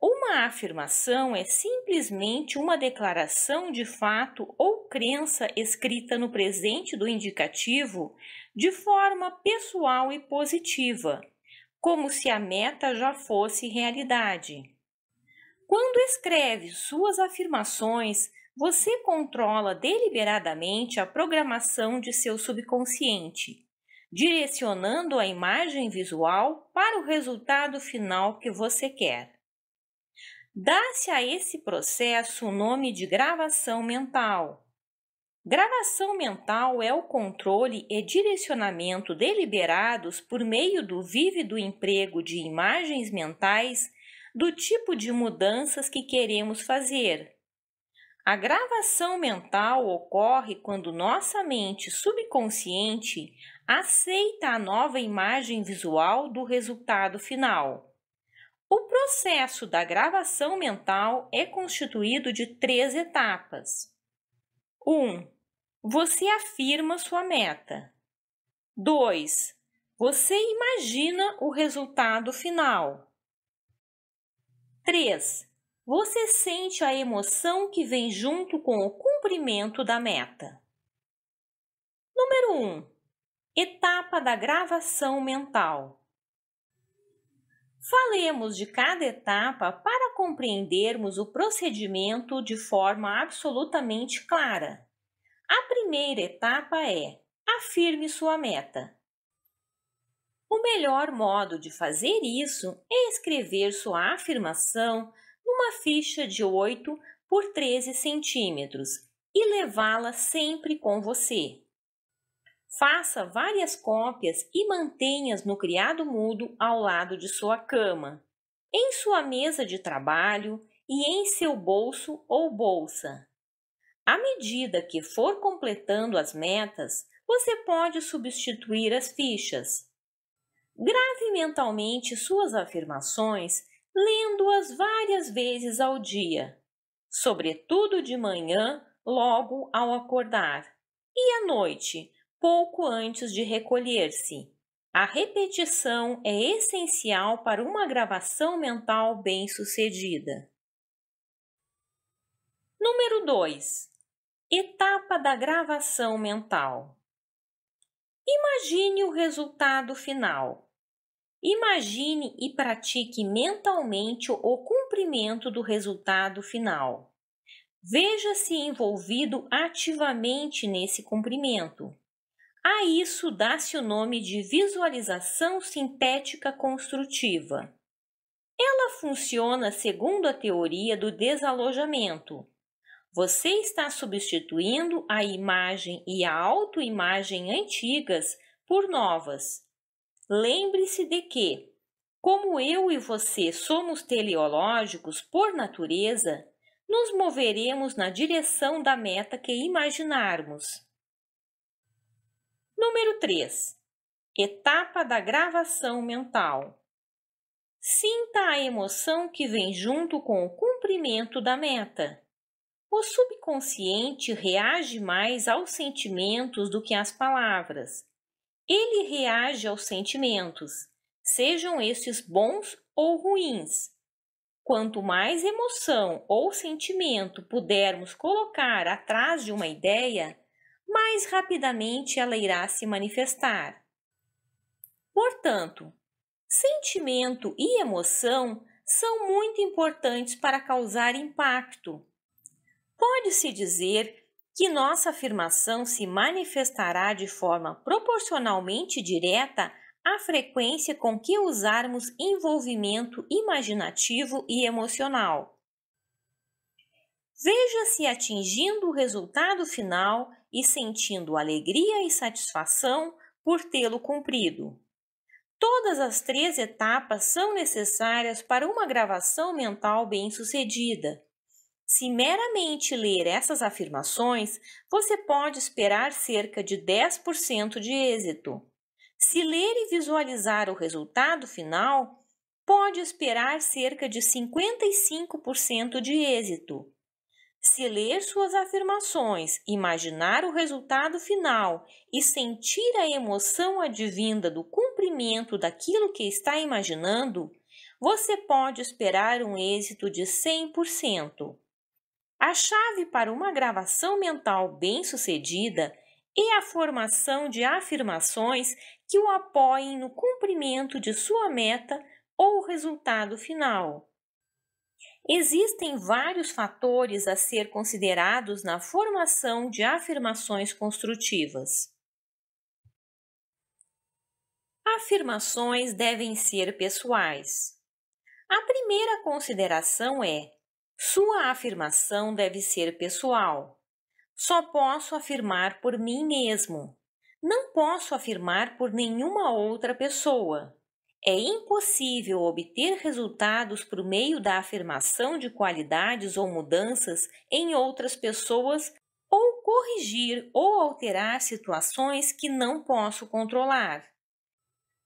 Uma afirmação é simplesmente uma declaração de fato ou crença escrita no presente do indicativo de forma pessoal e positiva, como se a meta já fosse realidade. Quando escreve suas afirmações, você controla deliberadamente a programação de seu subconsciente, direcionando a imagem visual para o resultado final que você quer. Dá-se a esse processo o nome de gravação mental. Gravação mental é o controle e direcionamento deliberados por meio do vívido emprego de imagens mentais do tipo de mudanças que queremos fazer. A gravação mental ocorre quando nossa mente subconsciente aceita a nova imagem visual do resultado final. O processo da gravação mental é constituído de três etapas. 1. Um, você afirma sua meta. 2. Você imagina o resultado final. 3. Você sente a emoção que vem junto com o cumprimento da meta. Número 1. Um, etapa da gravação mental. Falemos de cada etapa para compreendermos o procedimento de forma absolutamente clara. A primeira etapa é: afirme sua meta. O melhor modo de fazer isso é escrever sua afirmação numa ficha de 8 por 13 centímetros e levá-la sempre com você. Faça várias cópias e mantenha-as no criado mudo ao lado de sua cama, em sua mesa de trabalho e em seu bolso ou bolsa. À medida que for completando as metas, você pode substituir as fichas. Grave mentalmente suas afirmações, lendo-as várias vezes ao dia, sobretudo de manhã, logo ao acordar, e à noite, pouco antes de recolher-se. A repetição é essencial para uma gravação mental bem-sucedida. Número 2. Etapa da gravação mental. Imagine o resultado final. Imagine e pratique mentalmente o cumprimento do resultado final. Veja-se envolvido ativamente nesse cumprimento. A isso dá-se o nome de visualização sintética construtiva. Ela funciona segundo a teoria do desalojamento. Você está substituindo a imagem e a autoimagem antigas por novas. Lembre-se de que, como eu e você somos teleológicos por natureza, nos moveremos na direção da meta que imaginarmos. Número 3. Etapa da gravação mental. Sinta a emoção que vem junto com o cumprimento da meta. O subconsciente reage mais aos sentimentos do que às palavras. Ele reage aos sentimentos, sejam estes bons ou ruins. Quanto mais emoção ou sentimento pudermos colocar atrás de uma ideia, mais rapidamente ela irá se manifestar. Portanto, sentimento e emoção são muito importantes para causar impacto. Pode-se dizer que nossa afirmação se manifestará de forma proporcionalmente direta à frequência com que usarmos envolvimento imaginativo e emocional. Veja se atingindo o resultado final e sentindo alegria e satisfação por tê-lo cumprido. Todas as três etapas são necessárias para uma gravação mental bem-sucedida. Se meramente ler essas afirmações, você pode esperar cerca de 10% de êxito. Se ler e visualizar o resultado final, pode esperar cerca de 55% de êxito. Se ler suas afirmações, imaginar o resultado final e sentir a emoção advinda do cumprimento daquilo que está imaginando, você pode esperar um êxito de 100%. A chave para uma gravação mental bem-sucedida é a formação de afirmações que o apoiem no cumprimento de sua meta ou resultado final. Existem vários fatores a ser considerados na formação de afirmações construtivas. Afirmações devem ser pessoais. A primeira consideração é: sua afirmação deve ser pessoal. Só posso afirmar por mim mesmo. Não posso afirmar por nenhuma outra pessoa. É impossível obter resultados por meio da afirmação de qualidades ou mudanças em outras pessoas ou corrigir ou alterar situações que não posso controlar.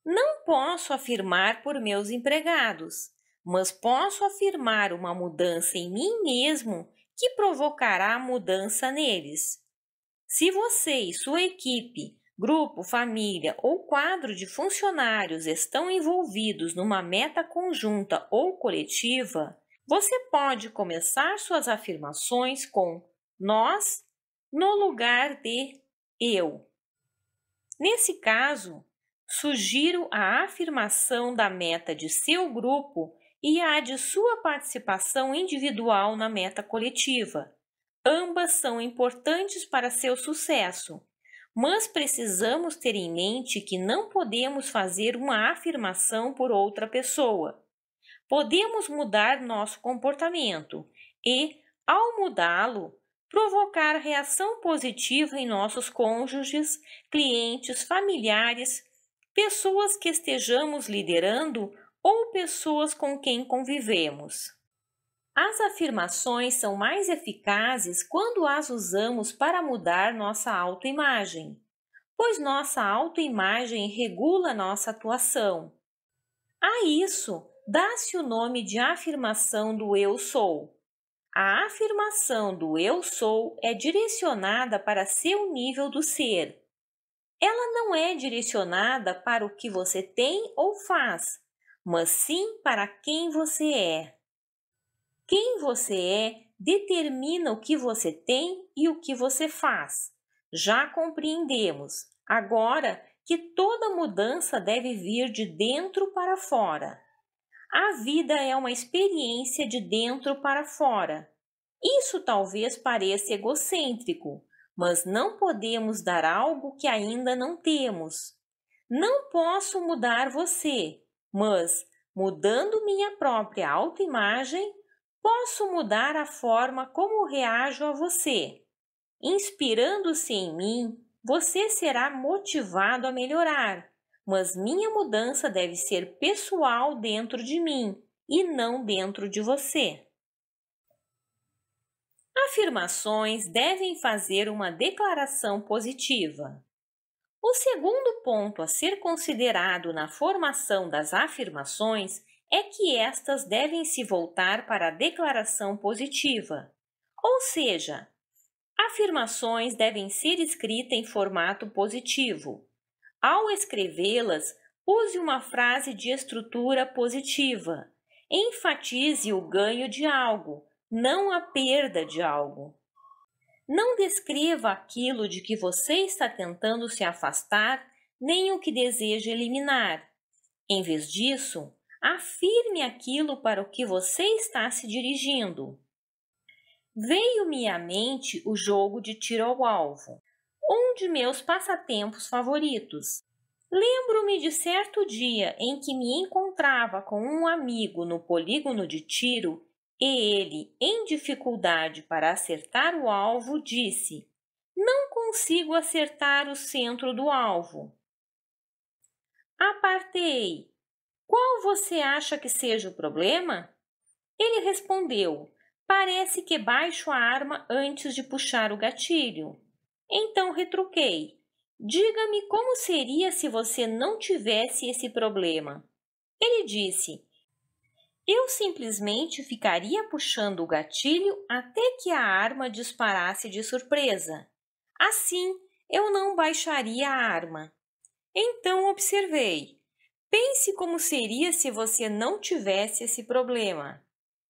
Não posso afirmar por meus empregados, mas posso afirmar uma mudança em mim mesmo que provocará mudança neles. Se você e sua equipe grupo, família ou quadro de funcionários estão envolvidos numa meta conjunta ou coletiva, você pode começar suas afirmações com nós no lugar de eu. Nesse caso, sugiro a afirmação da meta de seu grupo e a de sua participação individual na meta coletiva. Ambas são importantes para seu sucesso mas precisamos ter em mente que não podemos fazer uma afirmação por outra pessoa. Podemos mudar nosso comportamento e, ao mudá-lo, provocar reação positiva em nossos cônjuges, clientes, familiares, pessoas que estejamos liderando ou pessoas com quem convivemos. As afirmações são mais eficazes quando as usamos para mudar nossa autoimagem, pois nossa autoimagem regula nossa atuação. A isso dá-se o nome de afirmação do eu sou. A afirmação do eu sou é direcionada para seu nível do ser. Ela não é direcionada para o que você tem ou faz, mas sim para quem você é. Quem você é determina o que você tem e o que você faz. Já compreendemos agora que toda mudança deve vir de dentro para fora. A vida é uma experiência de dentro para fora. Isso talvez pareça egocêntrico, mas não podemos dar algo que ainda não temos. Não posso mudar você, mas mudando minha própria autoimagem, posso mudar a forma como reajo a você. Inspirando-se em mim, você será motivado a melhorar, mas minha mudança deve ser pessoal dentro de mim e não dentro de você. Afirmações devem fazer uma declaração positiva. O segundo ponto a ser considerado na formação das afirmações é que estas devem se voltar para a declaração positiva, ou seja, afirmações devem ser escritas em formato positivo. Ao escrevê-las, use uma frase de estrutura positiva. Enfatize o ganho de algo, não a perda de algo. Não descreva aquilo de que você está tentando se afastar, nem o que deseja eliminar. Em vez disso, afirme aquilo para o que você está se dirigindo. Veio-me à mente o jogo de tiro ao alvo, um de meus passatempos favoritos. Lembro-me de certo dia em que me encontrava com um amigo no polígono de tiro e ele, em dificuldade para acertar o alvo, disse: Não consigo acertar o centro do alvo. Apartei, qual você acha que seja o problema? Ele respondeu: Parece que baixo a arma antes de puxar o gatilho. Então retruquei: Diga-me como seria se você não tivesse esse problema. Ele disse: Eu simplesmente ficaria puxando o gatilho até que a arma disparasse de surpresa. Assim, eu não baixaria a arma. Então observei: Pense como seria se você não tivesse esse problema.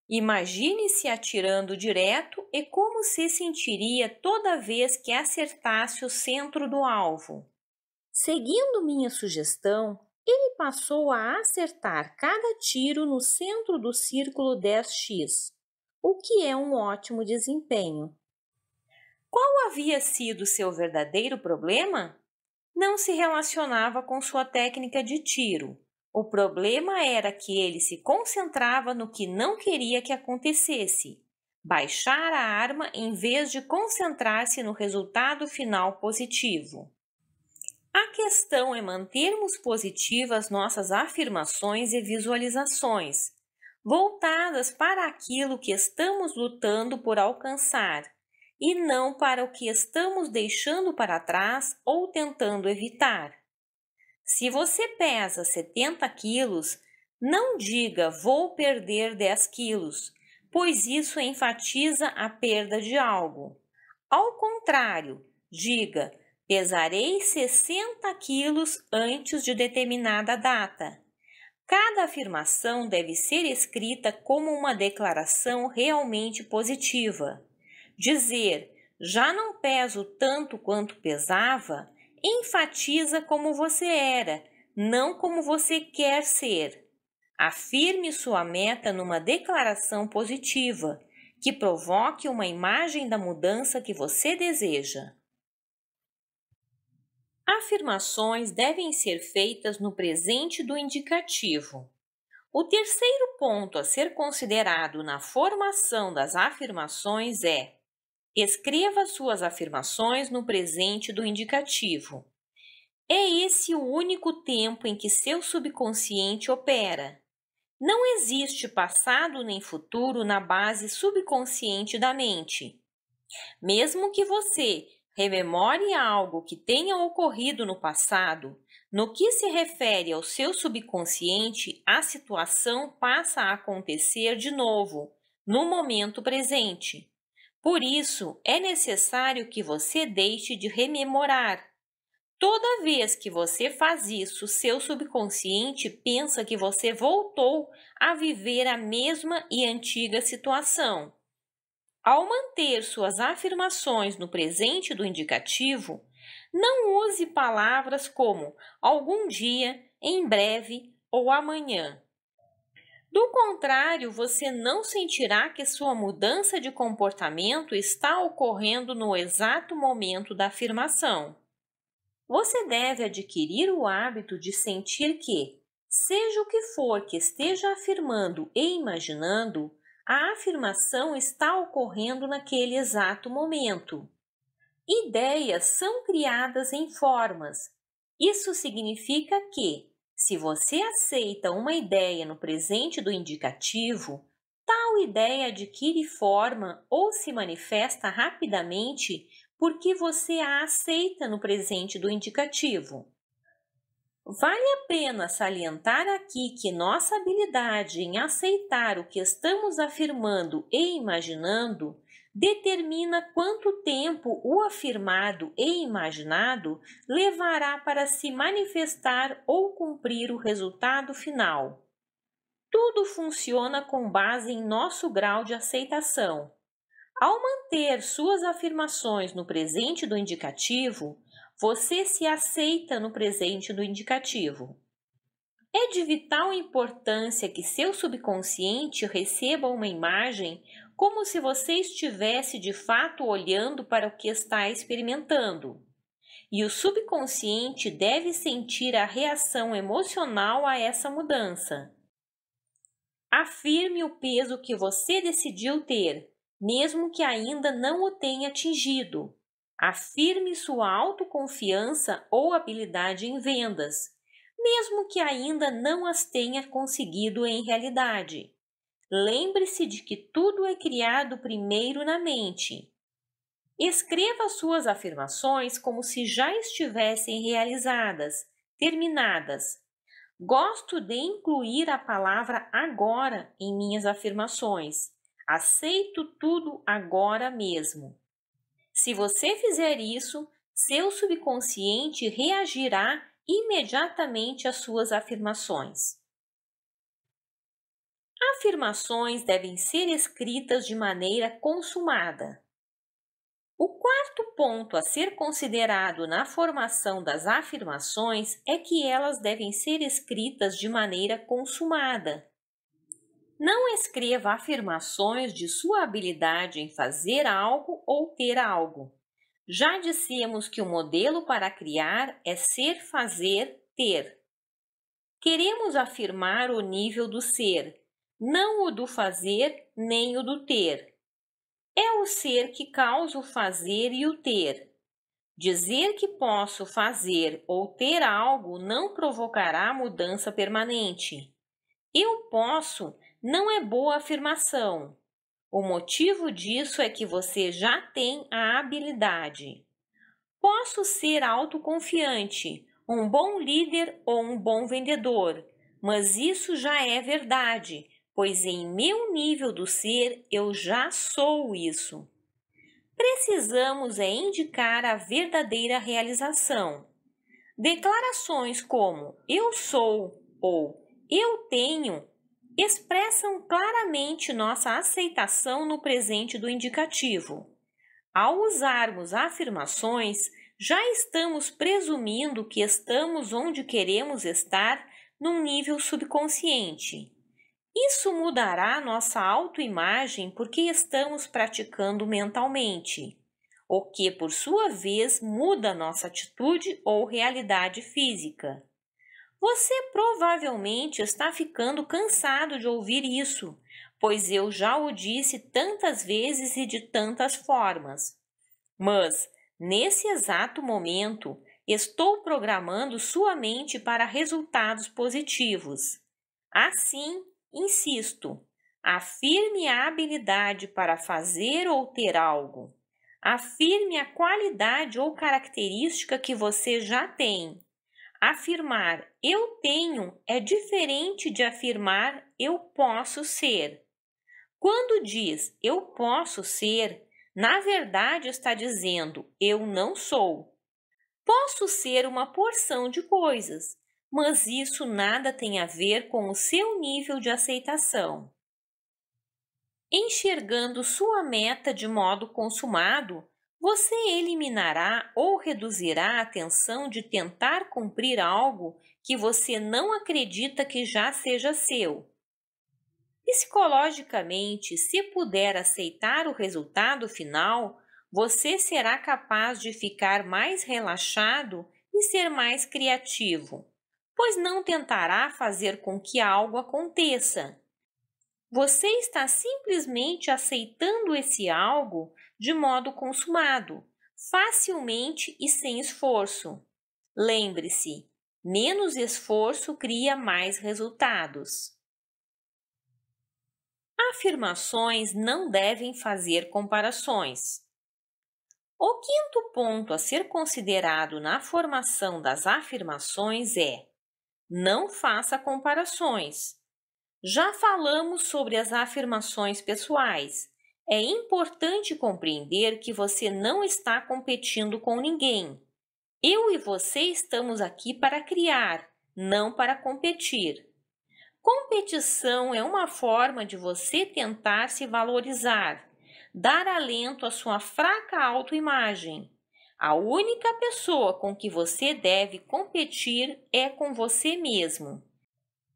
Imagine-se atirando direto e como se sentiria toda vez que acertasse o centro do alvo. Seguindo minha sugestão, ele passou a acertar cada tiro no centro do círculo 10x, o que é um ótimo desempenho. Qual havia sido seu verdadeiro problema? não se relacionava com sua técnica de tiro. O problema era que ele se concentrava no que não queria que acontecesse, baixar a arma em vez de concentrar-se no resultado final positivo. A questão é mantermos positivas nossas afirmações e visualizações, voltadas para aquilo que estamos lutando por alcançar e não para o que estamos deixando para trás ou tentando evitar. Se você pesa 70 quilos, não diga vou perder 10 quilos, pois isso enfatiza a perda de algo. Ao contrário, diga pesarei 60 quilos antes de determinada data. Cada afirmação deve ser escrita como uma declaração realmente positiva. Dizer já não peso tanto quanto pesava enfatiza como você era, não como você quer ser. Afirme sua meta numa declaração positiva que provoque uma imagem da mudança que você deseja. Afirmações devem ser feitas no presente do indicativo. O terceiro ponto a ser considerado na formação das afirmações é Escreva suas afirmações no presente do indicativo. É esse o único tempo em que seu subconsciente opera. Não existe passado nem futuro na base subconsciente da mente. Mesmo que você rememore algo que tenha ocorrido no passado, no que se refere ao seu subconsciente, a situação passa a acontecer de novo, no momento presente. Por isso, é necessário que você deixe de rememorar. Toda vez que você faz isso, seu subconsciente pensa que você voltou a viver a mesma e antiga situação. Ao manter suas afirmações no presente do indicativo, não use palavras como algum dia, em breve ou amanhã. Do contrário, você não sentirá que sua mudança de comportamento está ocorrendo no exato momento da afirmação. Você deve adquirir o hábito de sentir que, seja o que for que esteja afirmando e imaginando, a afirmação está ocorrendo naquele exato momento. Ideias são criadas em formas. Isso significa que, se você aceita uma ideia no presente do indicativo, tal ideia adquire forma ou se manifesta rapidamente porque você a aceita no presente do indicativo. Vale a pena salientar aqui que nossa habilidade em aceitar o que estamos afirmando e imaginando determina quanto tempo o afirmado e imaginado levará para se manifestar ou cumprir o resultado final. Tudo funciona com base em nosso grau de aceitação. Ao manter suas afirmações no presente do indicativo, você se aceita no presente do indicativo. É de vital importância que seu subconsciente receba uma imagem como se você estivesse de fato olhando para o que está experimentando. E o subconsciente deve sentir a reação emocional a essa mudança. Afirme o peso que você decidiu ter, mesmo que ainda não o tenha atingido. Afirme sua autoconfiança ou habilidade em vendas, mesmo que ainda não as tenha conseguido em realidade. Lembre-se de que tudo é criado primeiro na mente. Escreva suas afirmações como se já estivessem realizadas, terminadas. Gosto de incluir a palavra agora em minhas afirmações. Aceito tudo agora mesmo. Se você fizer isso, seu subconsciente reagirá imediatamente às suas afirmações. Afirmações devem ser escritas de maneira consumada. O quarto ponto a ser considerado na formação das afirmações é que elas devem ser escritas de maneira consumada. Não escreva afirmações de sua habilidade em fazer algo ou ter algo. Já dissemos que o modelo para criar é ser, fazer, ter. Queremos afirmar o nível do ser, não o do fazer nem o do ter. É o ser que causa o fazer e o ter. Dizer que posso fazer ou ter algo não provocará mudança permanente. Eu posso não é boa afirmação. O motivo disso é que você já tem a habilidade. Posso ser autoconfiante, um bom líder ou um bom vendedor, mas isso já é verdade pois em meu nível do ser eu já sou isso. Precisamos é indicar a verdadeira realização. Declarações como eu sou ou eu tenho expressam claramente nossa aceitação no presente do indicativo. Ao usarmos afirmações, já estamos presumindo que estamos onde queremos estar num nível subconsciente. Isso mudará nossa autoimagem porque estamos praticando mentalmente, o que, por sua vez, muda nossa atitude ou realidade física. Você provavelmente está ficando cansado de ouvir isso, pois eu já o disse tantas vezes e de tantas formas. Mas, nesse exato momento, estou programando sua mente para resultados positivos. Assim, Insisto, afirme a habilidade para fazer ou ter algo. Afirme a qualidade ou característica que você já tem. Afirmar eu tenho é diferente de afirmar eu posso ser. Quando diz eu posso ser, na verdade está dizendo eu não sou. Posso ser uma porção de coisas, mas isso nada tem a ver com o seu nível de aceitação. Enxergando sua meta de modo consumado, você eliminará ou reduzirá a tensão de tentar cumprir algo que você não acredita que já seja seu. Psicologicamente, se puder aceitar o resultado final, você será capaz de ficar mais relaxado e ser mais criativo pois não tentará fazer com que algo aconteça. Você está simplesmente aceitando esse algo de modo consumado, facilmente e sem esforço. Lembre-se, menos esforço cria mais resultados. Afirmações não devem fazer comparações. O quinto ponto a ser considerado na formação das afirmações é: não faça comparações. Já falamos sobre as afirmações pessoais. É importante compreender que você não está competindo com ninguém. Eu e você estamos aqui para criar, não para competir. Competição é uma forma de você tentar se valorizar, dar alento à sua fraca autoimagem. A única pessoa com que você deve competir é com você mesmo.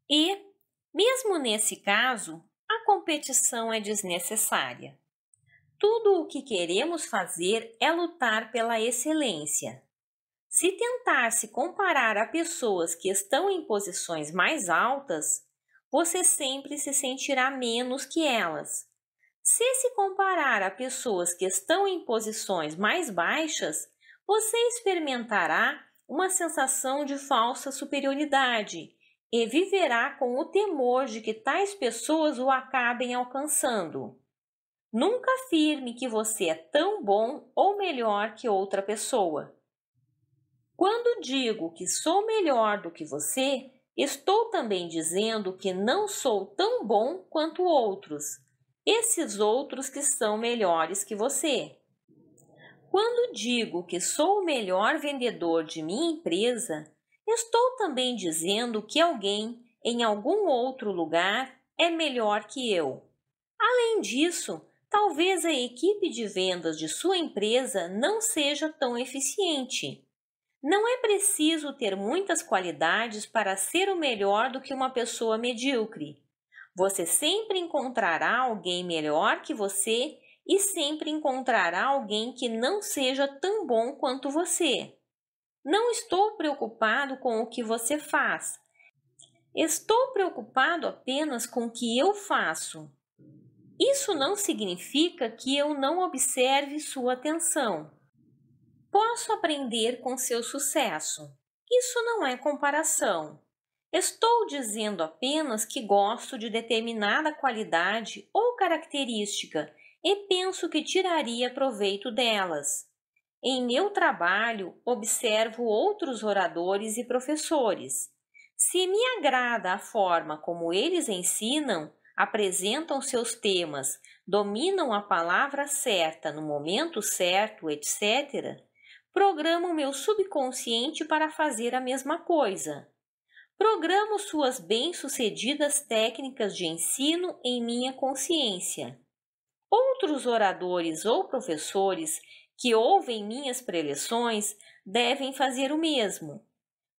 E, mesmo nesse caso, a competição é desnecessária. Tudo o que queremos fazer é lutar pela excelência. Se tentar se comparar a pessoas que estão em posições mais altas, você sempre se sentirá menos que elas. Se se comparar a pessoas que estão em posições mais baixas, você experimentará uma sensação de falsa superioridade e viverá com o temor de que tais pessoas o acabem alcançando. Nunca afirme que você é tão bom ou melhor que outra pessoa. Quando digo que sou melhor do que você, estou também dizendo que não sou tão bom quanto outros, esses outros que são melhores que você. Quando digo que sou o melhor vendedor de minha empresa, estou também dizendo que alguém em algum outro lugar é melhor que eu. Além disso, talvez a equipe de vendas de sua empresa não seja tão eficiente. Não é preciso ter muitas qualidades para ser o melhor do que uma pessoa medíocre. Você sempre encontrará alguém melhor que você e sempre encontrará alguém que não seja tão bom quanto você. Não estou preocupado com o que você faz. Estou preocupado apenas com o que eu faço. Isso não significa que eu não observe sua atenção. Posso aprender com seu sucesso. Isso não é comparação. Estou dizendo apenas que gosto de determinada qualidade ou característica e penso que tiraria proveito delas. Em meu trabalho, observo outros oradores e professores. Se me agrada a forma como eles ensinam, apresentam seus temas, dominam a palavra certa no momento certo, etc., programo meu subconsciente para fazer a mesma coisa. Programo suas bem-sucedidas técnicas de ensino em minha consciência. Outros oradores ou professores que ouvem minhas preleções devem fazer o mesmo.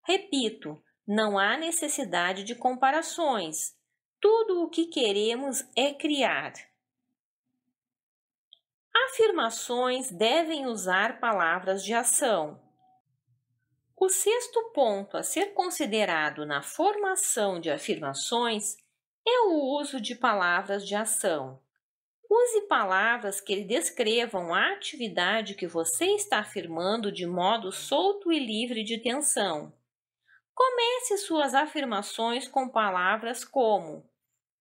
Repito, não há necessidade de comparações. Tudo o que queremos é criar. Afirmações devem usar palavras de ação. O sexto ponto a ser considerado na formação de afirmações é o uso de palavras de ação. Use palavras que descrevam a atividade que você está afirmando de modo solto e livre de tensão. Comece suas afirmações com palavras como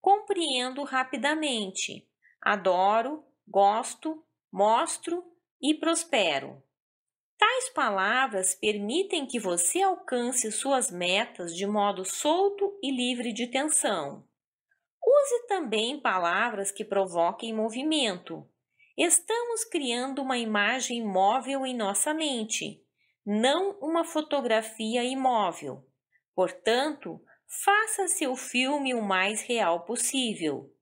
compreendo rapidamente, adoro, gosto, mostro e prospero. Tais palavras permitem que você alcance suas metas de modo solto e livre de tensão. Use também palavras que provoquem movimento. Estamos criando uma imagem móvel em nossa mente, não uma fotografia imóvel. Portanto, faça seu filme o mais real possível.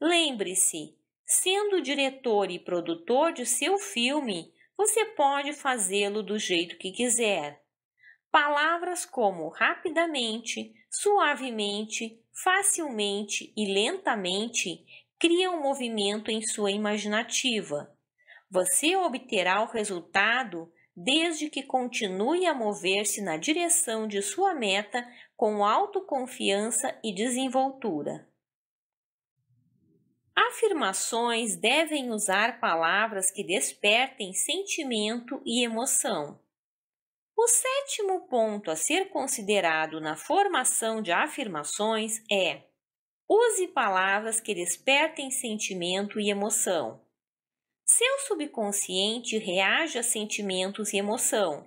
Lembre-se, sendo diretor e produtor de seu filme, você pode fazê-lo do jeito que quiser. Palavras como rapidamente, suavemente, facilmente e lentamente cria um movimento em sua imaginativa. Você obterá o resultado desde que continue a mover-se na direção de sua meta com autoconfiança e desenvoltura. Afirmações devem usar palavras que despertem sentimento e emoção. O sétimo ponto a ser considerado na formação de afirmações é: use palavras que despertem sentimento e emoção. Seu subconsciente reage a sentimentos e emoção.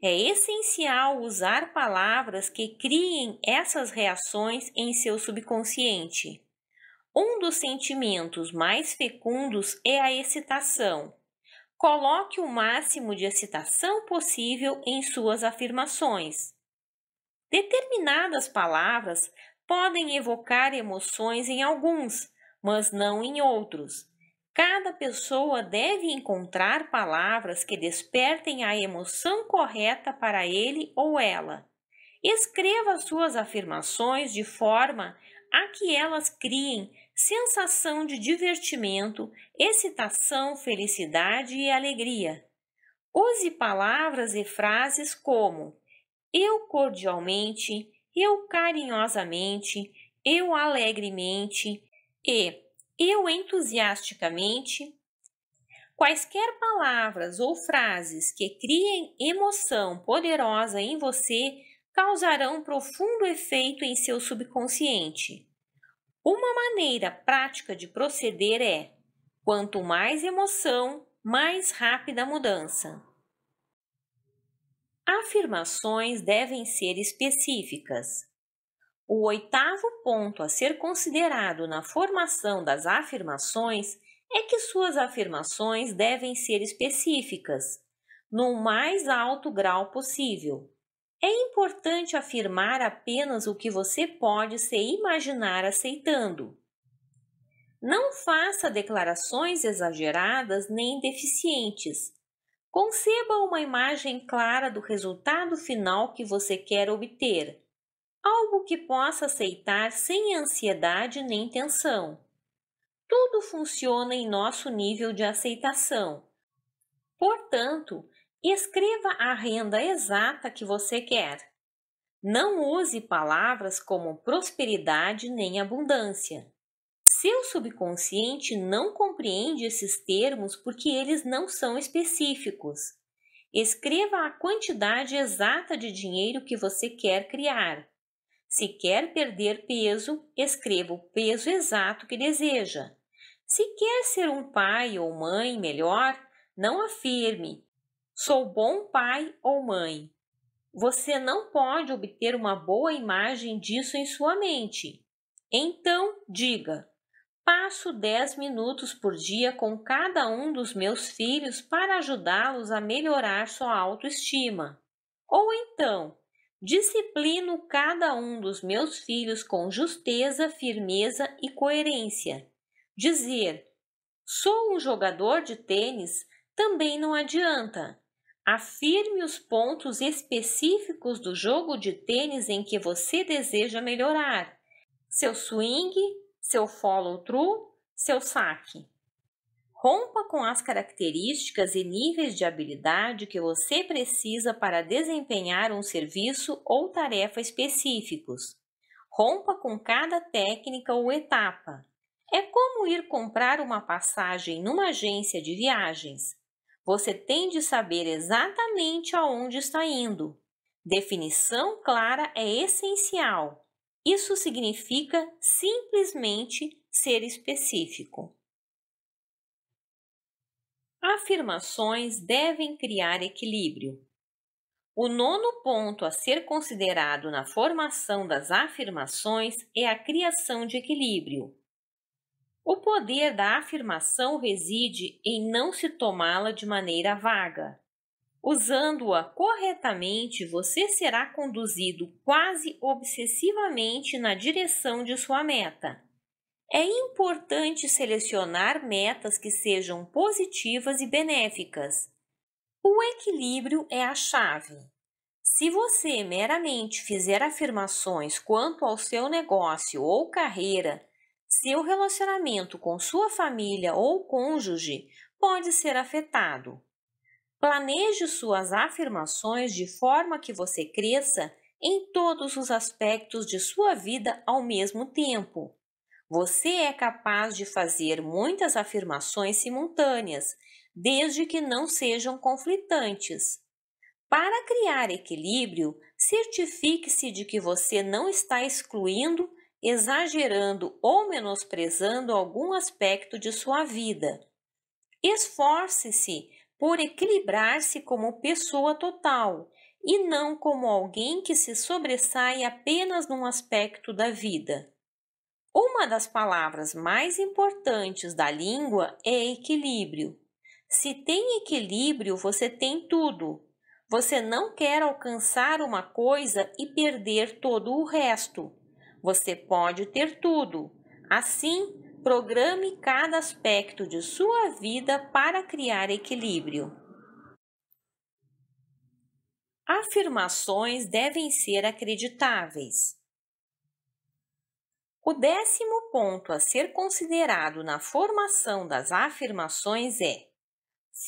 É essencial usar palavras que criem essas reações em seu subconsciente. Um dos sentimentos mais fecundos é a excitação. Coloque o máximo de excitação possível em suas afirmações. Determinadas palavras podem evocar emoções em alguns, mas não em outros. Cada pessoa deve encontrar palavras que despertem a emoção correta para ele ou ela. Escreva suas afirmações de forma a que elas criem sensação de divertimento, excitação, felicidade e alegria. Use palavras e frases como eu cordialmente, eu carinhosamente, eu alegremente e eu entusiasticamente. Quaisquer palavras ou frases que criem emoção poderosa em você causarão profundo efeito em seu subconsciente. Uma maneira prática de proceder é: quanto mais emoção, mais rápida a mudança. Afirmações devem ser específicas. O oitavo ponto a ser considerado na formação das afirmações é que suas afirmações devem ser específicas, no mais alto grau possível. É importante afirmar apenas o que você pode se imaginar aceitando. Não faça declarações exageradas nem deficientes. Conceba uma imagem clara do resultado final que você quer obter, algo que possa aceitar sem ansiedade nem tensão. Tudo funciona em nosso nível de aceitação. Portanto, Escreva a renda exata que você quer. Não use palavras como prosperidade nem abundância. Seu subconsciente não compreende esses termos porque eles não são específicos. Escreva a quantidade exata de dinheiro que você quer criar. Se quer perder peso, escreva o peso exato que deseja. Se quer ser um pai ou mãe melhor, não afirme Sou bom pai ou mãe. Você não pode obter uma boa imagem disso em sua mente. Então, diga: passo 10 minutos por dia com cada um dos meus filhos para ajudá-los a melhorar sua autoestima. Ou então, disciplino cada um dos meus filhos com justeza, firmeza e coerência. Dizer: sou um jogador de tênis também não adianta. Afirme os pontos específicos do jogo de tênis em que você deseja melhorar: seu swing, seu follow-through, seu saque. Rompa com as características e níveis de habilidade que você precisa para desempenhar um serviço ou tarefa específicos. Rompa com cada técnica ou etapa. É como ir comprar uma passagem numa agência de viagens você tem de saber exatamente aonde está indo. Definição clara é essencial. Isso significa simplesmente ser específico. Afirmações devem criar equilíbrio. O nono ponto a ser considerado na formação das afirmações é a criação de equilíbrio. O poder da afirmação reside em não se tomá-la de maneira vaga. Usando-a corretamente, você será conduzido quase obsessivamente na direção de sua meta. É importante selecionar metas que sejam positivas e benéficas. O equilíbrio é a chave. Se você meramente fizer afirmações quanto ao seu negócio ou carreira seu relacionamento com sua família ou cônjuge pode ser afetado. Planeje suas afirmações de forma que você cresça em todos os aspectos de sua vida ao mesmo tempo. Você é capaz de fazer muitas afirmações simultâneas, desde que não sejam conflitantes. Para criar equilíbrio, certifique-se de que você não está excluindo exagerando ou menosprezando algum aspecto de sua vida. Esforce-se por equilibrar-se como pessoa total e não como alguém que se sobressai apenas num aspecto da vida. Uma das palavras mais importantes da língua é equilíbrio. Se tem equilíbrio, você tem tudo. Você não quer alcançar uma coisa e perder todo o resto. Você pode ter tudo. Assim, programe cada aspecto de sua vida para criar equilíbrio. Afirmações devem ser acreditáveis. O décimo ponto a ser considerado na formação das afirmações é: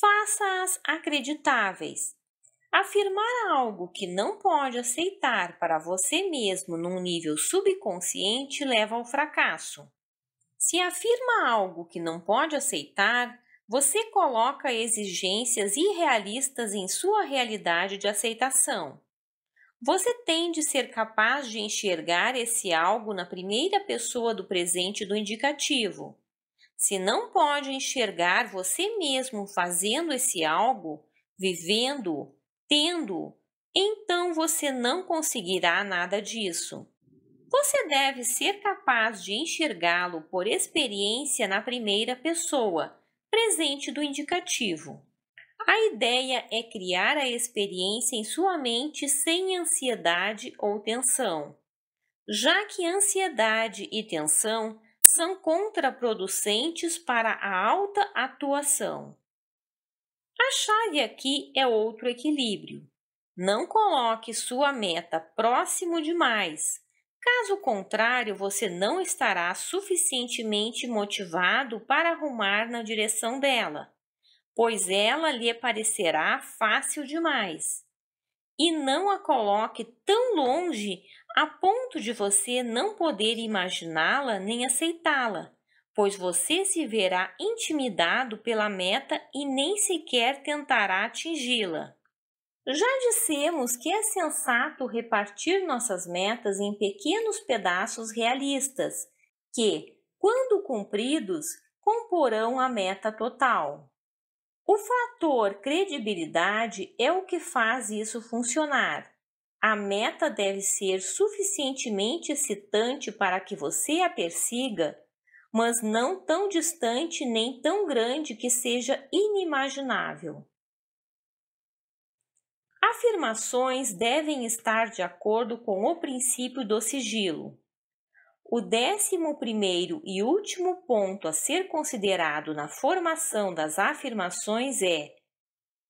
faça-as acreditáveis, Afirmar algo que não pode aceitar para você mesmo num nível subconsciente leva ao fracasso. Se afirma algo que não pode aceitar, você coloca exigências irrealistas em sua realidade de aceitação. Você tem de ser capaz de enxergar esse algo na primeira pessoa do presente do indicativo. Se não pode enxergar você mesmo fazendo esse algo, vivendo tendo, então você não conseguirá nada disso. Você deve ser capaz de enxergá-lo por experiência na primeira pessoa, presente do indicativo. A ideia é criar a experiência em sua mente sem ansiedade ou tensão. Já que ansiedade e tensão são contraproducentes para a alta atuação. A chave aqui é outro equilíbrio. Não coloque sua meta próximo demais. Caso contrário, você não estará suficientemente motivado para arrumar na direção dela, pois ela lhe parecerá fácil demais. E não a coloque tão longe a ponto de você não poder imaginá-la nem aceitá-la pois você se verá intimidado pela meta e nem sequer tentará atingi-la. Já dissemos que é sensato repartir nossas metas em pequenos pedaços realistas, que, quando cumpridos, comporão a meta total. O fator credibilidade é o que faz isso funcionar. A meta deve ser suficientemente excitante para que você a persiga mas não tão distante nem tão grande que seja inimaginável. Afirmações devem estar de acordo com o princípio do sigilo. O décimo primeiro e último ponto a ser considerado na formação das afirmações é: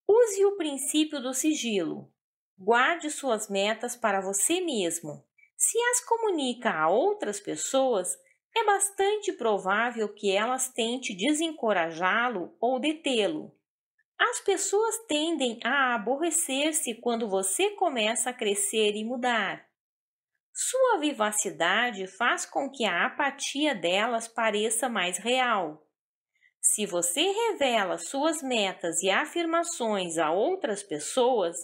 use o princípio do sigilo. Guarde suas metas para você mesmo. Se as comunica a outras pessoas, é bastante provável que elas tente desencorajá-lo ou detê-lo. As pessoas tendem a aborrecer-se quando você começa a crescer e mudar. Sua vivacidade faz com que a apatia delas pareça mais real. Se você revela suas metas e afirmações a outras pessoas,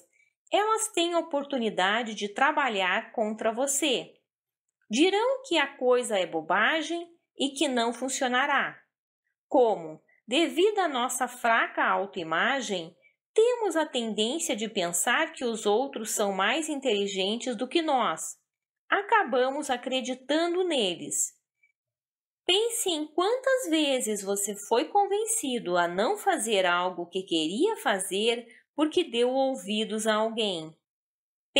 elas têm oportunidade de trabalhar contra você. Dirão que a coisa é bobagem e que não funcionará. Como, devido à nossa fraca autoimagem, temos a tendência de pensar que os outros são mais inteligentes do que nós. Acabamos acreditando neles. Pense em quantas vezes você foi convencido a não fazer algo que queria fazer porque deu ouvidos a alguém.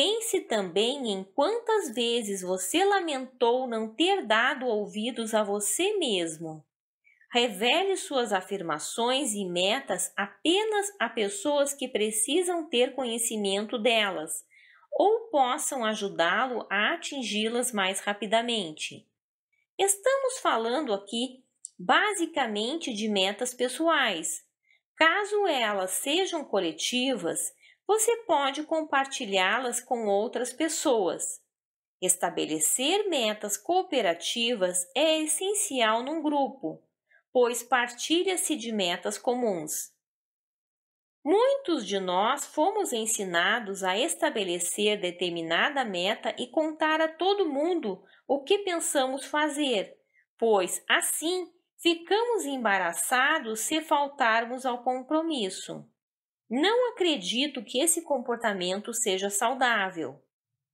Pense também em quantas vezes você lamentou não ter dado ouvidos a você mesmo. Revele suas afirmações e metas apenas a pessoas que precisam ter conhecimento delas ou possam ajudá-lo a atingi-las mais rapidamente. Estamos falando aqui basicamente de metas pessoais. Caso elas sejam coletivas, você pode compartilhá-las com outras pessoas. Estabelecer metas cooperativas é essencial num grupo, pois partilha-se de metas comuns. Muitos de nós fomos ensinados a estabelecer determinada meta e contar a todo mundo o que pensamos fazer, pois assim ficamos embaraçados se faltarmos ao compromisso. Não acredito que esse comportamento seja saudável.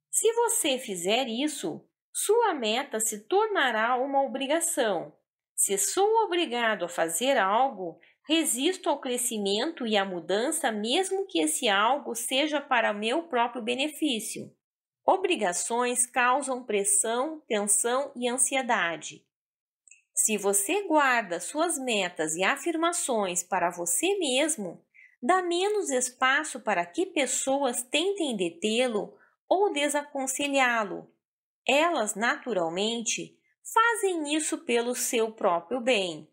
Se você fizer isso, sua meta se tornará uma obrigação. Se sou obrigado a fazer algo, resisto ao crescimento e à mudança, mesmo que esse algo seja para meu próprio benefício. Obrigações causam pressão, tensão e ansiedade. Se você guarda suas metas e afirmações para você mesmo, dá menos espaço para que pessoas tentem detê-lo ou desaconselhá-lo. Elas, naturalmente, fazem isso pelo seu próprio bem.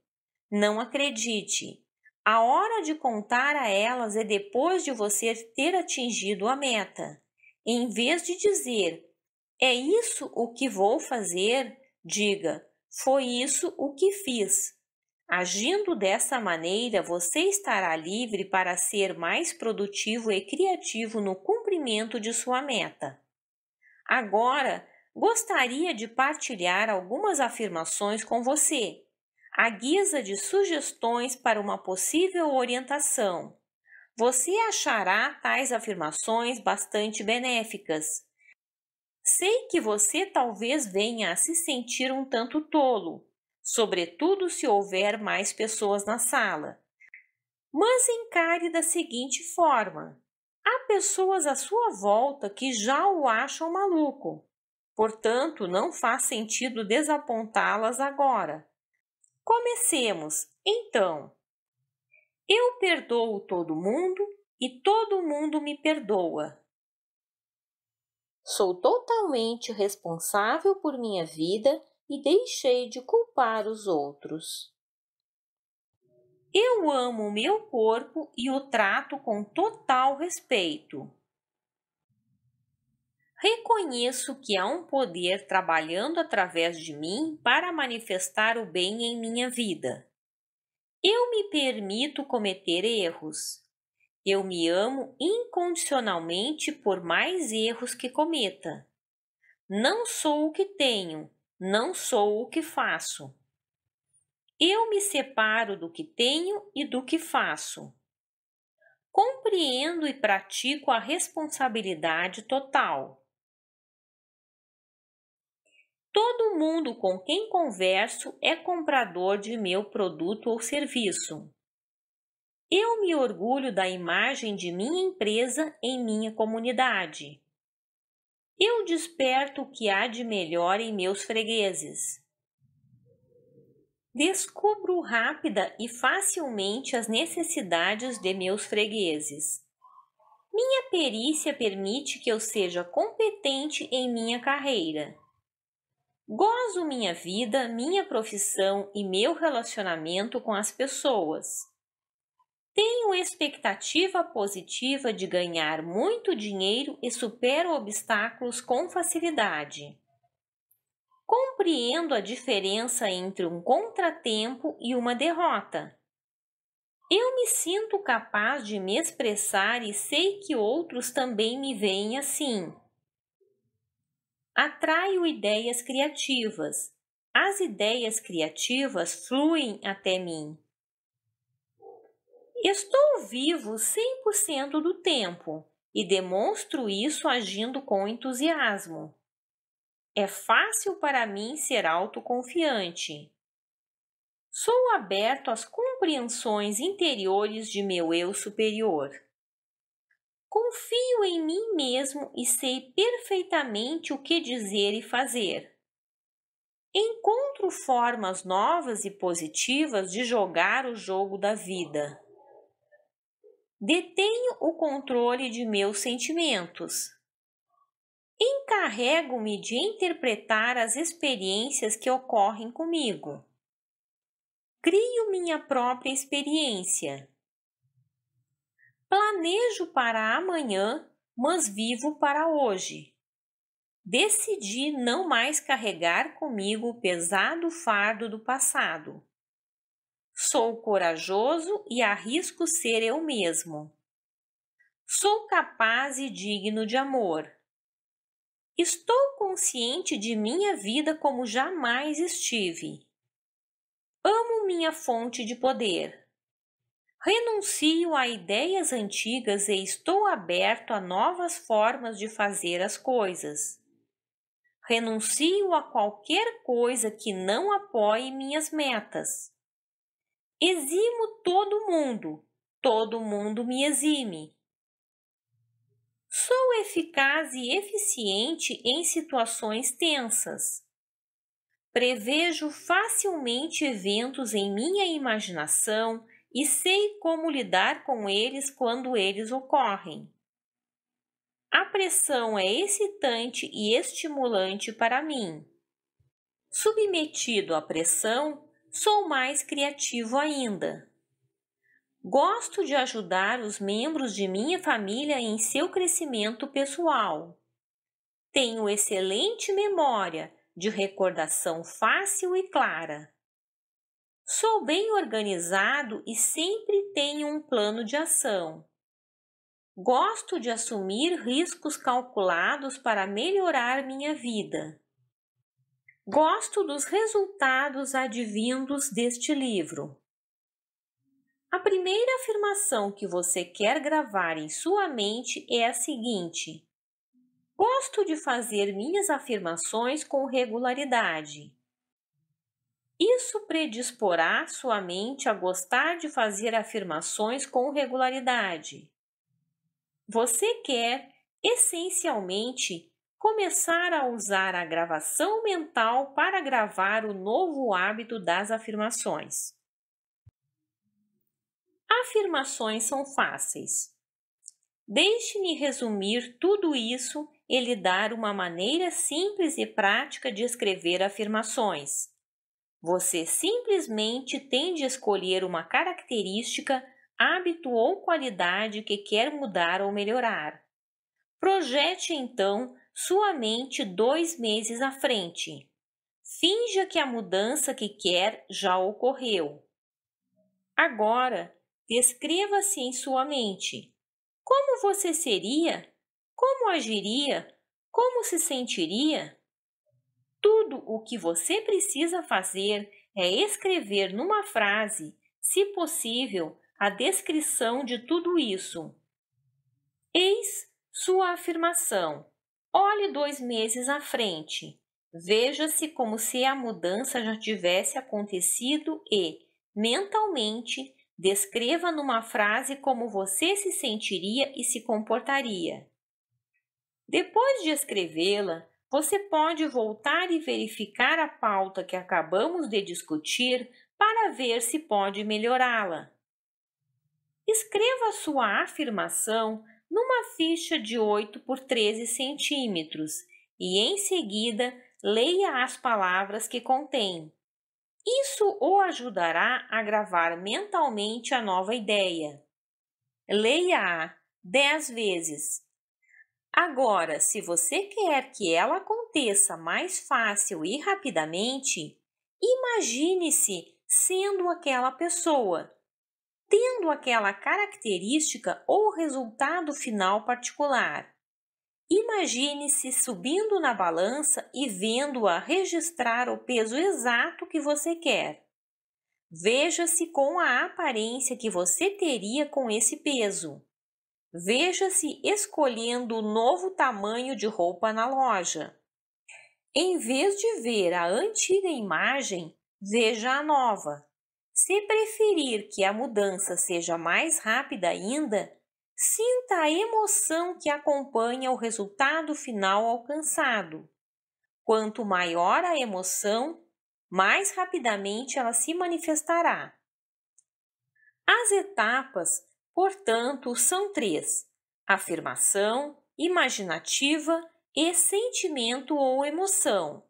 Não acredite. A hora de contar a elas é depois de você ter atingido a meta. Em vez de dizer, é isso o que vou fazer, diga, foi isso o que fiz. Agindo dessa maneira, você estará livre para ser mais produtivo e criativo no cumprimento de sua meta. Agora, gostaria de partilhar algumas afirmações com você, à guisa de sugestões para uma possível orientação. Você achará tais afirmações bastante benéficas. Sei que você talvez venha a se sentir um tanto tolo sobretudo se houver mais pessoas na sala. Mas encare da seguinte forma: há pessoas à sua volta que já o acham maluco, portanto, não faz sentido desapontá-las agora. Comecemos, então. Eu perdoo todo mundo e todo mundo me perdoa. Sou totalmente responsável por minha vida e deixei de culpar os outros. Eu amo meu corpo e o trato com total respeito. Reconheço que há um poder trabalhando através de mim para manifestar o bem em minha vida. Eu me permito cometer erros. Eu me amo incondicionalmente por mais erros que cometa. Não sou o que tenho, não sou o que faço. Eu me separo do que tenho e do que faço. Compreendo e pratico a responsabilidade total. Todo mundo com quem converso é comprador de meu produto ou serviço. Eu me orgulho da imagem de minha empresa em minha comunidade eu desperto o que há de melhor em meus fregueses. Descubro rápida e facilmente as necessidades de meus fregueses. Minha perícia permite que eu seja competente em minha carreira. Gozo minha vida, minha profissão e meu relacionamento com as pessoas. Tenho expectativa positiva de ganhar muito dinheiro e supero obstáculos com facilidade. Compreendo a diferença entre um contratempo e uma derrota. Eu me sinto capaz de me expressar e sei que outros também me veem assim. Atraio ideias criativas. As ideias criativas fluem até mim. Estou vivo 100% do tempo e demonstro isso agindo com entusiasmo. É fácil para mim ser autoconfiante. Sou aberto às compreensões interiores de meu eu superior. Confio em mim mesmo e sei perfeitamente o que dizer e fazer. Encontro formas novas e positivas de jogar o jogo da vida. Detenho o controle de meus sentimentos. Encarrego-me de interpretar as experiências que ocorrem comigo. Crio minha própria experiência. Planejo para amanhã, mas vivo para hoje. Decidi não mais carregar comigo o pesado fardo do passado. Sou corajoso e arrisco ser eu mesmo. Sou capaz e digno de amor. Estou consciente de minha vida como jamais estive. Amo minha fonte de poder. Renuncio a ideias antigas e estou aberto a novas formas de fazer as coisas. Renuncio a qualquer coisa que não apoie minhas metas. Eximo todo mundo, todo mundo me exime. Sou eficaz e eficiente em situações tensas. Prevejo facilmente eventos em minha imaginação e sei como lidar com eles quando eles ocorrem. A pressão é excitante e estimulante para mim. Submetido à pressão, Sou mais criativo ainda. Gosto de ajudar os membros de minha família em seu crescimento pessoal. Tenho excelente memória, de recordação fácil e clara. Sou bem organizado e sempre tenho um plano de ação. Gosto de assumir riscos calculados para melhorar minha vida. Gosto dos resultados advindos deste livro. A primeira afirmação que você quer gravar em sua mente é a seguinte: Gosto de fazer minhas afirmações com regularidade. Isso predisporá sua mente a gostar de fazer afirmações com regularidade. Você quer, essencialmente, começar a usar a gravação mental para gravar o novo hábito das afirmações. Afirmações são fáceis. Deixe-me resumir tudo isso e lhe dar uma maneira simples e prática de escrever afirmações. Você simplesmente tem de escolher uma característica, hábito ou qualidade que quer mudar ou melhorar. Projete então sua mente dois meses à frente. Finja que a mudança que quer já ocorreu. Agora, descreva-se em sua mente. Como você seria? Como agiria? Como se sentiria? Tudo o que você precisa fazer é escrever numa frase, se possível, a descrição de tudo isso. Eis sua afirmação. Olhe dois meses à frente. Veja-se como se a mudança já tivesse acontecido e, mentalmente, descreva numa frase como você se sentiria e se comportaria. Depois de escrevê-la, você pode voltar e verificar a pauta que acabamos de discutir para ver se pode melhorá-la. Escreva sua afirmação numa ficha de 8 por 13 centímetros e, em seguida, leia as palavras que contém. Isso o ajudará a gravar mentalmente a nova ideia. Leia-a dez vezes. Agora, se você quer que ela aconteça mais fácil e rapidamente, imagine-se sendo aquela pessoa tendo aquela característica ou resultado final particular. Imagine-se subindo na balança e vendo-a registrar o peso exato que você quer. Veja-se com a aparência que você teria com esse peso. Veja-se escolhendo o novo tamanho de roupa na loja. Em vez de ver a antiga imagem, veja a nova. Se preferir que a mudança seja mais rápida ainda, sinta a emoção que acompanha o resultado final alcançado. Quanto maior a emoção, mais rapidamente ela se manifestará. As etapas, portanto, são três: afirmação, imaginativa e sentimento ou emoção.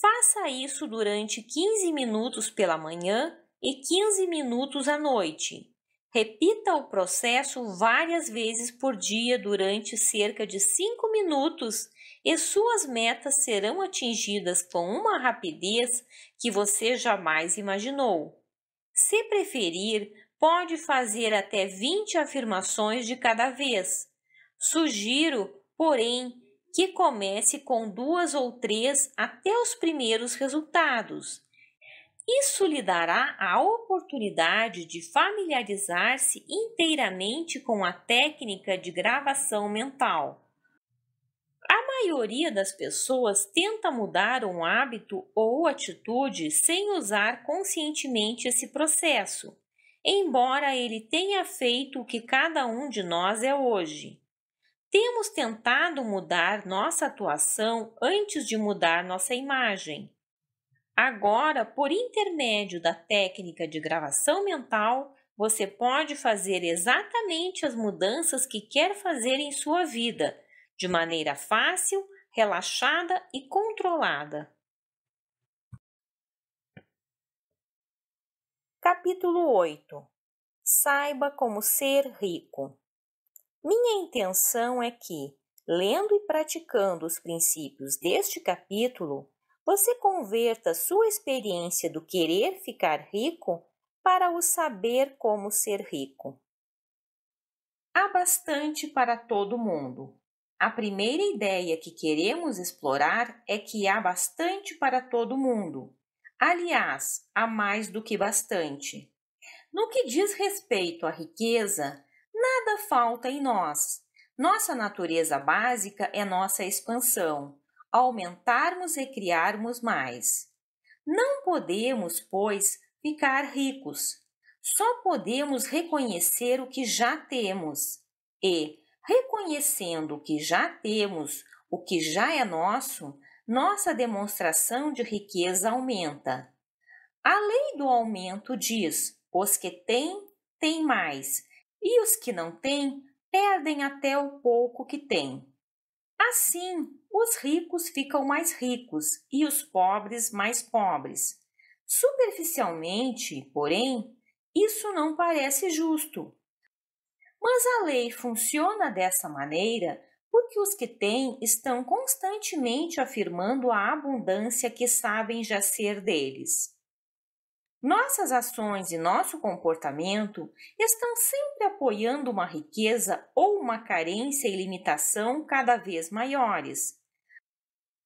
Faça isso durante 15 minutos pela manhã e 15 minutos à noite. Repita o processo várias vezes por dia durante cerca de 5 minutos e suas metas serão atingidas com uma rapidez que você jamais imaginou. Se preferir, pode fazer até 20 afirmações de cada vez. Sugiro, porém, que comece com duas ou três até os primeiros resultados. Isso lhe dará a oportunidade de familiarizar-se inteiramente com a técnica de gravação mental. A maioria das pessoas tenta mudar um hábito ou atitude sem usar conscientemente esse processo, embora ele tenha feito o que cada um de nós é hoje. Temos tentado mudar nossa atuação antes de mudar nossa imagem. Agora, por intermédio da técnica de gravação mental, você pode fazer exatamente as mudanças que quer fazer em sua vida, de maneira fácil, relaxada e controlada. Capítulo 8 Saiba como ser rico. Minha intenção é que, lendo e praticando os princípios deste capítulo, você converta sua experiência do querer ficar rico para o saber como ser rico. Há bastante para todo mundo. A primeira ideia que queremos explorar é que há bastante para todo mundo. Aliás, há mais do que bastante. No que diz respeito à riqueza, nada falta em nós. Nossa natureza básica é nossa expansão aumentarmos e criarmos mais. Não podemos, pois, ficar ricos. Só podemos reconhecer o que já temos. E, reconhecendo o que já temos, o que já é nosso, nossa demonstração de riqueza aumenta. A lei do aumento diz: os que têm, têm mais, e os que não têm, perdem até o pouco que têm. Assim, os ricos ficam mais ricos e os pobres mais pobres. Superficialmente, porém, isso não parece justo. Mas a lei funciona dessa maneira porque os que têm estão constantemente afirmando a abundância que sabem já ser deles. Nossas ações e nosso comportamento estão sempre apoiando uma riqueza ou uma carência e limitação cada vez maiores.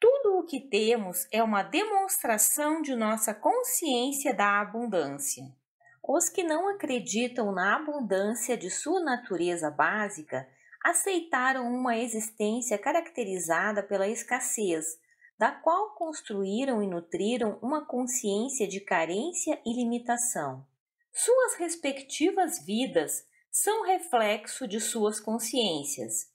Tudo o que temos é uma demonstração de nossa consciência da abundância. Os que não acreditam na abundância de sua natureza básica aceitaram uma existência caracterizada pela escassez, da qual construíram e nutriram uma consciência de carência e limitação. Suas respectivas vidas são reflexo de suas consciências.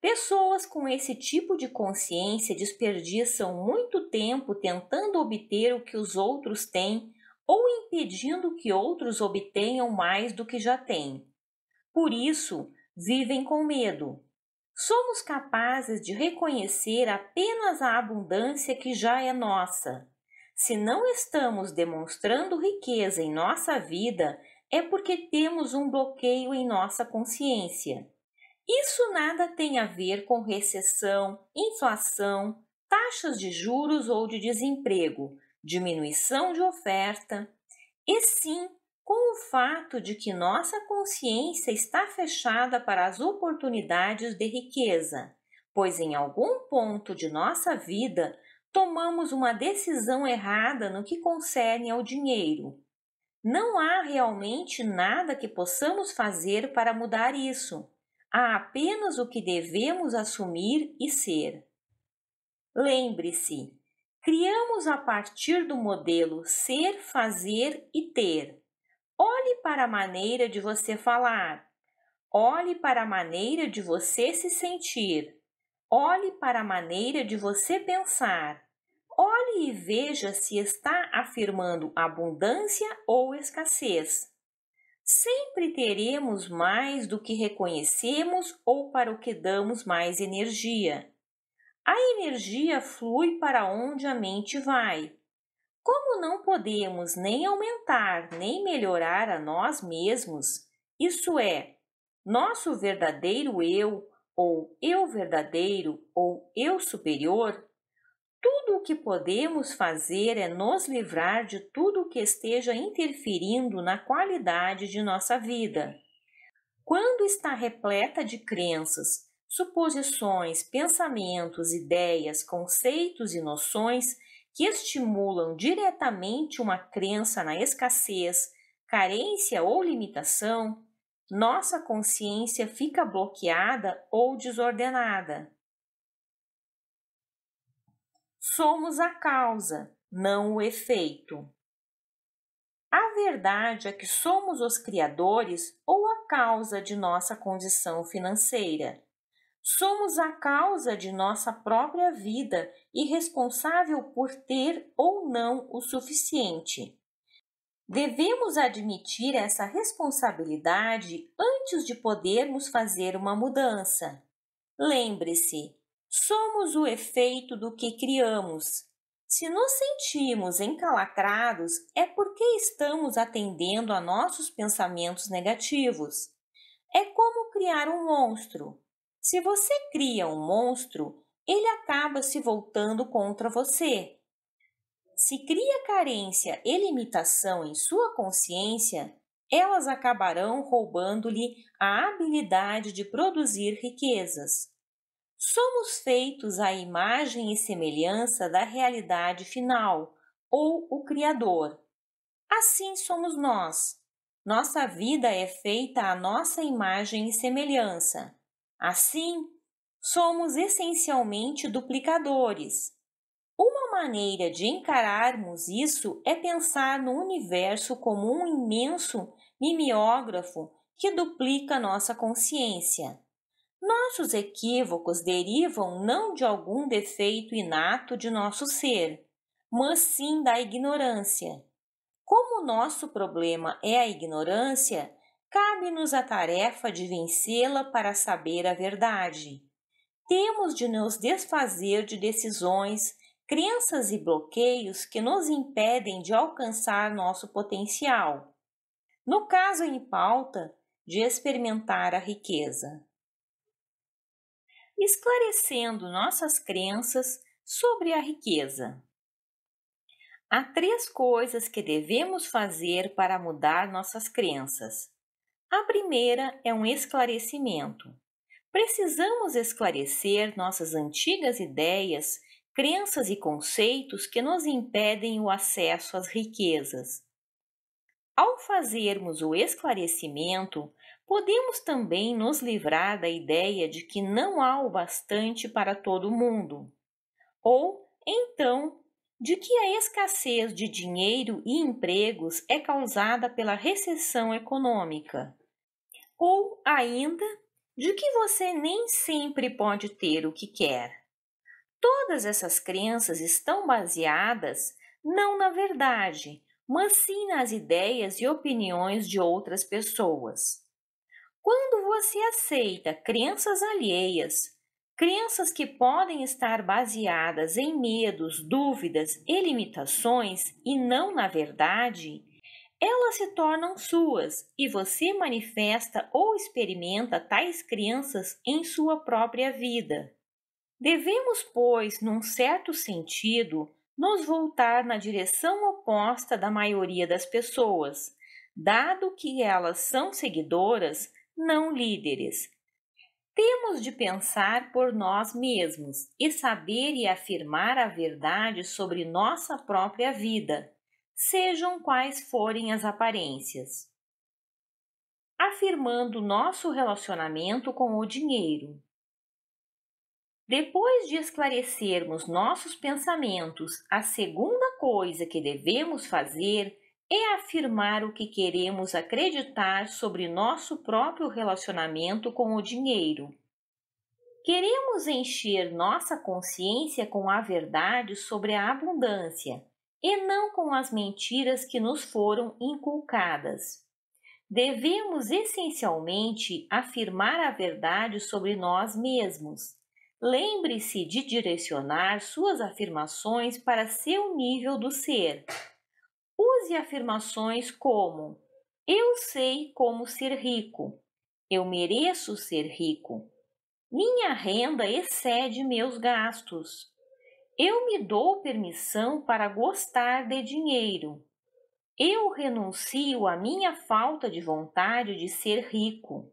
Pessoas com esse tipo de consciência desperdiçam muito tempo tentando obter o que os outros têm ou impedindo que outros obtenham mais do que já têm. Por isso, vivem com medo, somos capazes de reconhecer apenas a abundância que já é nossa. Se não estamos demonstrando riqueza em nossa vida, é porque temos um bloqueio em nossa consciência. Isso nada tem a ver com recessão, inflação, taxas de juros ou de desemprego, diminuição de oferta, e sim com o fato de que nossa consciência está fechada para as oportunidades de riqueza, pois em algum ponto de nossa vida tomamos uma decisão errada no que concerne ao dinheiro. Não há realmente nada que possamos fazer para mudar isso. Há apenas o que devemos assumir e ser. Lembre-se, criamos a partir do modelo ser, fazer e ter. Olhe para a maneira de você falar. Olhe para a maneira de você se sentir. Olhe para a maneira de você pensar. Olhe e veja se está afirmando abundância ou escassez. Sempre teremos mais do que reconhecemos ou para o que damos mais energia. A energia flui para onde a mente vai. Como não podemos nem aumentar nem melhorar a nós mesmos, isso é, nosso verdadeiro eu, ou eu verdadeiro, ou eu superior, tudo o que podemos fazer é nos livrar de tudo o que esteja interferindo na qualidade de nossa vida. Quando está repleta de crenças, suposições, pensamentos, ideias, conceitos e noções que estimulam diretamente uma crença na escassez, carência ou limitação, nossa consciência fica bloqueada ou desordenada. Somos a causa, não o efeito. A verdade é que somos os criadores ou a causa de nossa condição financeira. Somos a causa de nossa própria vida e responsável por ter ou não o suficiente. Devemos admitir essa responsabilidade antes de podermos fazer uma mudança. Lembre-se, somos o efeito do que criamos. Se nos sentimos encalacrados, é porque estamos atendendo a nossos pensamentos negativos. É como criar um monstro. Se você cria um monstro, ele acaba se voltando contra você. Se cria carência e limitação em sua consciência, elas acabarão roubando-lhe a habilidade de produzir riquezas. Somos feitos à imagem e semelhança da realidade final, ou o Criador. Assim somos nós. Nossa vida é feita à nossa imagem e semelhança. Assim, somos essencialmente duplicadores. Uma maneira de encararmos isso é pensar no universo como um imenso mimeógrafo que duplica nossa consciência. Nossos equívocos derivam não de algum defeito inato de nosso ser, mas sim da ignorância. Como nosso problema é a ignorância, cabe-nos a tarefa de vencê-la para saber a verdade temos de nos desfazer de decisões, crenças e bloqueios que nos impedem de alcançar nosso potencial. No caso em pauta, de experimentar a riqueza. Esclarecendo nossas crenças sobre a riqueza. Há três coisas que devemos fazer para mudar nossas crenças. A primeira é um esclarecimento precisamos esclarecer nossas antigas ideias, crenças e conceitos que nos impedem o acesso às riquezas. Ao fazermos o esclarecimento, podemos também nos livrar da ideia de que não há o bastante para todo mundo, ou então de que a escassez de dinheiro e empregos é causada pela recessão econômica, ou ainda de que você nem sempre pode ter o que quer. Todas essas crenças estão baseadas não na verdade, mas sim nas ideias e opiniões de outras pessoas. Quando você aceita crenças alheias, crenças que podem estar baseadas em medos, dúvidas e limitações e não na verdade, elas se tornam suas e você manifesta ou experimenta tais crenças em sua própria vida. Devemos, pois, num certo sentido, nos voltar na direção oposta da maioria das pessoas, dado que elas são seguidoras, não líderes. Temos de pensar por nós mesmos e saber e afirmar a verdade sobre nossa própria vida sejam quais forem as aparências, afirmando nosso relacionamento com o dinheiro. Depois de esclarecermos nossos pensamentos, a segunda coisa que devemos fazer é afirmar o que queremos acreditar sobre nosso próprio relacionamento com o dinheiro. Queremos encher nossa consciência com a verdade sobre a abundância, e não com as mentiras que nos foram inculcadas. Devemos essencialmente afirmar a verdade sobre nós mesmos. Lembre-se de direcionar suas afirmações para seu nível do ser. Use afirmações como: Eu sei como ser rico. Eu mereço ser rico. Minha renda excede meus gastos. Eu me dou permissão para gostar de dinheiro. Eu renuncio à minha falta de vontade de ser rico.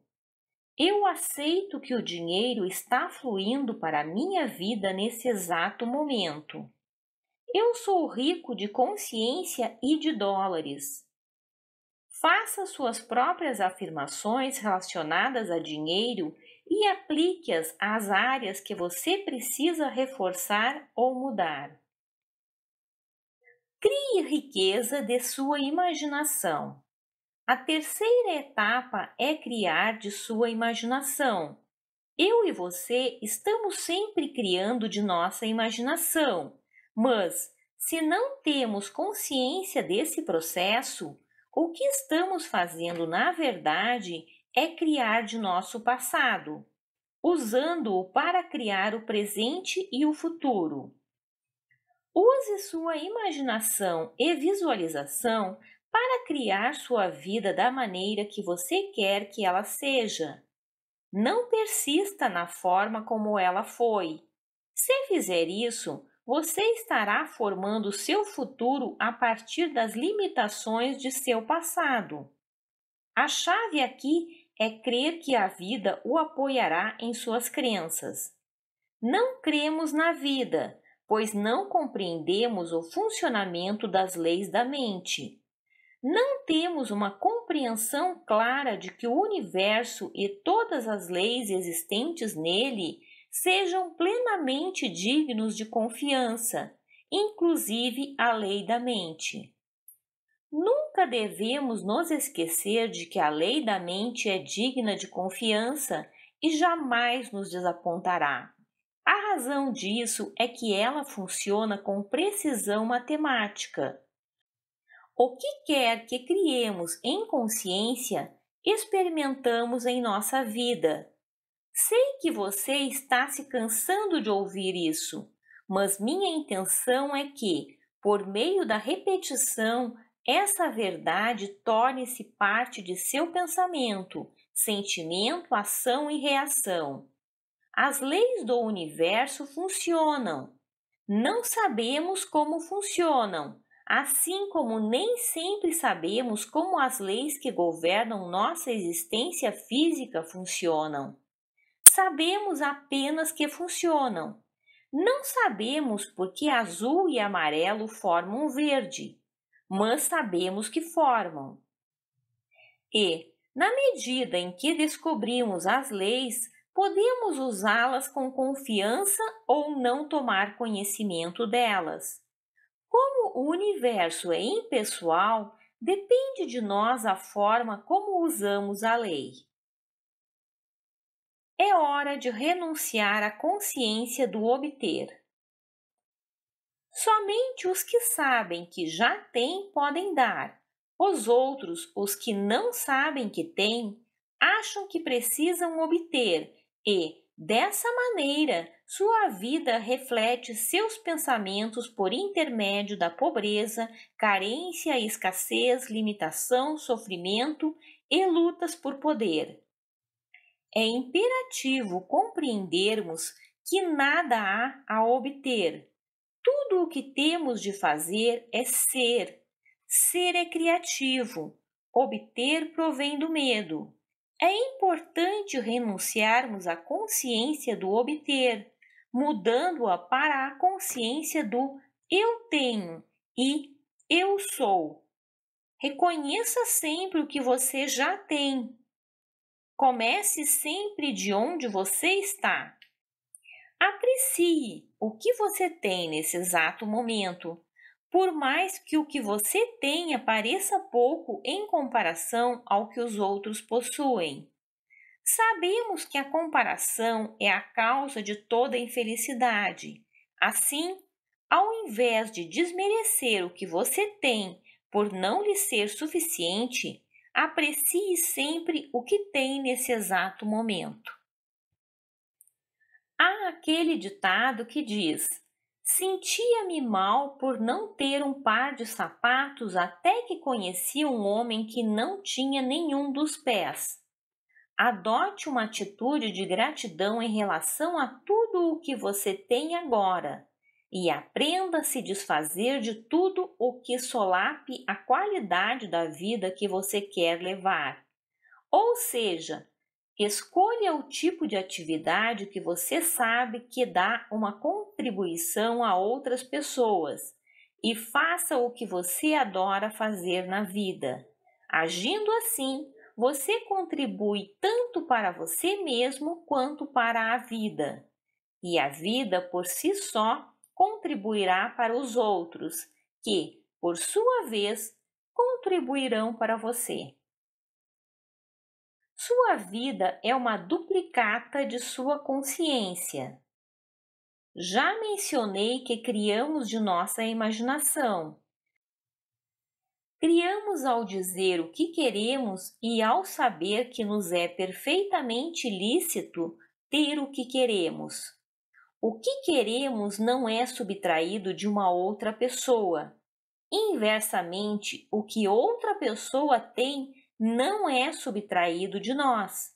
Eu aceito que o dinheiro está fluindo para a minha vida nesse exato momento. Eu sou rico de consciência e de dólares. Faça suas próprias afirmações relacionadas a dinheiro e aplique-as às áreas que você precisa reforçar ou mudar. Crie riqueza de sua imaginação. A terceira etapa é criar de sua imaginação. Eu e você estamos sempre criando de nossa imaginação, mas se não temos consciência desse processo, o que estamos fazendo na verdade é criar de nosso passado, usando-o para criar o presente e o futuro. Use sua imaginação e visualização para criar sua vida da maneira que você quer que ela seja. Não persista na forma como ela foi. Se fizer isso, você estará formando seu futuro a partir das limitações de seu passado. A chave aqui é crer que a vida o apoiará em suas crenças. Não cremos na vida, pois não compreendemos o funcionamento das leis da mente. Não temos uma compreensão clara de que o universo e todas as leis existentes nele sejam plenamente dignos de confiança, inclusive a lei da mente nunca devemos nos esquecer de que a lei da mente é digna de confiança e jamais nos desapontará. A razão disso é que ela funciona com precisão matemática. O que quer que criemos em consciência, experimentamos em nossa vida. Sei que você está se cansando de ouvir isso, mas minha intenção é que, por meio da repetição, essa verdade torne-se parte de seu pensamento, sentimento, ação e reação. As leis do universo funcionam. Não sabemos como funcionam, assim como nem sempre sabemos como as leis que governam nossa existência física funcionam. Sabemos apenas que funcionam. Não sabemos por que azul e amarelo formam verde mas sabemos que formam. E, na medida em que descobrimos as leis, podemos usá-las com confiança ou não tomar conhecimento delas. Como o universo é impessoal, depende de nós a forma como usamos a lei. É hora de renunciar à consciência do obter. Somente os que sabem que já têm podem dar. Os outros, os que não sabem que têm, acham que precisam obter e, dessa maneira, sua vida reflete seus pensamentos por intermédio da pobreza, carência, escassez, limitação, sofrimento e lutas por poder. É imperativo compreendermos que nada há a obter tudo o que temos de fazer é ser. Ser é criativo. Obter provém do medo. É importante renunciarmos à consciência do obter, mudando-a para a consciência do eu tenho e eu sou. Reconheça sempre o que você já tem. Comece sempre de onde você está. Aprecie o que você tem nesse exato momento. Por mais que o que você tenha pareça pouco em comparação ao que os outros possuem. Sabemos que a comparação é a causa de toda infelicidade. Assim, ao invés de desmerecer o que você tem por não lhe ser suficiente, aprecie sempre o que tem nesse exato momento há aquele ditado que diz: Sentia-me mal por não ter um par de sapatos até que conheci um homem que não tinha nenhum dos pés. Adote uma atitude de gratidão em relação a tudo o que você tem agora e aprenda a se desfazer de tudo o que solape a qualidade da vida que você quer levar. Ou seja, Escolha o tipo de atividade que você sabe que dá uma contribuição a outras pessoas e faça o que você adora fazer na vida. Agindo assim, você contribui tanto para você mesmo quanto para a vida. E a vida por si só contribuirá para os outros, que, por sua vez, contribuirão para você. Sua vida é uma duplicata de sua consciência. Já mencionei que criamos de nossa imaginação. Criamos ao dizer o que queremos e ao saber que nos é perfeitamente lícito ter o que queremos. O que queremos não é subtraído de uma outra pessoa. Inversamente, o que outra pessoa tem não é subtraído de nós.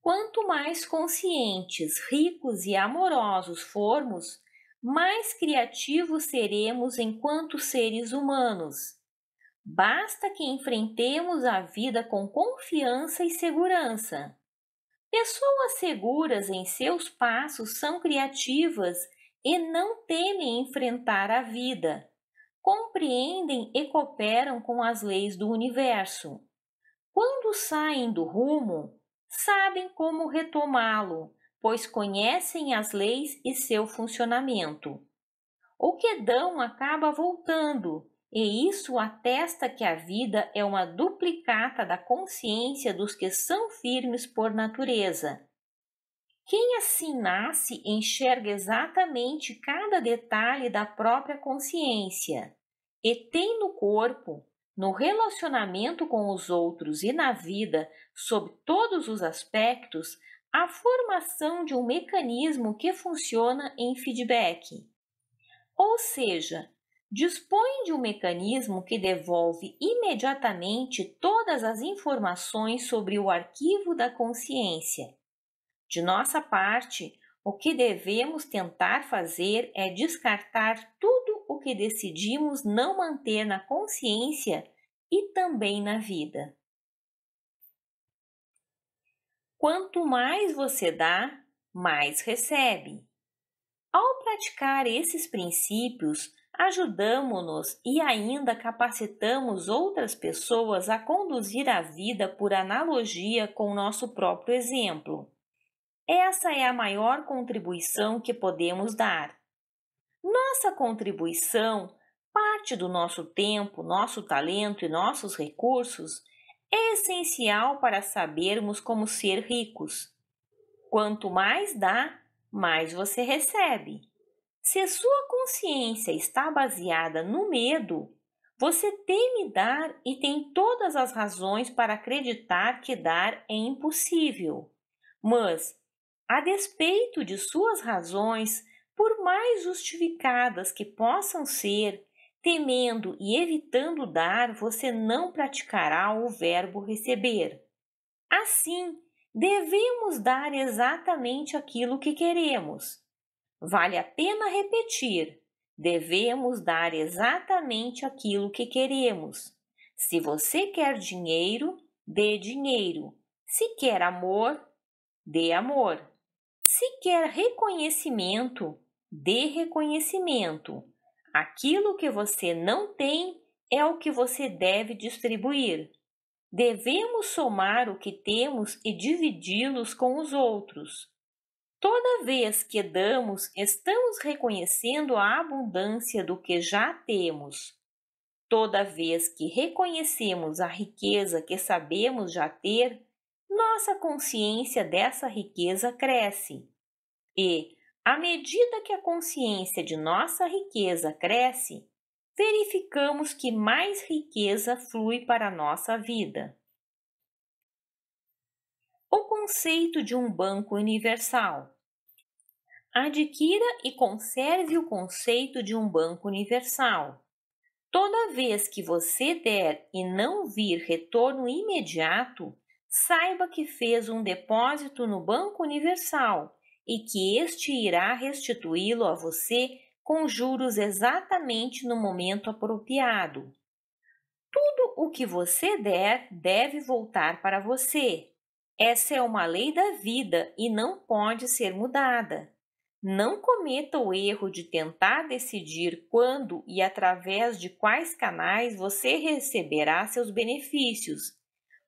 Quanto mais conscientes, ricos e amorosos formos, mais criativos seremos enquanto seres humanos. Basta que enfrentemos a vida com confiança e segurança. Pessoas seguras em seus passos são criativas e não temem enfrentar a vida. Compreendem e cooperam com as leis do universo. Quando saem do rumo, sabem como retomá-lo, pois conhecem as leis e seu funcionamento. O quedão acaba voltando, e isso atesta que a vida é uma duplicata da consciência dos que são firmes por natureza. Quem assim nasce enxerga exatamente cada detalhe da própria consciência e tem no corpo no relacionamento com os outros e na vida, sob todos os aspectos, a formação de um mecanismo que funciona em feedback. Ou seja, dispõe de um mecanismo que devolve imediatamente todas as informações sobre o arquivo da consciência. De nossa parte, o que devemos tentar fazer é descartar tudo o que decidimos não manter na consciência e também na vida. Quanto mais você dá, mais recebe. Ao praticar esses princípios, ajudamos-nos e ainda capacitamos outras pessoas a conduzir a vida por analogia com o nosso próprio exemplo. Essa é a maior contribuição que podemos dar. Nossa contribuição, parte do nosso tempo, nosso talento e nossos recursos, é essencial para sabermos como ser ricos. Quanto mais dá, mais você recebe. Se sua consciência está baseada no medo, você teme dar e tem todas as razões para acreditar que dar é impossível. Mas a despeito de suas razões, por mais justificadas que possam ser, temendo e evitando dar, você não praticará o verbo receber. Assim, devemos dar exatamente aquilo que queremos. Vale a pena repetir: devemos dar exatamente aquilo que queremos. Se você quer dinheiro, dê dinheiro. Se quer amor, dê amor se quer reconhecimento, dê reconhecimento. Aquilo que você não tem é o que você deve distribuir. Devemos somar o que temos e dividi-los com os outros. Toda vez que damos, estamos reconhecendo a abundância do que já temos. Toda vez que reconhecemos a riqueza que sabemos já ter, nossa consciência dessa riqueza cresce. E, à medida que a consciência de nossa riqueza cresce, verificamos que mais riqueza flui para a nossa vida. O conceito de um banco universal. Adquira e conserve o conceito de um banco universal. Toda vez que você der e não vir retorno imediato, saiba que fez um depósito no Banco Universal e que este irá restituí-lo a você com juros exatamente no momento apropriado. Tudo o que você der deve voltar para você. Essa é uma lei da vida e não pode ser mudada. Não cometa o erro de tentar decidir quando e através de quais canais você receberá seus benefícios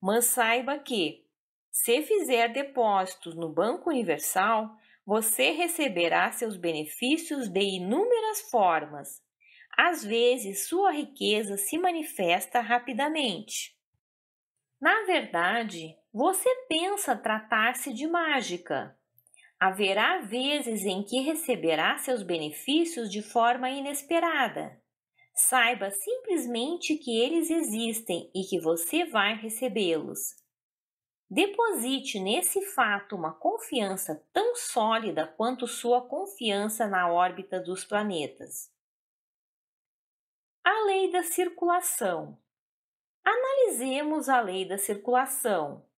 mas saiba que, se fizer depósitos no Banco Universal, você receberá seus benefícios de inúmeras formas. Às vezes, sua riqueza se manifesta rapidamente. Na verdade, você pensa tratar-se de mágica. Haverá vezes em que receberá seus benefícios de forma inesperada. Saiba simplesmente que eles existem e que você vai recebê-los. Deposite nesse fato uma confiança tão sólida quanto sua confiança na órbita dos planetas. A lei da circulação. Analisemos a lei da circulação.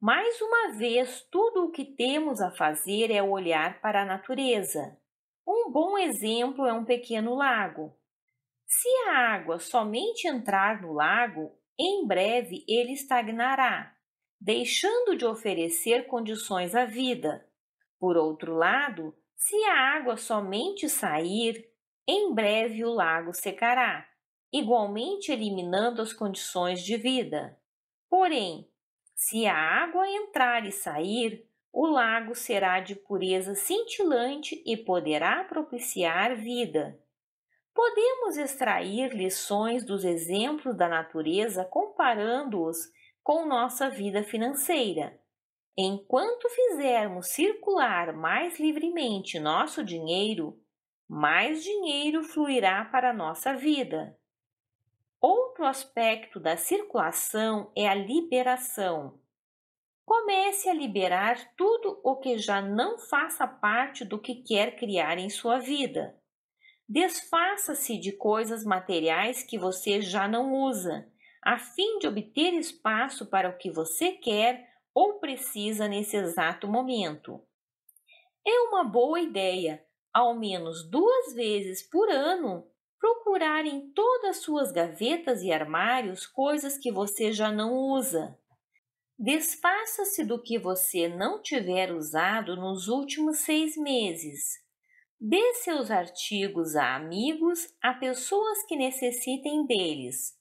Mais uma vez, tudo o que temos a fazer é olhar para a natureza. Um bom exemplo é um pequeno lago. Se a água somente entrar no lago, em breve ele estagnará, deixando de oferecer condições à vida. Por outro lado, se a água somente sair, em breve o lago secará, igualmente eliminando as condições de vida. Porém, se a água entrar e sair, o lago será de pureza cintilante e poderá propiciar vida podemos extrair lições dos exemplos da natureza comparando-os com nossa vida financeira. Enquanto fizermos circular mais livremente nosso dinheiro, mais dinheiro fluirá para nossa vida. Outro aspecto da circulação é a liberação. Comece a liberar tudo o que já não faça parte do que quer criar em sua vida. Desfaça-se de coisas materiais que você já não usa, a fim de obter espaço para o que você quer ou precisa nesse exato momento. É uma boa ideia, ao menos duas vezes por ano, procurar em todas suas gavetas e armários coisas que você já não usa. Desfaça-se do que você não tiver usado nos últimos seis meses. Dê seus artigos a amigos, a pessoas que necessitem deles.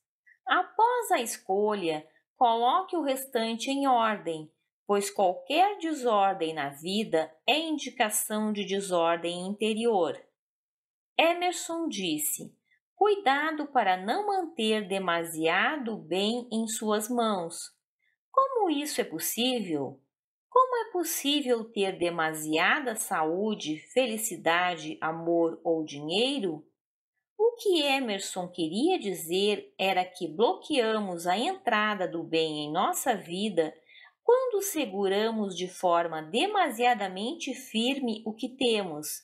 Após a escolha, coloque o restante em ordem, pois qualquer desordem na vida é indicação de desordem interior. Emerson disse: Cuidado para não manter demasiado bem em suas mãos. Como isso é possível? Como é possível ter demasiada saúde, felicidade, amor ou dinheiro? O que Emerson queria dizer era que bloqueamos a entrada do bem em nossa vida quando seguramos de forma demasiadamente firme o que temos.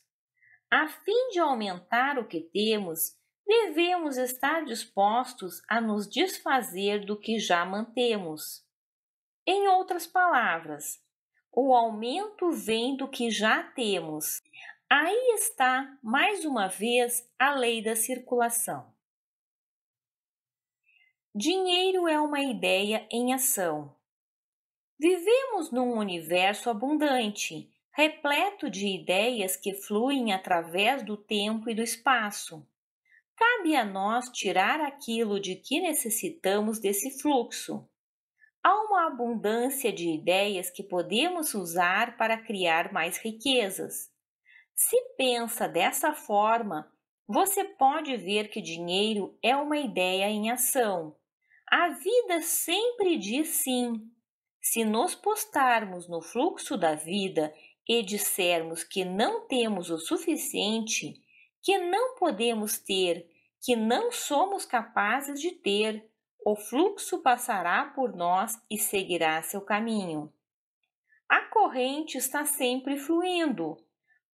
A fim de aumentar o que temos, devemos estar dispostos a nos desfazer do que já mantemos. Em outras palavras, o aumento vem do que já temos. Aí está, mais uma vez, a lei da circulação. Dinheiro é uma ideia em ação. Vivemos num universo abundante, repleto de ideias que fluem através do tempo e do espaço. Cabe a nós tirar aquilo de que necessitamos desse fluxo. Há uma abundância de ideias que podemos usar para criar mais riquezas. Se pensa dessa forma, você pode ver que dinheiro é uma ideia em ação. A vida sempre diz sim. Se nos postarmos no fluxo da vida e dissermos que não temos o suficiente, que não podemos ter, que não somos capazes de ter, o fluxo passará por nós e seguirá seu caminho. A corrente está sempre fluindo.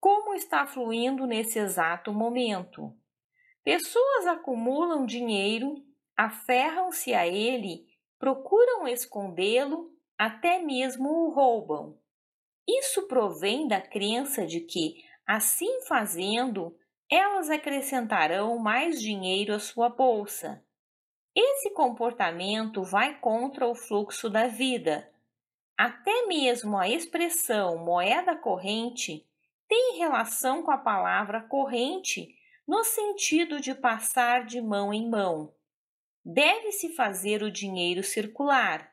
Como está fluindo nesse exato momento? Pessoas acumulam dinheiro, aferram-se a ele, procuram escondê-lo, até mesmo o roubam. Isso provém da crença de que, assim fazendo, elas acrescentarão mais dinheiro à sua bolsa esse comportamento vai contra o fluxo da vida. Até mesmo a expressão moeda corrente tem relação com a palavra corrente no sentido de passar de mão em mão. Deve-se fazer o dinheiro circular,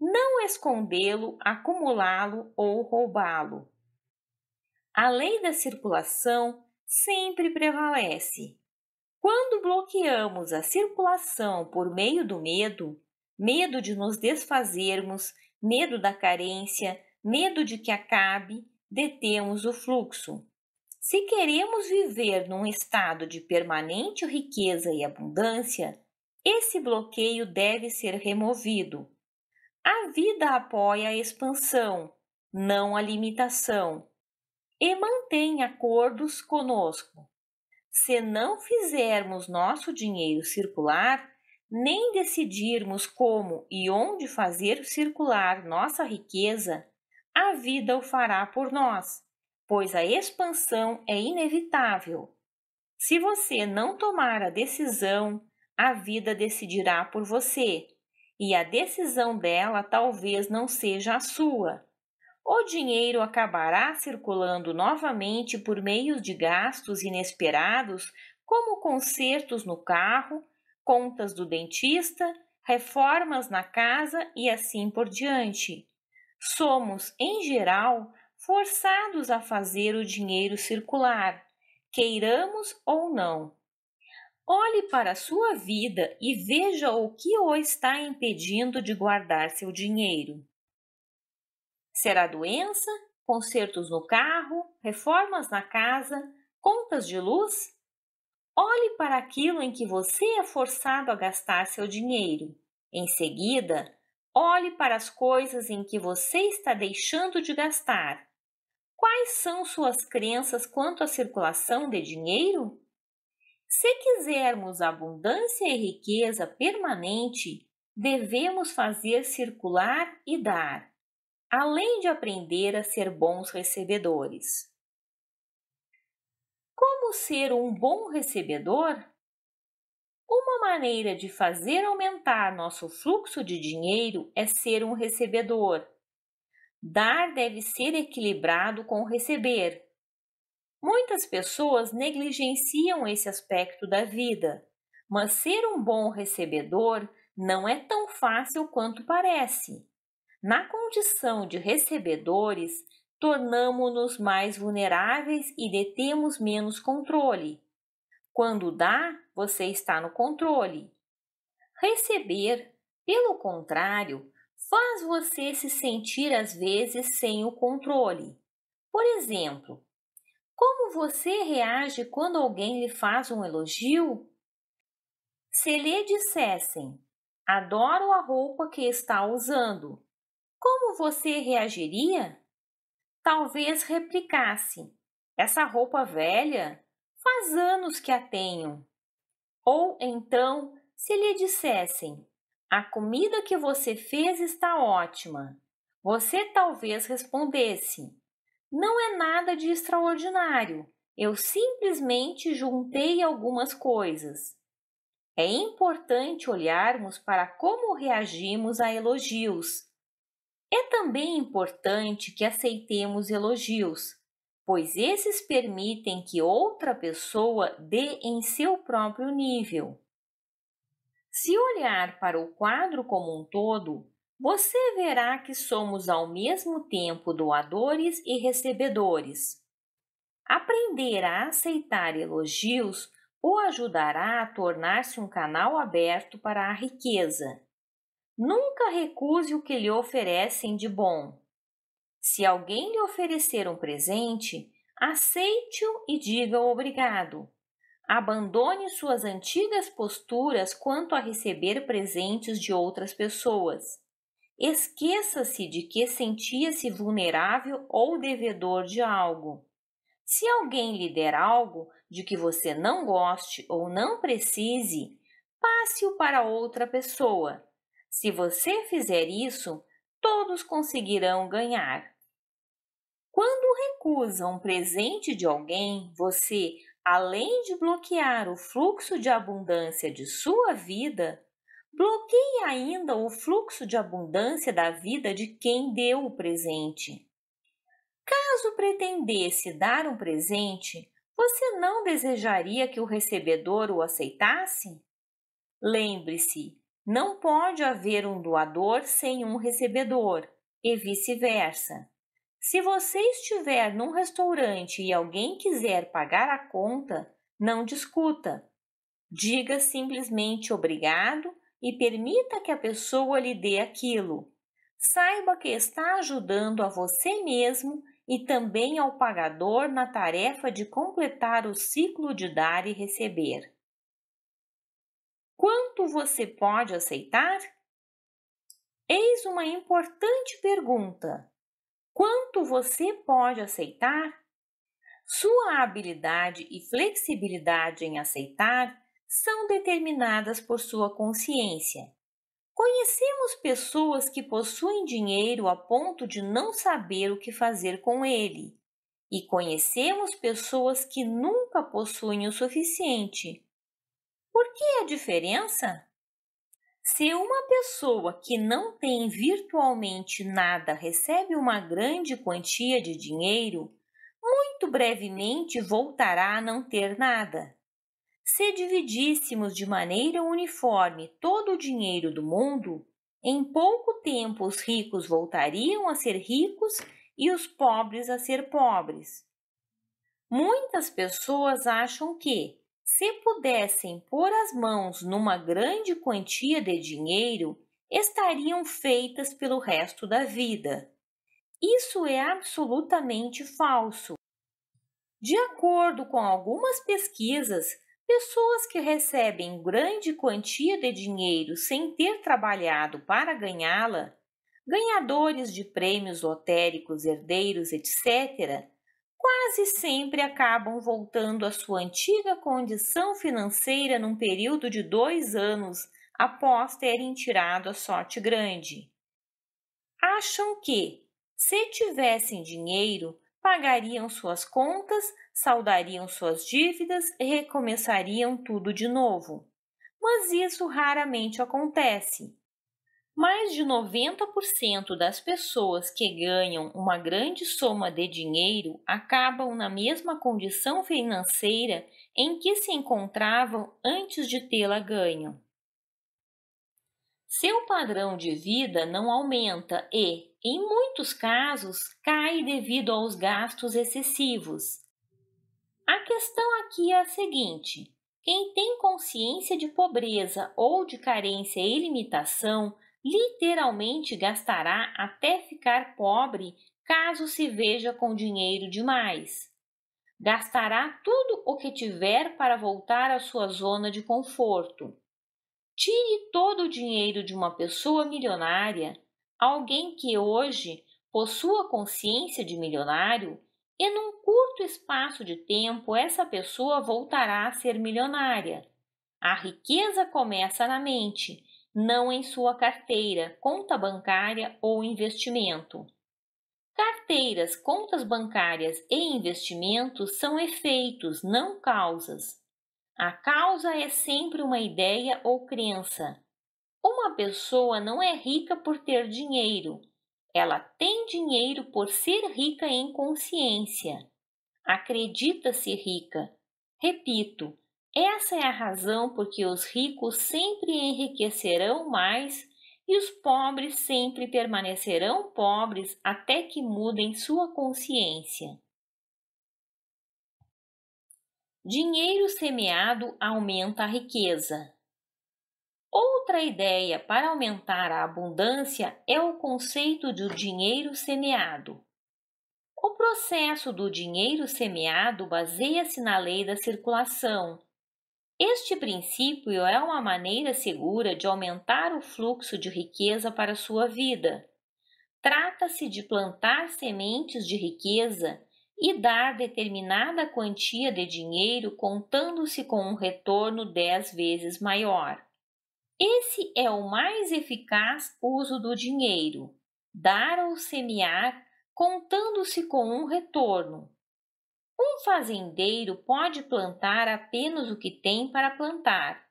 não escondê-lo, acumulá-lo ou roubá-lo. A lei da circulação sempre prevalece. Quando bloqueamos a circulação por meio do medo, medo de nos desfazermos, medo da carência, medo de que acabe, detemos o fluxo. Se queremos viver num estado de permanente riqueza e abundância, esse bloqueio deve ser removido. A vida apoia a expansão, não a limitação, e mantém acordos conosco se não fizermos nosso dinheiro circular, nem decidirmos como e onde fazer circular nossa riqueza, a vida o fará por nós, pois a expansão é inevitável. Se você não tomar a decisão, a vida decidirá por você, e a decisão dela talvez não seja a sua o dinheiro acabará circulando novamente por meio de gastos inesperados, como consertos no carro, contas do dentista, reformas na casa e assim por diante. Somos, em geral, forçados a fazer o dinheiro circular, queiramos ou não. Olhe para a sua vida e veja o que o está impedindo de guardar seu dinheiro. Será doença, consertos no carro, reformas na casa, contas de luz? Olhe para aquilo em que você é forçado a gastar seu dinheiro. Em seguida, olhe para as coisas em que você está deixando de gastar. Quais são suas crenças quanto à circulação de dinheiro? Se quisermos abundância e riqueza permanente, devemos fazer circular e dar além de aprender a ser bons recebedores. Como ser um bom recebedor? Uma maneira de fazer aumentar nosso fluxo de dinheiro é ser um recebedor. Dar deve ser equilibrado com receber. Muitas pessoas negligenciam esse aspecto da vida, mas ser um bom recebedor não é tão fácil quanto parece. Na condição de recebedores, tornamos nos mais vulneráveis e detemos menos controle. Quando dá, você está no controle. Receber, pelo contrário, faz você se sentir às vezes sem o controle. Por exemplo, como você reage quando alguém lhe faz um elogio? Se lhe dissessem, adoro a roupa que está usando, como você reagiria? Talvez replicasse: Essa roupa velha faz anos que a tenho. Ou então, se lhe dissessem: A comida que você fez está ótima, você talvez respondesse: Não é nada de extraordinário, eu simplesmente juntei algumas coisas. É importante olharmos para como reagimos a elogios é também importante que aceitemos elogios, pois esses permitem que outra pessoa dê em seu próprio nível. Se olhar para o quadro como um todo, você verá que somos ao mesmo tempo doadores e recebedores. Aprender a aceitar elogios o ajudará a tornar-se um canal aberto para a riqueza. Nunca recuse o que lhe oferecem de bom. Se alguém lhe oferecer um presente, aceite-o e diga obrigado. Abandone suas antigas posturas quanto a receber presentes de outras pessoas. Esqueça-se de que sentia-se vulnerável ou devedor de algo. Se alguém lhe der algo de que você não goste ou não precise, passe-o para outra pessoa se você fizer isso, todos conseguirão ganhar. Quando recusa um presente de alguém, você, além de bloquear o fluxo de abundância de sua vida, bloqueia ainda o fluxo de abundância da vida de quem deu o presente. Caso pretendesse dar um presente, você não desejaria que o recebedor o aceitasse? Lembre-se, não pode haver um doador sem um recebedor, e vice-versa. Se você estiver num restaurante e alguém quiser pagar a conta, não discuta. Diga simplesmente obrigado e permita que a pessoa lhe dê aquilo. Saiba que está ajudando a você mesmo e também ao pagador na tarefa de completar o ciclo de dar e receber. Quanto você pode aceitar? Eis uma importante pergunta. Quanto você pode aceitar? Sua habilidade e flexibilidade em aceitar são determinadas por sua consciência. Conhecemos pessoas que possuem dinheiro a ponto de não saber o que fazer com ele, e conhecemos pessoas que nunca possuem o suficiente, por que a diferença? Se uma pessoa que não tem virtualmente nada recebe uma grande quantia de dinheiro, muito brevemente voltará a não ter nada. Se dividíssemos de maneira uniforme todo o dinheiro do mundo, em pouco tempo os ricos voltariam a ser ricos e os pobres a ser pobres. Muitas pessoas acham que, se pudessem pôr as mãos numa grande quantia de dinheiro, estariam feitas pelo resto da vida. Isso é absolutamente falso. De acordo com algumas pesquisas, pessoas que recebem grande quantia de dinheiro sem ter trabalhado para ganhá-la, ganhadores de prêmios lotéricos, herdeiros, etc., quase sempre acabam voltando à sua antiga condição financeira num período de dois anos após terem tirado a sorte grande. Acham que, se tivessem dinheiro, pagariam suas contas, saldariam suas dívidas e recomeçariam tudo de novo. Mas isso raramente acontece. Mais de 90% das pessoas que ganham uma grande soma de dinheiro acabam na mesma condição financeira em que se encontravam antes de tê-la ganho. Seu padrão de vida não aumenta e, em muitos casos, cai devido aos gastos excessivos. A questão aqui é a seguinte: quem tem consciência de pobreza ou de carência e limitação literalmente gastará até ficar pobre caso se veja com dinheiro demais. Gastará tudo o que tiver para voltar à sua zona de conforto. Tire todo o dinheiro de uma pessoa milionária, alguém que hoje possua consciência de milionário, e num curto espaço de tempo essa pessoa voltará a ser milionária. A riqueza começa na mente não em sua carteira, conta bancária ou investimento. Carteiras, contas bancárias e investimentos são efeitos, não causas. A causa é sempre uma ideia ou crença. Uma pessoa não é rica por ter dinheiro. Ela tem dinheiro por ser rica em consciência. Acredita-se rica. Repito, essa é a razão porque os ricos sempre enriquecerão mais e os pobres sempre permanecerão pobres até que mudem sua consciência. Dinheiro semeado aumenta a riqueza. Outra ideia para aumentar a abundância é o conceito de dinheiro semeado. O processo do dinheiro semeado baseia-se na lei da circulação, este princípio é uma maneira segura de aumentar o fluxo de riqueza para sua vida. Trata-se de plantar sementes de riqueza e dar determinada quantia de dinheiro contando-se com um retorno dez vezes maior. Esse é o mais eficaz uso do dinheiro: dar ou semear contando-se com um retorno, um fazendeiro pode plantar apenas o que tem para plantar.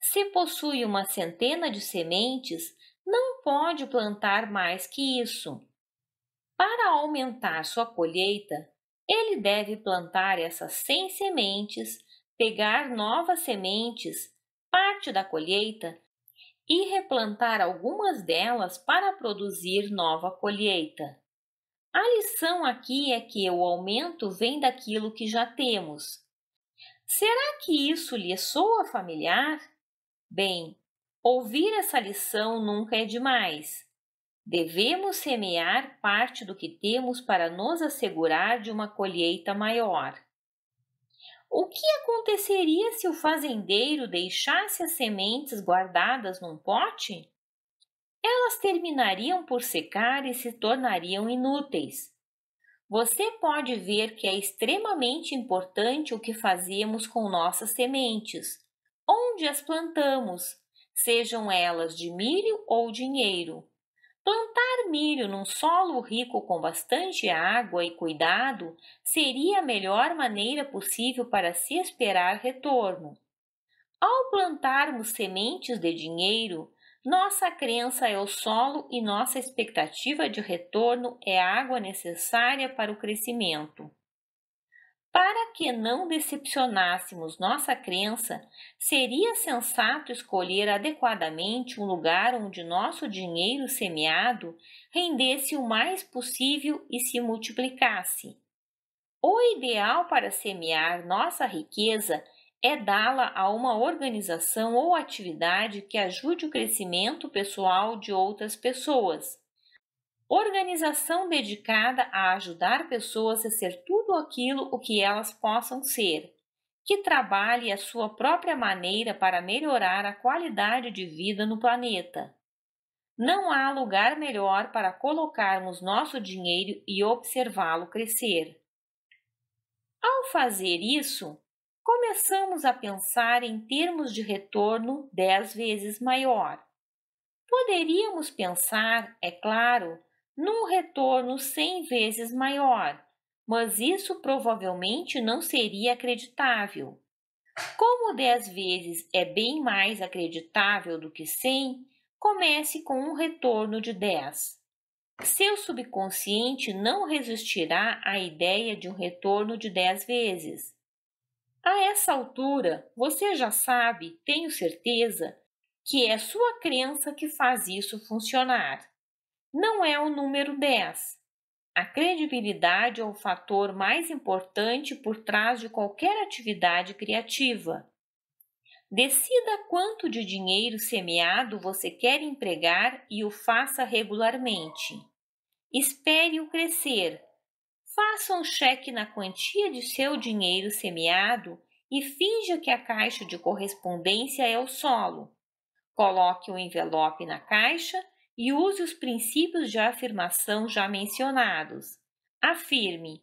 Se possui uma centena de sementes, não pode plantar mais que isso. Para aumentar sua colheita, ele deve plantar essas 100 sementes, pegar novas sementes, parte da colheita e replantar algumas delas para produzir nova colheita. A lição aqui é que o aumento vem daquilo que já temos. Será que isso lhe soa familiar? Bem, ouvir essa lição nunca é demais. Devemos semear parte do que temos para nos assegurar de uma colheita maior. O que aconteceria se o fazendeiro deixasse as sementes guardadas num pote? elas terminariam por secar e se tornariam inúteis. Você pode ver que é extremamente importante o que fazemos com nossas sementes, onde as plantamos, sejam elas de milho ou dinheiro. Plantar milho num solo rico com bastante água e cuidado seria a melhor maneira possível para se esperar retorno. Ao plantarmos sementes de dinheiro, nossa crença é o solo e nossa expectativa de retorno é a água necessária para o crescimento. Para que não decepcionássemos nossa crença, seria sensato escolher adequadamente um lugar onde nosso dinheiro semeado rendesse o mais possível e se multiplicasse. O ideal para semear nossa riqueza é dá-la a uma organização ou atividade que ajude o crescimento pessoal de outras pessoas. Organização dedicada a ajudar pessoas a ser tudo aquilo o que elas possam ser, que trabalhe a sua própria maneira para melhorar a qualidade de vida no planeta. Não há lugar melhor para colocarmos nosso dinheiro e observá-lo crescer. Ao fazer isso, começamos a pensar em termos de retorno dez vezes maior. Poderíamos pensar, é claro, num retorno cem vezes maior, mas isso provavelmente não seria acreditável. Como dez vezes é bem mais acreditável do que cem, comece com um retorno de dez. Seu subconsciente não resistirá à ideia de um retorno de dez vezes a essa altura, você já sabe, tenho certeza, que é sua crença que faz isso funcionar. Não é o número 10. A credibilidade é o fator mais importante por trás de qualquer atividade criativa. Decida quanto de dinheiro semeado você quer empregar e o faça regularmente. Espere-o crescer, faça um cheque na quantia de seu dinheiro semeado e finja que a caixa de correspondência é o solo. Coloque o um envelope na caixa e use os princípios de afirmação já mencionados. Afirme: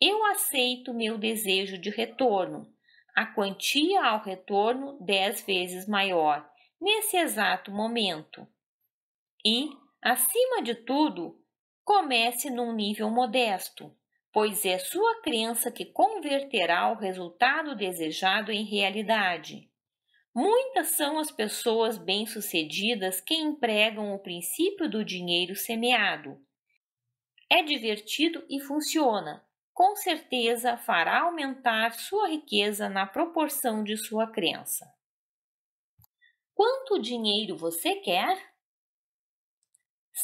Eu aceito meu desejo de retorno, a quantia ao retorno dez vezes maior, nesse exato momento. E, acima de tudo, comece num nível modesto pois é sua crença que converterá o resultado desejado em realidade. Muitas são as pessoas bem-sucedidas que empregam o princípio do dinheiro semeado. É divertido e funciona. Com certeza fará aumentar sua riqueza na proporção de sua crença. Quanto dinheiro você quer?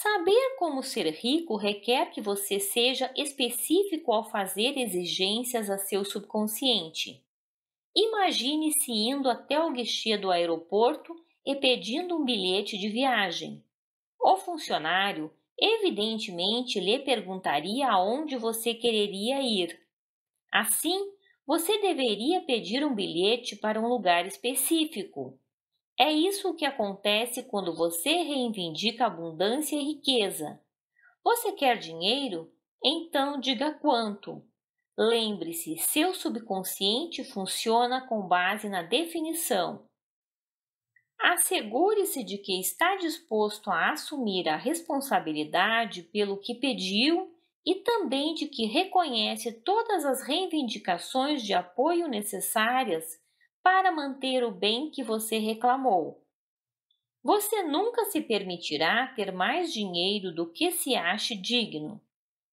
Saber como ser rico requer que você seja específico ao fazer exigências a seu subconsciente. Imagine-se indo até o guichê do aeroporto e pedindo um bilhete de viagem. O funcionário, evidentemente, lhe perguntaria aonde você quereria ir. Assim, você deveria pedir um bilhete para um lugar específico. É isso que acontece quando você reivindica abundância e riqueza. Você quer dinheiro? Então diga quanto. Lembre-se, seu subconsciente funciona com base na definição. Assegure-se de que está disposto a assumir a responsabilidade pelo que pediu e também de que reconhece todas as reivindicações de apoio necessárias para manter o bem que você reclamou. Você nunca se permitirá ter mais dinheiro do que se ache digno.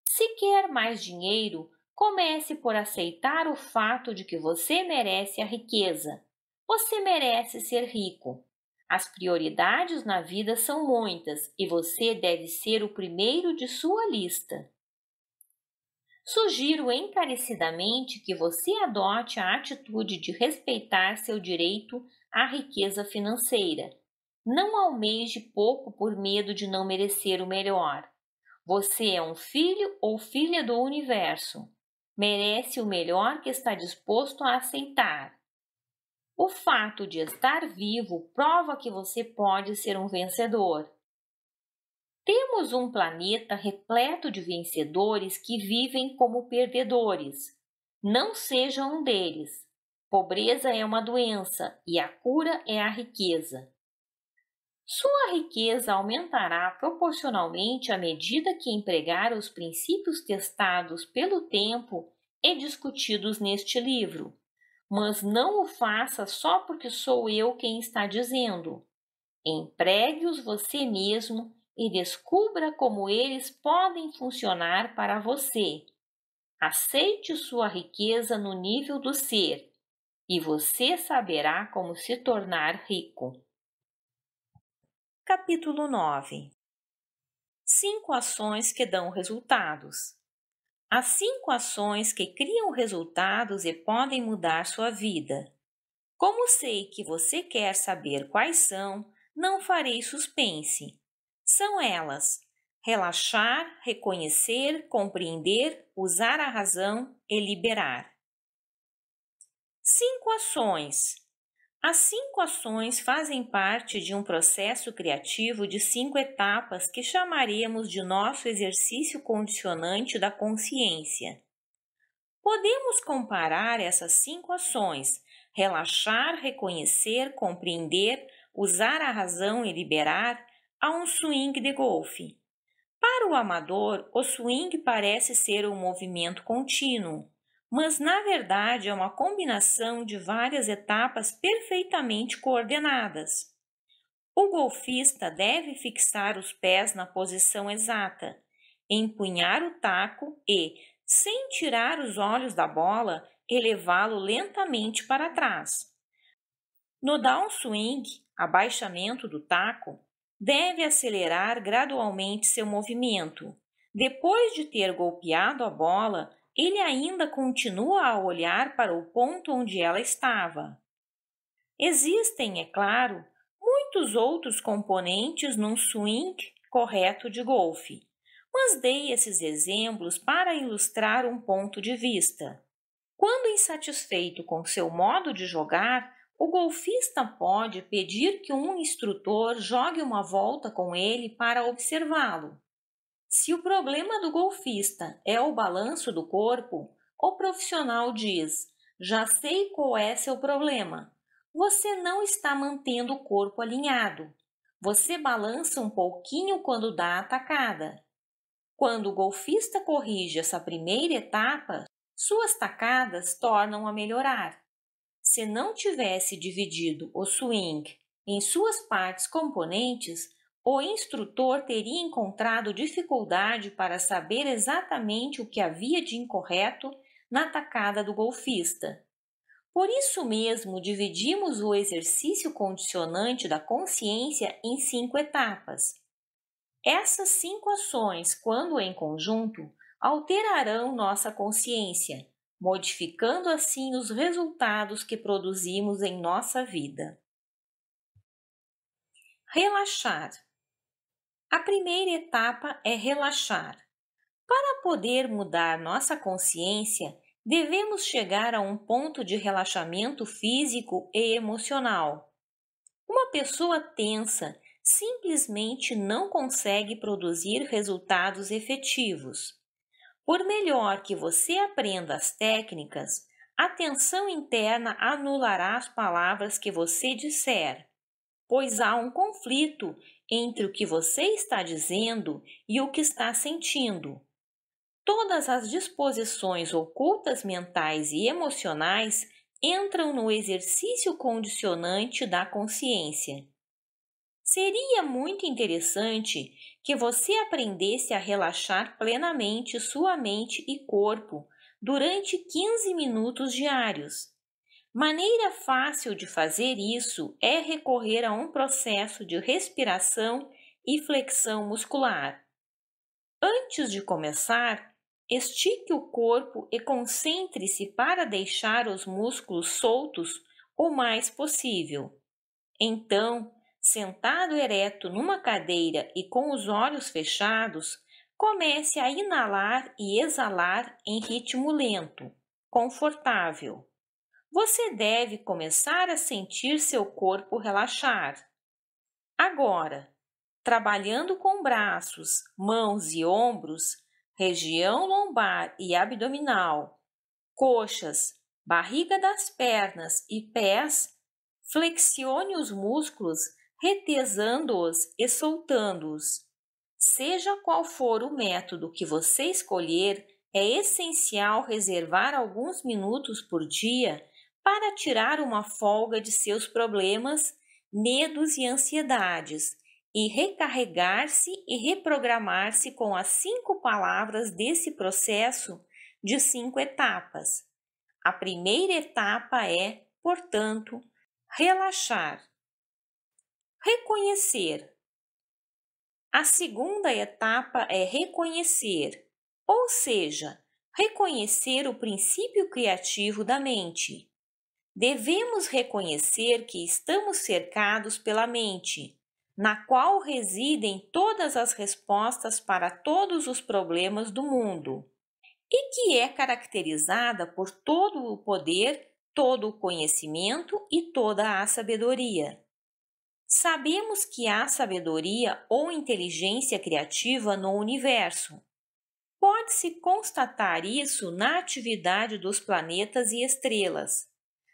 Se quer mais dinheiro, comece por aceitar o fato de que você merece a riqueza. Você merece ser rico. As prioridades na vida são muitas e você deve ser o primeiro de sua lista. Sugiro encarecidamente que você adote a atitude de respeitar seu direito à riqueza financeira. Não almeje pouco por medo de não merecer o melhor. Você é um filho ou filha do universo. Merece o melhor que está disposto a aceitar. O fato de estar vivo prova que você pode ser um vencedor. Temos um planeta repleto de vencedores que vivem como perdedores. Não seja um deles. Pobreza é uma doença e a cura é a riqueza. Sua riqueza aumentará proporcionalmente à medida que empregar os princípios testados pelo tempo e discutidos neste livro. Mas não o faça só porque sou eu quem está dizendo. Empregue-os você mesmo e descubra como eles podem funcionar para você. Aceite sua riqueza no nível do ser e você saberá como se tornar rico. Capítulo 9 Cinco ações que dão resultados. As cinco ações que criam resultados e podem mudar sua vida. Como sei que você quer saber quais são, não farei suspense são elas: relaxar, reconhecer, compreender, usar a razão e liberar. Cinco ações. As cinco ações fazem parte de um processo criativo de cinco etapas que chamaremos de nosso exercício condicionante da consciência. Podemos comparar essas cinco ações: relaxar, reconhecer, compreender, usar a razão e liberar, a um swing de golfe. Para o amador, o swing parece ser um movimento contínuo, mas na verdade é uma combinação de várias etapas perfeitamente coordenadas. O golfista deve fixar os pés na posição exata, empunhar o taco e, sem tirar os olhos da bola, elevá-lo lentamente para trás. No downswing, abaixamento do taco, deve acelerar gradualmente seu movimento. Depois de ter golpeado a bola, ele ainda continua a olhar para o ponto onde ela estava. Existem, é claro, muitos outros componentes num swing correto de golfe, mas dei esses exemplos para ilustrar um ponto de vista. Quando insatisfeito com seu modo de jogar, o golfista pode pedir que um instrutor jogue uma volta com ele para observá-lo. Se o problema do golfista é o balanço do corpo, o profissional diz: Já sei qual é seu problema. Você não está mantendo o corpo alinhado. Você balança um pouquinho quando dá a tacada. Quando o golfista corrige essa primeira etapa, suas tacadas tornam a melhorar se não tivesse dividido o swing em suas partes componentes, o instrutor teria encontrado dificuldade para saber exatamente o que havia de incorreto na tacada do golfista. Por isso mesmo, dividimos o exercício condicionante da consciência em cinco etapas. Essas cinco ações, quando em conjunto, alterarão nossa consciência modificando assim os resultados que produzimos em nossa vida. Relaxar. A primeira etapa é relaxar. Para poder mudar nossa consciência, devemos chegar a um ponto de relaxamento físico e emocional. Uma pessoa tensa simplesmente não consegue produzir resultados efetivos. Por melhor que você aprenda as técnicas, a tensão interna anulará as palavras que você disser, pois há um conflito entre o que você está dizendo e o que está sentindo. Todas as disposições ocultas mentais e emocionais entram no exercício condicionante da consciência. Seria muito interessante que você aprendesse a relaxar plenamente sua mente e corpo durante 15 minutos diários. Maneira fácil de fazer isso é recorrer a um processo de respiração e flexão muscular. Antes de começar, estique o corpo e concentre-se para deixar os músculos soltos o mais possível. Então, sentado ereto numa cadeira e com os olhos fechados, comece a inalar e exalar em ritmo lento, confortável. Você deve começar a sentir seu corpo relaxar. Agora, trabalhando com braços, mãos e ombros, região lombar e abdominal, coxas, barriga das pernas e pés, flexione os músculos retesando-os e soltando-os. Seja qual for o método que você escolher, é essencial reservar alguns minutos por dia para tirar uma folga de seus problemas, medos e ansiedades e recarregar-se e reprogramar-se com as cinco palavras desse processo de cinco etapas. A primeira etapa é, portanto, relaxar reconhecer. A segunda etapa é reconhecer, ou seja, reconhecer o princípio criativo da mente. Devemos reconhecer que estamos cercados pela mente, na qual residem todas as respostas para todos os problemas do mundo, e que é caracterizada por todo o poder, todo o conhecimento e toda a sabedoria. Sabemos que há sabedoria ou inteligência criativa no universo. Pode-se constatar isso na atividade dos planetas e estrelas.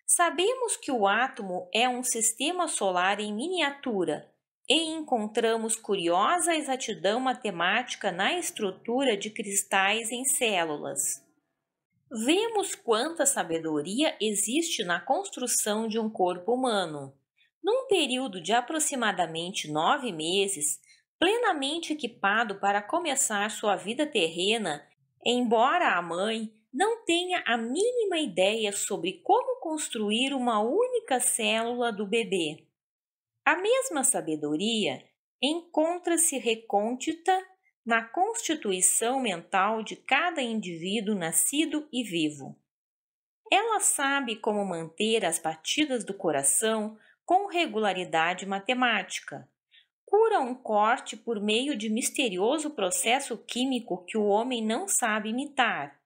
Sabemos que o átomo é um sistema solar em miniatura e encontramos curiosa exatidão matemática na estrutura de cristais em células. Vemos quanta sabedoria existe na construção de um corpo humano num período de aproximadamente nove meses, plenamente equipado para começar sua vida terrena, embora a mãe não tenha a mínima ideia sobre como construir uma única célula do bebê. A mesma sabedoria encontra-se recôndita na constituição mental de cada indivíduo nascido e vivo. Ela sabe como manter as batidas do coração com regularidade matemática. Cura um corte por meio de misterioso processo químico que o homem não sabe imitar.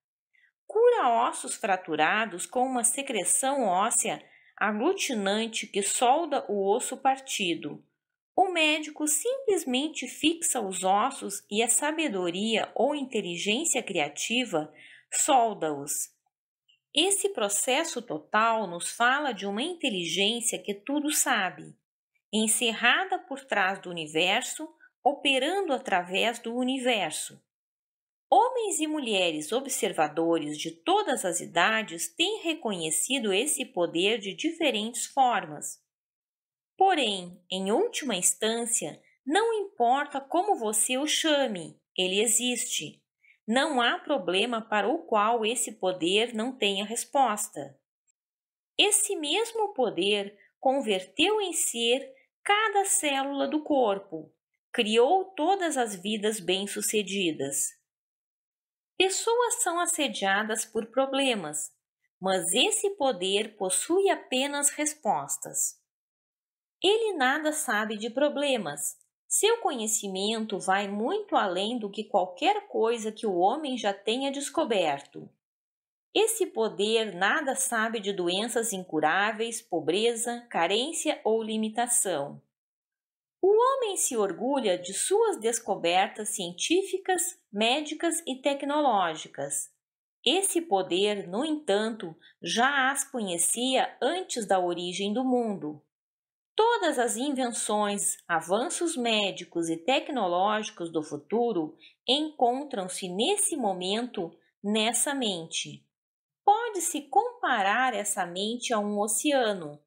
Cura ossos fraturados com uma secreção óssea aglutinante que solda o osso partido. O médico simplesmente fixa os ossos e a sabedoria ou inteligência criativa solda-os. Esse processo total nos fala de uma inteligência que tudo sabe, encerrada por trás do universo, operando através do universo. Homens e mulheres observadores de todas as idades têm reconhecido esse poder de diferentes formas. Porém, em última instância, não importa como você o chame, ele existe não há problema para o qual esse poder não tenha resposta. Esse mesmo poder converteu em ser cada célula do corpo, criou todas as vidas bem-sucedidas. Pessoas são assediadas por problemas, mas esse poder possui apenas respostas. Ele nada sabe de problemas, seu conhecimento vai muito além do que qualquer coisa que o homem já tenha descoberto. Esse poder nada sabe de doenças incuráveis, pobreza, carência ou limitação. O homem se orgulha de suas descobertas científicas, médicas e tecnológicas. Esse poder, no entanto, já as conhecia antes da origem do mundo. Todas as invenções, avanços médicos e tecnológicos do futuro encontram-se nesse momento nessa mente. Pode-se comparar essa mente a um oceano.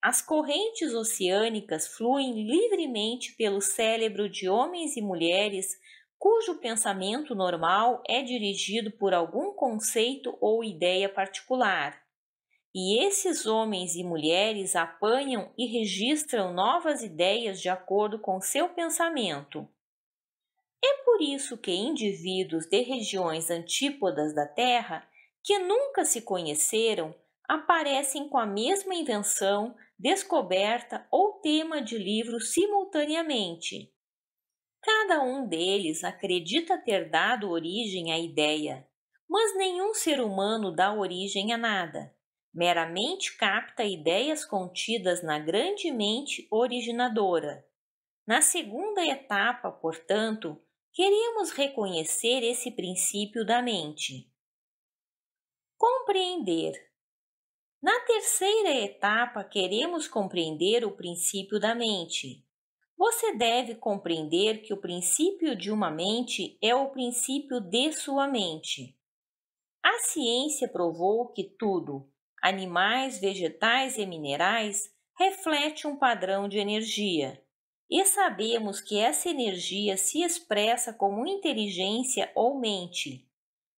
As correntes oceânicas fluem livremente pelo cérebro de homens e mulheres cujo pensamento normal é dirigido por algum conceito ou ideia particular. E esses homens e mulheres apanham e registram novas ideias de acordo com seu pensamento. É por isso que indivíduos de regiões antípodas da Terra, que nunca se conheceram, aparecem com a mesma invenção, descoberta ou tema de livro simultaneamente. Cada um deles acredita ter dado origem à ideia, mas nenhum ser humano dá origem a nada meramente capta ideias contidas na grande mente originadora. Na segunda etapa, portanto, queremos reconhecer esse princípio da mente. Compreender. Na terceira etapa, queremos compreender o princípio da mente. Você deve compreender que o princípio de uma mente é o princípio de sua mente. A ciência provou que tudo, animais, vegetais e minerais reflete um padrão de energia. E sabemos que essa energia se expressa como inteligência ou mente.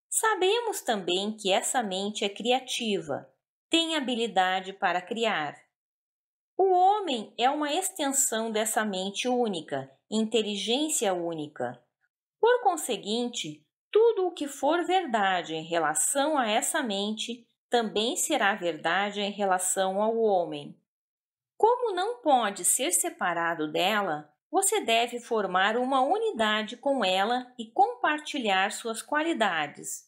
Sabemos também que essa mente é criativa, tem habilidade para criar. O homem é uma extensão dessa mente única, inteligência única. Por conseguinte, tudo o que for verdade em relação a essa mente também será verdade em relação ao homem. Como não pode ser separado dela, você deve formar uma unidade com ela e compartilhar suas qualidades.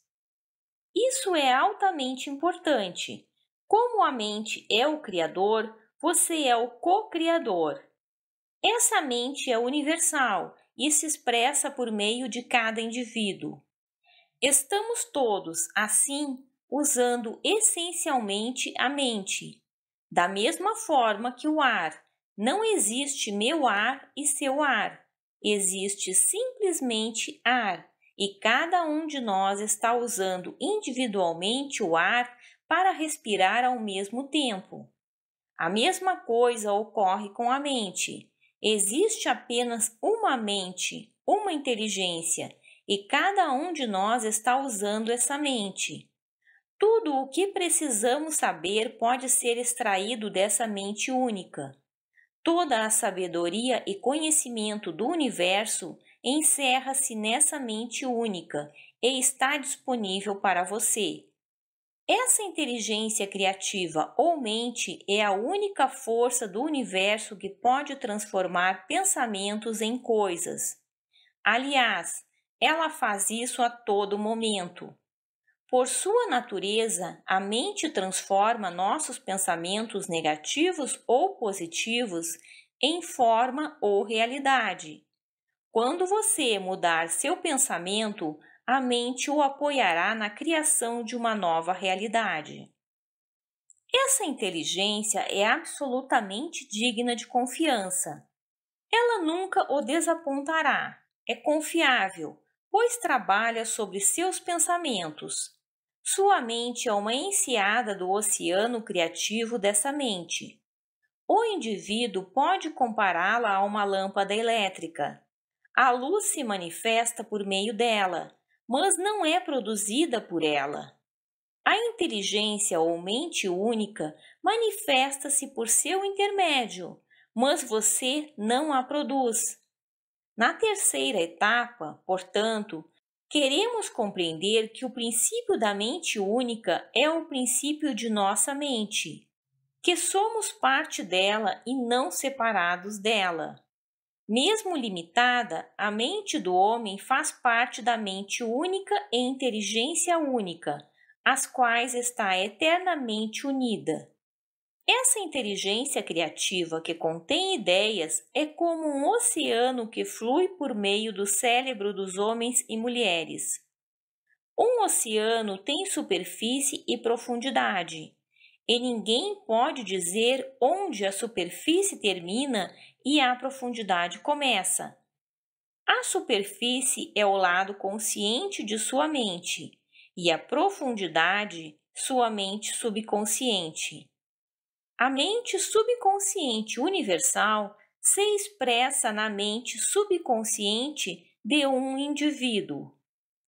Isso é altamente importante. Como a mente é o criador, você é o co-criador. Essa mente é universal e se expressa por meio de cada indivíduo. Estamos todos, assim, usando essencialmente a mente. Da mesma forma que o ar, não existe meu ar e seu ar, existe simplesmente ar, e cada um de nós está usando individualmente o ar para respirar ao mesmo tempo. A mesma coisa ocorre com a mente. Existe apenas uma mente, uma inteligência, e cada um de nós está usando essa mente. Tudo o que precisamos saber pode ser extraído dessa mente única. Toda a sabedoria e conhecimento do universo encerra-se nessa mente única e está disponível para você. Essa inteligência criativa ou mente é a única força do universo que pode transformar pensamentos em coisas. Aliás, ela faz isso a todo momento. Por sua natureza, a mente transforma nossos pensamentos negativos ou positivos em forma ou realidade. Quando você mudar seu pensamento, a mente o apoiará na criação de uma nova realidade. Essa inteligência é absolutamente digna de confiança. Ela nunca o desapontará, é confiável, pois trabalha sobre seus pensamentos sua mente é uma enseada do oceano criativo dessa mente. O indivíduo pode compará-la a uma lâmpada elétrica. A luz se manifesta por meio dela, mas não é produzida por ela. A inteligência ou mente única manifesta-se por seu intermédio, mas você não a produz. Na terceira etapa, portanto, Queremos compreender que o princípio da mente única é o princípio de nossa mente, que somos parte dela e não separados dela. Mesmo limitada, a mente do homem faz parte da mente única e inteligência única, as quais está eternamente unida. Essa inteligência criativa que contém ideias é como um oceano que flui por meio do cérebro dos homens e mulheres. Um oceano tem superfície e profundidade, e ninguém pode dizer onde a superfície termina e a profundidade começa. A superfície é o lado consciente de sua mente, e a profundidade, sua mente subconsciente. A mente subconsciente universal se expressa na mente subconsciente de um indivíduo.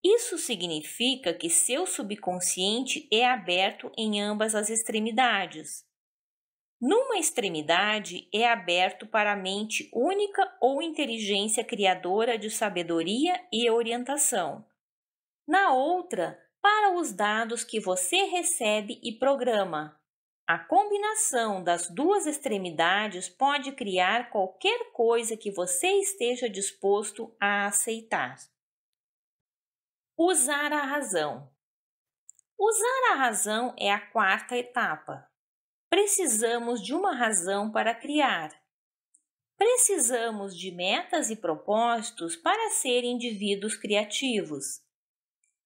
Isso significa que seu subconsciente é aberto em ambas as extremidades. Numa extremidade é aberto para a mente única ou inteligência criadora de sabedoria e orientação. Na outra, para os dados que você recebe e programa, a combinação das duas extremidades pode criar qualquer coisa que você esteja disposto a aceitar. Usar a razão. Usar a razão é a quarta etapa. Precisamos de uma razão para criar. Precisamos de metas e propósitos para ser indivíduos criativos.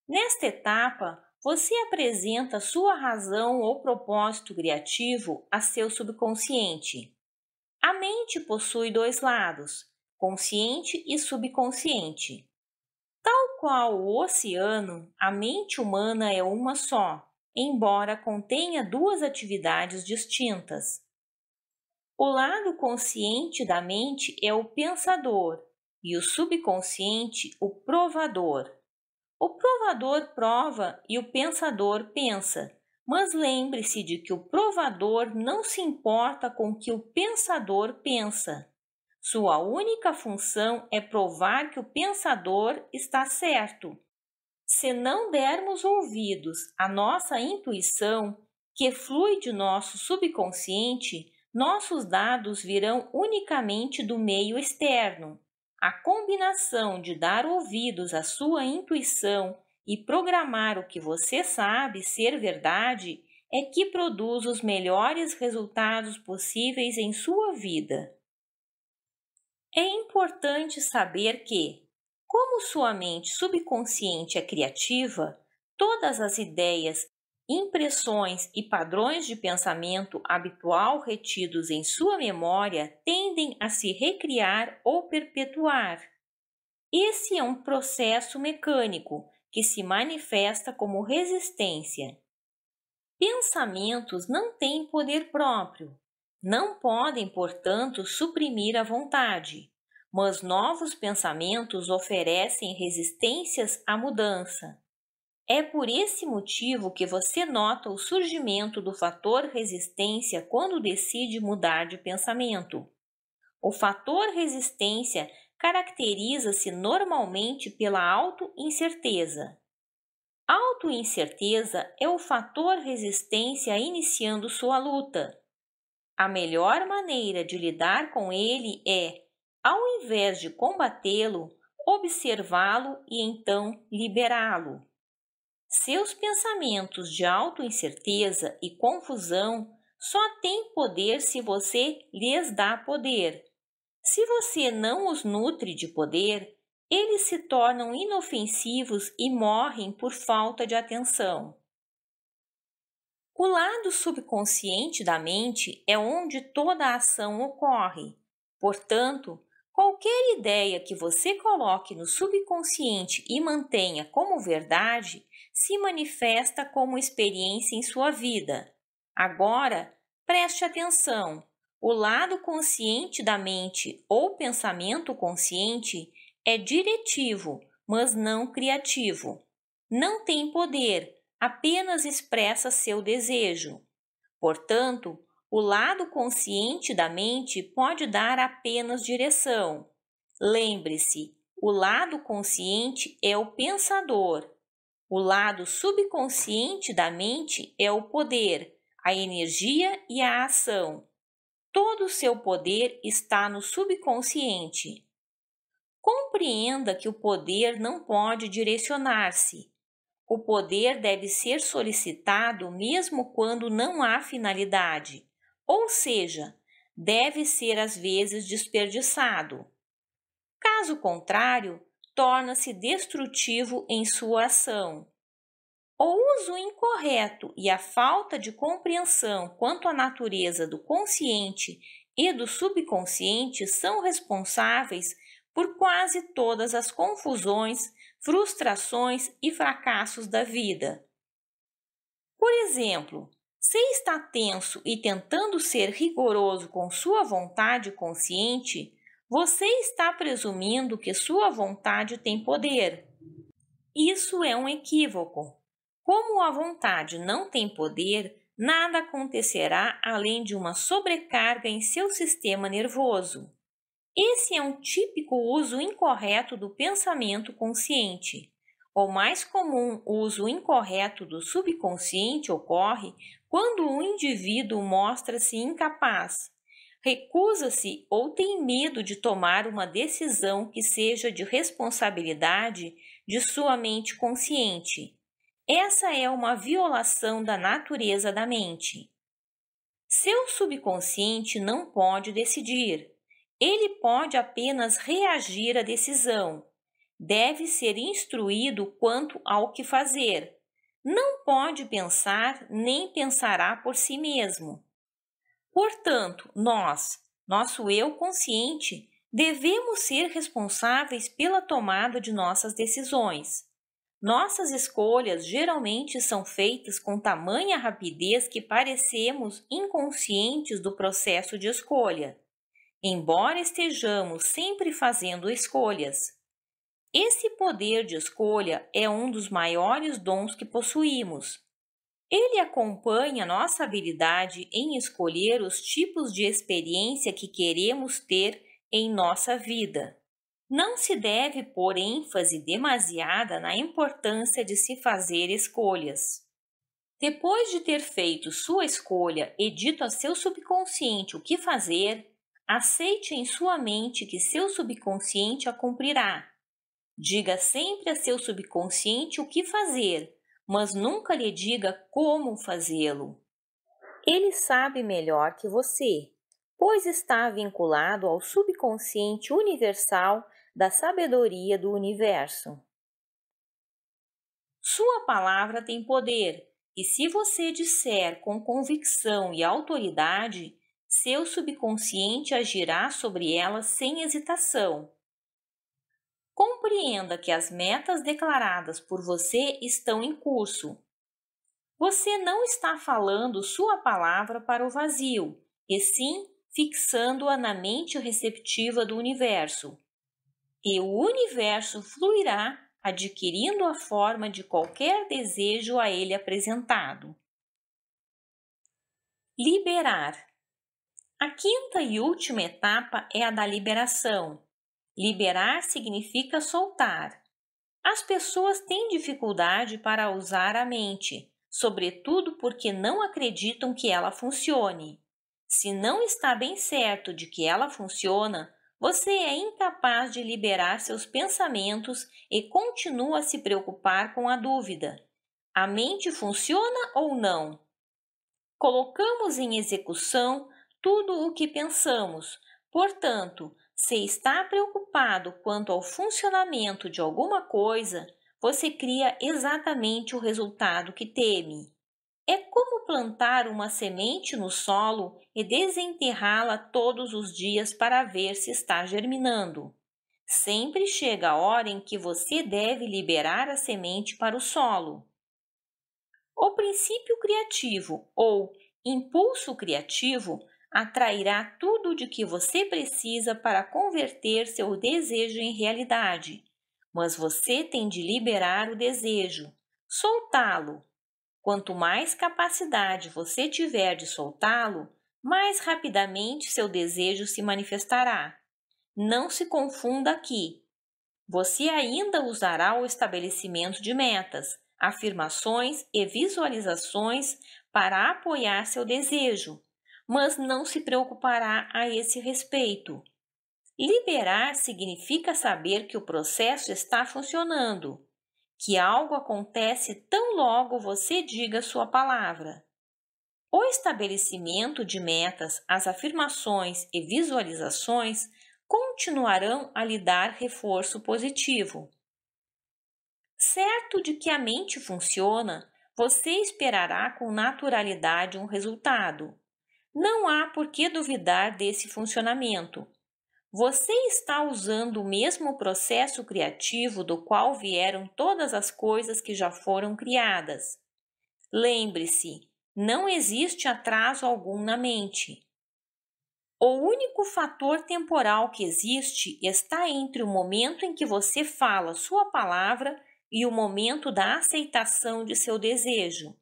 Nesta etapa, você apresenta sua razão ou propósito criativo a seu subconsciente. A mente possui dois lados, consciente e subconsciente. Tal qual o oceano, a mente humana é uma só, embora contenha duas atividades distintas. O lado consciente da mente é o pensador e o subconsciente o provador. O provador prova e o pensador pensa, mas lembre-se de que o provador não se importa com o que o pensador pensa. Sua única função é provar que o pensador está certo. Se não dermos ouvidos à nossa intuição, que flui de nosso subconsciente, nossos dados virão unicamente do meio externo, a combinação de dar ouvidos à sua intuição e programar o que você sabe ser verdade é que produz os melhores resultados possíveis em sua vida. É importante saber que, como sua mente subconsciente é criativa, todas as ideias impressões e padrões de pensamento habitual retidos em sua memória tendem a se recriar ou perpetuar. Esse é um processo mecânico que se manifesta como resistência. Pensamentos não têm poder próprio, não podem, portanto, suprimir a vontade, mas novos pensamentos oferecem resistências à mudança. É por esse motivo que você nota o surgimento do fator resistência quando decide mudar de pensamento. O fator resistência caracteriza-se normalmente pela autoincerteza. Autoincerteza é o fator resistência iniciando sua luta. A melhor maneira de lidar com ele é, ao invés de combatê-lo, observá-lo e então liberá-lo. Seus pensamentos de auto-incerteza e confusão só têm poder se você lhes dá poder. Se você não os nutre de poder, eles se tornam inofensivos e morrem por falta de atenção. O lado subconsciente da mente é onde toda a ação ocorre. Portanto, qualquer ideia que você coloque no subconsciente e mantenha como verdade se manifesta como experiência em sua vida. Agora, preste atenção: o lado consciente da mente ou pensamento consciente é diretivo, mas não criativo. Não tem poder, apenas expressa seu desejo. Portanto, o lado consciente da mente pode dar apenas direção. Lembre-se, o lado consciente é o pensador o lado subconsciente da mente é o poder, a energia e a ação. Todo o seu poder está no subconsciente. Compreenda que o poder não pode direcionar-se. O poder deve ser solicitado mesmo quando não há finalidade, ou seja, deve ser às vezes desperdiçado. Caso contrário, torna-se destrutivo em sua ação. O uso incorreto e a falta de compreensão quanto à natureza do consciente e do subconsciente são responsáveis por quase todas as confusões, frustrações e fracassos da vida. Por exemplo, se está tenso e tentando ser rigoroso com sua vontade consciente, você está presumindo que sua vontade tem poder. Isso é um equívoco. Como a vontade não tem poder, nada acontecerá além de uma sobrecarga em seu sistema nervoso. Esse é um típico uso incorreto do pensamento consciente. O mais comum uso incorreto do subconsciente ocorre quando o indivíduo mostra-se incapaz, recusa-se ou tem medo de tomar uma decisão que seja de responsabilidade de sua mente consciente. Essa é uma violação da natureza da mente. Seu subconsciente não pode decidir. Ele pode apenas reagir à decisão. Deve ser instruído quanto ao que fazer. Não pode pensar nem pensará por si mesmo. Portanto, nós, nosso eu consciente, devemos ser responsáveis pela tomada de nossas decisões. Nossas escolhas geralmente são feitas com tamanha rapidez que parecemos inconscientes do processo de escolha, embora estejamos sempre fazendo escolhas. Esse poder de escolha é um dos maiores dons que possuímos, ele acompanha nossa habilidade em escolher os tipos de experiência que queremos ter em nossa vida. Não se deve pôr ênfase demasiada na importância de se fazer escolhas. Depois de ter feito sua escolha e dito a seu subconsciente o que fazer, aceite em sua mente que seu subconsciente a cumprirá. Diga sempre a seu subconsciente o que fazer mas nunca lhe diga como fazê-lo. Ele sabe melhor que você, pois está vinculado ao subconsciente universal da sabedoria do universo. Sua palavra tem poder, e se você disser com convicção e autoridade, seu subconsciente agirá sobre ela sem hesitação Compreenda que as metas declaradas por você estão em curso. Você não está falando sua palavra para o vazio, e sim fixando-a na mente receptiva do universo. E o universo fluirá adquirindo a forma de qualquer desejo a ele apresentado. Liberar. A quinta e última etapa é a da liberação, Liberar significa soltar. As pessoas têm dificuldade para usar a mente, sobretudo porque não acreditam que ela funcione. Se não está bem certo de que ela funciona, você é incapaz de liberar seus pensamentos e continua a se preocupar com a dúvida. A mente funciona ou não? Colocamos em execução tudo o que pensamos, portanto, se está preocupado quanto ao funcionamento de alguma coisa, você cria exatamente o resultado que teme. É como plantar uma semente no solo e desenterrá-la todos os dias para ver se está germinando. Sempre chega a hora em que você deve liberar a semente para o solo. O princípio criativo ou impulso criativo atrairá tudo de que você precisa para converter seu desejo em realidade. Mas você tem de liberar o desejo, soltá-lo. Quanto mais capacidade você tiver de soltá-lo, mais rapidamente seu desejo se manifestará. Não se confunda aqui. Você ainda usará o estabelecimento de metas, afirmações e visualizações para apoiar seu desejo, mas não se preocupará a esse respeito. Liberar significa saber que o processo está funcionando, que algo acontece tão logo você diga sua palavra. O estabelecimento de metas, as afirmações e visualizações continuarão a lhe dar reforço positivo. Certo de que a mente funciona, você esperará com naturalidade um resultado. Não há por que duvidar desse funcionamento. Você está usando o mesmo processo criativo do qual vieram todas as coisas que já foram criadas. Lembre-se, não existe atraso algum na mente. O único fator temporal que existe está entre o momento em que você fala sua palavra e o momento da aceitação de seu desejo.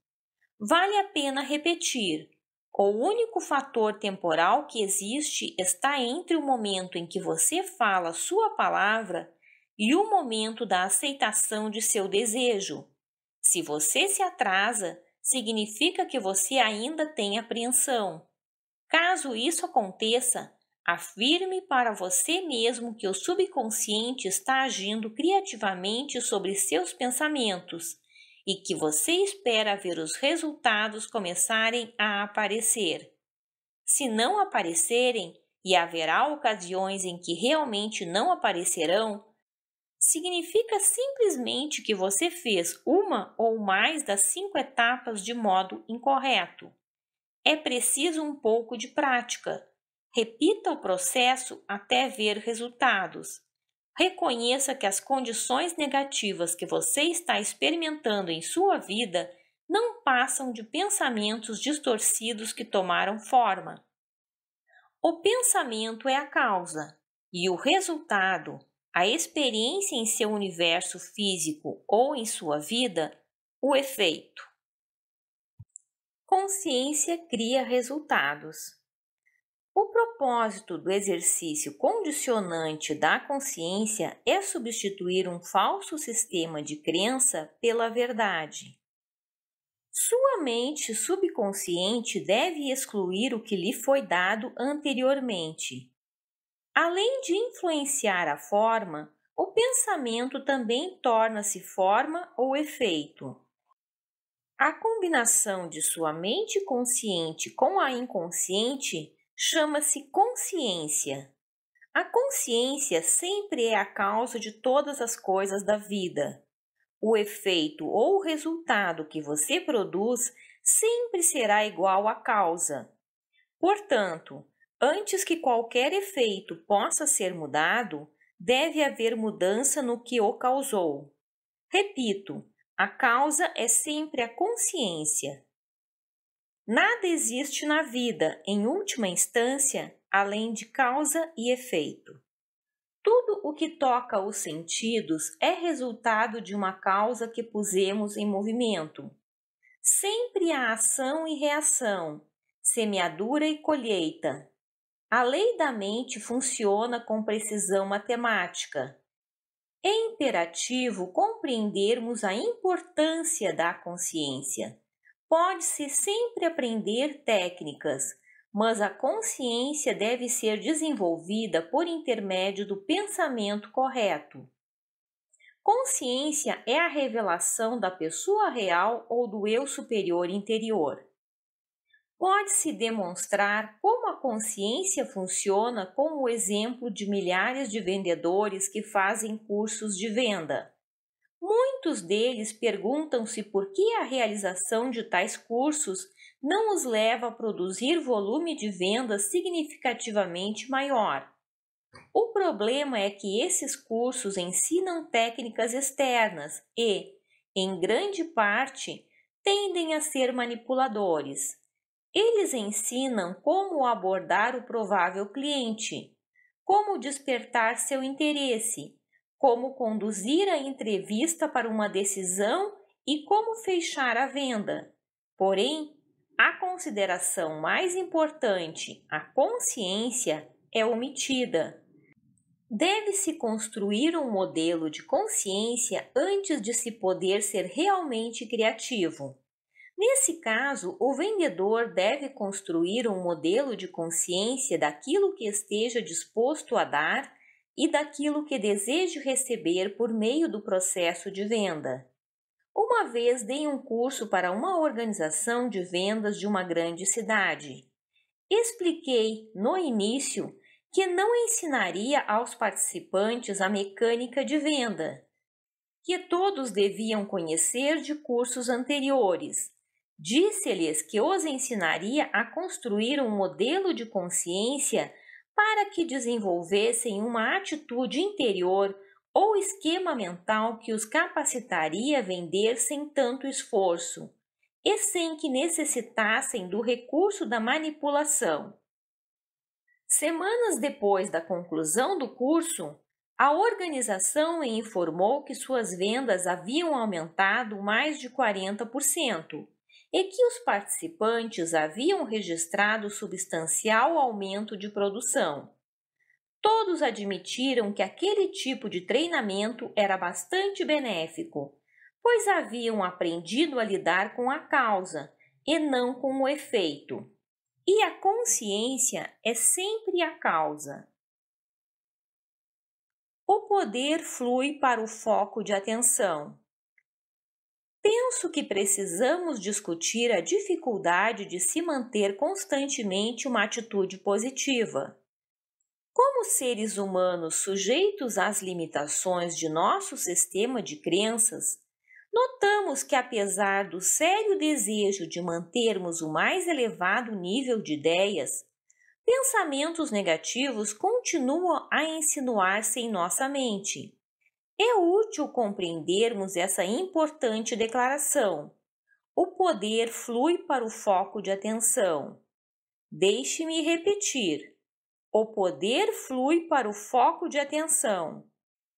Vale a pena repetir: o único fator temporal que existe está entre o momento em que você fala sua palavra e o momento da aceitação de seu desejo. Se você se atrasa, significa que você ainda tem apreensão. Caso isso aconteça, afirme para você mesmo que o subconsciente está agindo criativamente sobre seus pensamentos e que você espera ver os resultados começarem a aparecer. Se não aparecerem, e haverá ocasiões em que realmente não aparecerão, significa simplesmente que você fez uma ou mais das cinco etapas de modo incorreto. É preciso um pouco de prática. Repita o processo até ver resultados. Reconheça que as condições negativas que você está experimentando em sua vida não passam de pensamentos distorcidos que tomaram forma. O pensamento é a causa e o resultado, a experiência em seu universo físico ou em sua vida, o efeito. Consciência cria resultados. O propósito do exercício condicionante da consciência é substituir um falso sistema de crença pela verdade. Sua mente subconsciente deve excluir o que lhe foi dado anteriormente. Além de influenciar a forma, o pensamento também torna-se forma ou efeito. A combinação de sua mente consciente com a inconsciente chama-se consciência. A consciência sempre é a causa de todas as coisas da vida. O efeito ou resultado que você produz sempre será igual à causa. Portanto, antes que qualquer efeito possa ser mudado, deve haver mudança no que o causou. Repito, a causa é sempre a consciência. Nada existe na vida, em última instância, além de causa e efeito. Tudo o que toca os sentidos é resultado de uma causa que pusemos em movimento. Sempre há ação e reação, semeadura e colheita. A lei da mente funciona com precisão matemática. É imperativo compreendermos a importância da consciência Pode-se sempre aprender técnicas, mas a consciência deve ser desenvolvida por intermédio do pensamento correto. Consciência é a revelação da pessoa real ou do eu superior interior. Pode-se demonstrar como a consciência funciona com o exemplo de milhares de vendedores que fazem cursos de venda muitos deles perguntam-se por que a realização de tais cursos não os leva a produzir volume de vendas significativamente maior. O problema é que esses cursos ensinam técnicas externas e, em grande parte, tendem a ser manipuladores. Eles ensinam como abordar o provável cliente, como despertar seu interesse como conduzir a entrevista para uma decisão e como fechar a venda. Porém, a consideração mais importante, a consciência, é omitida. Deve-se construir um modelo de consciência antes de se poder ser realmente criativo. Nesse caso, o vendedor deve construir um modelo de consciência daquilo que esteja disposto a dar e daquilo que desejo receber por meio do processo de venda. Uma vez dei um curso para uma organização de vendas de uma grande cidade. Expliquei, no início, que não ensinaria aos participantes a mecânica de venda, que todos deviam conhecer de cursos anteriores. Disse-lhes que os ensinaria a construir um modelo de consciência para que desenvolvessem uma atitude interior ou esquema mental que os capacitaria a vender sem tanto esforço e sem que necessitassem do recurso da manipulação. Semanas depois da conclusão do curso, a organização informou que suas vendas haviam aumentado mais de 40%, e que os participantes haviam registrado substancial aumento de produção. Todos admitiram que aquele tipo de treinamento era bastante benéfico, pois haviam aprendido a lidar com a causa e não com o efeito. E a consciência é sempre a causa. O poder flui para o foco de atenção penso que precisamos discutir a dificuldade de se manter constantemente uma atitude positiva. Como seres humanos sujeitos às limitações de nosso sistema de crenças, notamos que, apesar do sério desejo de mantermos o mais elevado nível de ideias, pensamentos negativos continuam a insinuar-se em nossa mente. É útil compreendermos essa importante declaração. O poder flui para o foco de atenção. Deixe-me repetir. O poder flui para o foco de atenção.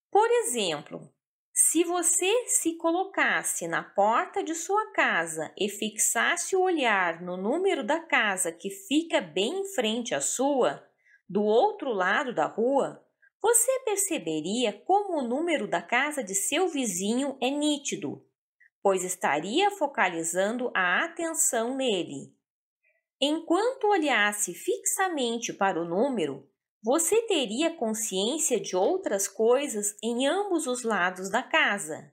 Por exemplo, se você se colocasse na porta de sua casa e fixasse o olhar no número da casa que fica bem em frente à sua, do outro lado da rua, você perceberia como o número da casa de seu vizinho é nítido, pois estaria focalizando a atenção nele. Enquanto olhasse fixamente para o número, você teria consciência de outras coisas em ambos os lados da casa.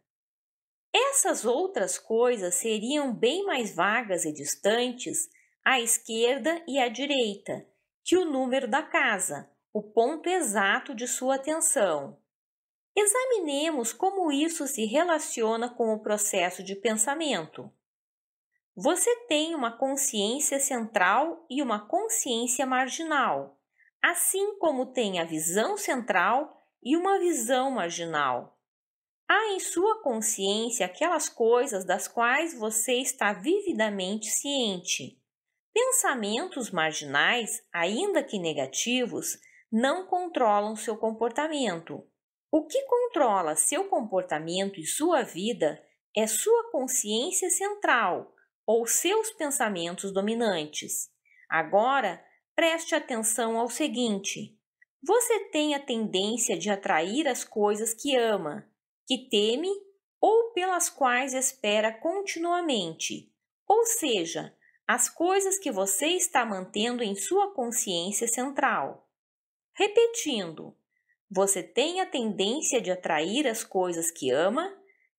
Essas outras coisas seriam bem mais vagas e distantes à esquerda e à direita que o número da casa, o ponto exato de sua atenção. Examinemos como isso se relaciona com o processo de pensamento. Você tem uma consciência central e uma consciência marginal, assim como tem a visão central e uma visão marginal. Há em sua consciência aquelas coisas das quais você está vividamente ciente. Pensamentos marginais, ainda que negativos, não controlam seu comportamento. O que controla seu comportamento e sua vida é sua consciência central ou seus pensamentos dominantes. Agora, preste atenção ao seguinte: você tem a tendência de atrair as coisas que ama, que teme ou pelas quais espera continuamente, ou seja, as coisas que você está mantendo em sua consciência central. Repetindo, você tem a tendência de atrair as coisas que ama,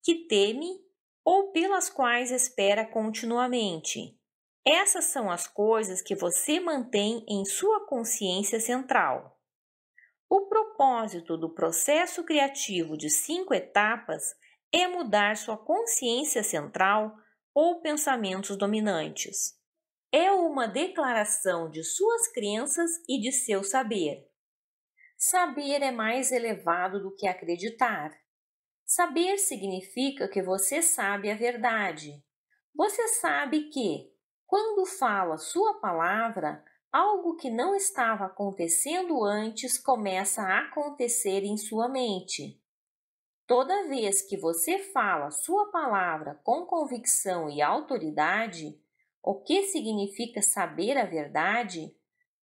que teme ou pelas quais espera continuamente. Essas são as coisas que você mantém em sua consciência central. O propósito do processo criativo de cinco etapas é mudar sua consciência central ou pensamentos dominantes. É uma declaração de suas crenças e de seu saber. Saber é mais elevado do que acreditar. Saber significa que você sabe a verdade. Você sabe que, quando fala sua palavra, algo que não estava acontecendo antes começa a acontecer em sua mente. Toda vez que você fala sua palavra com convicção e autoridade, o que significa saber a verdade,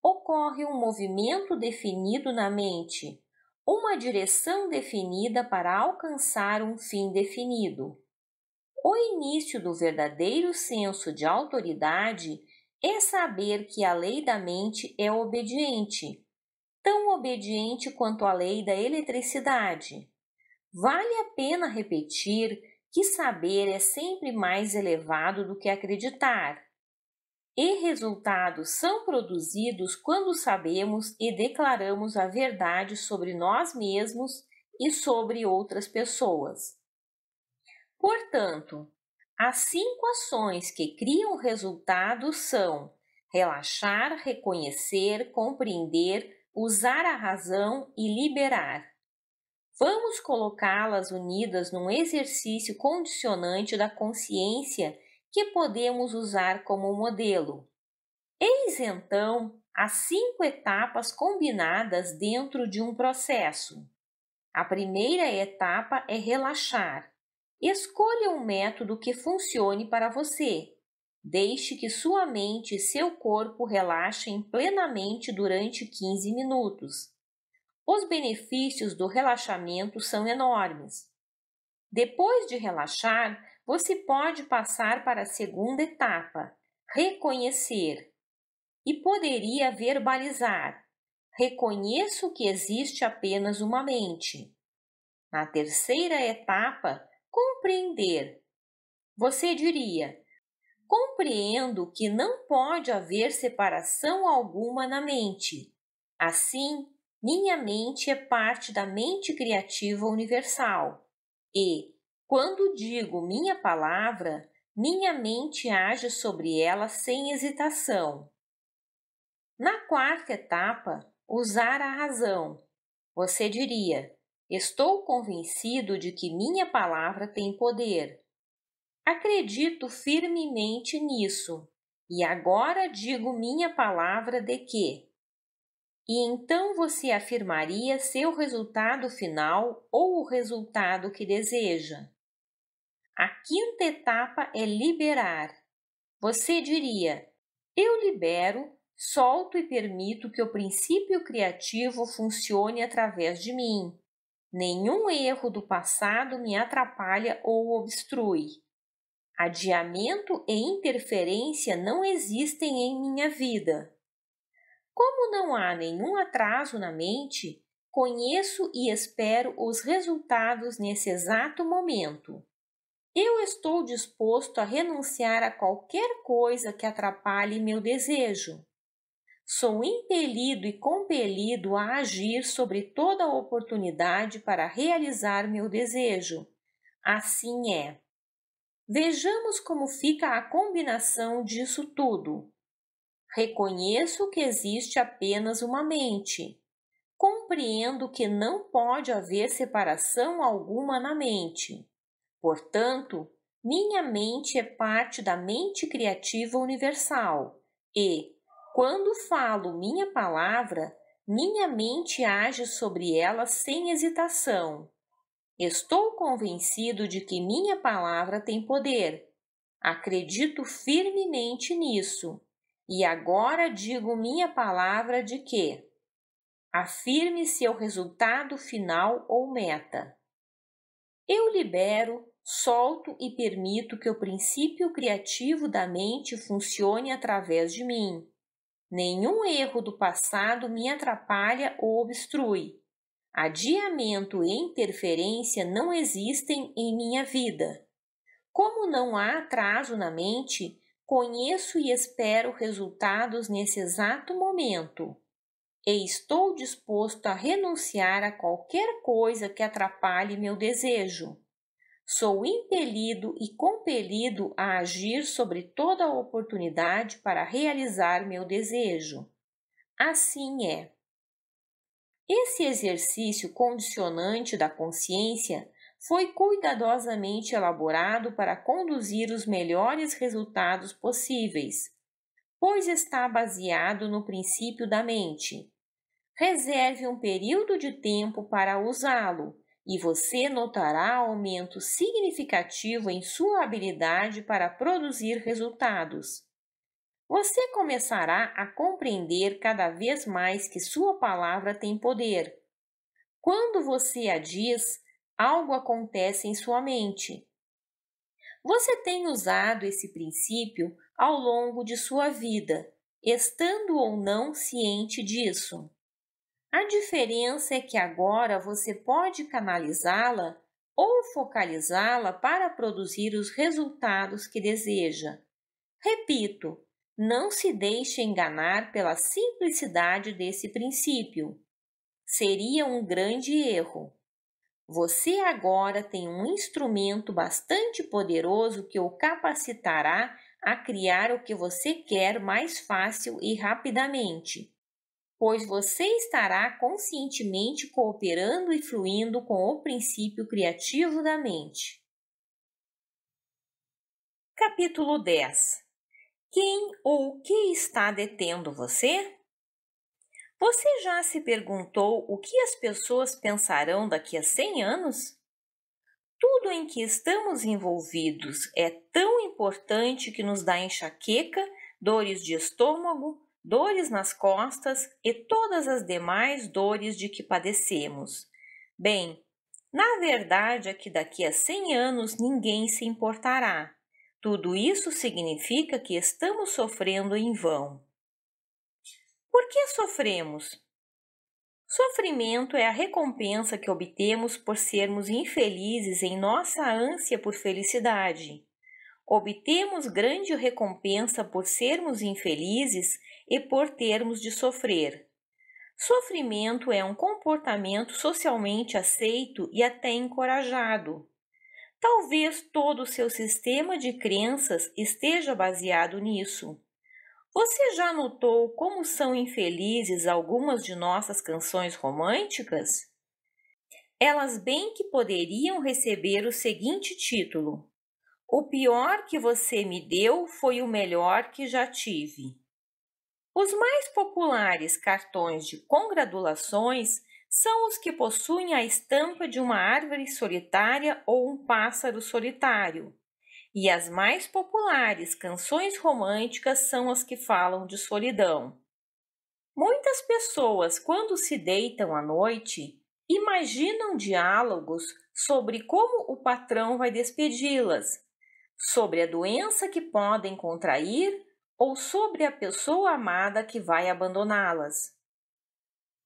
ocorre um movimento definido na mente, uma direção definida para alcançar um fim definido. O início do verdadeiro senso de autoridade é saber que a lei da mente é obediente, tão obediente quanto a lei da eletricidade. Vale a pena repetir que saber é sempre mais elevado do que acreditar e resultados são produzidos quando sabemos e declaramos a verdade sobre nós mesmos e sobre outras pessoas. Portanto, as cinco ações que criam resultados são relaxar, reconhecer, compreender, usar a razão e liberar. Vamos colocá-las unidas num exercício condicionante da consciência que podemos usar como modelo. Eis então as cinco etapas combinadas dentro de um processo. A primeira etapa é relaxar. Escolha um método que funcione para você. Deixe que sua mente e seu corpo relaxem plenamente durante 15 minutos. Os benefícios do relaxamento são enormes. Depois de relaxar, você pode passar para a segunda etapa, reconhecer. E poderia verbalizar: reconheço que existe apenas uma mente. Na terceira etapa, compreender. Você diria: compreendo que não pode haver separação alguma na mente. Assim, minha mente é parte da mente criativa universal e quando digo minha palavra, minha mente age sobre ela sem hesitação. Na quarta etapa, usar a razão. Você diria: Estou convencido de que minha palavra tem poder. Acredito firmemente nisso. E agora digo minha palavra de quê? E então você afirmaria seu resultado final ou o resultado que deseja. A quinta etapa é liberar. Você diria: eu libero, solto e permito que o princípio criativo funcione através de mim. Nenhum erro do passado me atrapalha ou obstrui. Adiamento e interferência não existem em minha vida. Como não há nenhum atraso na mente, conheço e espero os resultados nesse exato momento. Eu estou disposto a renunciar a qualquer coisa que atrapalhe meu desejo. Sou impelido e compelido a agir sobre toda a oportunidade para realizar meu desejo. Assim é. Vejamos como fica a combinação disso tudo. Reconheço que existe apenas uma mente. Compreendo que não pode haver separação alguma na mente. Portanto, minha mente é parte da mente criativa universal e, quando falo minha palavra, minha mente age sobre ela sem hesitação. Estou convencido de que minha palavra tem poder. Acredito firmemente nisso. E agora digo minha palavra de que afirme seu é resultado final ou meta. Eu libero solto e permito que o princípio criativo da mente funcione através de mim. Nenhum erro do passado me atrapalha ou obstrui. Adiamento e interferência não existem em minha vida. Como não há atraso na mente, conheço e espero resultados nesse exato momento. E estou disposto a renunciar a qualquer coisa que atrapalhe meu desejo sou impelido e compelido a agir sobre toda a oportunidade para realizar meu desejo. Assim é. Esse exercício condicionante da consciência foi cuidadosamente elaborado para conduzir os melhores resultados possíveis, pois está baseado no princípio da mente. Reserve um período de tempo para usá-lo e você notará aumento significativo em sua habilidade para produzir resultados. Você começará a compreender cada vez mais que sua palavra tem poder. Quando você a diz, algo acontece em sua mente. Você tem usado esse princípio ao longo de sua vida, estando ou não ciente disso. A diferença é que agora você pode canalizá-la ou focalizá-la para produzir os resultados que deseja. Repito, não se deixe enganar pela simplicidade desse princípio. Seria um grande erro. Você agora tem um instrumento bastante poderoso que o capacitará a criar o que você quer mais fácil e rapidamente pois você estará conscientemente cooperando e fluindo com o princípio criativo da mente. Capítulo 10 Quem ou o que está detendo você? Você já se perguntou o que as pessoas pensarão daqui a 100 anos? Tudo em que estamos envolvidos é tão importante que nos dá enxaqueca, dores de estômago, dores nas costas e todas as demais dores de que padecemos. Bem, na verdade é que daqui a 100 anos ninguém se importará. Tudo isso significa que estamos sofrendo em vão. Por que sofremos? Sofrimento é a recompensa que obtemos por sermos infelizes em nossa ânsia por felicidade obtemos grande recompensa por sermos infelizes e por termos de sofrer. Sofrimento é um comportamento socialmente aceito e até encorajado. Talvez todo o seu sistema de crenças esteja baseado nisso. Você já notou como são infelizes algumas de nossas canções românticas? Elas bem que poderiam receber o seguinte título: o pior que você me deu foi o melhor que já tive. Os mais populares cartões de congratulações são os que possuem a estampa de uma árvore solitária ou um pássaro solitário. E as mais populares canções românticas são as que falam de solidão. Muitas pessoas, quando se deitam à noite, imaginam diálogos sobre como o patrão vai despedi-las sobre a doença que podem contrair ou sobre a pessoa amada que vai abandoná-las.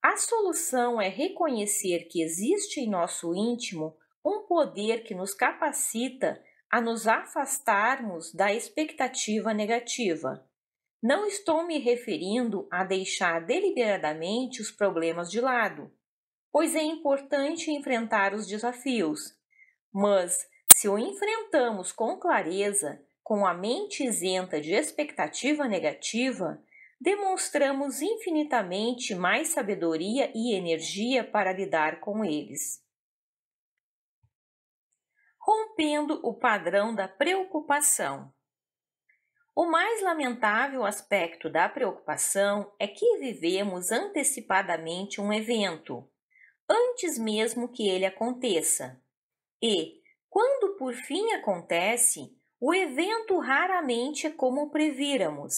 A solução é reconhecer que existe em nosso íntimo um poder que nos capacita a nos afastarmos da expectativa negativa. Não estou me referindo a deixar deliberadamente os problemas de lado, pois é importante enfrentar os desafios, mas se o enfrentamos com clareza, com a mente isenta de expectativa negativa, demonstramos infinitamente mais sabedoria e energia para lidar com eles. Rompendo o padrão da preocupação. O mais lamentável aspecto da preocupação é que vivemos antecipadamente um evento, antes mesmo que ele aconteça, e, quando por fim acontece, o evento raramente é como prevíramos.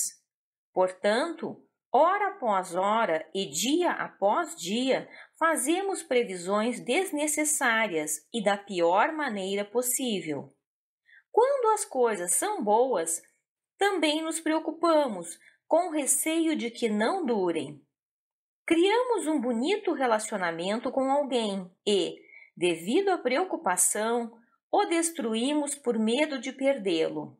Portanto, hora após hora e dia após dia, fazemos previsões desnecessárias e da pior maneira possível. Quando as coisas são boas, também nos preocupamos, com receio de que não durem. Criamos um bonito relacionamento com alguém e, devido à preocupação, o destruímos por medo de perdê-lo.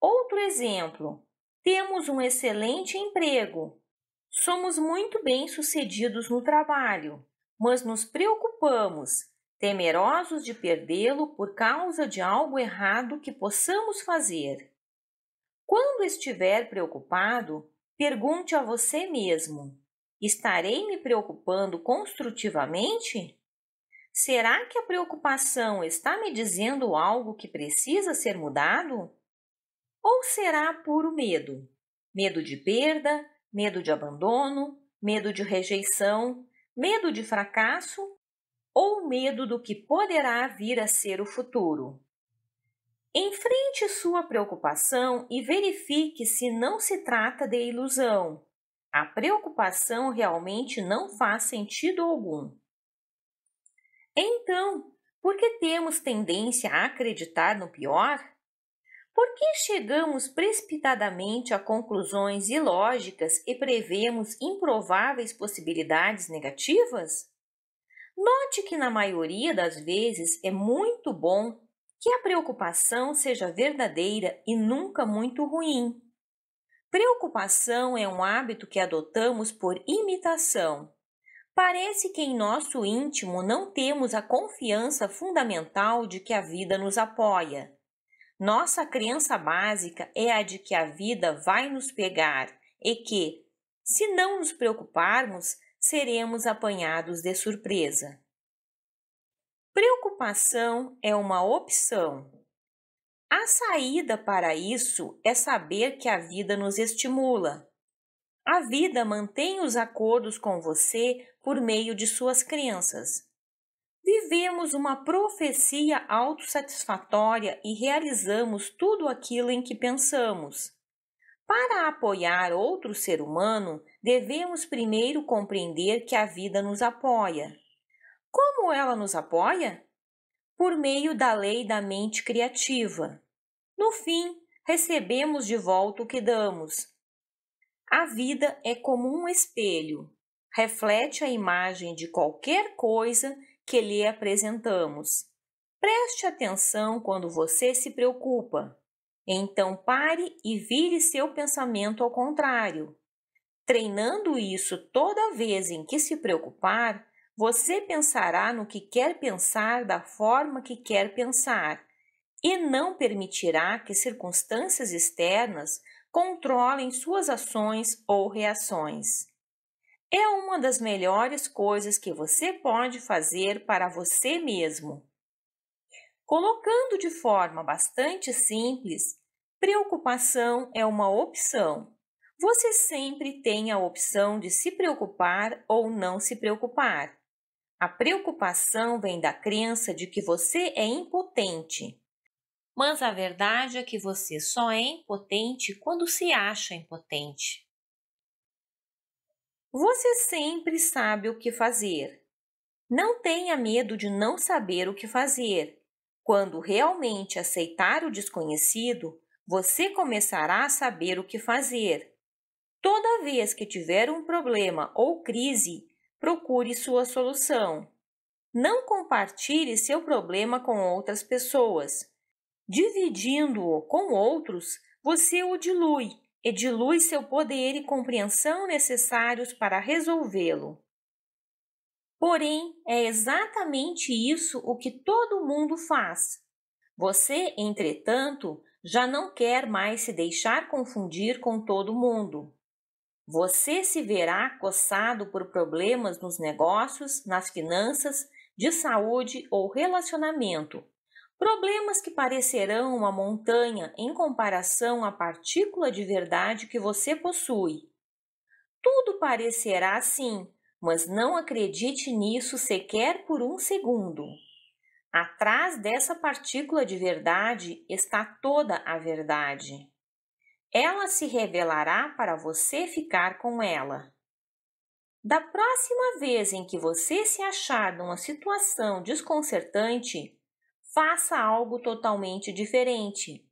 Outro exemplo: temos um excelente emprego, somos muito bem-sucedidos no trabalho, mas nos preocupamos, temerosos de perdê-lo por causa de algo errado que possamos fazer. Quando estiver preocupado, pergunte a você mesmo: estarei me preocupando construtivamente? Será que a preocupação está me dizendo algo que precisa ser mudado? Ou será puro medo? Medo de perda, medo de abandono, medo de rejeição, medo de fracasso ou medo do que poderá vir a ser o futuro? Enfrente sua preocupação e verifique se não se trata de ilusão. A preocupação realmente não faz sentido algum. Então, por que temos tendência a acreditar no pior? Por que chegamos precipitadamente a conclusões ilógicas e prevemos improváveis possibilidades negativas? Note que, na maioria das vezes, é muito bom que a preocupação seja verdadeira e nunca muito ruim. Preocupação é um hábito que adotamos por imitação Parece que em nosso íntimo não temos a confiança fundamental de que a vida nos apoia. Nossa crença básica é a de que a vida vai nos pegar e que, se não nos preocuparmos, seremos apanhados de surpresa. Preocupação é uma opção. A saída para isso é saber que a vida nos estimula, a vida mantém os acordos com você por meio de suas crenças. Vivemos uma profecia autossatisfatória e realizamos tudo aquilo em que pensamos. Para apoiar outro ser humano, devemos primeiro compreender que a vida nos apoia. Como ela nos apoia? Por meio da lei da mente criativa. No fim, recebemos de volta o que damos a vida é como um espelho, reflete a imagem de qualquer coisa que lhe apresentamos. Preste atenção quando você se preocupa. Então pare e vire seu pensamento ao contrário. Treinando isso toda vez em que se preocupar, você pensará no que quer pensar da forma que quer pensar e não permitirá que circunstâncias externas controlem suas ações ou reações. É uma das melhores coisas que você pode fazer para você mesmo. Colocando de forma bastante simples, preocupação é uma opção. Você sempre tem a opção de se preocupar ou não se preocupar. A preocupação vem da crença de que você é impotente mas a verdade é que você só é impotente quando se acha impotente. Você sempre sabe o que fazer. Não tenha medo de não saber o que fazer. Quando realmente aceitar o desconhecido, você começará a saber o que fazer. Toda vez que tiver um problema ou crise, procure sua solução. Não compartilhe seu problema com outras pessoas. Dividindo-o com outros, você o dilui e dilui seu poder e compreensão necessários para resolvê-lo. Porém, é exatamente isso o que todo mundo faz. Você, entretanto, já não quer mais se deixar confundir com todo mundo. Você se verá coçado por problemas nos negócios, nas finanças, de saúde ou relacionamento, Problemas que parecerão uma montanha em comparação à partícula de verdade que você possui. Tudo parecerá assim, mas não acredite nisso sequer por um segundo. Atrás dessa partícula de verdade está toda a verdade. Ela se revelará para você ficar com ela. Da próxima vez em que você se achar numa situação desconcertante, faça algo totalmente diferente.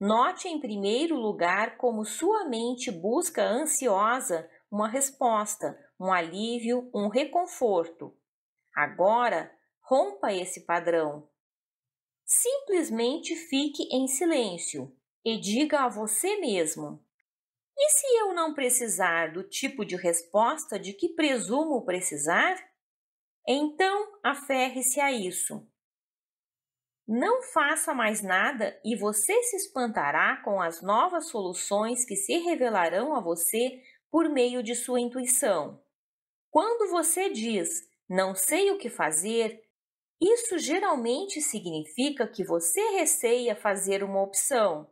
Note em primeiro lugar como sua mente busca ansiosa uma resposta, um alívio, um reconforto. Agora, rompa esse padrão. Simplesmente fique em silêncio e diga a você mesmo: E se eu não precisar do tipo de resposta de que presumo precisar? Então, aferre-se a isso. Não faça mais nada e você se espantará com as novas soluções que se revelarão a você por meio de sua intuição. Quando você diz não sei o que fazer, isso geralmente significa que você receia fazer uma opção.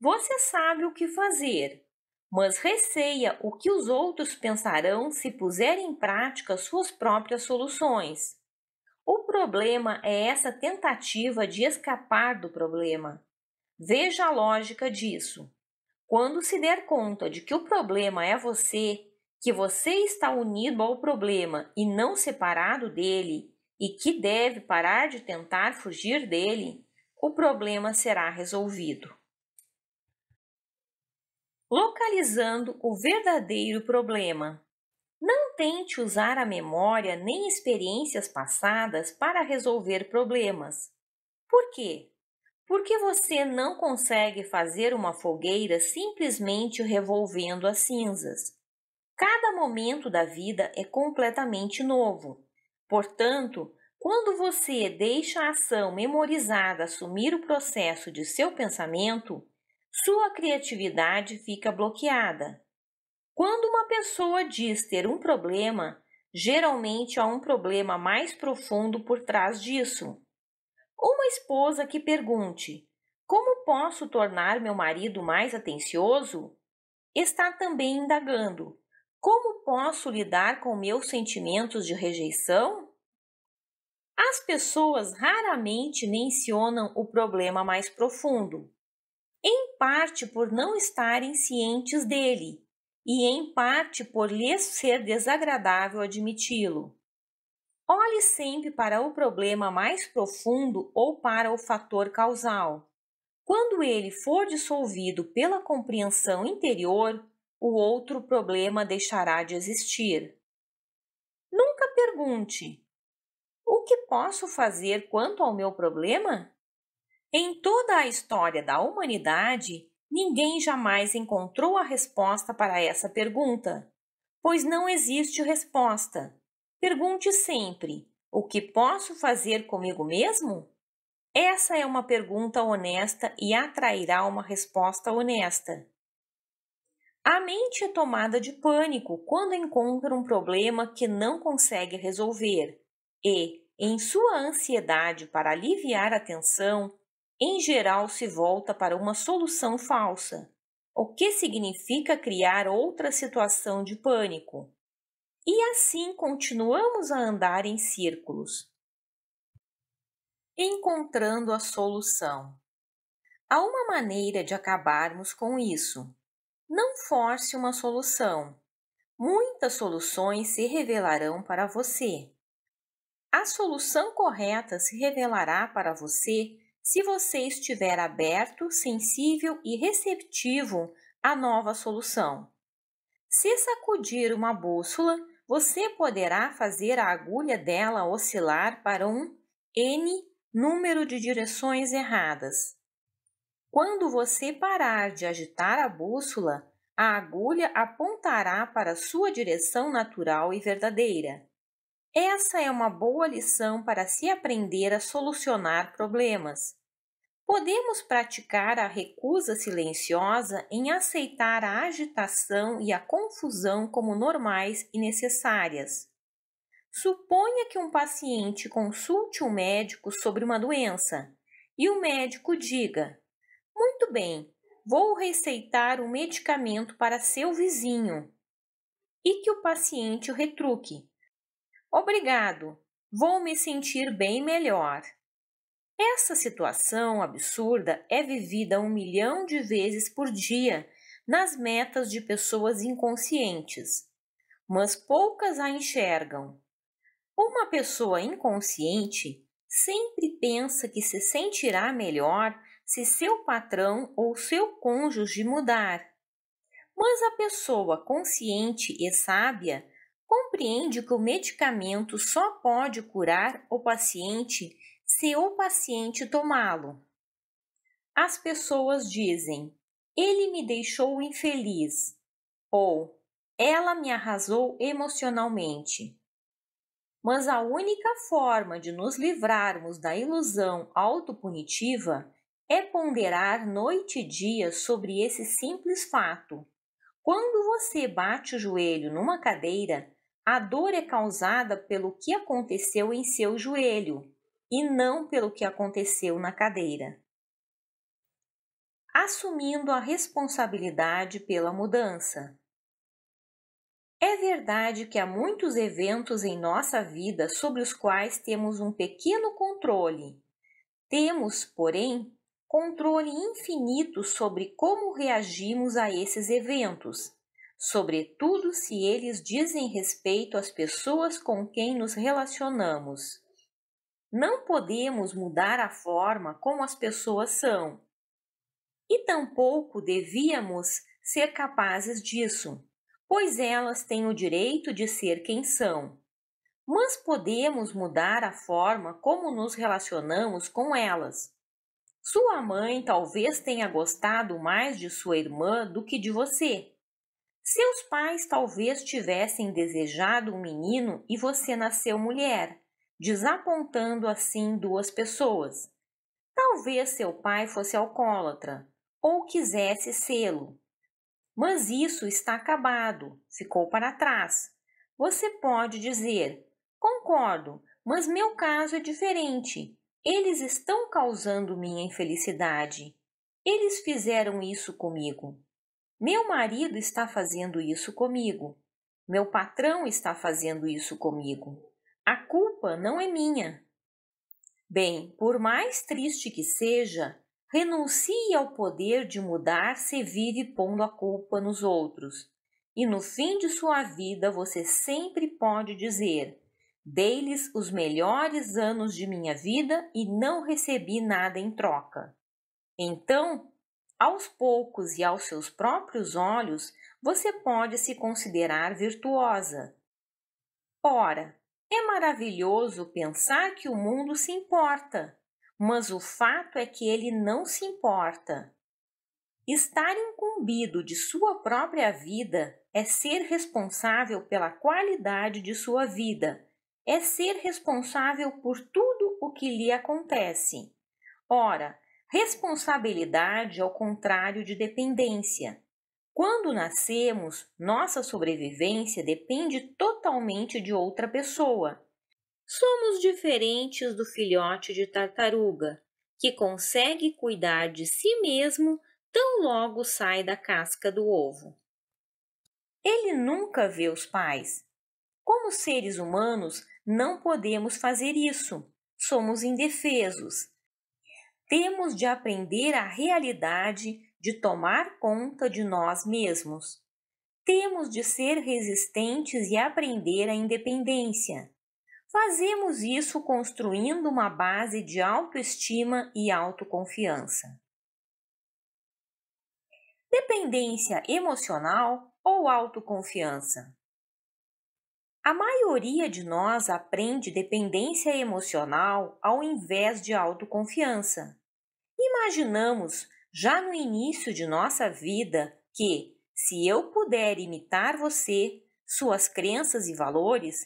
Você sabe o que fazer, mas receia o que os outros pensarão se puser em prática suas próprias soluções. O problema é essa tentativa de escapar do problema. Veja a lógica disso. Quando se der conta de que o problema é você, que você está unido ao problema e não separado dele, e que deve parar de tentar fugir dele, o problema será resolvido. Localizando o verdadeiro problema tente usar a memória nem experiências passadas para resolver problemas. Por quê? Porque você não consegue fazer uma fogueira simplesmente revolvendo as cinzas. Cada momento da vida é completamente novo. Portanto, quando você deixa a ação memorizada assumir o processo de seu pensamento, sua criatividade fica bloqueada. Quando uma pessoa diz ter um problema, geralmente há um problema mais profundo por trás disso. Uma esposa que pergunte: Como posso tornar meu marido mais atencioso? está também indagando: Como posso lidar com meus sentimentos de rejeição? As pessoas raramente mencionam o problema mais profundo, em parte por não estarem cientes dele e em parte por lhes ser desagradável admiti-lo. Olhe sempre para o problema mais profundo ou para o fator causal. Quando ele for dissolvido pela compreensão interior, o outro problema deixará de existir. Nunca pergunte: o que posso fazer quanto ao meu problema? Em toda a história da humanidade, Ninguém jamais encontrou a resposta para essa pergunta, pois não existe resposta. Pergunte sempre: o que posso fazer comigo mesmo? Essa é uma pergunta honesta e atrairá uma resposta honesta. A mente é tomada de pânico quando encontra um problema que não consegue resolver e, em sua ansiedade para aliviar a tensão, em geral se volta para uma solução falsa, o que significa criar outra situação de pânico. E assim continuamos a andar em círculos. Encontrando a solução. Há uma maneira de acabarmos com isso. Não force uma solução. Muitas soluções se revelarão para você. A solução correta se revelará para você se você estiver aberto, sensível e receptivo à nova solução. Se sacudir uma bússola, você poderá fazer a agulha dela oscilar para um N número de direções erradas. Quando você parar de agitar a bússola, a agulha apontará para sua direção natural e verdadeira. Essa é uma boa lição para se aprender a solucionar problemas. Podemos praticar a recusa silenciosa em aceitar a agitação e a confusão como normais e necessárias. Suponha que um paciente consulte um médico sobre uma doença e o médico diga: Muito bem, vou receitar um medicamento para seu vizinho. E que o paciente retruque: Obrigado, vou me sentir bem melhor. Essa situação absurda é vivida um milhão de vezes por dia nas metas de pessoas inconscientes, mas poucas a enxergam. Uma pessoa inconsciente sempre pensa que se sentirá melhor se seu patrão ou seu cônjuge mudar. Mas a pessoa consciente e sábia compreende que o medicamento só pode curar o paciente se o paciente tomá-lo. As pessoas dizem: ele me deixou infeliz ou ela me arrasou emocionalmente. Mas a única forma de nos livrarmos da ilusão autopunitiva é ponderar noite e dia sobre esse simples fato. Quando você bate o joelho numa cadeira, a dor é causada pelo que aconteceu em seu joelho e não pelo que aconteceu na cadeira. Assumindo a responsabilidade pela mudança. É verdade que há muitos eventos em nossa vida sobre os quais temos um pequeno controle. Temos, porém, controle infinito sobre como reagimos a esses eventos sobretudo se eles dizem respeito às pessoas com quem nos relacionamos. Não podemos mudar a forma como as pessoas são, e tampouco devíamos ser capazes disso, pois elas têm o direito de ser quem são. Mas podemos mudar a forma como nos relacionamos com elas. Sua mãe talvez tenha gostado mais de sua irmã do que de você seus pais talvez tivessem desejado um menino e você nasceu mulher, desapontando assim duas pessoas. Talvez seu pai fosse alcoólatra ou quisesse sê-lo. Mas isso está acabado, ficou para trás. Você pode dizer: concordo, mas meu caso é diferente. Eles estão causando minha infelicidade. Eles fizeram isso comigo. Meu marido está fazendo isso comigo. Meu patrão está fazendo isso comigo. A culpa não é minha. Bem, por mais triste que seja, renuncie ao poder de mudar se vive pondo a culpa nos outros. E no fim de sua vida você sempre pode dizer: Dei-lhes os melhores anos de minha vida e não recebi nada em troca. Então, aos poucos e aos seus próprios olhos, você pode se considerar virtuosa. Ora, é maravilhoso pensar que o mundo se importa, mas o fato é que ele não se importa. Estar incumbido de sua própria vida é ser responsável pela qualidade de sua vida, é ser responsável por tudo o que lhe acontece. Ora, Responsabilidade ao contrário de dependência. Quando nascemos, nossa sobrevivência depende totalmente de outra pessoa. Somos diferentes do filhote de tartaruga, que consegue cuidar de si mesmo tão logo sai da casca do ovo. Ele nunca vê os pais. Como seres humanos, não podemos fazer isso. Somos indefesos temos de aprender a realidade de tomar conta de nós mesmos. Temos de ser resistentes e aprender a independência. Fazemos isso construindo uma base de autoestima e autoconfiança. Dependência emocional ou autoconfiança? A maioria de nós aprende dependência emocional ao invés de autoconfiança imaginamos já no início de nossa vida que, se eu puder imitar você, suas crenças e valores,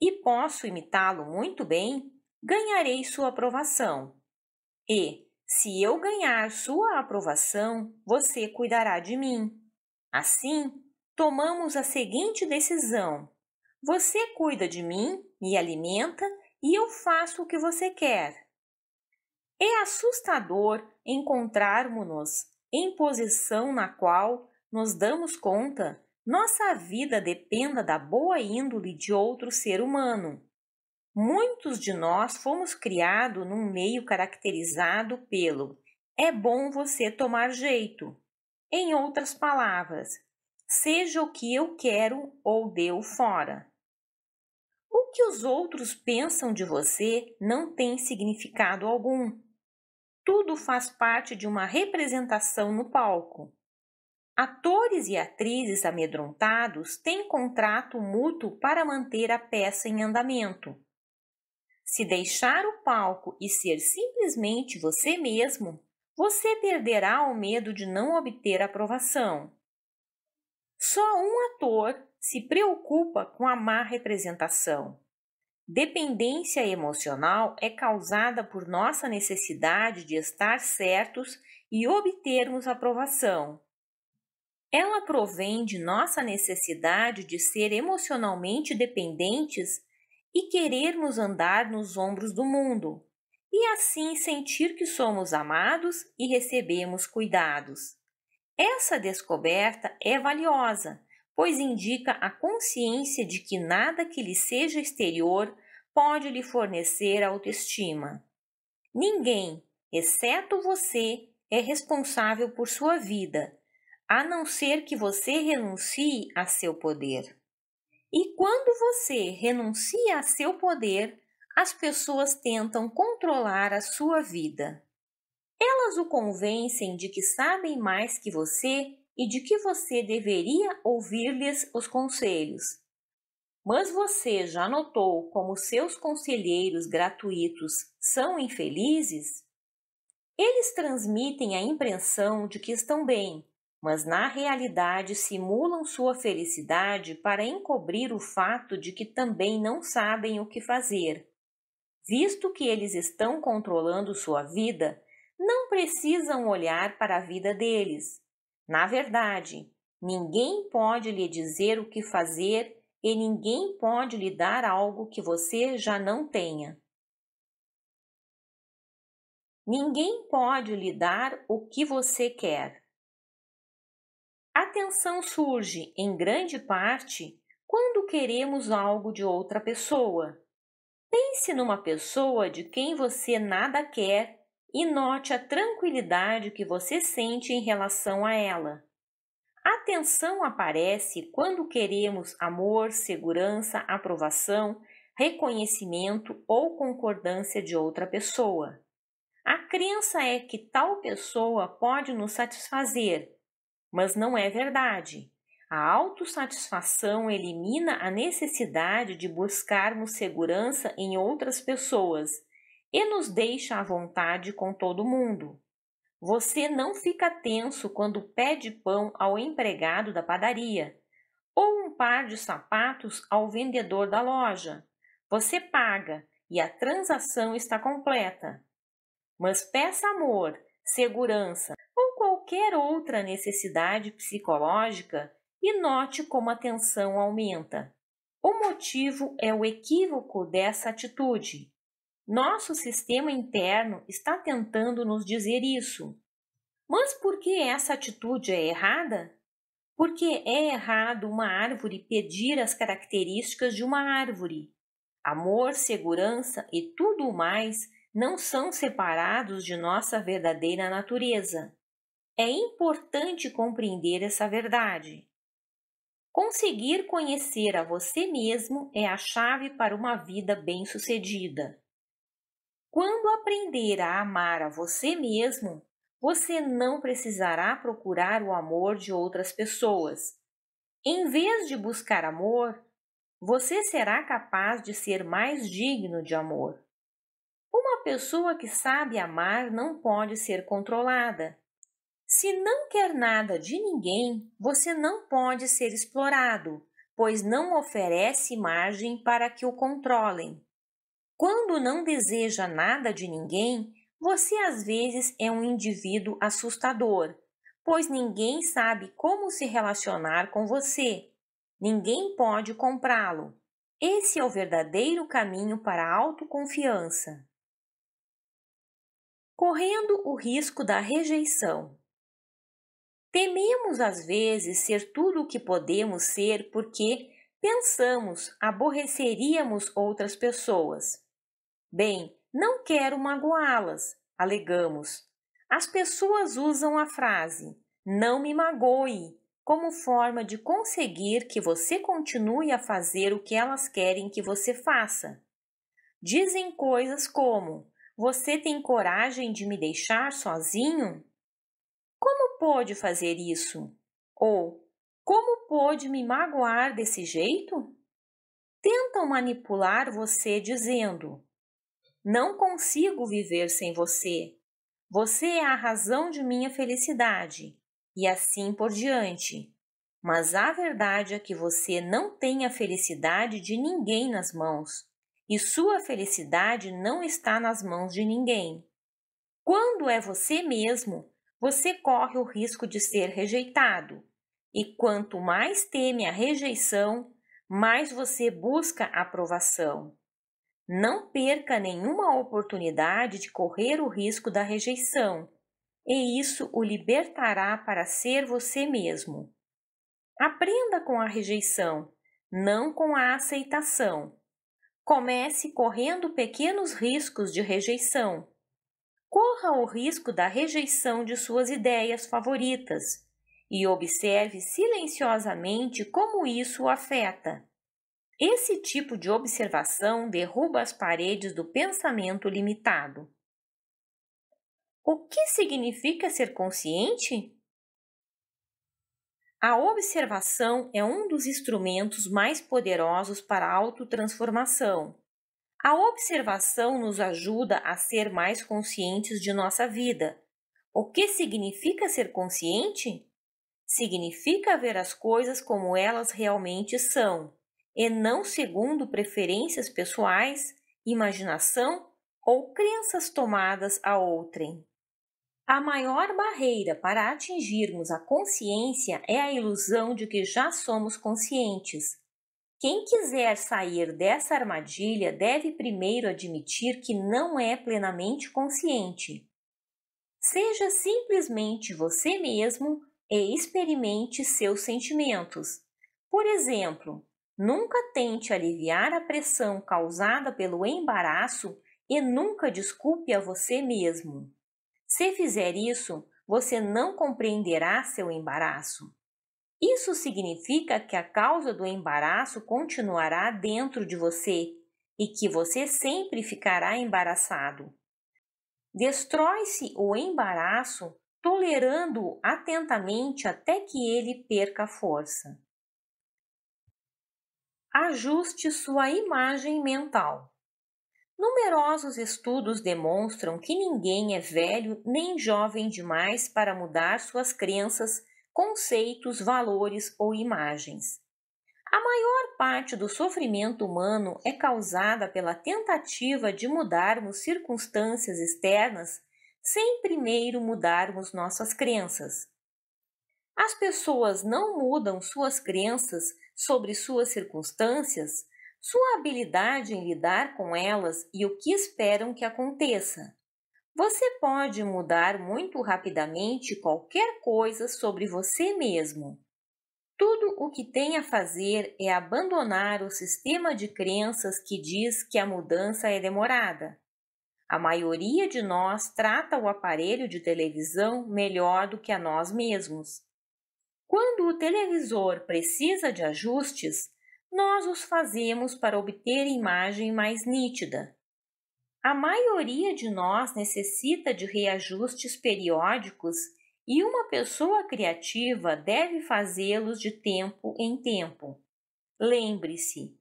e posso imitá-lo muito bem, ganharei sua aprovação. E, se eu ganhar sua aprovação, você cuidará de mim. Assim, tomamos a seguinte decisão: você cuida de mim, me alimenta e eu faço o que você quer. É assustador encontrarmos-nos em posição na qual nos damos conta nossa vida dependa da boa índole de outro ser humano. Muitos de nós fomos criados num meio caracterizado pelo é bom você tomar jeito. Em outras palavras, seja o que eu quero ou deu fora. O que os outros pensam de você não tem significado algum tudo faz parte de uma representação no palco. Atores e atrizes amedrontados têm contrato mútuo para manter a peça em andamento. Se deixar o palco e ser simplesmente você mesmo, você perderá o medo de não obter aprovação. Só um ator se preocupa com a má representação. Dependência emocional é causada por nossa necessidade de estar certos e obtermos aprovação. Ela provém de nossa necessidade de ser emocionalmente dependentes e querermos andar nos ombros do mundo, e assim sentir que somos amados e recebemos cuidados. Essa descoberta é valiosa pois indica a consciência de que nada que lhe seja exterior pode lhe fornecer autoestima. Ninguém, exceto você, é responsável por sua vida, a não ser que você renuncie a seu poder. E quando você renuncia a seu poder, as pessoas tentam controlar a sua vida. Elas o convencem de que sabem mais que você e de que você deveria ouvir-lhes os conselhos. Mas você já notou como seus conselheiros gratuitos são infelizes? Eles transmitem a impressão de que estão bem, mas na realidade simulam sua felicidade para encobrir o fato de que também não sabem o que fazer. Visto que eles estão controlando sua vida, não precisam olhar para a vida deles, na verdade, ninguém pode lhe dizer o que fazer e ninguém pode lhe dar algo que você já não tenha. Ninguém pode lhe dar o que você quer. A tensão surge, em grande parte, quando queremos algo de outra pessoa. Pense numa pessoa de quem você nada quer e note a tranquilidade que você sente em relação a ela. A tensão aparece quando queremos amor, segurança, aprovação, reconhecimento ou concordância de outra pessoa. A crença é que tal pessoa pode nos satisfazer, mas não é verdade. A autossatisfação elimina a necessidade de buscarmos segurança em outras pessoas e nos deixa à vontade com todo mundo. Você não fica tenso quando pede pão ao empregado da padaria ou um par de sapatos ao vendedor da loja. Você paga e a transação está completa. Mas peça amor, segurança ou qualquer outra necessidade psicológica e note como a tensão aumenta. O motivo é o equívoco dessa atitude. Nosso sistema interno está tentando nos dizer isso. Mas por que essa atitude é errada? Porque é errado uma árvore pedir as características de uma árvore. Amor, segurança e tudo mais não são separados de nossa verdadeira natureza. É importante compreender essa verdade. Conseguir conhecer a você mesmo é a chave para uma vida bem-sucedida. Quando aprender a amar a você mesmo, você não precisará procurar o amor de outras pessoas. Em vez de buscar amor, você será capaz de ser mais digno de amor. Uma pessoa que sabe amar não pode ser controlada. Se não quer nada de ninguém, você não pode ser explorado, pois não oferece margem para que o controlem. Quando não deseja nada de ninguém, você às vezes é um indivíduo assustador, pois ninguém sabe como se relacionar com você. Ninguém pode comprá-lo. Esse é o verdadeiro caminho para a autoconfiança. Correndo o risco da rejeição. Tememos às vezes ser tudo o que podemos ser porque pensamos aborreceríamos outras pessoas. Bem, não quero magoá-las, alegamos. As pessoas usam a frase não me magoe como forma de conseguir que você continue a fazer o que elas querem que você faça. Dizem coisas como: Você tem coragem de me deixar sozinho? Como pôde fazer isso? Ou Como pôde me magoar desse jeito? Tentam manipular você dizendo: não consigo viver sem você. Você é a razão de minha felicidade. E assim por diante. Mas a verdade é que você não tem a felicidade de ninguém nas mãos. E sua felicidade não está nas mãos de ninguém. Quando é você mesmo, você corre o risco de ser rejeitado. E quanto mais teme a rejeição, mais você busca aprovação. Não perca nenhuma oportunidade de correr o risco da rejeição, e isso o libertará para ser você mesmo. Aprenda com a rejeição, não com a aceitação. Comece correndo pequenos riscos de rejeição. Corra o risco da rejeição de suas ideias favoritas e observe silenciosamente como isso o afeta. Esse tipo de observação derruba as paredes do pensamento limitado. O que significa ser consciente? A observação é um dos instrumentos mais poderosos para a autotransformação. A observação nos ajuda a ser mais conscientes de nossa vida. O que significa ser consciente? Significa ver as coisas como elas realmente são, e não segundo preferências pessoais, imaginação ou crenças tomadas a outrem. A maior barreira para atingirmos a consciência é a ilusão de que já somos conscientes. Quem quiser sair dessa armadilha deve primeiro admitir que não é plenamente consciente. Seja simplesmente você mesmo e experimente seus sentimentos. Por exemplo, Nunca tente aliviar a pressão causada pelo embaraço e nunca desculpe a você mesmo. Se fizer isso, você não compreenderá seu embaraço. Isso significa que a causa do embaraço continuará dentro de você e que você sempre ficará embaraçado. Destrói-se o embaraço tolerando-o atentamente até que ele perca força ajuste sua imagem mental. Numerosos estudos demonstram que ninguém é velho nem jovem demais para mudar suas crenças, conceitos, valores ou imagens. A maior parte do sofrimento humano é causada pela tentativa de mudarmos circunstâncias externas sem primeiro mudarmos nossas crenças. As pessoas não mudam suas crenças sobre suas circunstâncias, sua habilidade em lidar com elas e o que esperam que aconteça. Você pode mudar muito rapidamente qualquer coisa sobre você mesmo. Tudo o que tem a fazer é abandonar o sistema de crenças que diz que a mudança é demorada. A maioria de nós trata o aparelho de televisão melhor do que a nós mesmos. Quando o televisor precisa de ajustes, nós os fazemos para obter imagem mais nítida. A maioria de nós necessita de reajustes periódicos e uma pessoa criativa deve fazê-los de tempo em tempo. Lembre-se,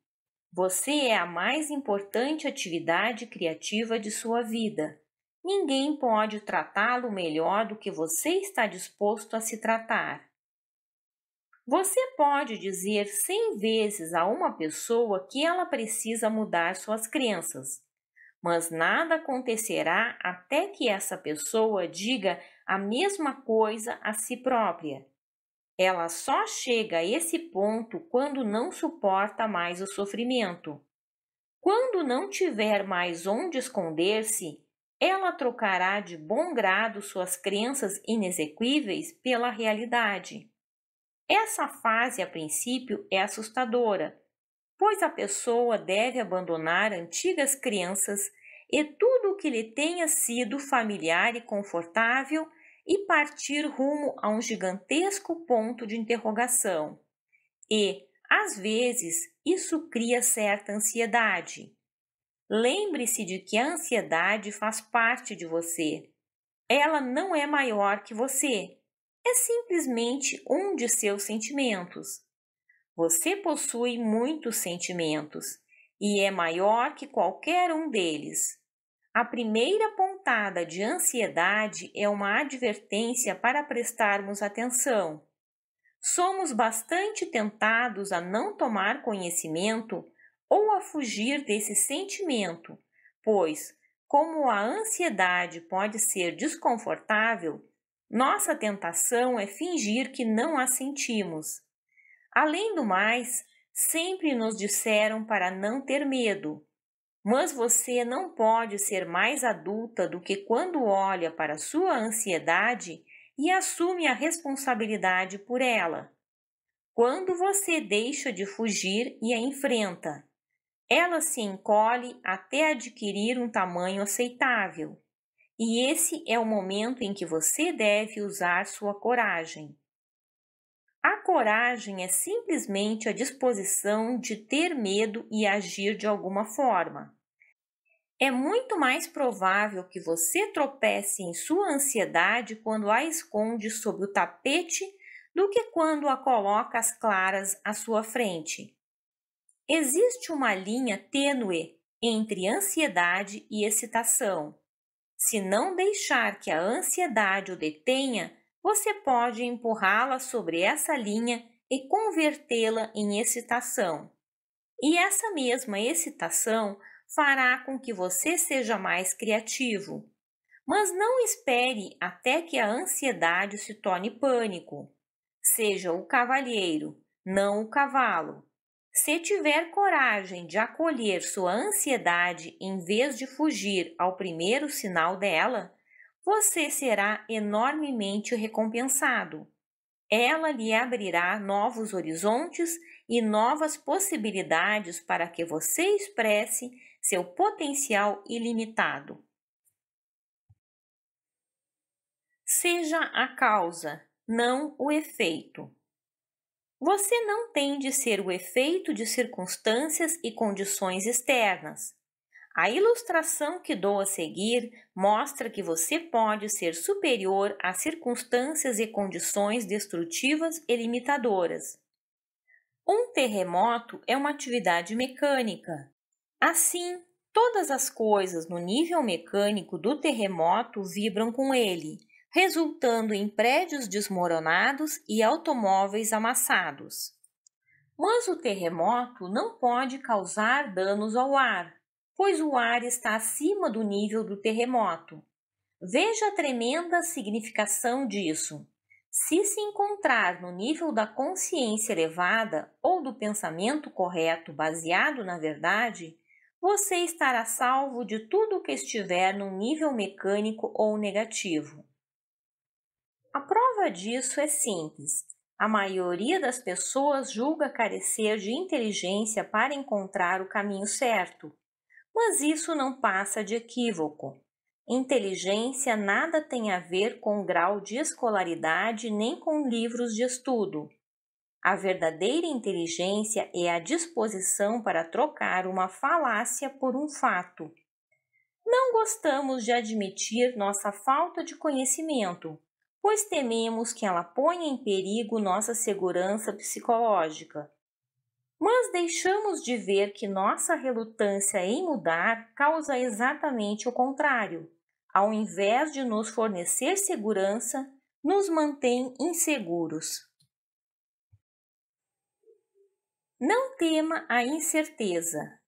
você é a mais importante atividade criativa de sua vida. Ninguém pode tratá-lo melhor do que você está disposto a se tratar. Você pode dizer 100 vezes a uma pessoa que ela precisa mudar suas crenças, mas nada acontecerá até que essa pessoa diga a mesma coisa a si própria. Ela só chega a esse ponto quando não suporta mais o sofrimento. Quando não tiver mais onde esconder-se, ela trocará de bom grado suas crenças inexequíveis pela realidade. Essa fase, a princípio, é assustadora, pois a pessoa deve abandonar antigas crenças e tudo o que lhe tenha sido familiar e confortável e partir rumo a um gigantesco ponto de interrogação. E, às vezes, isso cria certa ansiedade. Lembre-se de que a ansiedade faz parte de você. Ela não é maior que você é simplesmente um de seus sentimentos. Você possui muitos sentimentos e é maior que qualquer um deles. A primeira pontada de ansiedade é uma advertência para prestarmos atenção. Somos bastante tentados a não tomar conhecimento ou a fugir desse sentimento, pois, como a ansiedade pode ser desconfortável, nossa tentação é fingir que não a sentimos. Além do mais, sempre nos disseram para não ter medo, mas você não pode ser mais adulta do que quando olha para sua ansiedade e assume a responsabilidade por ela. Quando você deixa de fugir e a enfrenta, ela se encolhe até adquirir um tamanho aceitável. E esse é o momento em que você deve usar sua coragem. A coragem é simplesmente a disposição de ter medo e agir de alguma forma. É muito mais provável que você tropece em sua ansiedade quando a esconde sob o tapete do que quando a coloca às claras à sua frente. Existe uma linha tênue entre ansiedade e excitação se não deixar que a ansiedade o detenha, você pode empurrá-la sobre essa linha e convertê-la em excitação. E essa mesma excitação fará com que você seja mais criativo. Mas não espere até que a ansiedade se torne pânico. Seja o cavalheiro, não o cavalo. Se tiver coragem de acolher sua ansiedade em vez de fugir ao primeiro sinal dela, você será enormemente recompensado. Ela lhe abrirá novos horizontes e novas possibilidades para que você expresse seu potencial ilimitado. Seja a causa, não o efeito. Você não tem de ser o efeito de circunstâncias e condições externas. A ilustração que dou a seguir mostra que você pode ser superior a circunstâncias e condições destrutivas e limitadoras. Um terremoto é uma atividade mecânica. Assim, todas as coisas no nível mecânico do terremoto vibram com ele, resultando em prédios desmoronados e automóveis amassados. Mas o terremoto não pode causar danos ao ar, pois o ar está acima do nível do terremoto. Veja a tremenda significação disso. Se se encontrar no nível da consciência elevada ou do pensamento correto baseado na verdade, você estará salvo de tudo o que estiver num nível mecânico ou negativo. A prova disso é simples. A maioria das pessoas julga carecer de inteligência para encontrar o caminho certo, mas isso não passa de equívoco. Inteligência nada tem a ver com grau de escolaridade nem com livros de estudo. A verdadeira inteligência é a disposição para trocar uma falácia por um fato. Não gostamos de admitir nossa falta de conhecimento, pois tememos que ela ponha em perigo nossa segurança psicológica. Mas deixamos de ver que nossa relutância em mudar causa exatamente o contrário. Ao invés de nos fornecer segurança, nos mantém inseguros. Não tema a incerteza.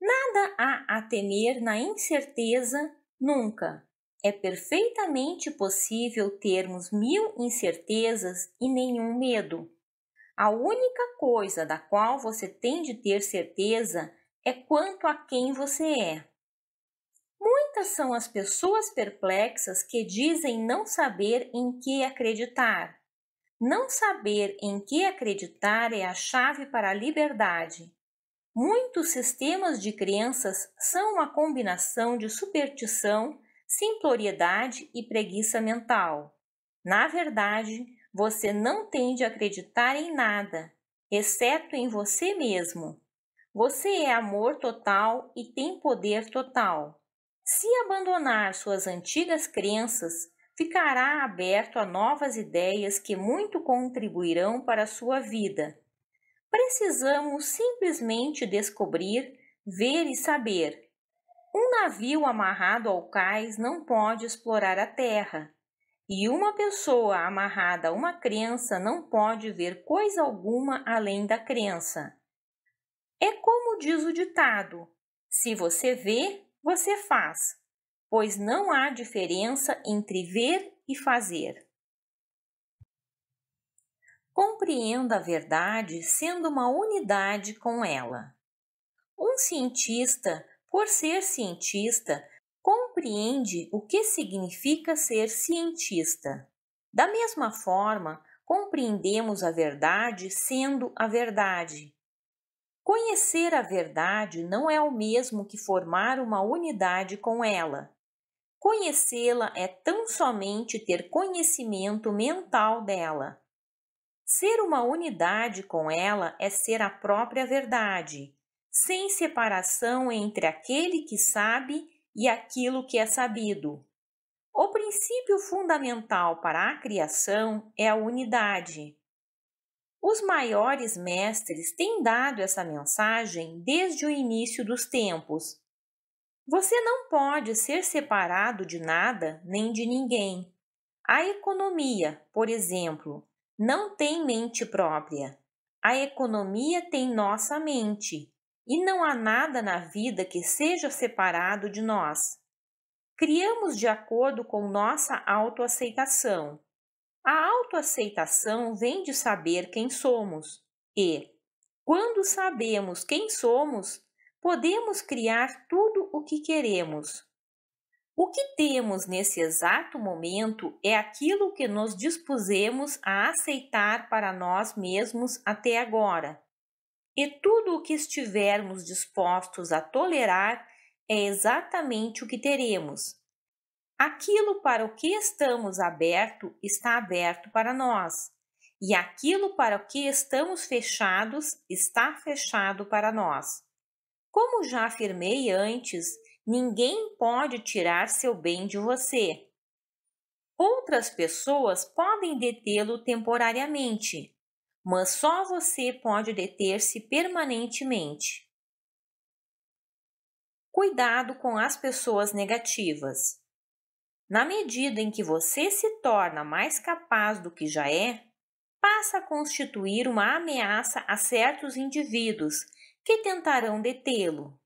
Nada há a temer na incerteza nunca. É perfeitamente possível termos mil incertezas e nenhum medo. A única coisa da qual você tem de ter certeza é quanto a quem você é. Muitas são as pessoas perplexas que dizem não saber em que acreditar. Não saber em que acreditar é a chave para a liberdade. Muitos sistemas de crenças são uma combinação de superstição simploriedade e preguiça mental. Na verdade, você não tem de acreditar em nada, exceto em você mesmo. Você é amor total e tem poder total. Se abandonar suas antigas crenças, ficará aberto a novas ideias que muito contribuirão para a sua vida. Precisamos simplesmente descobrir, ver e saber um navio amarrado ao cais não pode explorar a terra, e uma pessoa amarrada a uma crença não pode ver coisa alguma além da crença. É como diz o ditado: se você vê, você faz, pois não há diferença entre ver e fazer. Compreenda a verdade sendo uma unidade com ela. Um cientista por ser cientista, compreende o que significa ser cientista. Da mesma forma, compreendemos a verdade sendo a verdade. Conhecer a verdade não é o mesmo que formar uma unidade com ela. Conhecê-la é tão somente ter conhecimento mental dela. Ser uma unidade com ela é ser a própria verdade sem separação entre aquele que sabe e aquilo que é sabido. O princípio fundamental para a criação é a unidade. Os maiores mestres têm dado essa mensagem desde o início dos tempos. Você não pode ser separado de nada nem de ninguém. A economia, por exemplo, não tem mente própria. A economia tem nossa mente. E não há nada na vida que seja separado de nós. Criamos de acordo com nossa autoaceitação. A autoaceitação vem de saber quem somos e, quando sabemos quem somos, podemos criar tudo o que queremos. O que temos nesse exato momento é aquilo que nos dispusemos a aceitar para nós mesmos até agora. E tudo o que estivermos dispostos a tolerar é exatamente o que teremos. Aquilo para o que estamos aberto está aberto para nós, e aquilo para o que estamos fechados está fechado para nós. Como já afirmei antes, ninguém pode tirar seu bem de você. Outras pessoas podem detê-lo temporariamente, mas só você pode deter-se permanentemente. Cuidado com as pessoas negativas. Na medida em que você se torna mais capaz do que já é, passa a constituir uma ameaça a certos indivíduos que tentarão detê-lo.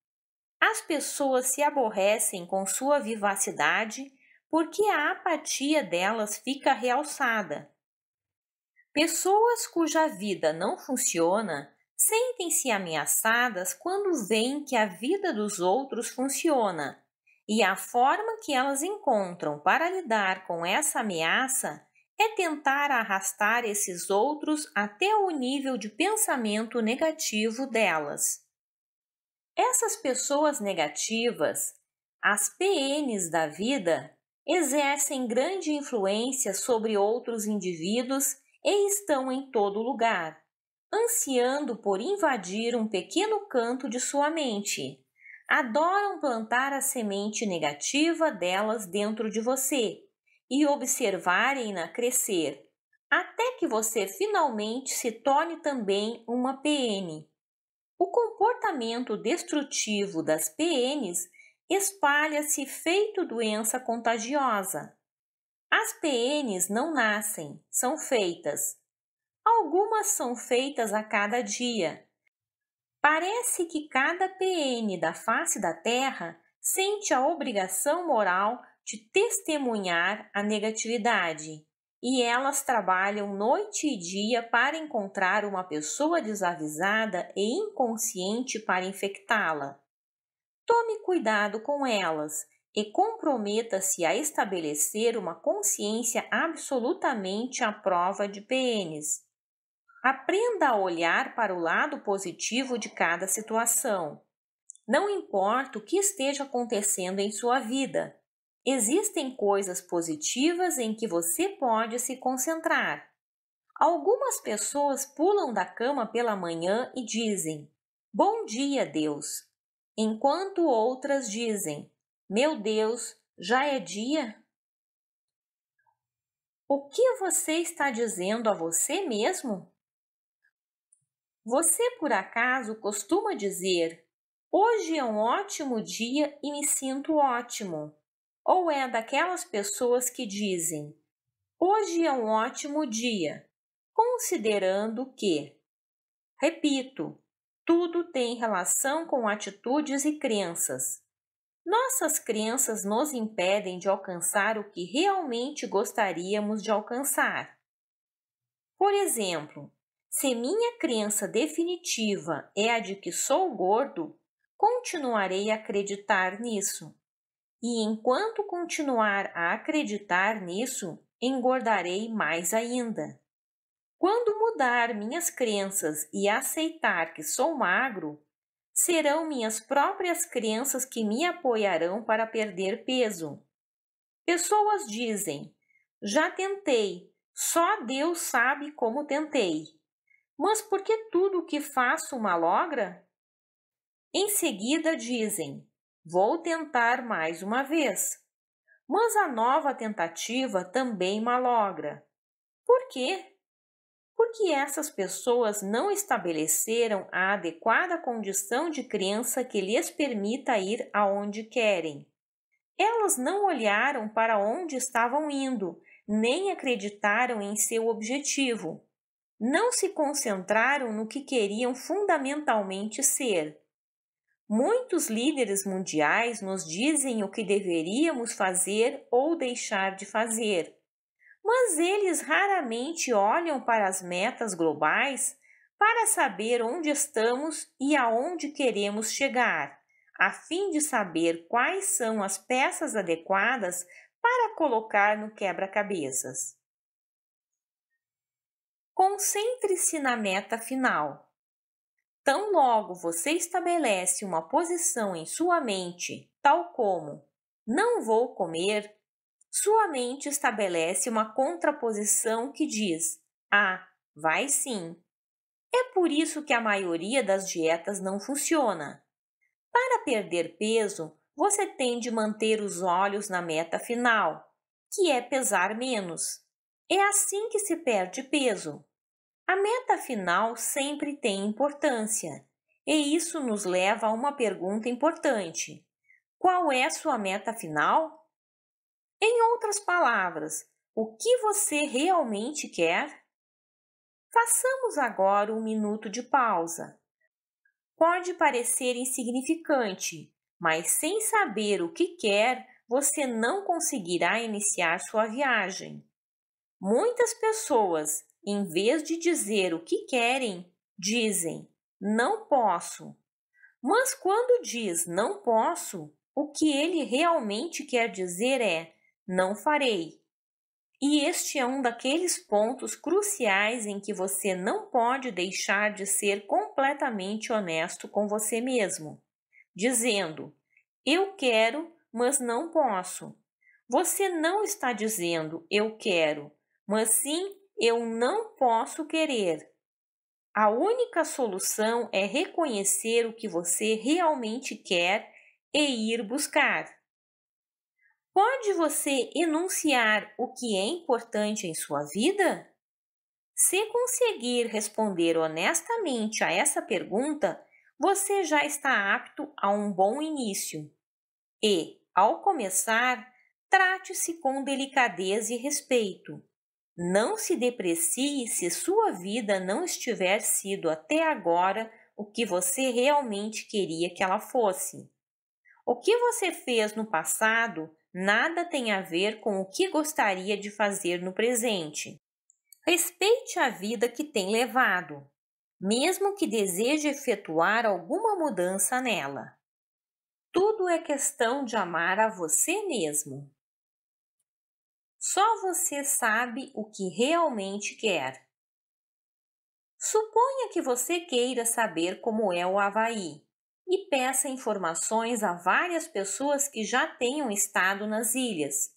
As pessoas se aborrecem com sua vivacidade porque a apatia delas fica realçada Pessoas cuja vida não funciona sentem-se ameaçadas quando veem que a vida dos outros funciona e a forma que elas encontram para lidar com essa ameaça é tentar arrastar esses outros até o nível de pensamento negativo delas. Essas pessoas negativas, as PNs da vida, exercem grande influência sobre outros indivíduos e estão em todo lugar, ansiando por invadir um pequeno canto de sua mente. Adoram plantar a semente negativa delas dentro de você e observarem-na crescer, até que você finalmente se torne também uma PN. O comportamento destrutivo das PNs espalha-se feito doença contagiosa. As PNs não nascem, são feitas. Algumas são feitas a cada dia. Parece que cada PN da face da Terra sente a obrigação moral de testemunhar a negatividade, e elas trabalham noite e dia para encontrar uma pessoa desavisada e inconsciente para infectá-la. Tome cuidado com elas e comprometa-se a estabelecer uma consciência absolutamente à prova de PNs. Aprenda a olhar para o lado positivo de cada situação. Não importa o que esteja acontecendo em sua vida, existem coisas positivas em que você pode se concentrar. Algumas pessoas pulam da cama pela manhã e dizem: Bom dia, Deus, enquanto outras dizem: meu Deus, já é dia? O que você está dizendo a você mesmo? Você por acaso costuma dizer: Hoje é um ótimo dia e me sinto ótimo? Ou é daquelas pessoas que dizem: Hoje é um ótimo dia, considerando que. Repito, tudo tem relação com atitudes e crenças. Nossas crenças nos impedem de alcançar o que realmente gostaríamos de alcançar. Por exemplo, se minha crença definitiva é a de que sou gordo, continuarei a acreditar nisso. E enquanto continuar a acreditar nisso, engordarei mais ainda. Quando mudar minhas crenças e aceitar que sou magro, serão minhas próprias crenças que me apoiarão para perder peso. Pessoas dizem: já tentei, só Deus sabe como tentei. Mas por que tudo o que faço malogra? Em seguida dizem: vou tentar mais uma vez. Mas a nova tentativa também malogra. Por quê? porque essas pessoas não estabeleceram a adequada condição de crença que lhes permita ir aonde querem. Elas não olharam para onde estavam indo, nem acreditaram em seu objetivo. Não se concentraram no que queriam fundamentalmente ser. Muitos líderes mundiais nos dizem o que deveríamos fazer ou deixar de fazer mas eles raramente olham para as metas globais para saber onde estamos e aonde queremos chegar, a fim de saber quais são as peças adequadas para colocar no quebra-cabeças. Concentre-se na meta final. Tão logo você estabelece uma posição em sua mente, tal como não vou comer sua mente estabelece uma contraposição que diz: Ah, vai sim. É por isso que a maioria das dietas não funciona. Para perder peso, você tem de manter os olhos na meta final, que é pesar menos. É assim que se perde peso. A meta final sempre tem importância, e isso nos leva a uma pergunta importante: qual é sua meta final? Em outras palavras, o que você realmente quer? Façamos agora um minuto de pausa. Pode parecer insignificante, mas sem saber o que quer, você não conseguirá iniciar sua viagem. Muitas pessoas, em vez de dizer o que querem, dizem não posso. Mas quando diz não posso, o que ele realmente quer dizer é não farei. E este é um daqueles pontos cruciais em que você não pode deixar de ser completamente honesto com você mesmo, dizendo: Eu quero, mas não posso. Você não está dizendo eu quero, mas sim eu não posso querer. A única solução é reconhecer o que você realmente quer e ir buscar. Pode você enunciar o que é importante em sua vida? Se conseguir responder honestamente a essa pergunta, você já está apto a um bom início. E, ao começar, trate-se com delicadeza e respeito. Não se deprecie se sua vida não estiver sido até agora o que você realmente queria que ela fosse. O que você fez no passado nada tem a ver com o que gostaria de fazer no presente. Respeite a vida que tem levado, mesmo que deseje efetuar alguma mudança nela. Tudo é questão de amar a você mesmo. Só você sabe o que realmente quer. Suponha que você queira saber como é o Havaí e peça informações a várias pessoas que já tenham estado nas ilhas.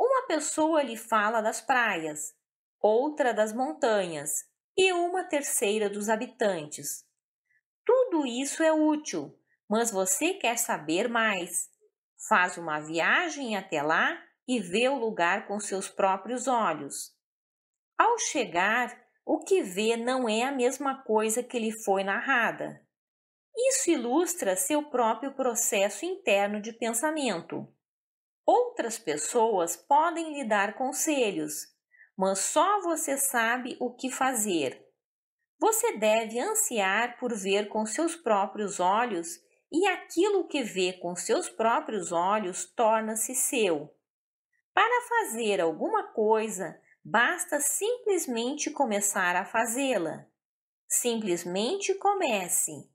Uma pessoa lhe fala das praias, outra das montanhas e uma terceira dos habitantes. Tudo isso é útil, mas você quer saber mais. Faz uma viagem até lá e vê o lugar com seus próprios olhos. Ao chegar, o que vê não é a mesma coisa que lhe foi narrada. Isso ilustra seu próprio processo interno de pensamento. Outras pessoas podem lhe dar conselhos, mas só você sabe o que fazer. Você deve ansiar por ver com seus próprios olhos, e aquilo que vê com seus próprios olhos torna-se seu. Para fazer alguma coisa, basta simplesmente começar a fazê-la. Simplesmente comece.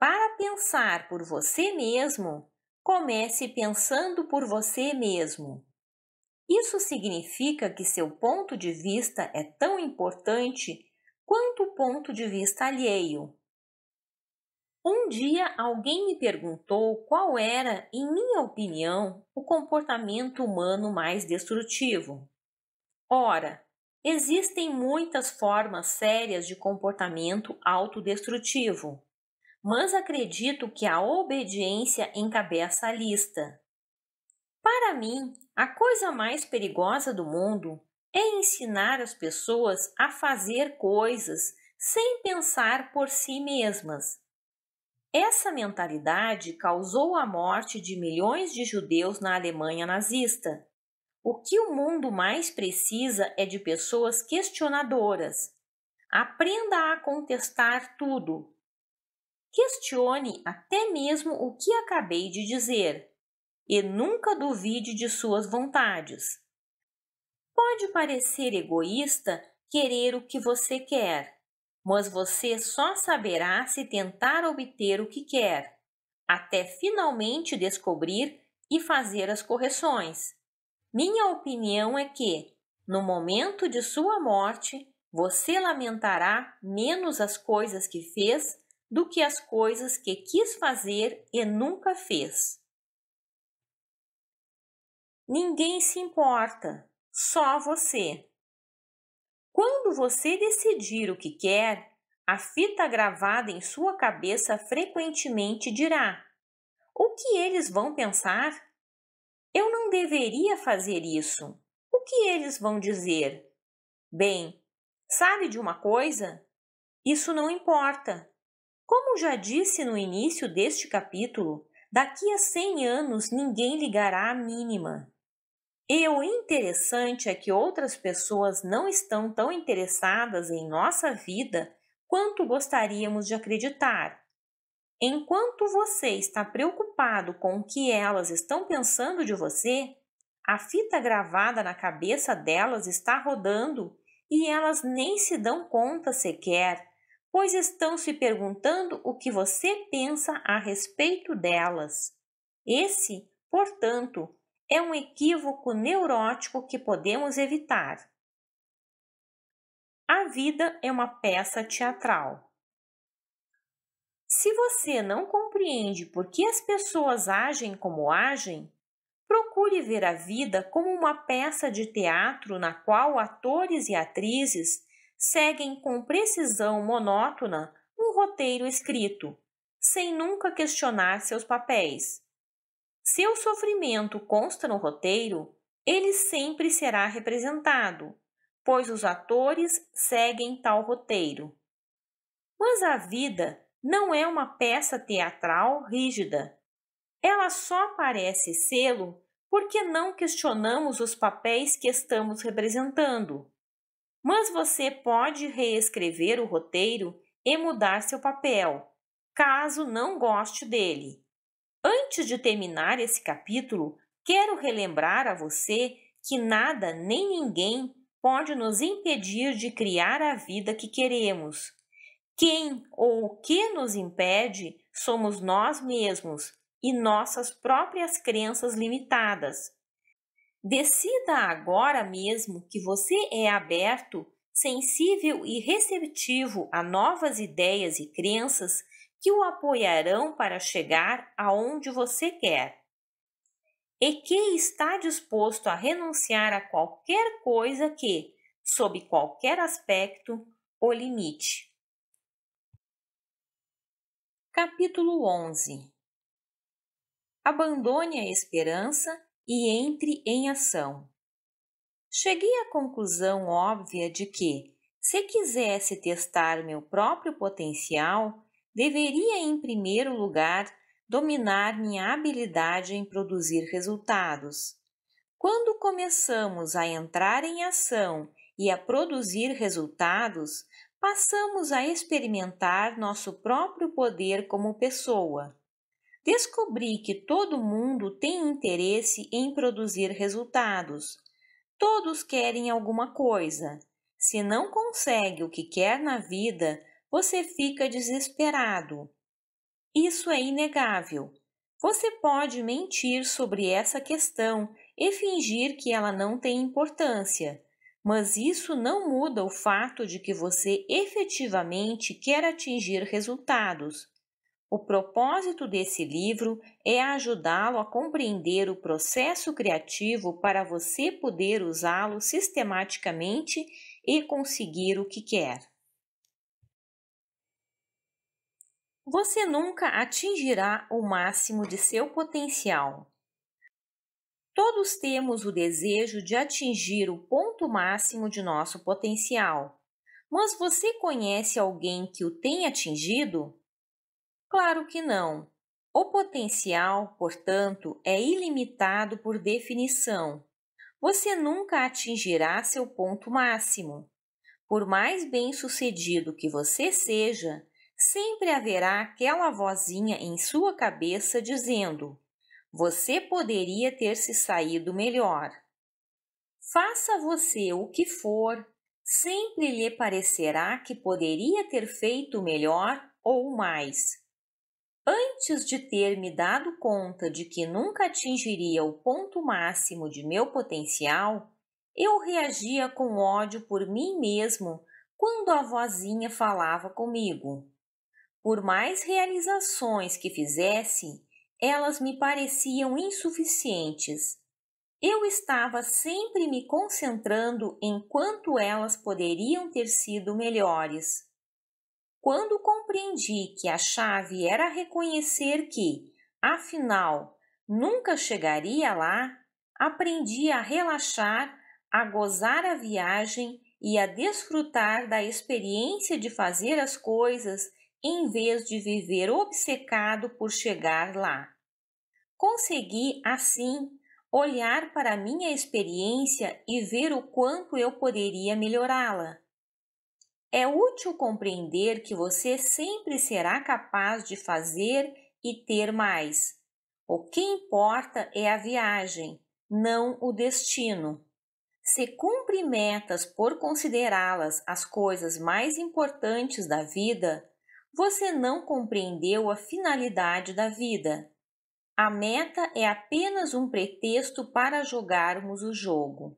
Para pensar por você mesmo, comece pensando por você mesmo. Isso significa que seu ponto de vista é tão importante quanto o ponto de vista alheio. Um dia alguém me perguntou qual era, em minha opinião, o comportamento humano mais destrutivo. Ora, existem muitas formas sérias de comportamento autodestrutivo mas acredito que a obediência encabeça a lista. Para mim, a coisa mais perigosa do mundo é ensinar as pessoas a fazer coisas sem pensar por si mesmas. Essa mentalidade causou a morte de milhões de judeus na Alemanha nazista. O que o mundo mais precisa é de pessoas questionadoras. Aprenda a contestar tudo, Questione até mesmo o que acabei de dizer e nunca duvide de suas vontades. Pode parecer egoísta querer o que você quer, mas você só saberá se tentar obter o que quer, até finalmente descobrir e fazer as correções. Minha opinião é que, no momento de sua morte, você lamentará menos as coisas que fez do que as coisas que quis fazer e nunca fez. Ninguém se importa, só você. Quando você decidir o que quer, a fita gravada em sua cabeça frequentemente dirá: O que eles vão pensar? Eu não deveria fazer isso. O que eles vão dizer? Bem, sabe de uma coisa? Isso não importa. Como já disse no início deste capítulo, daqui a 100 anos ninguém ligará a mínima. E o interessante é que outras pessoas não estão tão interessadas em nossa vida quanto gostaríamos de acreditar. Enquanto você está preocupado com o que elas estão pensando de você, a fita gravada na cabeça delas está rodando e elas nem se dão conta sequer pois estão se perguntando o que você pensa a respeito delas. Esse, portanto, é um equívoco neurótico que podemos evitar. A vida é uma peça teatral. Se você não compreende por que as pessoas agem como agem, procure ver a vida como uma peça de teatro na qual atores e atrizes seguem com precisão monótona um roteiro escrito, sem nunca questionar seus papéis. Seu sofrimento consta no roteiro, ele sempre será representado, pois os atores seguem tal roteiro. Mas a vida não é uma peça teatral rígida. Ela só parece sê-lo porque não questionamos os papéis que estamos representando mas você pode reescrever o roteiro e mudar seu papel, caso não goste dele. Antes de terminar esse capítulo, quero relembrar a você que nada nem ninguém pode nos impedir de criar a vida que queremos. Quem ou o que nos impede somos nós mesmos e nossas próprias crenças limitadas. Decida agora mesmo que você é aberto, sensível e receptivo a novas ideias e crenças que o apoiarão para chegar aonde você quer. E que está disposto a renunciar a qualquer coisa que, sob qualquer aspecto, o limite. Capítulo 11 Abandone a esperança e entre em ação. Cheguei à conclusão óbvia de que, se quisesse testar meu próprio potencial, deveria, em primeiro lugar, dominar minha habilidade em produzir resultados. Quando começamos a entrar em ação e a produzir resultados, passamos a experimentar nosso próprio poder como pessoa. Descobri que todo mundo tem interesse em produzir resultados. Todos querem alguma coisa. Se não consegue o que quer na vida, você fica desesperado. Isso é inegável. Você pode mentir sobre essa questão e fingir que ela não tem importância, mas isso não muda o fato de que você efetivamente quer atingir resultados. O propósito desse livro é ajudá-lo a compreender o processo criativo para você poder usá-lo sistematicamente e conseguir o que quer. Você nunca atingirá o máximo de seu potencial. Todos temos o desejo de atingir o ponto máximo de nosso potencial, mas você conhece alguém que o tem atingido? Claro que não. O potencial, portanto, é ilimitado por definição. Você nunca atingirá seu ponto máximo. Por mais bem-sucedido que você seja, sempre haverá aquela vozinha em sua cabeça dizendo: você poderia ter se saído melhor. Faça você o que for, sempre lhe parecerá que poderia ter feito melhor ou mais. Antes de ter me dado conta de que nunca atingiria o ponto máximo de meu potencial, eu reagia com ódio por mim mesmo quando a vozinha falava comigo. Por mais realizações que fizesse, elas me pareciam insuficientes. Eu estava sempre me concentrando em quanto elas poderiam ter sido melhores. Quando compreendi que a chave era reconhecer que, afinal, nunca chegaria lá, aprendi a relaxar, a gozar a viagem e a desfrutar da experiência de fazer as coisas em vez de viver obcecado por chegar lá. Consegui, assim, olhar para minha experiência e ver o quanto eu poderia melhorá-la. É útil compreender que você sempre será capaz de fazer e ter mais. O que importa é a viagem, não o destino. Se cumpre metas por considerá-las as coisas mais importantes da vida, você não compreendeu a finalidade da vida. A meta é apenas um pretexto para jogarmos o jogo.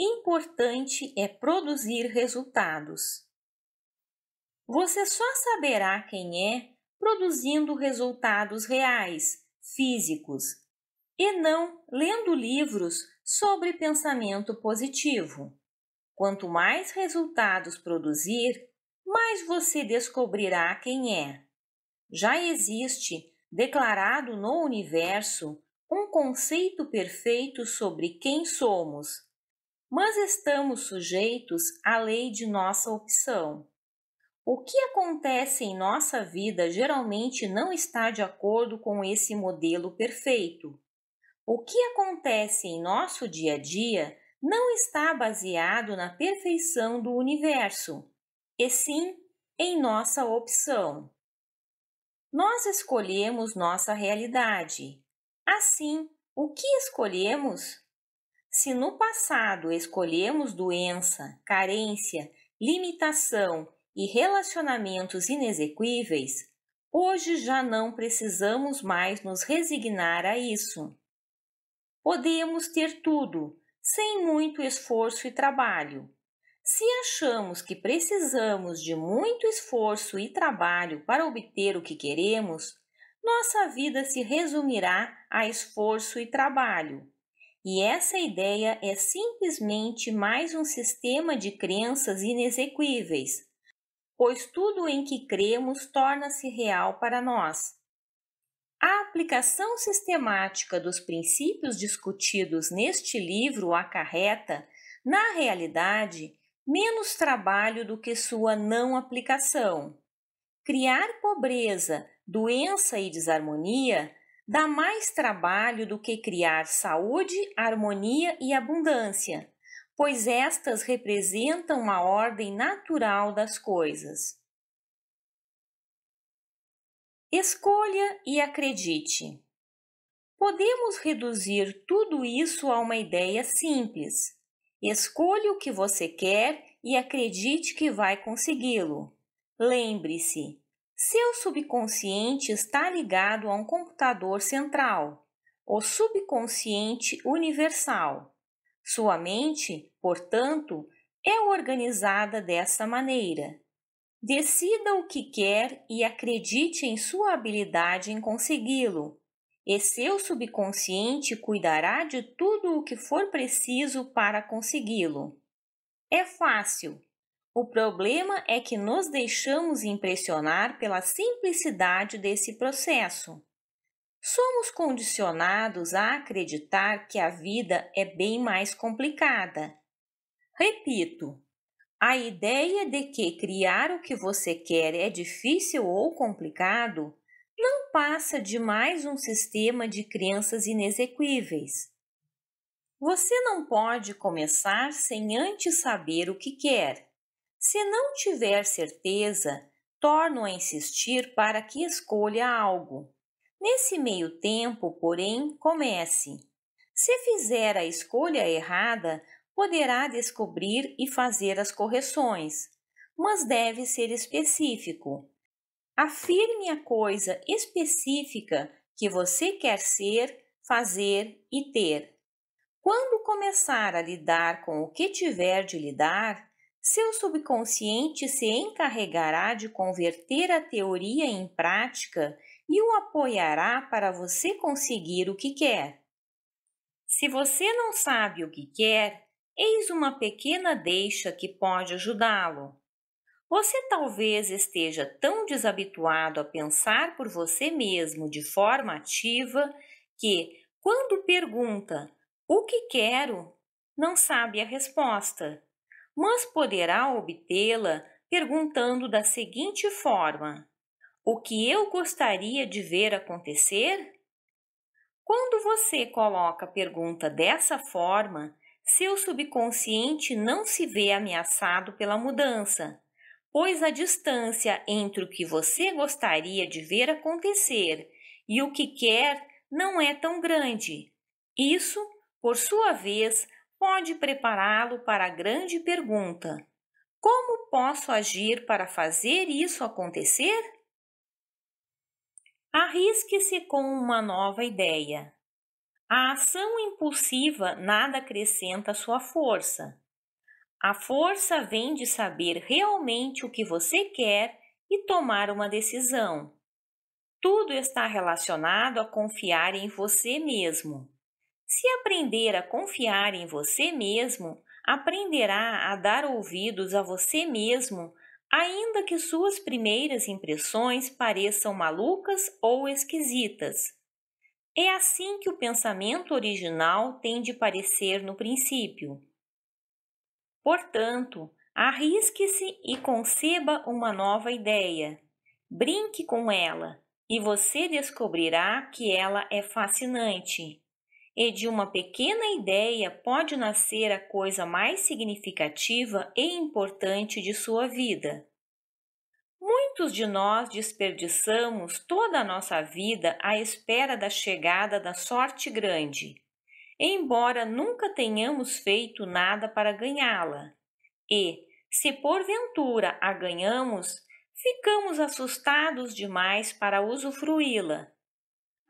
Importante é produzir resultados. Você só saberá quem é produzindo resultados reais, físicos, e não lendo livros sobre pensamento positivo. Quanto mais resultados produzir, mais você descobrirá quem é. Já existe, declarado no universo, um conceito perfeito sobre quem somos mas estamos sujeitos à lei de nossa opção. O que acontece em nossa vida geralmente não está de acordo com esse modelo perfeito. O que acontece em nosso dia a dia não está baseado na perfeição do universo, e sim em nossa opção. Nós escolhemos nossa realidade. Assim, o que escolhemos se no passado escolhemos doença, carência, limitação e relacionamentos inexequíveis, hoje já não precisamos mais nos resignar a isso. Podemos ter tudo, sem muito esforço e trabalho. Se achamos que precisamos de muito esforço e trabalho para obter o que queremos, nossa vida se resumirá a esforço e trabalho. E essa ideia é simplesmente mais um sistema de crenças inexequíveis, pois tudo em que cremos torna-se real para nós. A aplicação sistemática dos princípios discutidos neste livro acarreta, na realidade, menos trabalho do que sua não aplicação. Criar pobreza, doença e desarmonia dá mais trabalho do que criar saúde, harmonia e abundância, pois estas representam a ordem natural das coisas. Escolha e acredite. Podemos reduzir tudo isso a uma ideia simples. Escolha o que você quer e acredite que vai consegui-lo. Lembre-se, seu subconsciente está ligado a um computador central, o subconsciente universal. Sua mente, portanto, é organizada dessa maneira. Decida o que quer e acredite em sua habilidade em consegui-lo, e seu subconsciente cuidará de tudo o que for preciso para consegui-lo. É fácil, o problema é que nos deixamos impressionar pela simplicidade desse processo. Somos condicionados a acreditar que a vida é bem mais complicada. Repito, a ideia de que criar o que você quer é difícil ou complicado não passa de mais um sistema de crenças inexequíveis. Você não pode começar sem antes saber o que quer. Se não tiver certeza, torno a insistir para que escolha algo. Nesse meio tempo, porém, comece. Se fizer a escolha errada, poderá descobrir e fazer as correções, mas deve ser específico. Afirme a coisa específica que você quer ser, fazer e ter. Quando começar a lidar com o que tiver de lidar, seu subconsciente se encarregará de converter a teoria em prática e o apoiará para você conseguir o que quer. Se você não sabe o que quer, eis uma pequena deixa que pode ajudá-lo. Você talvez esteja tão desabituado a pensar por você mesmo de forma ativa que, quando pergunta o que quero, não sabe a resposta mas poderá obtê-la perguntando da seguinte forma: O que eu gostaria de ver acontecer? Quando você coloca a pergunta dessa forma, seu subconsciente não se vê ameaçado pela mudança, pois a distância entre o que você gostaria de ver acontecer e o que quer não é tão grande. Isso, por sua vez, pode prepará-lo para a grande pergunta: como posso agir para fazer isso acontecer? Arrisque-se com uma nova ideia. A ação impulsiva nada acrescenta à sua força. A força vem de saber realmente o que você quer e tomar uma decisão. Tudo está relacionado a confiar em você mesmo. Se aprender a confiar em você mesmo, aprenderá a dar ouvidos a você mesmo, ainda que suas primeiras impressões pareçam malucas ou esquisitas. É assim que o pensamento original tem de parecer no princípio. Portanto, arrisque-se e conceba uma nova ideia. Brinque com ela e você descobrirá que ela é fascinante e de uma pequena ideia pode nascer a coisa mais significativa e importante de sua vida. Muitos de nós desperdiçamos toda a nossa vida à espera da chegada da sorte grande, embora nunca tenhamos feito nada para ganhá-la. E, se porventura a ganhamos, ficamos assustados demais para usufruí-la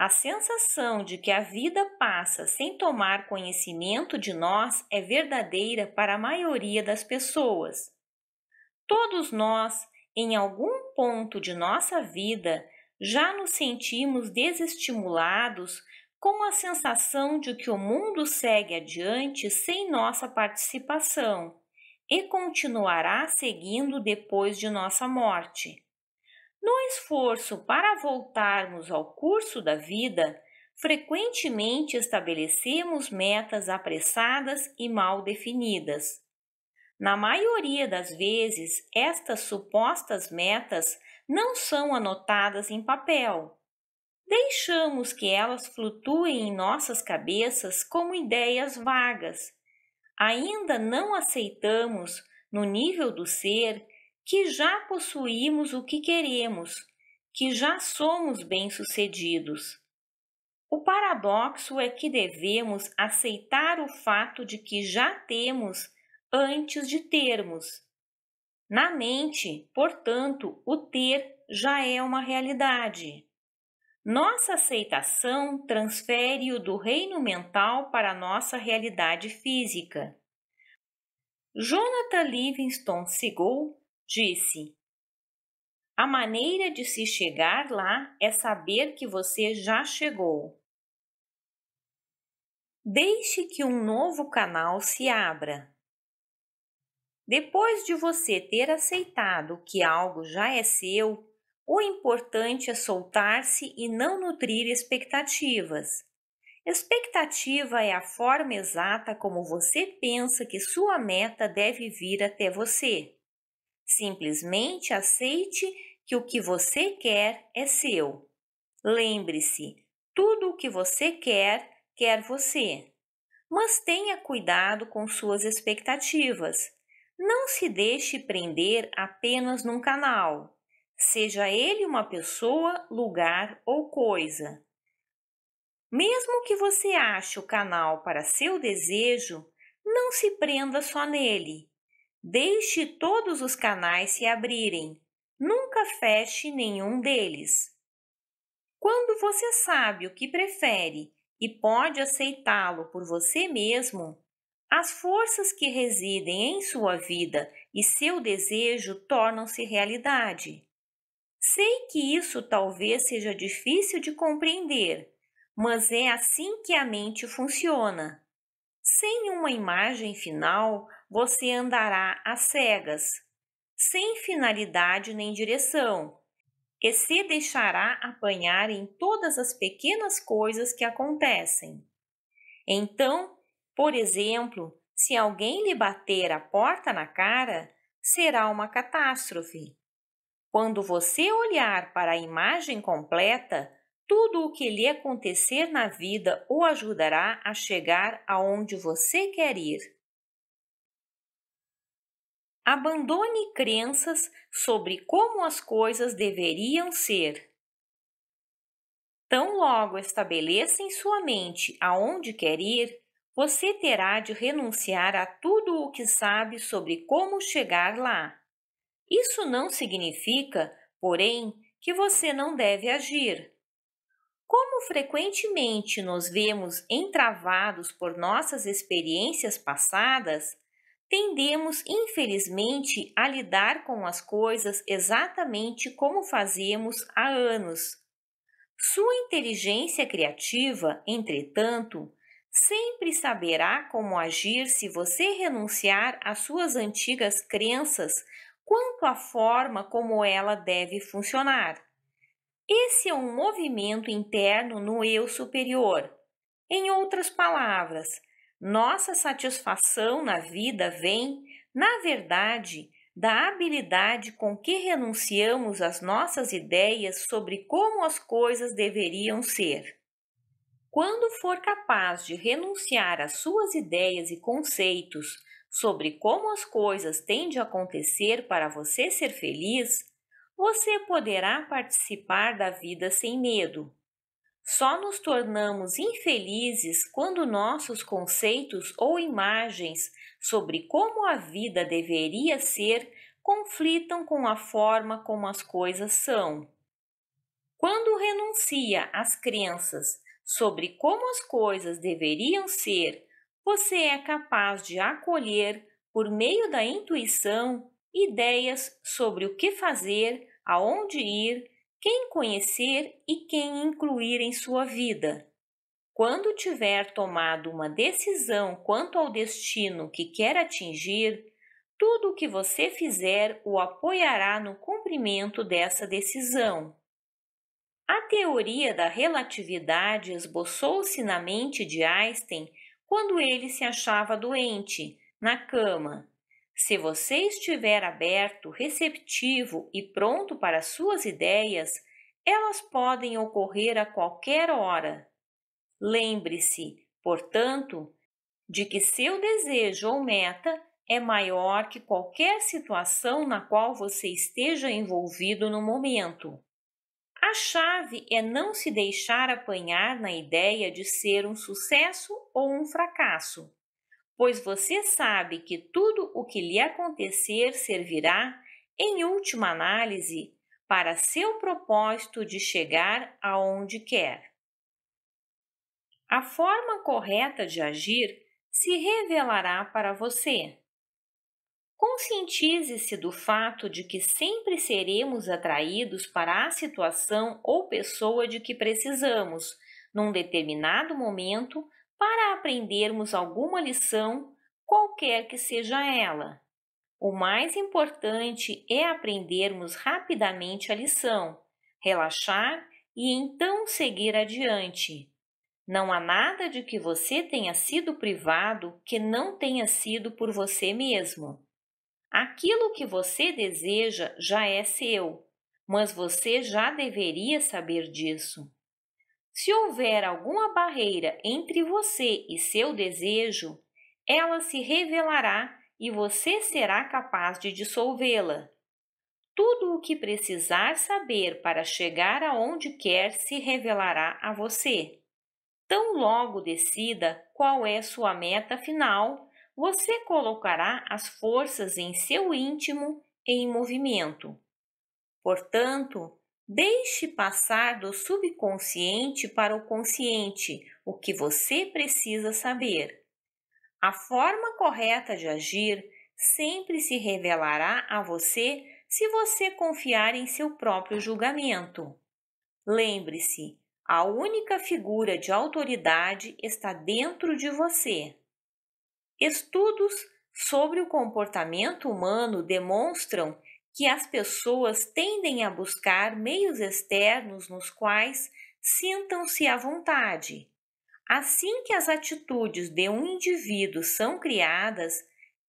a sensação de que a vida passa sem tomar conhecimento de nós é verdadeira para a maioria das pessoas. Todos nós, em algum ponto de nossa vida, já nos sentimos desestimulados com a sensação de que o mundo segue adiante sem nossa participação e continuará seguindo depois de nossa morte. No esforço para voltarmos ao curso da vida, frequentemente estabelecemos metas apressadas e mal definidas. Na maioria das vezes, estas supostas metas não são anotadas em papel. Deixamos que elas flutuem em nossas cabeças como ideias vagas. Ainda não aceitamos, no nível do ser, que já possuímos o que queremos, que já somos bem-sucedidos. O paradoxo é que devemos aceitar o fato de que já temos antes de termos. Na mente, portanto, o ter já é uma realidade. Nossa aceitação transfere-o do reino mental para nossa realidade física. Jonathan Livingston Seagull disse: A maneira de se chegar lá é saber que você já chegou. Deixe que um novo canal se abra. Depois de você ter aceitado que algo já é seu, o importante é soltar-se e não nutrir expectativas. Expectativa é a forma exata como você pensa que sua meta deve vir até você. Simplesmente aceite que o que você quer é seu. Lembre-se, tudo o que você quer, quer você. Mas tenha cuidado com suas expectativas. Não se deixe prender apenas num canal, seja ele uma pessoa, lugar ou coisa. Mesmo que você ache o canal para seu desejo, não se prenda só nele. Deixe todos os canais se abrirem. Nunca feche nenhum deles. Quando você sabe o que prefere e pode aceitá-lo por você mesmo, as forças que residem em sua vida e seu desejo tornam-se realidade. Sei que isso talvez seja difícil de compreender, mas é assim que a mente funciona. Sem uma imagem final, você andará às cegas, sem finalidade nem direção, e se deixará apanhar em todas as pequenas coisas que acontecem. Então, por exemplo, se alguém lhe bater a porta na cara, será uma catástrofe. Quando você olhar para a imagem completa, tudo o que lhe acontecer na vida o ajudará a chegar aonde você quer ir abandone crenças sobre como as coisas deveriam ser. Tão logo estabeleça em sua mente aonde quer ir, você terá de renunciar a tudo o que sabe sobre como chegar lá. Isso não significa, porém, que você não deve agir. Como frequentemente nos vemos entravados por nossas experiências passadas, Tendemos, infelizmente, a lidar com as coisas exatamente como fazemos há anos. Sua inteligência criativa, entretanto, sempre saberá como agir se você renunciar às suas antigas crenças quanto à forma como ela deve funcionar. Esse é um movimento interno no eu superior. Em outras palavras, nossa satisfação na vida vem, na verdade, da habilidade com que renunciamos às nossas ideias sobre como as coisas deveriam ser. Quando for capaz de renunciar às suas ideias e conceitos sobre como as coisas têm de acontecer para você ser feliz, você poderá participar da vida sem medo. Só nos tornamos infelizes quando nossos conceitos ou imagens sobre como a vida deveria ser conflitam com a forma como as coisas são. Quando renuncia às crenças sobre como as coisas deveriam ser, você é capaz de acolher, por meio da intuição, ideias sobre o que fazer, aonde ir quem conhecer e quem incluir em sua vida. Quando tiver tomado uma decisão quanto ao destino que quer atingir, tudo o que você fizer o apoiará no cumprimento dessa decisão. A teoria da relatividade esboçou-se na mente de Einstein quando ele se achava doente, na cama, se você estiver aberto, receptivo e pronto para suas ideias, elas podem ocorrer a qualquer hora. Lembre-se, portanto, de que seu desejo ou meta é maior que qualquer situação na qual você esteja envolvido no momento. A chave é não se deixar apanhar na ideia de ser um sucesso ou um fracasso pois você sabe que tudo o que lhe acontecer servirá, em última análise, para seu propósito de chegar aonde quer. A forma correta de agir se revelará para você. Conscientize-se do fato de que sempre seremos atraídos para a situação ou pessoa de que precisamos, num determinado momento, para aprendermos alguma lição, qualquer que seja ela. O mais importante é aprendermos rapidamente a lição, relaxar e então seguir adiante. Não há nada de que você tenha sido privado que não tenha sido por você mesmo. Aquilo que você deseja já é seu, mas você já deveria saber disso. Se houver alguma barreira entre você e seu desejo, ela se revelará e você será capaz de dissolvê-la. Tudo o que precisar saber para chegar aonde quer se revelará a você. Tão logo decida qual é sua meta final, você colocará as forças em seu íntimo em movimento. Portanto, Deixe passar do subconsciente para o consciente o que você precisa saber. A forma correta de agir sempre se revelará a você se você confiar em seu próprio julgamento. Lembre-se, a única figura de autoridade está dentro de você. Estudos sobre o comportamento humano demonstram que as pessoas tendem a buscar meios externos nos quais sintam-se à vontade. Assim que as atitudes de um indivíduo são criadas,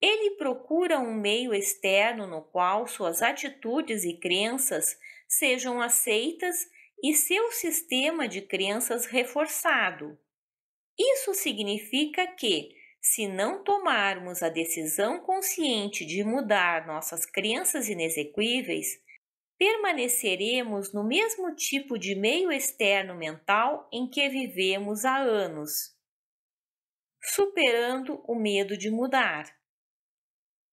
ele procura um meio externo no qual suas atitudes e crenças sejam aceitas e seu sistema de crenças reforçado. Isso significa que, se não tomarmos a decisão consciente de mudar nossas crenças inexequíveis, permaneceremos no mesmo tipo de meio externo mental em que vivemos há anos, superando o medo de mudar.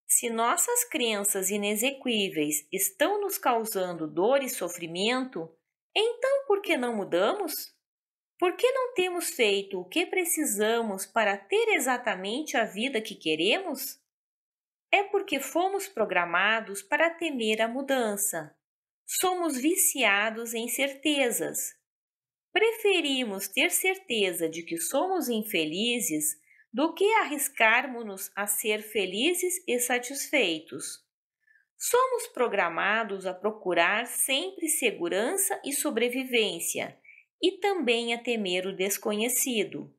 Se nossas crenças inexequíveis estão nos causando dor e sofrimento, então por que não mudamos? Por que não temos feito o que precisamos para ter exatamente a vida que queremos? É porque fomos programados para temer a mudança. Somos viciados em certezas. Preferimos ter certeza de que somos infelizes do que arriscarmos-nos a ser felizes e satisfeitos. Somos programados a procurar sempre segurança e sobrevivência e também a temer o desconhecido.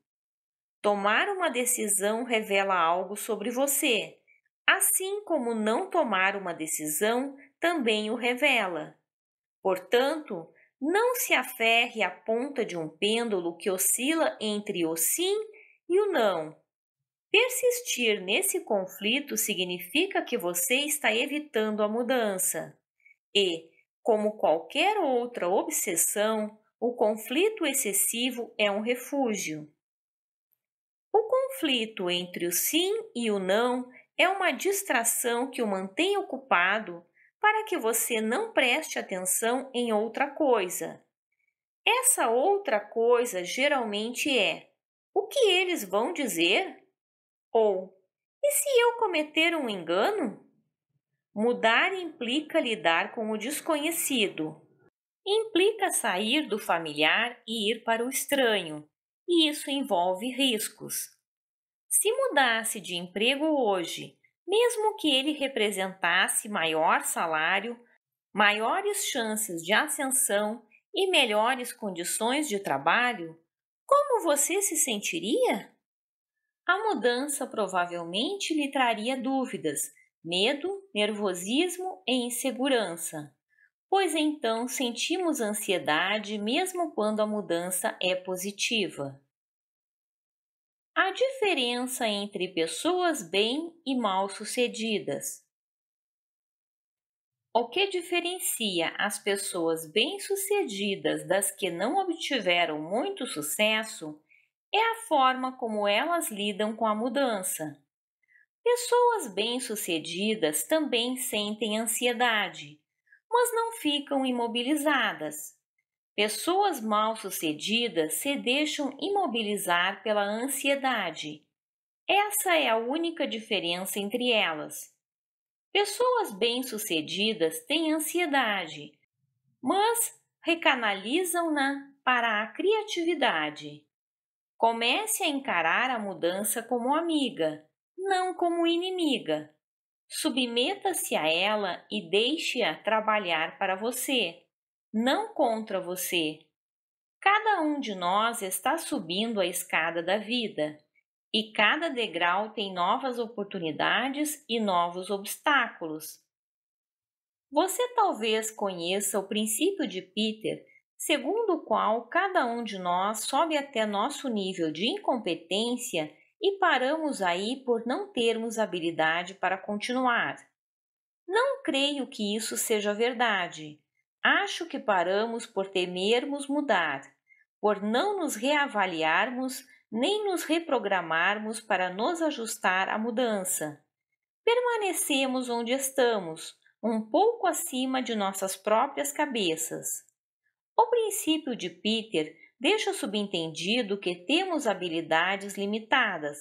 Tomar uma decisão revela algo sobre você, assim como não tomar uma decisão também o revela. Portanto, não se aferre à ponta de um pêndulo que oscila entre o sim e o não. Persistir nesse conflito significa que você está evitando a mudança. E, como qualquer outra obsessão, o conflito excessivo é um refúgio. O conflito entre o sim e o não é uma distração que o mantém ocupado para que você não preste atenção em outra coisa. Essa outra coisa geralmente é: o que eles vão dizer? Ou e se eu cometer um engano? Mudar implica lidar com o desconhecido implica sair do familiar e ir para o estranho, e isso envolve riscos. Se mudasse de emprego hoje, mesmo que ele representasse maior salário, maiores chances de ascensão e melhores condições de trabalho, como você se sentiria? A mudança provavelmente lhe traria dúvidas, medo, nervosismo e insegurança pois então sentimos ansiedade mesmo quando a mudança é positiva. A diferença entre pessoas bem e mal sucedidas. O que diferencia as pessoas bem-sucedidas das que não obtiveram muito sucesso é a forma como elas lidam com a mudança. Pessoas bem-sucedidas também sentem ansiedade, mas não ficam imobilizadas. Pessoas mal-sucedidas se deixam imobilizar pela ansiedade. Essa é a única diferença entre elas. Pessoas bem-sucedidas têm ansiedade, mas recanalizam-na para a criatividade. Comece a encarar a mudança como amiga, não como inimiga. Submeta-se a ela e deixe-a trabalhar para você, não contra você. Cada um de nós está subindo a escada da vida e cada degrau tem novas oportunidades e novos obstáculos. Você talvez conheça o princípio de Peter, segundo o qual cada um de nós sobe até nosso nível de incompetência e paramos aí por não termos habilidade para continuar. Não creio que isso seja verdade. Acho que paramos por temermos mudar, por não nos reavaliarmos nem nos reprogramarmos para nos ajustar à mudança. Permanecemos onde estamos, um pouco acima de nossas próprias cabeças. O princípio de Peter deixa subentendido que temos habilidades limitadas,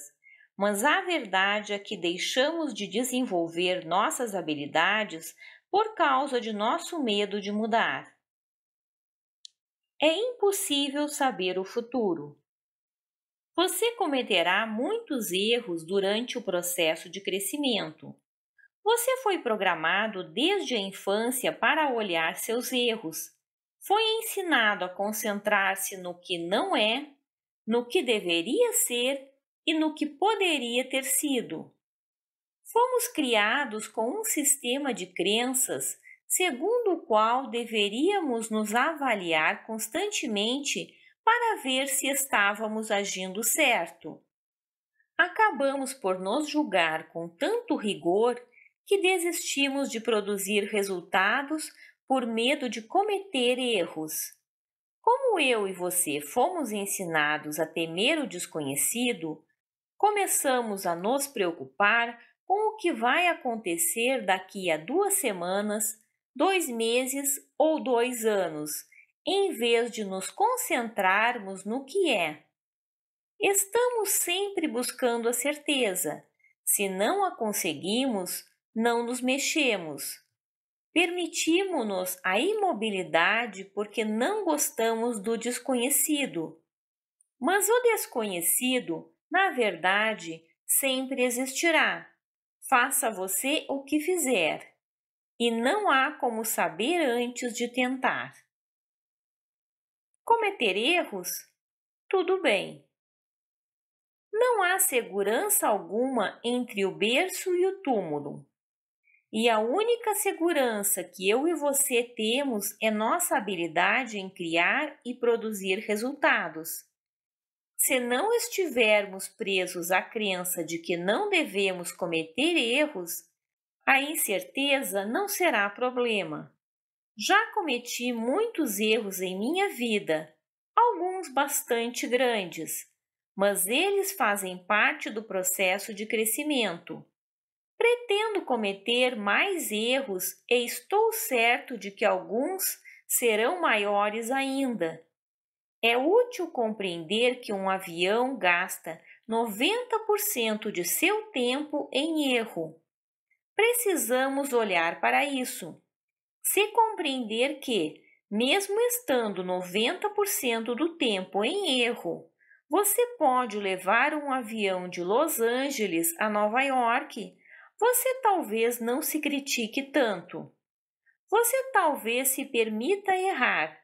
mas a verdade é que deixamos de desenvolver nossas habilidades por causa de nosso medo de mudar. É impossível saber o futuro. Você cometerá muitos erros durante o processo de crescimento. Você foi programado desde a infância para olhar seus erros foi ensinado a concentrar-se no que não é, no que deveria ser e no que poderia ter sido. Fomos criados com um sistema de crenças segundo o qual deveríamos nos avaliar constantemente para ver se estávamos agindo certo. Acabamos por nos julgar com tanto rigor que desistimos de produzir resultados por medo de cometer erros. Como eu e você fomos ensinados a temer o desconhecido, começamos a nos preocupar com o que vai acontecer daqui a duas semanas, dois meses ou dois anos, em vez de nos concentrarmos no que é. Estamos sempre buscando a certeza. Se não a conseguimos, não nos mexemos. Permitimos-nos a imobilidade porque não gostamos do desconhecido. Mas o desconhecido, na verdade, sempre existirá. Faça você o que fizer. E não há como saber antes de tentar. Cometer erros? Tudo bem. Não há segurança alguma entre o berço e o túmulo. E a única segurança que eu e você temos é nossa habilidade em criar e produzir resultados. Se não estivermos presos à crença de que não devemos cometer erros, a incerteza não será problema. Já cometi muitos erros em minha vida, alguns bastante grandes, mas eles fazem parte do processo de crescimento. Pretendo cometer mais erros e estou certo de que alguns serão maiores ainda. É útil compreender que um avião gasta 90% de seu tempo em erro. Precisamos olhar para isso. Se compreender que, mesmo estando 90% do tempo em erro, você pode levar um avião de Los Angeles a Nova York você talvez não se critique tanto. Você talvez se permita errar.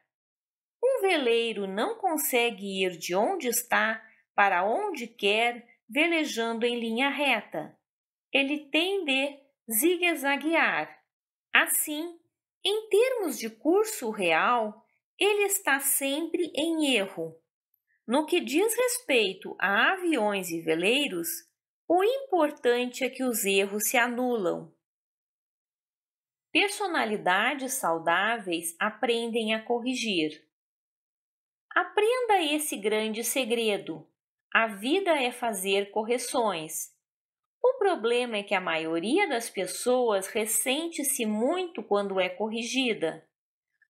Um veleiro não consegue ir de onde está para onde quer velejando em linha reta. Ele tem de zigue-zaguear. Assim, em termos de curso real, ele está sempre em erro. No que diz respeito a aviões e veleiros, o importante é que os erros se anulam. Personalidades saudáveis aprendem a corrigir. Aprenda esse grande segredo. A vida é fazer correções. O problema é que a maioria das pessoas ressente-se muito quando é corrigida.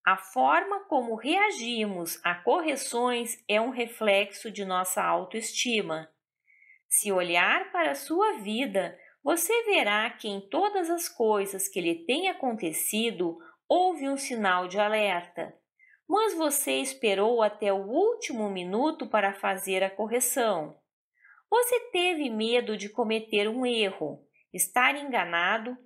A forma como reagimos a correções é um reflexo de nossa autoestima. Se olhar para a sua vida, você verá que em todas as coisas que lhe tem acontecido houve um sinal de alerta. Mas você esperou até o último minuto para fazer a correção. Você teve medo de cometer um erro, estar enganado,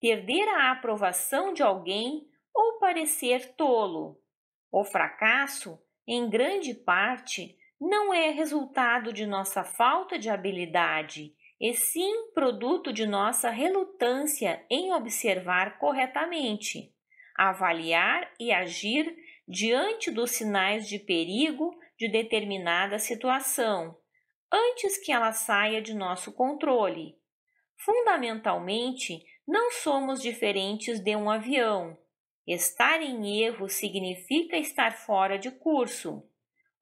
perder a aprovação de alguém ou parecer tolo. O fracasso, em grande parte, não é resultado de nossa falta de habilidade, e sim produto de nossa relutância em observar corretamente, avaliar e agir diante dos sinais de perigo de determinada situação, antes que ela saia de nosso controle. Fundamentalmente, não somos diferentes de um avião. Estar em erro significa estar fora de curso.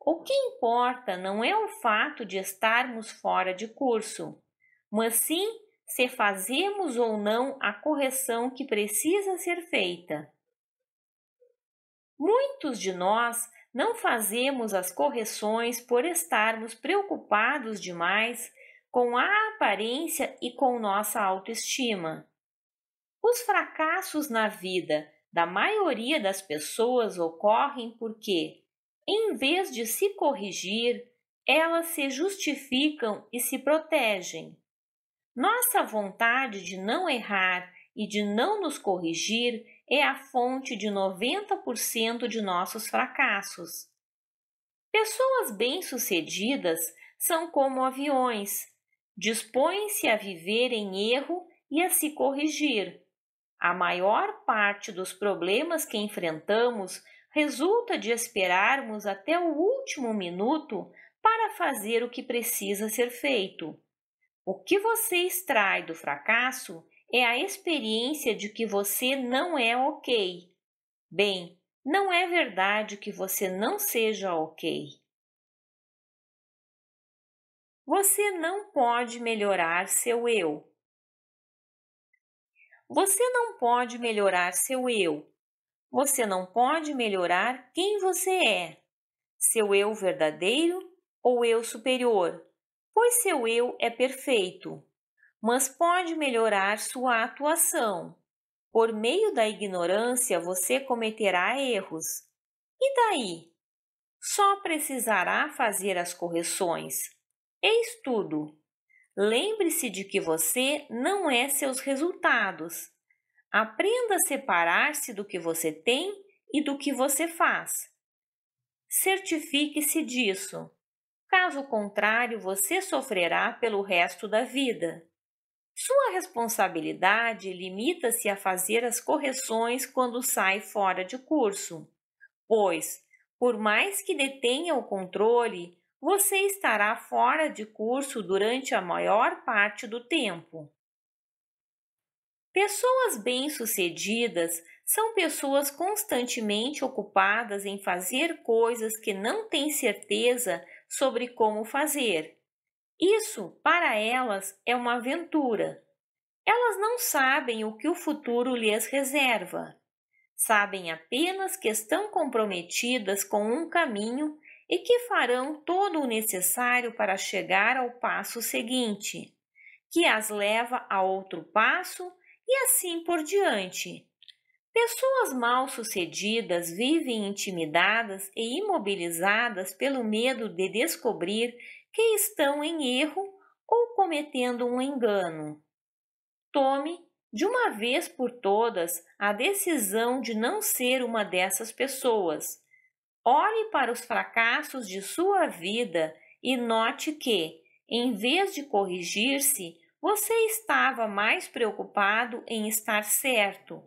O que importa não é o fato de estarmos fora de curso, mas sim se fazemos ou não a correção que precisa ser feita. Muitos de nós não fazemos as correções por estarmos preocupados demais com a aparência e com nossa autoestima. Os fracassos na vida da maioria das pessoas ocorrem porque em vez de se corrigir, elas se justificam e se protegem. Nossa vontade de não errar e de não nos corrigir é a fonte de 90% de nossos fracassos. Pessoas bem-sucedidas são como aviões, dispõem-se a viver em erro e a se corrigir. A maior parte dos problemas que enfrentamos resulta de esperarmos até o último minuto para fazer o que precisa ser feito. O que você extrai do fracasso é a experiência de que você não é ok. Bem, não é verdade que você não seja ok. Você não pode melhorar seu eu. Você não pode melhorar seu eu, você não pode melhorar quem você é, seu eu verdadeiro ou eu superior, pois seu eu é perfeito, mas pode melhorar sua atuação. Por meio da ignorância, você cometerá erros. E daí? Só precisará fazer as correções. Eis tudo. Lembre-se de que você não é seus resultados Aprenda a separar-se do que você tem e do que você faz. Certifique-se disso. Caso contrário, você sofrerá pelo resto da vida. Sua responsabilidade limita-se a fazer as correções quando sai fora de curso, pois, por mais que detenha o controle, você estará fora de curso durante a maior parte do tempo. Pessoas bem-sucedidas são pessoas constantemente ocupadas em fazer coisas que não têm certeza sobre como fazer. Isso, para elas, é uma aventura. Elas não sabem o que o futuro lhes reserva. Sabem apenas que estão comprometidas com um caminho e que farão todo o necessário para chegar ao passo seguinte, que as leva a outro passo e assim por diante. Pessoas mal-sucedidas vivem intimidadas e imobilizadas pelo medo de descobrir que estão em erro ou cometendo um engano. Tome, de uma vez por todas, a decisão de não ser uma dessas pessoas. Olhe para os fracassos de sua vida e note que, em vez de corrigir-se, você estava mais preocupado em estar certo,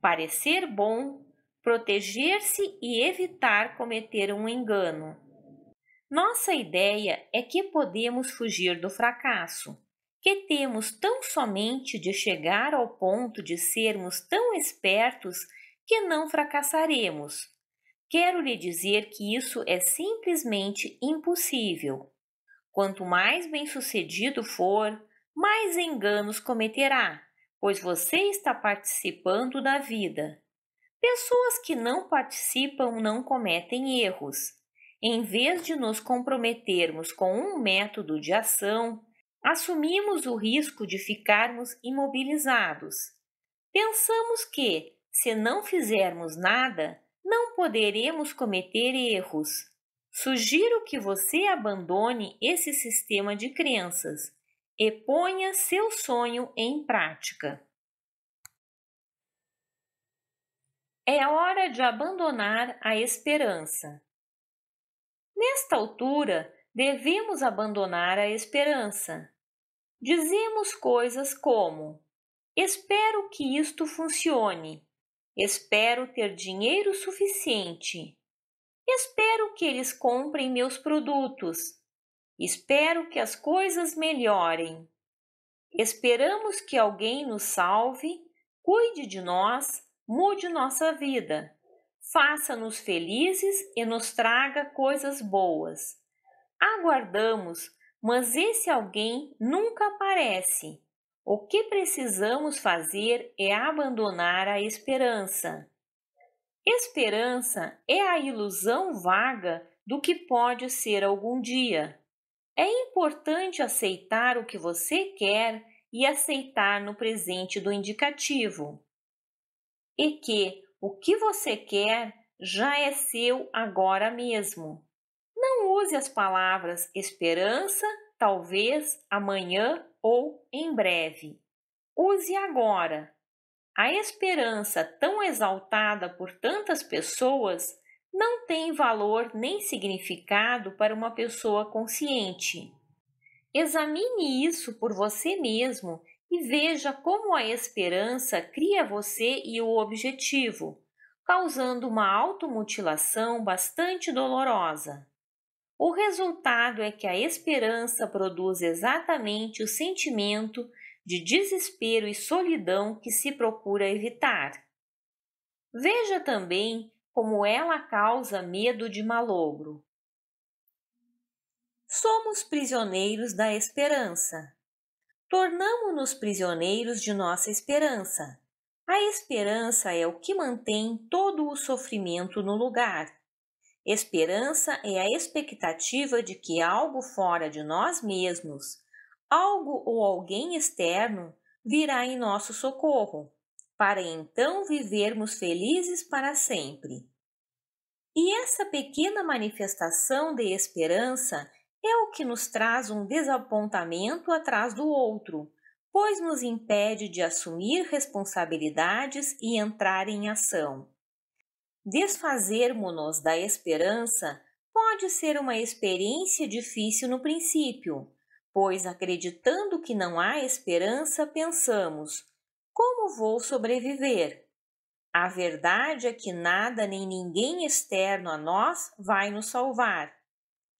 parecer bom, proteger-se e evitar cometer um engano. Nossa ideia é que podemos fugir do fracasso, que temos tão somente de chegar ao ponto de sermos tão espertos que não fracassaremos. Quero lhe dizer que isso é simplesmente impossível. Quanto mais bem-sucedido for, mais enganos cometerá, pois você está participando da vida. Pessoas que não participam não cometem erros. Em vez de nos comprometermos com um método de ação, assumimos o risco de ficarmos imobilizados. Pensamos que, se não fizermos nada, não poderemos cometer erros. Sugiro que você abandone esse sistema de crenças e ponha seu sonho em prática. É hora de abandonar a esperança. Nesta altura, devemos abandonar a esperança. Dizemos coisas como: Espero que isto funcione. Espero ter dinheiro suficiente. Espero que eles comprem meus produtos. Espero que as coisas melhorem. Esperamos que alguém nos salve, cuide de nós, mude nossa vida, faça-nos felizes e nos traga coisas boas. Aguardamos, mas esse alguém nunca aparece. O que precisamos fazer é abandonar a esperança. Esperança é a ilusão vaga do que pode ser algum dia. É importante aceitar o que você quer e aceitar no presente do indicativo. E que o que você quer já é seu agora mesmo. Não use as palavras esperança, talvez, amanhã ou em breve. Use agora. A esperança, tão exaltada por tantas pessoas, não tem valor nem significado para uma pessoa consciente. Examine isso por você mesmo e veja como a esperança cria você e o objetivo, causando uma automutilação bastante dolorosa. O resultado é que a esperança produz exatamente o sentimento de desespero e solidão que se procura evitar. Veja também como ela causa medo de malogro. Somos prisioneiros da esperança. Tornamo-nos prisioneiros de nossa esperança. A esperança é o que mantém todo o sofrimento no lugar. Esperança é a expectativa de que algo fora de nós mesmos, algo ou alguém externo, virá em nosso socorro para então vivermos felizes para sempre. E essa pequena manifestação de esperança é o que nos traz um desapontamento atrás do outro, pois nos impede de assumir responsabilidades e entrar em ação. Desfazermos-nos da esperança pode ser uma experiência difícil no princípio, pois acreditando que não há esperança, pensamos: como vou sobreviver? A verdade é que nada nem ninguém externo a nós vai nos salvar.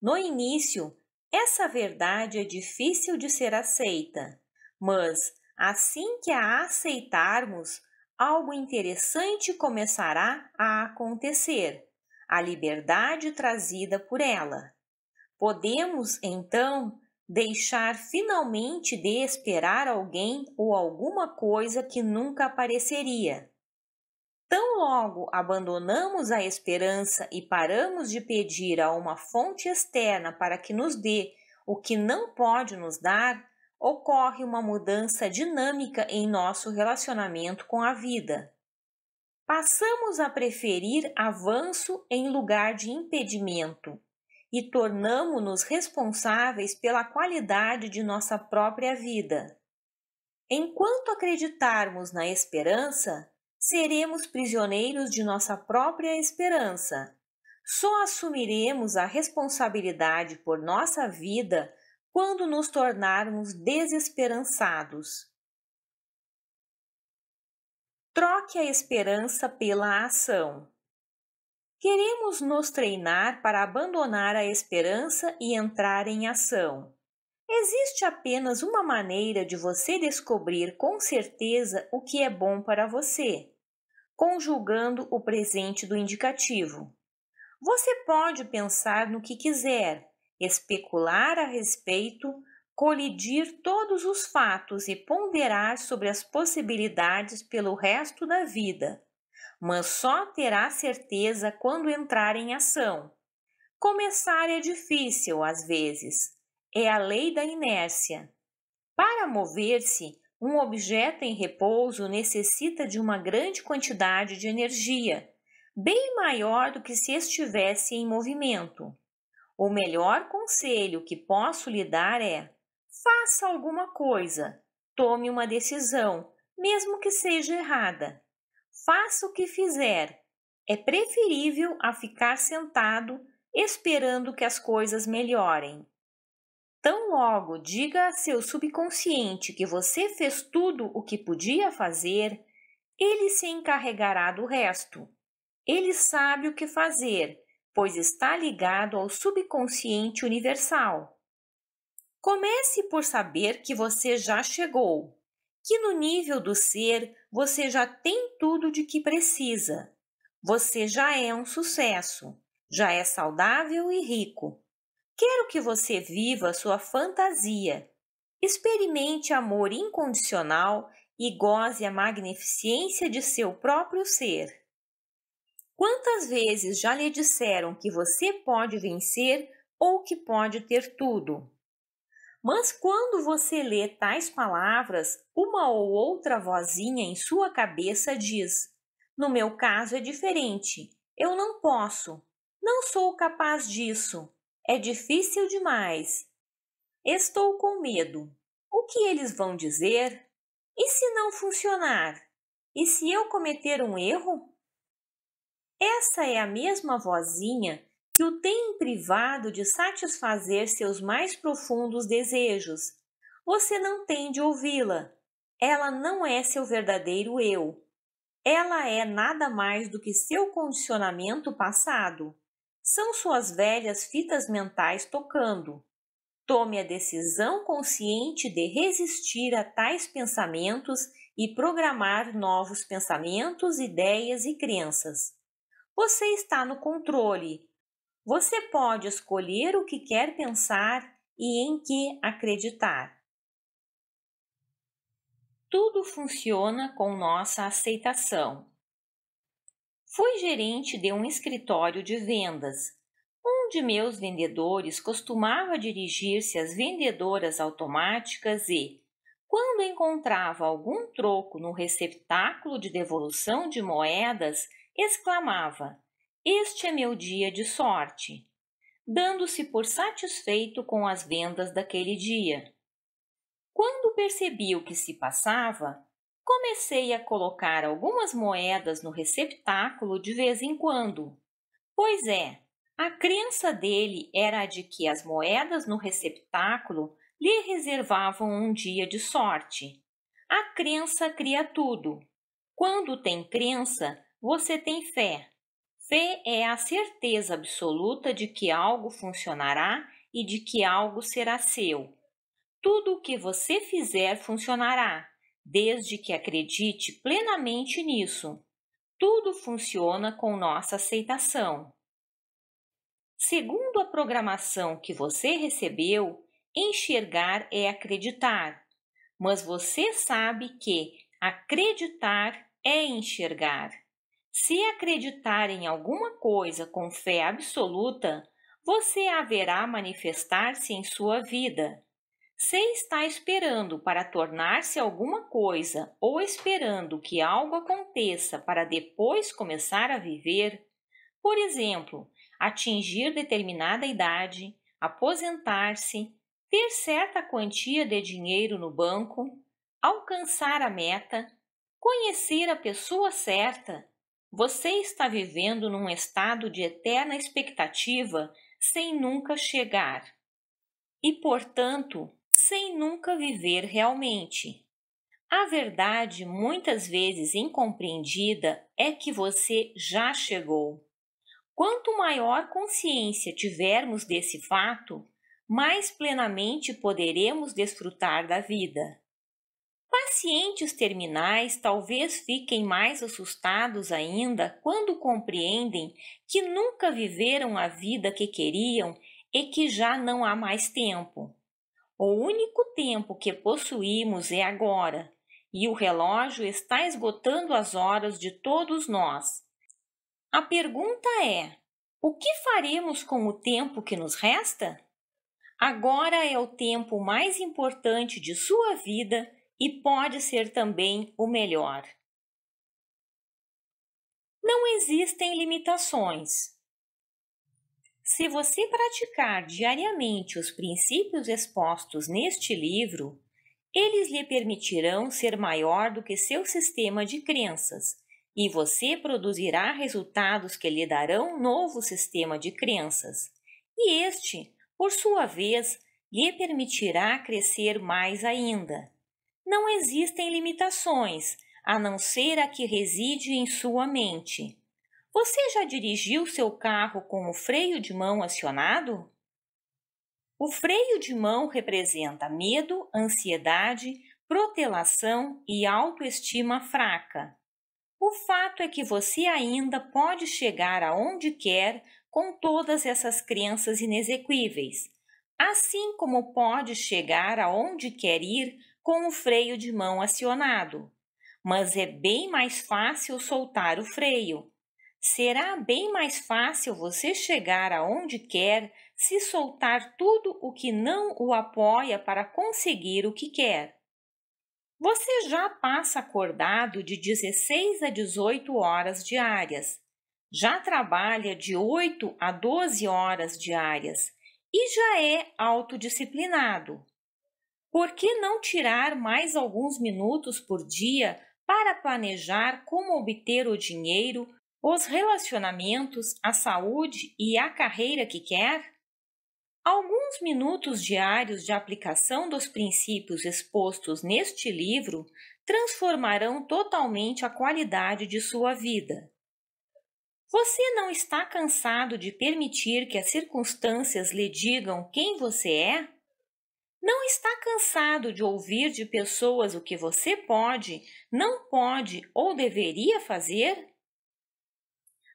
No início, essa verdade é difícil de ser aceita, mas assim que a aceitarmos, algo interessante começará a acontecer a liberdade trazida por ela. Podemos, então, deixar finalmente de esperar alguém ou alguma coisa que nunca apareceria. Tão logo abandonamos a esperança e paramos de pedir a uma fonte externa para que nos dê o que não pode nos dar, ocorre uma mudança dinâmica em nosso relacionamento com a vida. Passamos a preferir avanço em lugar de impedimento e tornamo-nos responsáveis pela qualidade de nossa própria vida. Enquanto acreditarmos na esperança, seremos prisioneiros de nossa própria esperança. Só assumiremos a responsabilidade por nossa vida quando nos tornarmos desesperançados. Troque a esperança pela ação. Queremos nos treinar para abandonar a esperança e entrar em ação. Existe apenas uma maneira de você descobrir com certeza o que é bom para você, conjugando o presente do indicativo. Você pode pensar no que quiser, especular a respeito, colidir todos os fatos e ponderar sobre as possibilidades pelo resto da vida mas só terá certeza quando entrar em ação. Começar é difícil às vezes, é a lei da inércia. Para mover-se, um objeto em repouso necessita de uma grande quantidade de energia, bem maior do que se estivesse em movimento. O melhor conselho que posso lhe dar é: faça alguma coisa, tome uma decisão, mesmo que seja errada faça o que fizer. É preferível a ficar sentado esperando que as coisas melhorem. Tão logo diga a seu subconsciente que você fez tudo o que podia fazer, ele se encarregará do resto. Ele sabe o que fazer, pois está ligado ao subconsciente universal. Comece por saber que você já chegou, que no nível do ser você já tem tudo de que precisa. Você já é um sucesso, já é saudável e rico. Quero que você viva sua fantasia. Experimente amor incondicional e goze a magnificência de seu próprio ser. Quantas vezes já lhe disseram que você pode vencer ou que pode ter tudo? Mas quando você lê tais palavras, uma ou outra vozinha em sua cabeça diz: No meu caso é diferente, eu não posso, não sou capaz disso, é difícil demais, estou com medo. O que eles vão dizer? E se não funcionar? E se eu cometer um erro? Essa é a mesma vozinha que o tem privado de satisfazer seus mais profundos desejos. Você não tem de ouvi-la. Ela não é seu verdadeiro eu. Ela é nada mais do que seu condicionamento passado. São suas velhas fitas mentais tocando. Tome a decisão consciente de resistir a tais pensamentos e programar novos pensamentos, ideias e crenças. Você está no controle você pode escolher o que quer pensar e em que acreditar. Tudo funciona com nossa aceitação. Fui gerente de um escritório de vendas, um de meus vendedores costumava dirigir-se às vendedoras automáticas e, quando encontrava algum troco no receptáculo de devolução de moedas, exclamava: este é meu dia de sorte, dando-se por satisfeito com as vendas daquele dia. Quando percebi o que se passava, comecei a colocar algumas moedas no receptáculo de vez em quando. Pois é, a crença dele era a de que as moedas no receptáculo lhe reservavam um dia de sorte. A crença cria tudo. Quando tem crença, você tem fé. Fé é a certeza absoluta de que algo funcionará e de que algo será seu. Tudo o que você fizer funcionará, desde que acredite plenamente nisso. Tudo funciona com nossa aceitação. Segundo a programação que você recebeu, enxergar é acreditar, mas você sabe que acreditar é enxergar. Se acreditar em alguma coisa com fé absoluta, você haverá manifestar-se em sua vida. Se está esperando para tornar-se alguma coisa ou esperando que algo aconteça para depois começar a viver, por exemplo, atingir determinada idade, aposentar-se, ter certa quantia de dinheiro no banco, alcançar a meta, conhecer a pessoa certa, você está vivendo num estado de eterna expectativa sem nunca chegar e, portanto, sem nunca viver realmente. A verdade, muitas vezes incompreendida, é que você já chegou. Quanto maior consciência tivermos desse fato, mais plenamente poderemos desfrutar da vida pacientes terminais talvez fiquem mais assustados ainda quando compreendem que nunca viveram a vida que queriam e que já não há mais tempo. O único tempo que possuímos é agora, e o relógio está esgotando as horas de todos nós. A pergunta é: o que faremos com o tempo que nos resta? Agora é o tempo mais importante de sua vida e pode ser também o melhor. Não existem limitações. Se você praticar diariamente os princípios expostos neste livro, eles lhe permitirão ser maior do que seu sistema de crenças e você produzirá resultados que lhe darão novo sistema de crenças. E este, por sua vez, lhe permitirá crescer mais ainda não existem limitações, a não ser a que reside em sua mente. Você já dirigiu seu carro com o freio de mão acionado? O freio de mão representa medo, ansiedade, protelação e autoestima fraca. O fato é que você ainda pode chegar aonde quer com todas essas crenças inexequíveis, assim como pode chegar aonde quer ir com o freio de mão acionado, mas é bem mais fácil soltar o freio. Será bem mais fácil você chegar aonde quer se soltar tudo o que não o apoia para conseguir o que quer. Você já passa acordado de 16 a 18 horas diárias, já trabalha de 8 a 12 horas diárias e já é autodisciplinado. Por que não tirar mais alguns minutos por dia para planejar como obter o dinheiro, os relacionamentos, a saúde e a carreira que quer? Alguns minutos diários de aplicação dos princípios expostos neste livro transformarão totalmente a qualidade de sua vida. Você não está cansado de permitir que as circunstâncias lhe digam quem você é? Não está cansado de ouvir de pessoas o que você pode, não pode ou deveria fazer?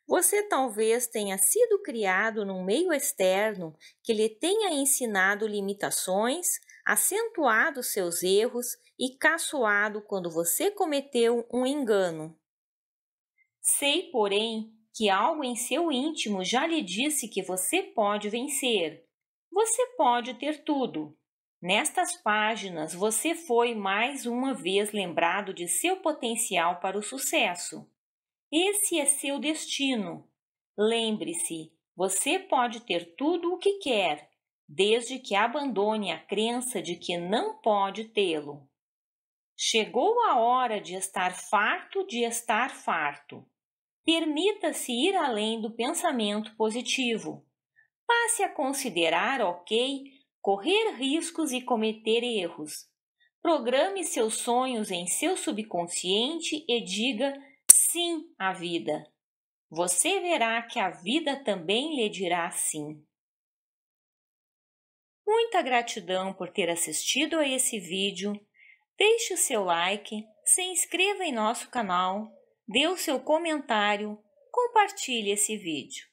Você talvez tenha sido criado num meio externo que lhe tenha ensinado limitações, acentuado seus erros e caçoado quando você cometeu um engano. Sei, porém, que algo em seu íntimo já lhe disse que você pode vencer. Você pode ter tudo. Nestas páginas, você foi mais uma vez lembrado de seu potencial para o sucesso. Esse é seu destino. Lembre-se, você pode ter tudo o que quer, desde que abandone a crença de que não pode tê-lo. Chegou a hora de estar farto de estar farto. Permita-se ir além do pensamento positivo. Passe a considerar ok correr riscos e cometer erros. Programe seus sonhos em seu subconsciente e diga sim à vida. Você verá que a vida também lhe dirá sim. Muita gratidão por ter assistido a esse vídeo. Deixe o seu like, se inscreva em nosso canal, dê o seu comentário, compartilhe esse vídeo.